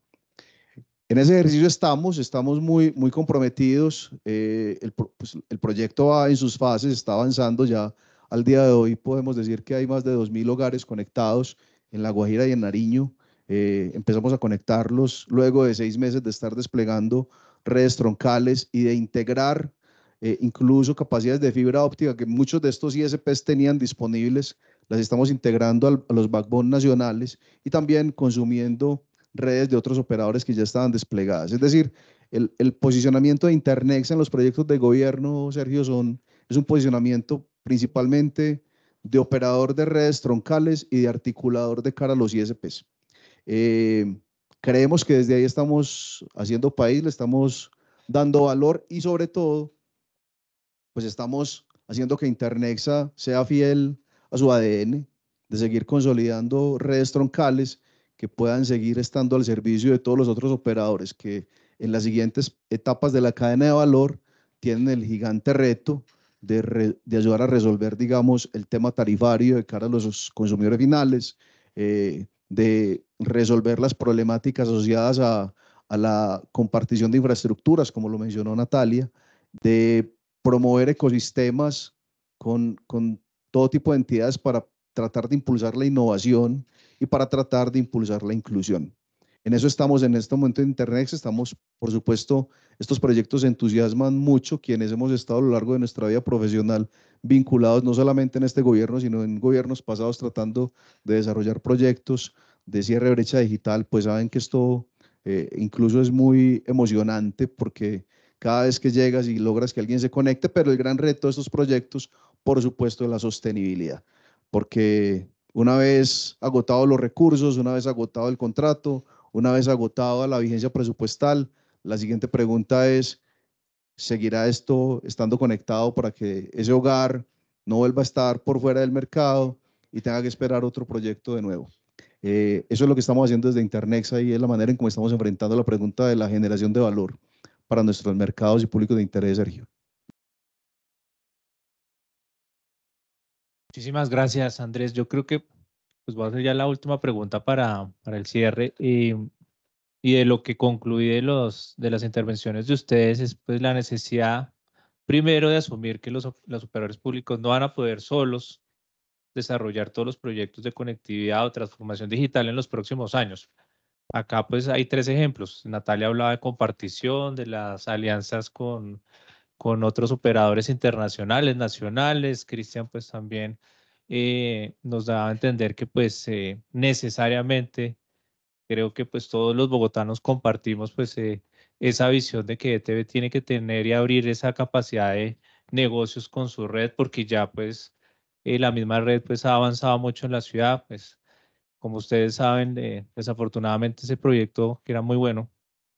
En ese ejercicio estamos, estamos muy, muy comprometidos. Eh, el, pues, el, proyecto va en sus fases, está avanzando ya. Al día de hoy podemos decir que hay más de 2.000 hogares conectados en La Guajira y en Nariño. Eh, empezamos a conectarlos luego de seis meses de estar desplegando redes troncales y de integrar eh, incluso capacidades de fibra óptica que muchos de estos ISPs tenían disponibles, las estamos integrando a los backbone nacionales y también consumiendo redes de otros operadores que ya estaban desplegadas. Es decir, el, posicionamiento de Internex en los proyectos de gobierno, Sergio, son, es un posicionamiento principalmente de operador de redes troncales y de articulador de cara a los ISPs. Eh, creemos que desde ahí estamos haciendo país, le estamos dando valor y sobre todo pues estamos haciendo que Internexa sea fiel a su ADN, de seguir consolidando redes troncales que puedan seguir estando al servicio de todos los otros operadores que en las siguientes etapas de la cadena de valor tienen el gigante reto de, ayudar a resolver, digamos, el tema tarifario de cara a los consumidores finales, eh, de resolver las problemáticas asociadas a, a la compartición de infraestructuras, como lo mencionó Natalia, de promover ecosistemas con, todo tipo de entidades para tratar de impulsar la innovación y para tratar de impulsar la inclusión. En eso estamos en este momento en Internet, estamos, por supuesto, estos proyectos entusiasman mucho quienes hemos estado a lo largo de nuestra vida profesional vinculados no solamente en este gobierno, sino en gobiernos pasados tratando de desarrollar proyectos de cierre de brecha digital, pues saben que esto eh, incluso es muy emocionante porque cada vez que llegas y logras que alguien se conecte, pero el gran reto de estos proyectos, por supuesto, es la sostenibilidad, porque una vez agotados los recursos, una vez agotado el contrato, una vez agotada la vigencia presupuestal, la siguiente pregunta es, ¿seguirá esto estando conectado para que ese hogar no vuelva a estar por fuera del mercado y tenga que esperar otro proyecto de nuevo? Eh, eso es lo que estamos haciendo desde Internexa y es la manera en cómo estamos enfrentando la pregunta de la generación de valor para nuestros mercados y públicos de interés, Sergio. Muchísimas gracias, Andrés. Yo creo que pues voy a hacer ya la última pregunta para, para el cierre. y eh, y de lo que concluí de, los, de las intervenciones de ustedes es pues la necesidad, primero, de asumir que los, los operadores públicos no van a poder solos desarrollar todos los proyectos de conectividad o transformación digital en los próximos años. Acá pues hay tres ejemplos. Natalia hablaba de compartición, de las alianzas con, con otros operadores internacionales, nacionales. Cristian pues también eh, nos daba a entender que pues eh, necesariamente creo que pues todos los bogotanos compartimos pues eh, esa visión de que ETV tiene que tener y abrir esa capacidad de negocios con su red porque ya pues la misma red pues ha avanzado mucho en la ciudad, pues como ustedes saben, eh, desafortunadamente ese proyecto, que era muy bueno,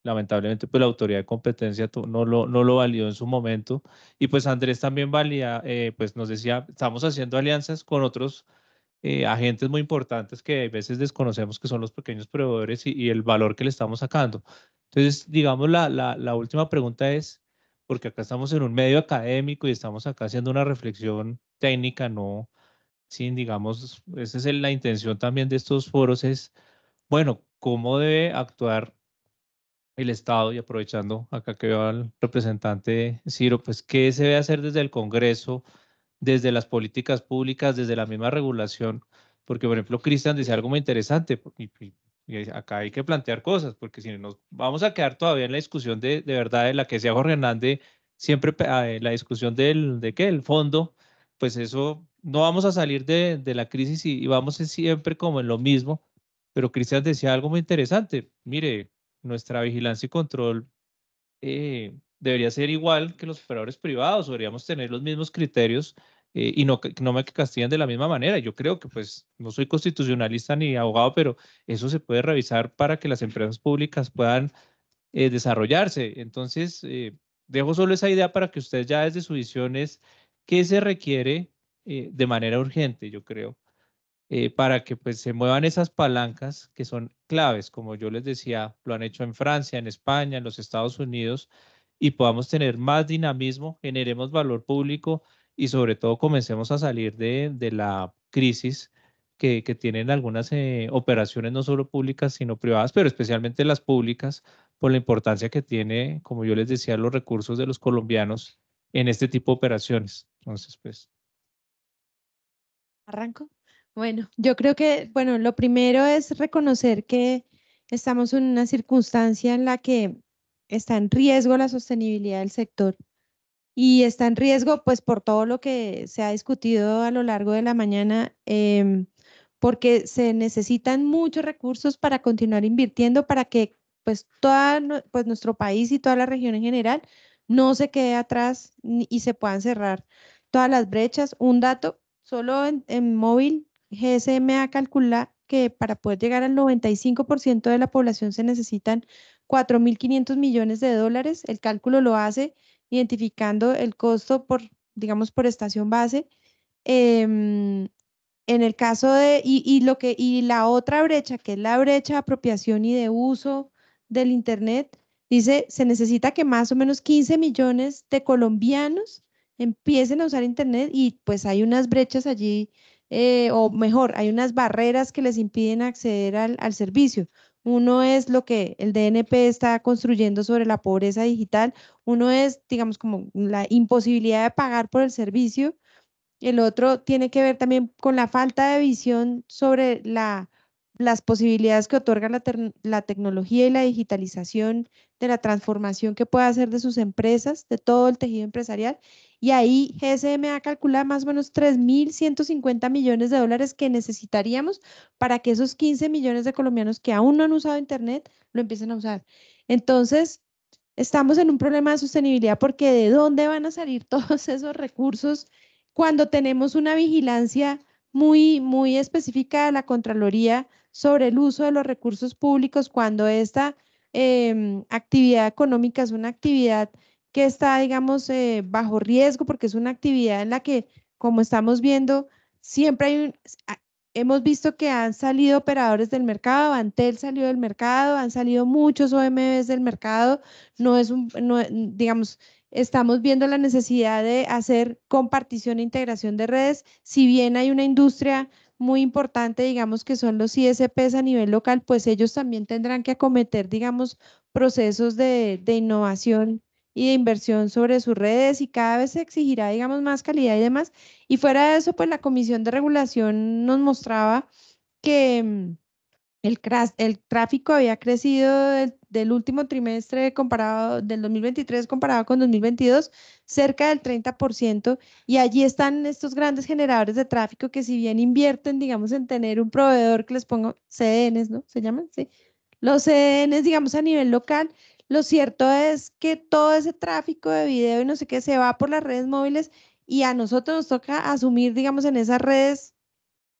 lamentablemente pues la autoridad de competencia no lo, no lo validó en su momento. Y pues Andrés también valía, eh, pues nos decía, estamos haciendo alianzas con otros eh, agentes muy importantes que a veces desconocemos que son los pequeños proveedores y, el valor que le estamos sacando. Entonces, digamos, la, la, la última pregunta es, porque acá estamos en un medio académico y estamos acá haciendo una reflexión técnica, no, sin Digamos, esa es la intención también de estos foros, es, bueno, cómo debe actuar el Estado y aprovechando acá que veo al representante Ciro, pues qué se debe hacer desde el Congreso, desde las políticas públicas, desde la misma regulación, porque por ejemplo Cristian dice algo muy interesante y, acá hay que plantear cosas, porque si no nos vamos a quedar todavía en la discusión de, de verdad de la que decía Jorge Hernández, siempre ah, la discusión del, de qué, el fondo, pues eso, no vamos a salir de, la crisis y, vamos siempre como en lo mismo. Pero Cristian decía algo muy interesante. Mire, nuestra vigilancia y control eh, debería ser igual que los operadores privados, deberíamos tener los mismos criterios eh, y no, no me castigan de la misma manera. Yo creo que pues no soy constitucionalista ni abogado, pero eso se puede revisar para que las empresas públicas puedan eh, desarrollarse. Entonces, dejo solo esa idea para que ustedes ya desde sus visión que se requiere eh, de manera urgente, yo creo, eh, para que pues, se muevan esas palancas que son claves, como yo les decía, lo han hecho en Francia, en España, en los Estados Unidos, y podamos tener más dinamismo, generemos valor público y sobre todo comencemos a salir de, la crisis que, tienen algunas eh, operaciones no solo públicas, sino privadas, pero especialmente las públicas, por la importancia que tiene, como yo les decía, los recursos de los colombianos en este tipo de operaciones. Entonces, pues. Arranco. Bueno, yo creo que, bueno, lo primero es reconocer que estamos en una circunstancia en la que está en riesgo la sostenibilidad del sector y está en riesgo, pues, por todo lo que se ha discutido a lo largo de la mañana, em, porque se necesitan muchos recursos para continuar invirtiendo para que, pues, toda, pues, nuestro país y toda la región en general no se quede atrás y se puedan cerrar todas las brechas. Un dato, solo en, móvil, GSMA calcula que para poder llegar al 95% de la población se necesitan 4.500 millones de dólares. El cálculo lo hace identificando el costo por, digamos, por estación base. Em, en el caso de, y, lo que, y la otra brecha, que es la brecha de apropiación y de uso del Internet, Dice, se necesita que más o menos 15 millones de colombianos empiecen a usar Internet y pues hay unas brechas allí, eh, o mejor, hay unas barreras que les impiden acceder al, al servicio. Uno es lo que el DNP está construyendo sobre la pobreza digital. Uno es, digamos, como la imposibilidad de pagar por el servicio. El otro tiene que ver también con la falta de visión sobre la las posibilidades que otorga la, tecnología y la digitalización, de la transformación que puede hacer de sus empresas, de todo el tejido empresarial. Y ahí ha calcula más o menos 3.150 millones de dólares que necesitaríamos para que esos 15 millones de colombianos que aún no han usado Internet lo empiecen a usar. Entonces, estamos en un problema de sostenibilidad porque ¿de dónde van a salir *laughs* todos esos recursos cuando tenemos una vigilancia? muy, muy específica de la Contraloría sobre el uso de los recursos públicos cuando esta em, actividad económica es una actividad que está, digamos, eh, bajo riesgo porque es una actividad en la que, como estamos viendo, siempre hay hemos visto que han salido operadores del mercado, Vantel salió del mercado, han salido muchos OMBs del mercado, no es un, no, digamos, estamos viendo la necesidad de hacer compartición e integración de redes. Si bien hay una industria muy importante, digamos que son los ISPs a nivel local, pues ellos también tendrán que acometer, digamos, procesos de, innovación y de inversión sobre sus redes y cada vez se exigirá, digamos, más calidad y demás. Y fuera de eso, pues la Comisión de Regulación nos mostraba que mm, el, tráfico había crecido del, último trimestre comparado del 2023 comparado con 2022 cerca del 30% y allí están estos grandes generadores de tráfico que si bien invierten, digamos, en tener un proveedor que les pongo CDNs, ¿no? Se llaman, sí. Los CDNs, digamos, a nivel local, lo cierto es que todo ese tráfico de video y no sé qué se va por las redes móviles y a nosotros nos toca asumir, digamos, en esas redes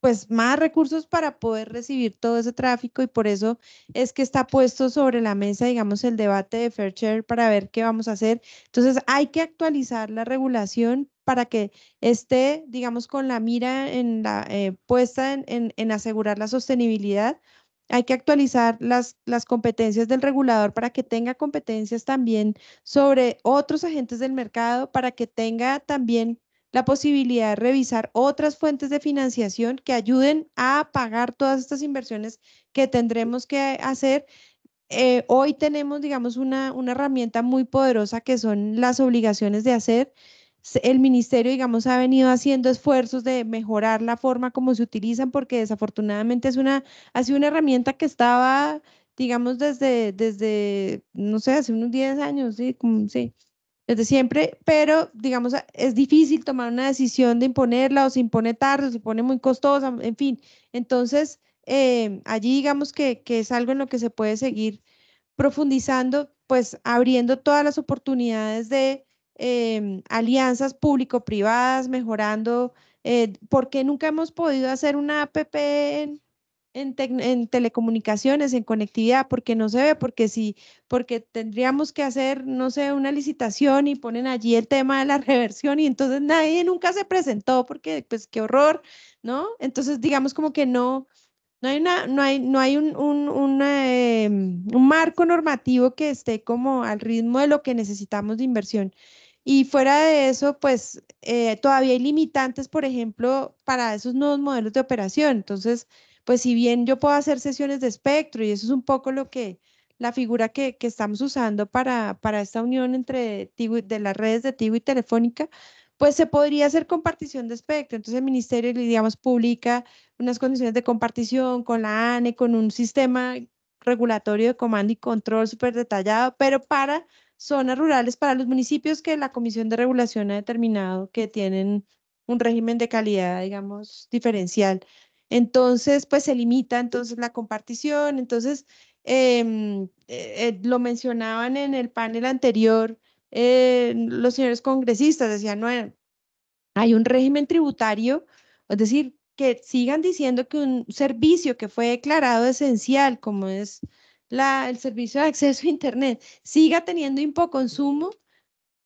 pues más recursos para poder recibir todo ese tráfico y por eso es que está puesto sobre la mesa, digamos, el debate de Fair para ver qué vamos a hacer. Entonces hay que actualizar la regulación para que esté, digamos, con la mira en la, eh, puesta en, asegurar la sostenibilidad. Hay que actualizar las, las competencias del regulador para que tenga competencias también sobre otros agentes del mercado, para que tenga también la posibilidad de revisar otras fuentes de financiación que ayuden a pagar todas estas inversiones que tendremos que hacer. Eh, hoy tenemos, digamos, una, una herramienta muy poderosa que son las obligaciones de hacer el ministerio, digamos, ha venido haciendo esfuerzos de mejorar la forma como se utilizan, porque desafortunadamente es una, ha una herramienta que estaba, digamos, desde, desde no sé, hace unos 10 años, sí, sí de siempre, pero digamos, es difícil tomar una decisión de imponerla o se impone tarde, o se pone muy costosa, en fin. Entonces, eh, allí digamos que, es algo en lo que se puede seguir profundizando, pues abriendo todas las oportunidades de em, alianzas público-privadas, mejorando, eh, porque nunca hemos podido hacer una APP en, en, telecomunicaciones, en conectividad, porque no se ve, porque si, porque tendríamos que hacer, no sé, una licitación y ponen allí el tema de la *laughs* reversión y entonces nadie nunca se presentó porque, pues, qué horror, ¿no? Entonces, digamos como que no, no hay, una, no hay, no hay un, un, un, eh, un marco normativo que esté como al ritmo de lo que necesitamos de inversión. Y fuera de eso, pues eh, todavía hay limitantes, por ejemplo, para esos nuevos modelos de operación. Entonces, pues si bien yo puedo hacer sesiones de espectro y eso es un poco lo que la figura que, estamos usando para, para, esta unión entre de las redes de Tigo y Telefónica, pues se podría hacer compartición de espectro. Entonces el ministerio, digamos, publica unas condiciones de compartición con la ANE, con un sistema regulatorio de comando y control súper detallado, pero para zonas rurales, para los municipios que la Comisión de Regulación ha determinado que tienen un régimen de calidad, digamos, diferencial. Entonces, pues se limita entonces la compartición. Entonces, em, eh, eh, lo mencionaban en el panel anterior eh, los señores congresistas, decían, no, hay un régimen tributario, es decir, que sigan diciendo que un servicio que fue declarado esencial, como es el servicio de acceso a Internet, siga teniendo impoconsumo,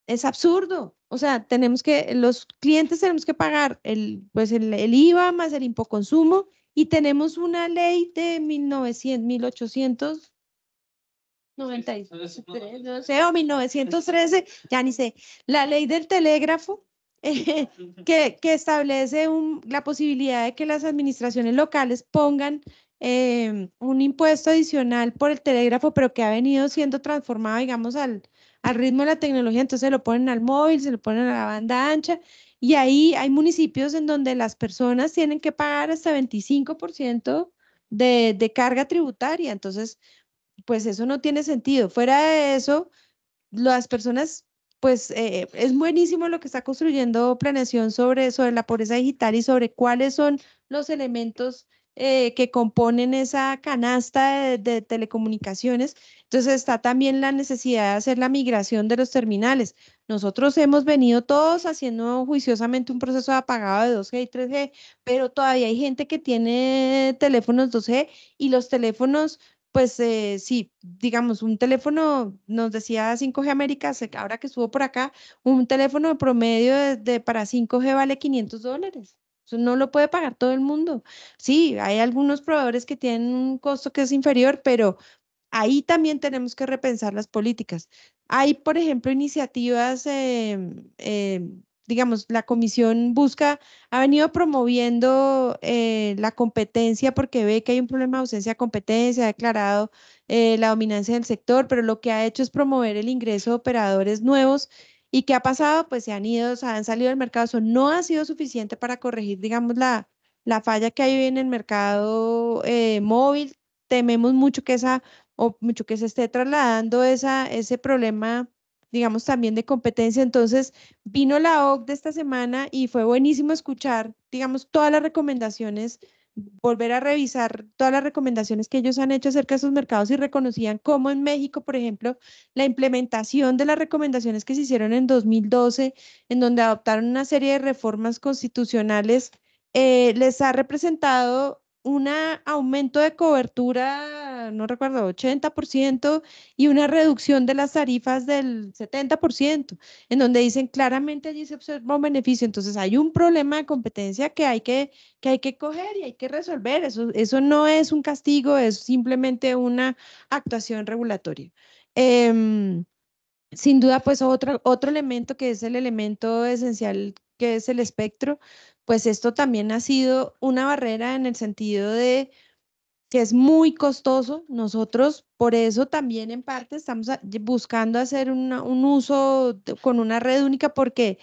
es absurdo o sea, tenemos que, los clientes tenemos que pagar el, pues el, el IVA más el impoconsumo y tenemos una ley de 1900, 1800. no sé, o 1913, ya ni sé, la ley del telégrafo eh, que, que, establece un, la posibilidad de que las administraciones locales pongan eh, un impuesto adicional por el telégrafo, pero que ha venido siendo transformado, digamos, al, al ritmo de la tecnología, entonces se lo ponen al móvil, se lo ponen a la banda ancha y ahí hay municipios en donde las personas tienen que pagar hasta 25% de, de carga tributaria, entonces pues eso no tiene sentido. Fuera de eso, las personas pues eh, es buenísimo lo que está construyendo Planeación sobre, sobre la pobreza digital y sobre cuáles son los elementos eh, que componen esa canasta de, telecomunicaciones. Entonces está también la necesidad de hacer la migración de los terminales. Nosotros hemos venido todos haciendo juiciosamente un proceso de apagado de 2G y 3G, pero todavía hay gente que tiene teléfonos 2G y los teléfonos, pues eh, sí, digamos, un teléfono, nos decía 5G América, ahora que estuvo por acá, un teléfono promedio de, para 5G vale 500 dólares no lo puede pagar todo el mundo. Sí, hay algunos proveedores que tienen un costo que es inferior, pero ahí también tenemos que repensar las políticas. Hay, por ejemplo, iniciativas, em, em, digamos, la comisión busca, ha venido promoviendo eh, la competencia porque ve que hay un problema de ausencia de competencia, ha declarado eh, la dominancia del sector, pero lo que ha hecho es promover el ingreso de operadores nuevos ¿Y qué ha pasado? Pues se han ido, se han salido del mercado. Eso no ha sido suficiente para corregir, digamos, la, la falla que hay en el mercado eh, móvil. Tememos mucho que esa, o mucho que se esté trasladando esa, ese problema, digamos, también de competencia. Entonces, vino la de esta semana y fue buenísimo escuchar, digamos, todas las recomendaciones volver a revisar todas las recomendaciones que ellos han hecho acerca de sus mercados y reconocían cómo en México, por ejemplo, la implementación de las recomendaciones que se hicieron en 2012, en donde adoptaron una serie de reformas constitucionales, eh, les ha representado un aumento de cobertura, no recuerdo, 80% y una reducción de las tarifas del 70%, en donde dicen claramente allí se observa un beneficio. Entonces hay un problema de competencia que hay que, que, hay que coger y hay que resolver. Eso, eso no es un castigo, es simplemente una actuación regulatoria. Em, sin duda, pues otro, otro elemento que es el elemento esencial que es el espectro, pues esto también ha sido una barrera en el sentido de que es muy costoso. Nosotros por eso también en parte estamos buscando hacer un uso con una red única porque,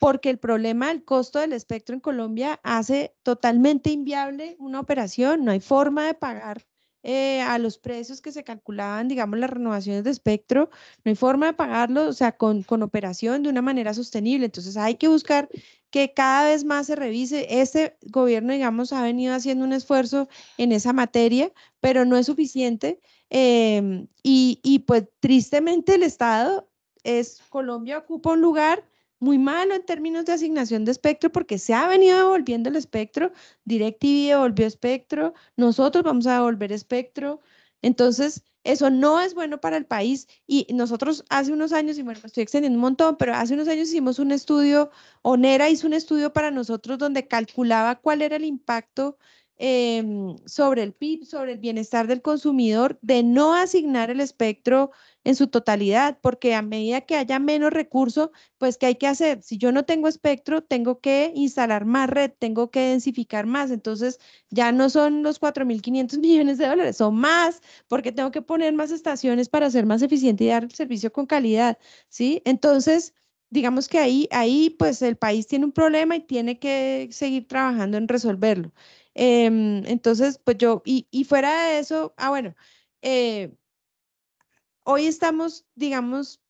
porque el problema del costo del espectro en Colombia hace totalmente inviable una operación. No hay forma de pagar eh, a los precios que se calculaban, digamos, las renovaciones de espectro, no hay forma de pagarlo, o sea, con, operación de una manera sostenible. Entonces hay que buscar que cada vez más se revise. Este gobierno, digamos, ha venido haciendo un esfuerzo en esa materia, pero no es suficiente. Em, y, y pues tristemente el Estado es, Colombia ocupa un lugar muy malo en términos de asignación de espectro porque se ha venido devolviendo el espectro, DirecTV devolvió espectro, nosotros vamos a devolver espectro. Entonces, eso no es bueno para el país y nosotros hace unos años, y bueno, estoy extendiendo un montón, pero hace unos años hicimos un estudio, ONERA hizo un estudio para nosotros donde calculaba cuál era el impacto Em, sobre el PIB, sobre el bienestar del consumidor, de no asignar el espectro en su totalidad, porque a medida que haya menos recurso, pues ¿qué hay que hacer? Si yo no tengo espectro, tengo que instalar más red, tengo que densificar más, entonces ya no son los 4.500 *laughs* millones de dólares, son más, porque tengo que poner más estaciones para ser más eficiente y dar el servicio con calidad, ¿sí? Entonces, digamos que ahí, ahí pues el país tiene un problema y tiene que seguir trabajando en resolverlo. Em, entonces, pues yo, y, fuera de eso, ah, bueno, eh, hoy estamos, digamos,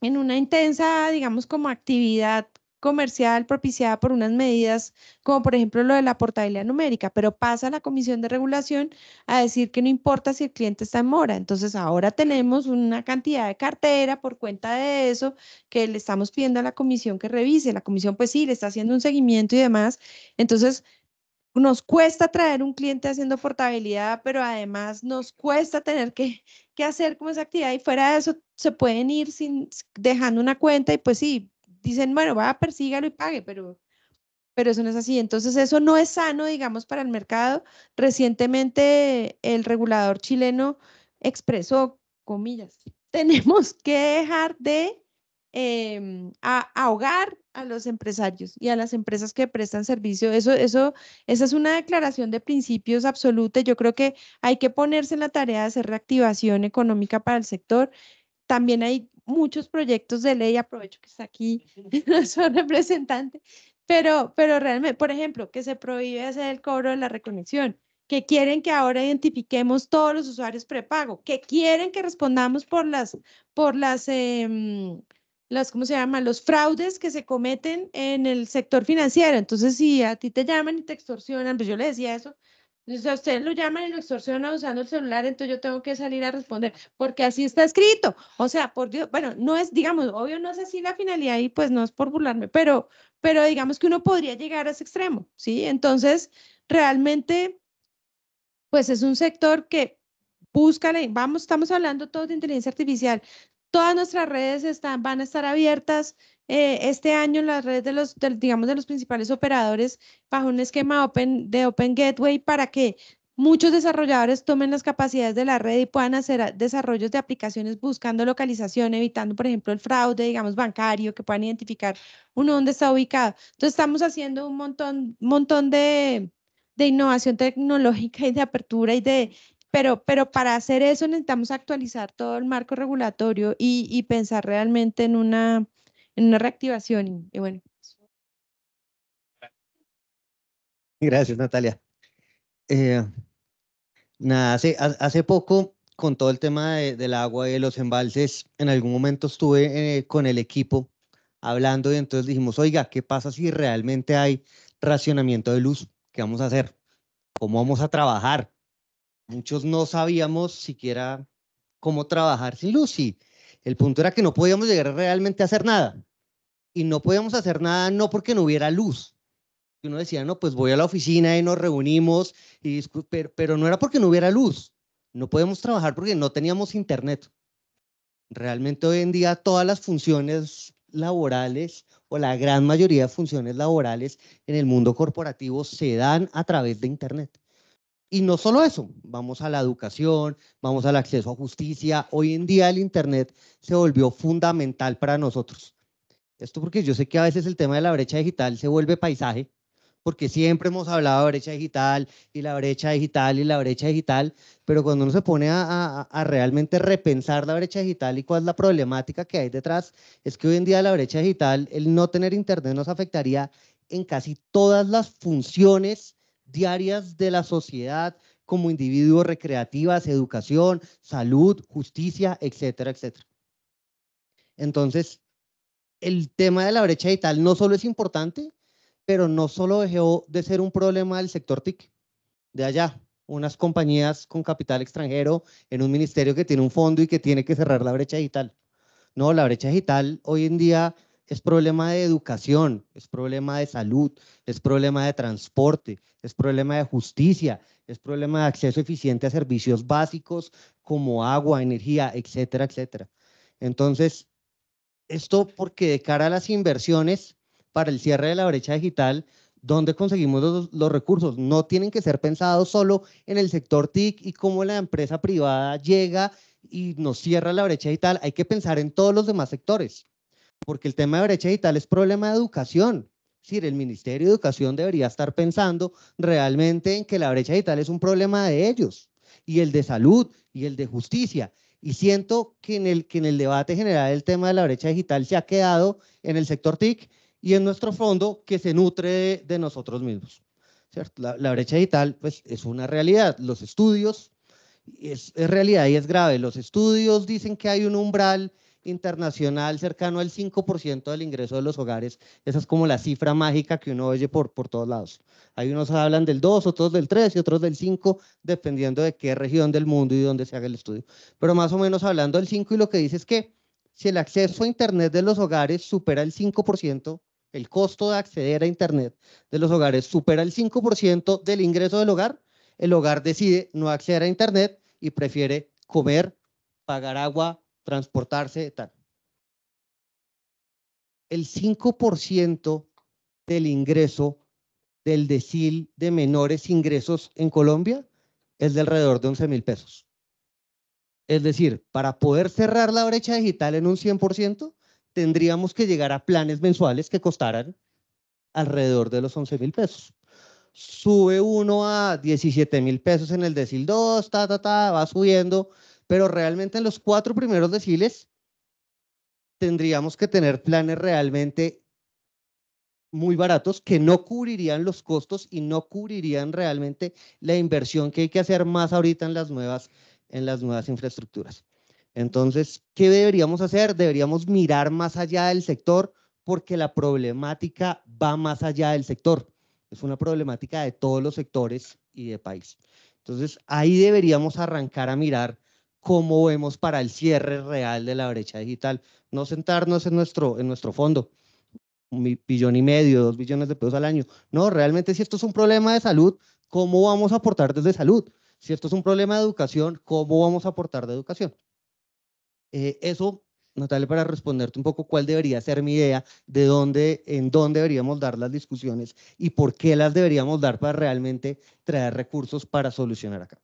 en una intensa, digamos, como actividad comercial propiciada por unas medidas como por ejemplo lo de la portabilidad numérica, pero pasa la Comisión de Regulación a decir que no importa si el cliente está en mora. Entonces ahora tenemos una cantidad de cartera por cuenta de eso que le estamos pidiendo a la Comisión que revise. La Comisión pues sí, le está haciendo un seguimiento y demás. Entonces nos cuesta traer un cliente haciendo portabilidad, pero además nos cuesta tener que, hacer como esa actividad y fuera de eso se pueden ir sin dejando una cuenta y pues sí, dicen, bueno, va, persígalo y pague, pero, pero eso no es así. Entonces eso no es sano, digamos, para el mercado. Recientemente el regulador chileno expresó, comillas, *laughs* tenemos que dejar de Em, ahogar a los empresarios y a las empresas que prestan servicio. Eso, eso, esa es una declaración de principios absoluta. Yo creo que hay que ponerse en la tarea de hacer reactivación económica para el sector. También hay muchos proyectos de ley, aprovecho que está aquí nuestro *laughs* representante, pero, pero realmente, por ejemplo, que se prohíbe hacer el cobro de la reconexión que quieren que ahora identifiquemos todos los usuarios prepago, que quieren que respondamos por las, por las eh, las, ¿cómo se llama? Los fraudes que se cometen en el sector financiero. Entonces, si a ti te llaman y te extorsionan, pues yo le decía eso. Entonces, a ustedes lo llaman y lo extorsionan usando el celular, entonces yo tengo que salir a responder, porque así está escrito. O sea, por Dios, bueno, no es, digamos, obvio no es así la finalidad y pues no es por burlarme, pero, pero digamos que uno podría llegar a ese extremo, ¿sí? Entonces, realmente, pues es un sector que busca, vamos, estamos hablando todos de inteligencia artificial, Todas nuestras redes están, van a estar abiertas eh, este año las redes de los, digamos, de los principales operadores bajo un esquema open, de Open Gateway para que muchos desarrolladores tomen las capacidades de la red y puedan hacer desarrollos de aplicaciones buscando localización, evitando, por ejemplo, el fraude, digamos, bancario, que puedan identificar uno dónde está ubicado. Entonces, estamos haciendo un montón, montón de innovación tecnológica y de apertura y de, pero, para hacer eso necesitamos actualizar todo el marco regulatorio y, pensar realmente en una, en una reactivación. Y, bueno. Gracias, Natalia. Eh, nada, hace, hace poco con todo el tema del agua y de los embalses, en algún momento estuve eh, con el equipo hablando y entonces dijimos, oiga, ¿qué pasa si realmente hay racionamiento de luz? ¿Qué vamos a hacer? ¿Cómo vamos a trabajar? muchos no sabíamos siquiera cómo trabajar sin luz y El punto era que no podíamos llegar realmente a hacer nada. Y no podíamos hacer nada no porque no hubiera luz. uno decía, no, pues voy a la oficina y nos reunimos, y pero, pero no era porque no hubiera luz. No podemos trabajar porque no teníamos internet. Realmente hoy en día todas las funciones laborales o la gran mayoría de funciones laborales en el mundo corporativo se dan a través de internet. Y no solo eso, vamos a la educación, vamos al acceso a justicia. Hoy en día el Internet se volvió fundamental para nosotros. Esto porque yo sé que a veces el tema de la brecha digital se vuelve paisaje, porque siempre hemos hablado de brecha digital y la brecha digital y la brecha digital, pero cuando uno se pone a, a realmente repensar la brecha digital y cuál es la problemática que hay detrás, es que hoy en día la brecha digital, el no tener Internet nos afectaría en casi todas las funciones diarias de la sociedad como individuos recreativas, educación, salud, justicia, etcétera, etcétera. Entonces, el tema de la brecha digital no solo es importante, pero no solo dejó de ser un problema del sector TIC, de allá, unas compañías con capital extranjero en un ministerio que tiene un fondo y que tiene que cerrar la brecha digital. No, la brecha digital hoy en día es problema de educación, es problema de salud, es problema de transporte, es problema de justicia, es problema de acceso eficiente a servicios básicos como agua, energía, etcétera, etcétera. Entonces, esto porque de cara a las inversiones para el cierre de la brecha digital, ¿dónde conseguimos los, recursos? No tienen que ser pensados solo en el sector TIC y cómo la empresa privada llega y nos cierra la brecha digital, hay que pensar en todos los demás sectores porque el tema de brecha digital es problema de educación. el Ministerio de Educación debería estar pensando realmente en que la brecha digital es un problema de ellos, y el de salud, y el de justicia. Y siento que en el, que en el debate general el tema de la brecha digital se ha quedado en el sector TIC y en nuestro fondo que se nutre de, nosotros mismos. La, brecha digital pues, es una realidad. Los estudios es, es realidad y es grave. Los estudios dicen que hay un umbral internacional cercano al 5% del ingreso de los hogares. Esa es como la cifra mágica que uno oye por, por todos lados. Hay unos hablan del 2, otros del 3 y otros del 5, dependiendo de qué región del mundo y dónde se haga el estudio. Pero más o menos hablando del 5 y lo que dice es que si el acceso a Internet de los hogares supera el 5%, el costo de acceder a Internet de los hogares supera el 5% del ingreso del hogar, el hogar decide no acceder a Internet y prefiere comer, pagar agua, transportarse, tal. El 5% del ingreso del decil de menores ingresos en Colombia es de alrededor de 11 mil pesos. Es decir, para poder cerrar la brecha digital en un 100%, tendríamos que llegar a planes mensuales que costaran alrededor de los 11 mil pesos. Sube uno a 17 mil pesos en el decil 2, ta, va subiendo pero realmente en los cuatro primeros deciles tendríamos que tener planes realmente muy baratos que no cubrirían los costos y no cubrirían realmente la inversión que hay que hacer más ahorita en las nuevas, en las nuevas infraestructuras. Entonces, ¿qué deberíamos hacer? Deberíamos mirar más allá del sector porque la problemática va más allá del sector. Es una problemática de todos los sectores y de país. Entonces, ahí deberíamos arrancar a mirar cómo vemos para el cierre real de la brecha digital, no sentarnos en nuestro, en nuestro fondo, un billón y medio, dos billones de pesos al año. No, realmente si esto es un problema de salud, ¿cómo vamos a aportar desde salud? Si esto es un problema de educación, ¿cómo vamos a aportar de educación? Eh, eso, Natalia, para responderte un poco cuál debería ser mi idea, de dónde, en dónde deberíamos dar las discusiones y por qué las deberíamos dar para realmente traer recursos para solucionar acá.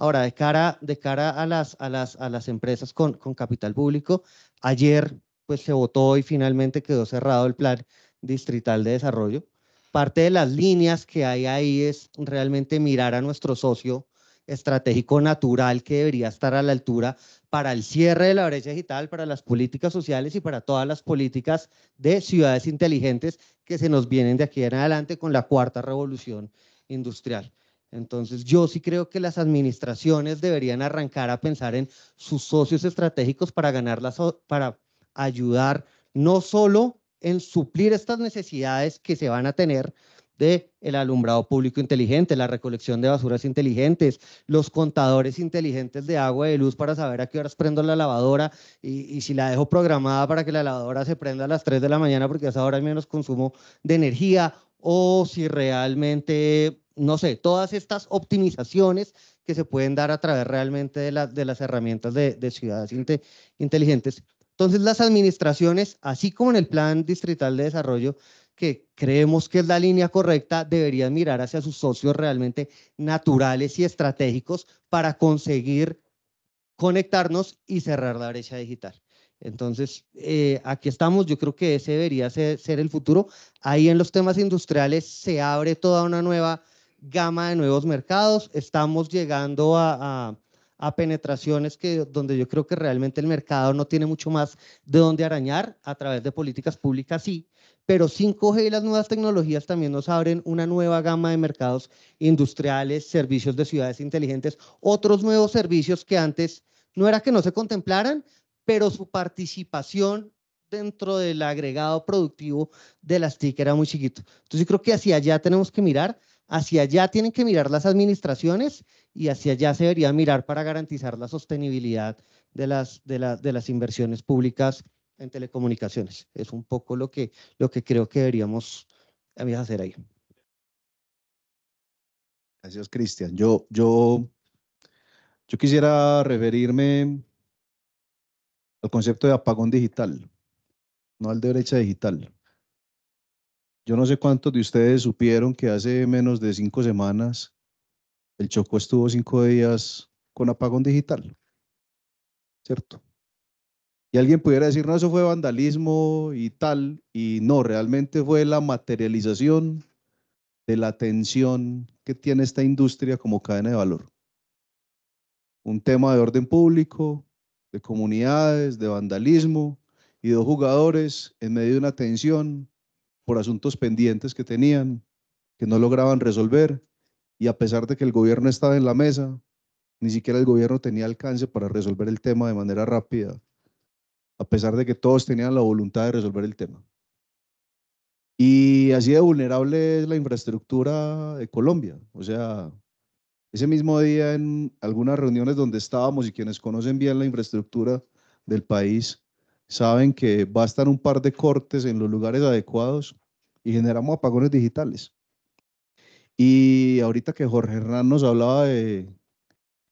Ahora, de cara, de cara a, las, a, las, empresas con, con capital público, ayer pues se votó y finalmente quedó cerrado el plan distrital de desarrollo. Parte de las líneas que hay ahí es realmente mirar a nuestro socio estratégico natural que debería estar a la altura para el cierre de la brecha digital, para las políticas sociales y para todas las políticas de ciudades inteligentes que se nos vienen de aquí en adelante con la cuarta revolución industrial. Entonces, yo sí creo que las administraciones deberían arrancar a pensar en sus socios estratégicos para ganarlas, para ayudar no solo en suplir estas necesidades que se van a tener de el alumbrado público inteligente, la recolección de basuras inteligentes, los contadores inteligentes de agua y de luz para saber a qué horas prendo la lavadora y, y si la dejo programada para que la lavadora se prenda a las 3 de la mañana porque a esa hora hay menos consumo de energía o si realmente no sé, todas estas optimizaciones que se pueden dar a través realmente de, de las herramientas de, ciudades inteligentes. Entonces, las administraciones, así como en el Plan Distrital de Desarrollo, que creemos que es la línea correcta, deberían mirar hacia sus socios realmente naturales y estratégicos para conseguir conectarnos y cerrar la brecha digital. Entonces, eh, aquí estamos, yo creo que ese debería ser, el futuro. Ahí en los temas industriales se abre toda una nueva gama de nuevos mercados. Estamos llegando a, penetraciones que, donde yo creo que realmente el mercado no tiene mucho más de dónde arañar a través de políticas públicas, sí, pero 5G y las nuevas tecnologías también nos abren una nueva gama de mercados industriales, servicios de ciudades inteligentes, otros nuevos servicios que antes no era que no se contemplaran, pero su participación dentro del agregado productivo de las TIC era muy chiquito. Entonces yo creo que hacia allá tenemos que mirar hacia allá tienen que mirar las administraciones y hacia allá se debería mirar para garantizar la sostenibilidad de las, de, de las inversiones públicas en telecomunicaciones. Es un poco lo que, lo que creo que deberíamos eh, hacer ahí. Gracias, Cristian. Yo, yo, yo quisiera referirme al concepto de apagón digital, no al derecho brecha digital. Yo no sé cuántos de ustedes supieron que hace menos de cinco semanas el Choco estuvo cinco días con apagón digital, ¿cierto? Y alguien pudiera decir, no, eso fue vandalismo y tal, y no, realmente fue la materialización de la tensión que tiene esta industria como cadena de valor. Un tema de orden público, de comunidades, de vandalismo, y dos jugadores en medio de una tensión por asuntos pendientes que tenían, que no lograban resolver, y a pesar de que el gobierno estaba en la mesa, ni siquiera el gobierno tenía alcance para resolver el tema de manera rápida, a pesar de que todos tenían la voluntad de resolver el tema. Y así de vulnerable es la infraestructura de Colombia. O sea, ese mismo día en algunas reuniones donde estábamos y quienes conocen bien la infraestructura del país, saben que va a estar un par de cortes en los lugares adecuados y generamos apagones digitales. Y ahorita que Jorge Hernán nos hablaba de,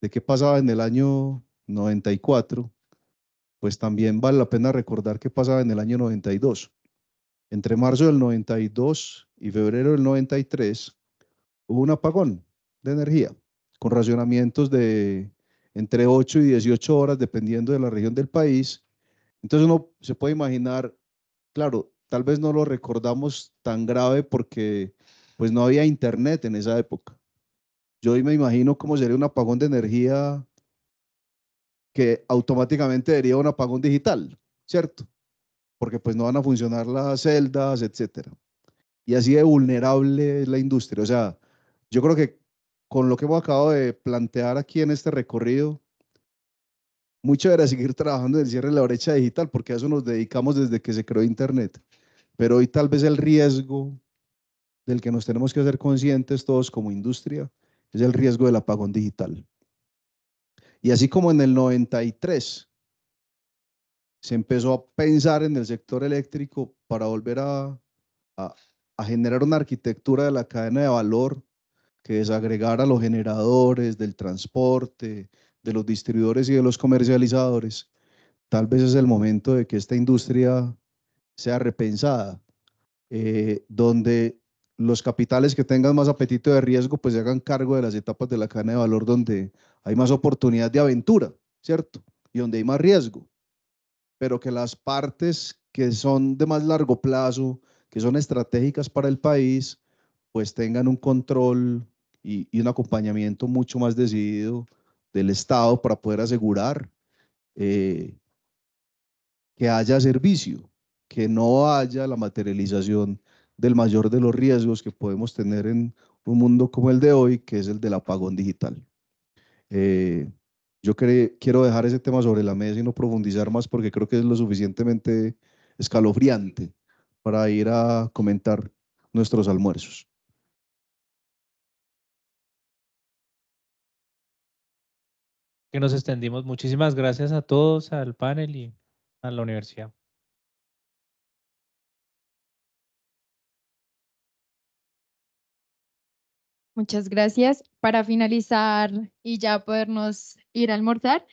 de qué pasaba en el año 94, pues también vale la pena recordar qué pasaba en el año 92. Entre marzo del 92 y febrero del 93 hubo un apagón de energía con racionamientos de entre 8 y 18 horas dependiendo de la región del país entonces uno se puede imaginar, claro, tal vez no lo recordamos tan grave porque pues no había internet en esa época. Yo hoy me imagino cómo sería un apagón de energía que automáticamente sería un apagón digital, ¿cierto? Porque pues no van a funcionar las celdas, etcétera. Y así de vulnerable la industria. O sea, yo creo que con lo que hemos acabado de plantear aquí en este recorrido, mucho era seguir trabajando en el cierre de la brecha digital, porque a eso nos dedicamos desde que se creó Internet. Pero hoy tal vez el riesgo del que nos tenemos que hacer conscientes todos como industria es el riesgo del apagón digital. Y así como en el 93 se empezó a pensar en el sector eléctrico para volver a, a, a generar una arquitectura de la cadena de valor que desagregara los generadores del transporte, de los distribuidores y de los comercializadores, tal vez es el momento de que esta industria sea repensada, eh, donde los capitales que tengan más apetito de riesgo pues se hagan cargo de las etapas de la cadena de valor donde hay más oportunidad de aventura, ¿cierto? Y donde hay más riesgo, pero que las partes que son de más largo plazo, que son estratégicas para el país, pues tengan un control y un acompañamiento mucho más decidido del Estado para poder asegurar eh, que haya servicio, que no haya la materialización del mayor de los riesgos que podemos tener en un mundo como el de hoy, que es el del apagón digital. Eh, yo quiero dejar ese tema sobre la mesa y no profundizar más porque creo que es lo suficientemente escalofriante para ir a comentar nuestros almuerzos. nos extendimos. Muchísimas gracias a todos, al panel y a la universidad. Muchas gracias. Para finalizar y ya podernos ir a almorzar,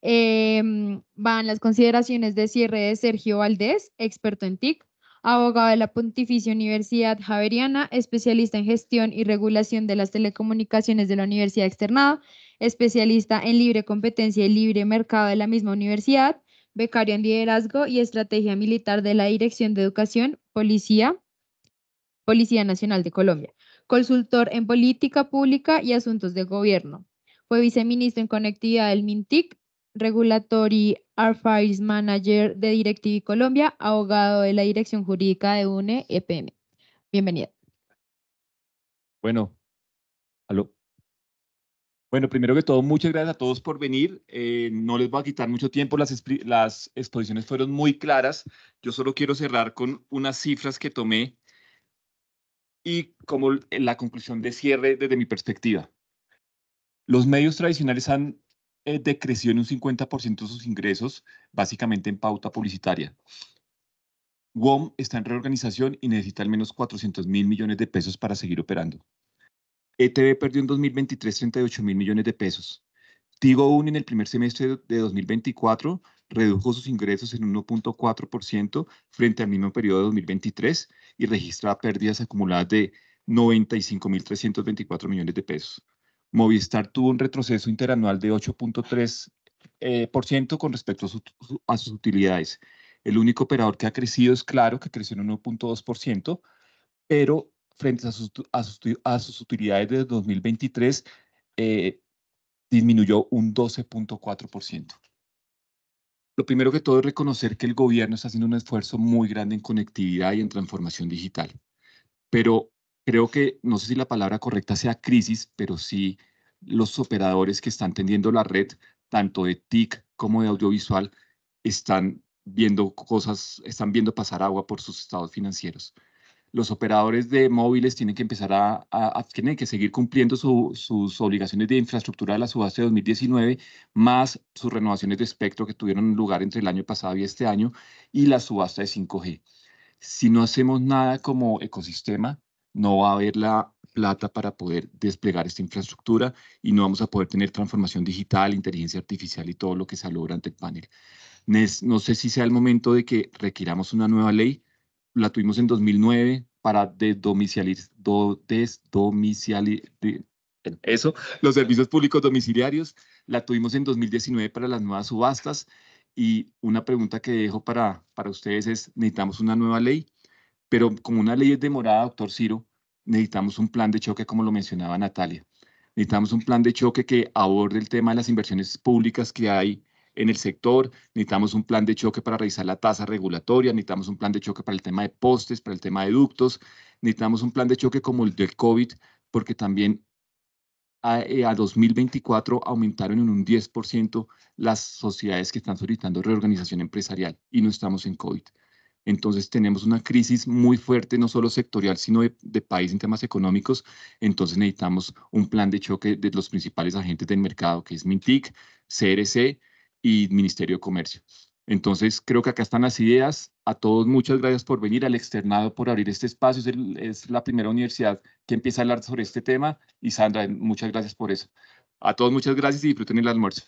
em, van las consideraciones de cierre de Sergio Valdés, experto en TIC, abogado de la Pontificia Universidad Javeriana, especialista en gestión y regulación de las telecomunicaciones de la Universidad Externado, especialista en libre competencia y libre mercado de la misma universidad, becario en liderazgo y estrategia militar de la Dirección de Educación, Policía, Policía Nacional de Colombia, consultor en política pública y asuntos de gobierno. Fue viceministro en conectividad del MINTIC, Regulatory Affairs Manager de Directivi Colombia, abogado de la Dirección Jurídica de UNE e Bienvenido. Bueno, aló. Bueno, primero que todo, muchas gracias a todos por venir. Eh, no les voy a quitar mucho tiempo, las, las exposiciones fueron muy claras. Yo solo quiero cerrar con unas cifras que tomé y como la conclusión de cierre desde mi perspectiva. Los medios tradicionales han eh, decrecido en un 50% sus ingresos, básicamente en pauta publicitaria. WOM está en reorganización y necesita al menos 400 mil millones de pesos para seguir operando. ETB perdió en 2023 38 mil millones de pesos. Tigo Uno en el primer semestre de 2024 redujo sus ingresos en 1.4% frente al mismo periodo de 2023 y registra pérdidas acumuladas de 95.324 millones de pesos. Movistar tuvo un retroceso interanual de 8.3% eh, con respecto a, sus utilidades. El único operador que ha crecido es Claro, que creció en 1.2%, pero frente a sus, utilidades de 2023 eh, disminuyó un 12.4%. Lo primero que todo es reconocer que el gobierno está haciendo un esfuerzo muy grande en conectividad y en transformación digital. Pero creo que, no sé si la palabra correcta sea crisis, pero sí los operadores que están tendiendo la red, tanto de TIC como de audiovisual, están viendo cosas, están viendo pasar agua por sus estados financieros los operadores de móviles tienen que empezar a, que seguir cumpliendo sus obligaciones de infraestructura de la subasta de 2019, más sus renovaciones de espectro que tuvieron lugar entre el año pasado y este año, y la subasta de 5G. Si no hacemos nada como ecosistema, no va a haber la plata para poder desplegar esta infraestructura y no vamos a poder tener transformación digital, inteligencia artificial y todo lo que se logra ante el panel. No sé si sea el momento de que requiramos una nueva ley la tuvimos en 2009 para desdomicializar, eso, los servicios públicos domiciliarios, la tuvimos en 2019 para las nuevas subastas y una pregunta que dejo para, para ustedes es, necesitamos una nueva ley, pero como una ley es demorada, doctor Ciro, necesitamos un plan de choque, como lo mencionaba Natalia. Necesitamos un plan de choque que aborde el tema de las inversiones públicas que hay en el sector, necesitamos un plan de choque para revisar la tasa regulatoria, necesitamos un plan de choque para el tema de postes, para el tema de ductos, necesitamos un plan de choque como el del COVID, porque también a, 2024 eh, aumentaron en un 10% las sociedades que están solicitando reorganización empresarial y no estamos en COVID. Entonces tenemos una crisis muy fuerte, no solo sectorial, sino de, de, país en temas económicos. Entonces necesitamos un plan de choque de los principales agentes del mercado, que es MINTIC, CRC, y Ministerio de Comercio. Entonces, creo que acá están las ideas. A todos, muchas gracias por venir, al externado por abrir este espacio. Es, la primera universidad que empieza a hablar sobre este tema. Y Sandra, muchas gracias por eso. A todos, muchas gracias y disfruten el almuerzo.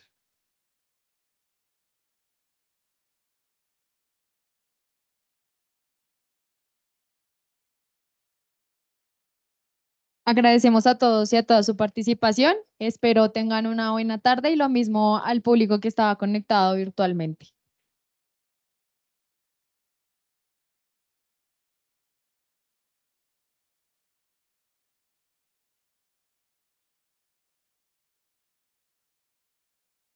Agradecemos a todos y a toda su participación. Espero tengan una buena tarde y lo mismo al público que estaba conectado virtualmente.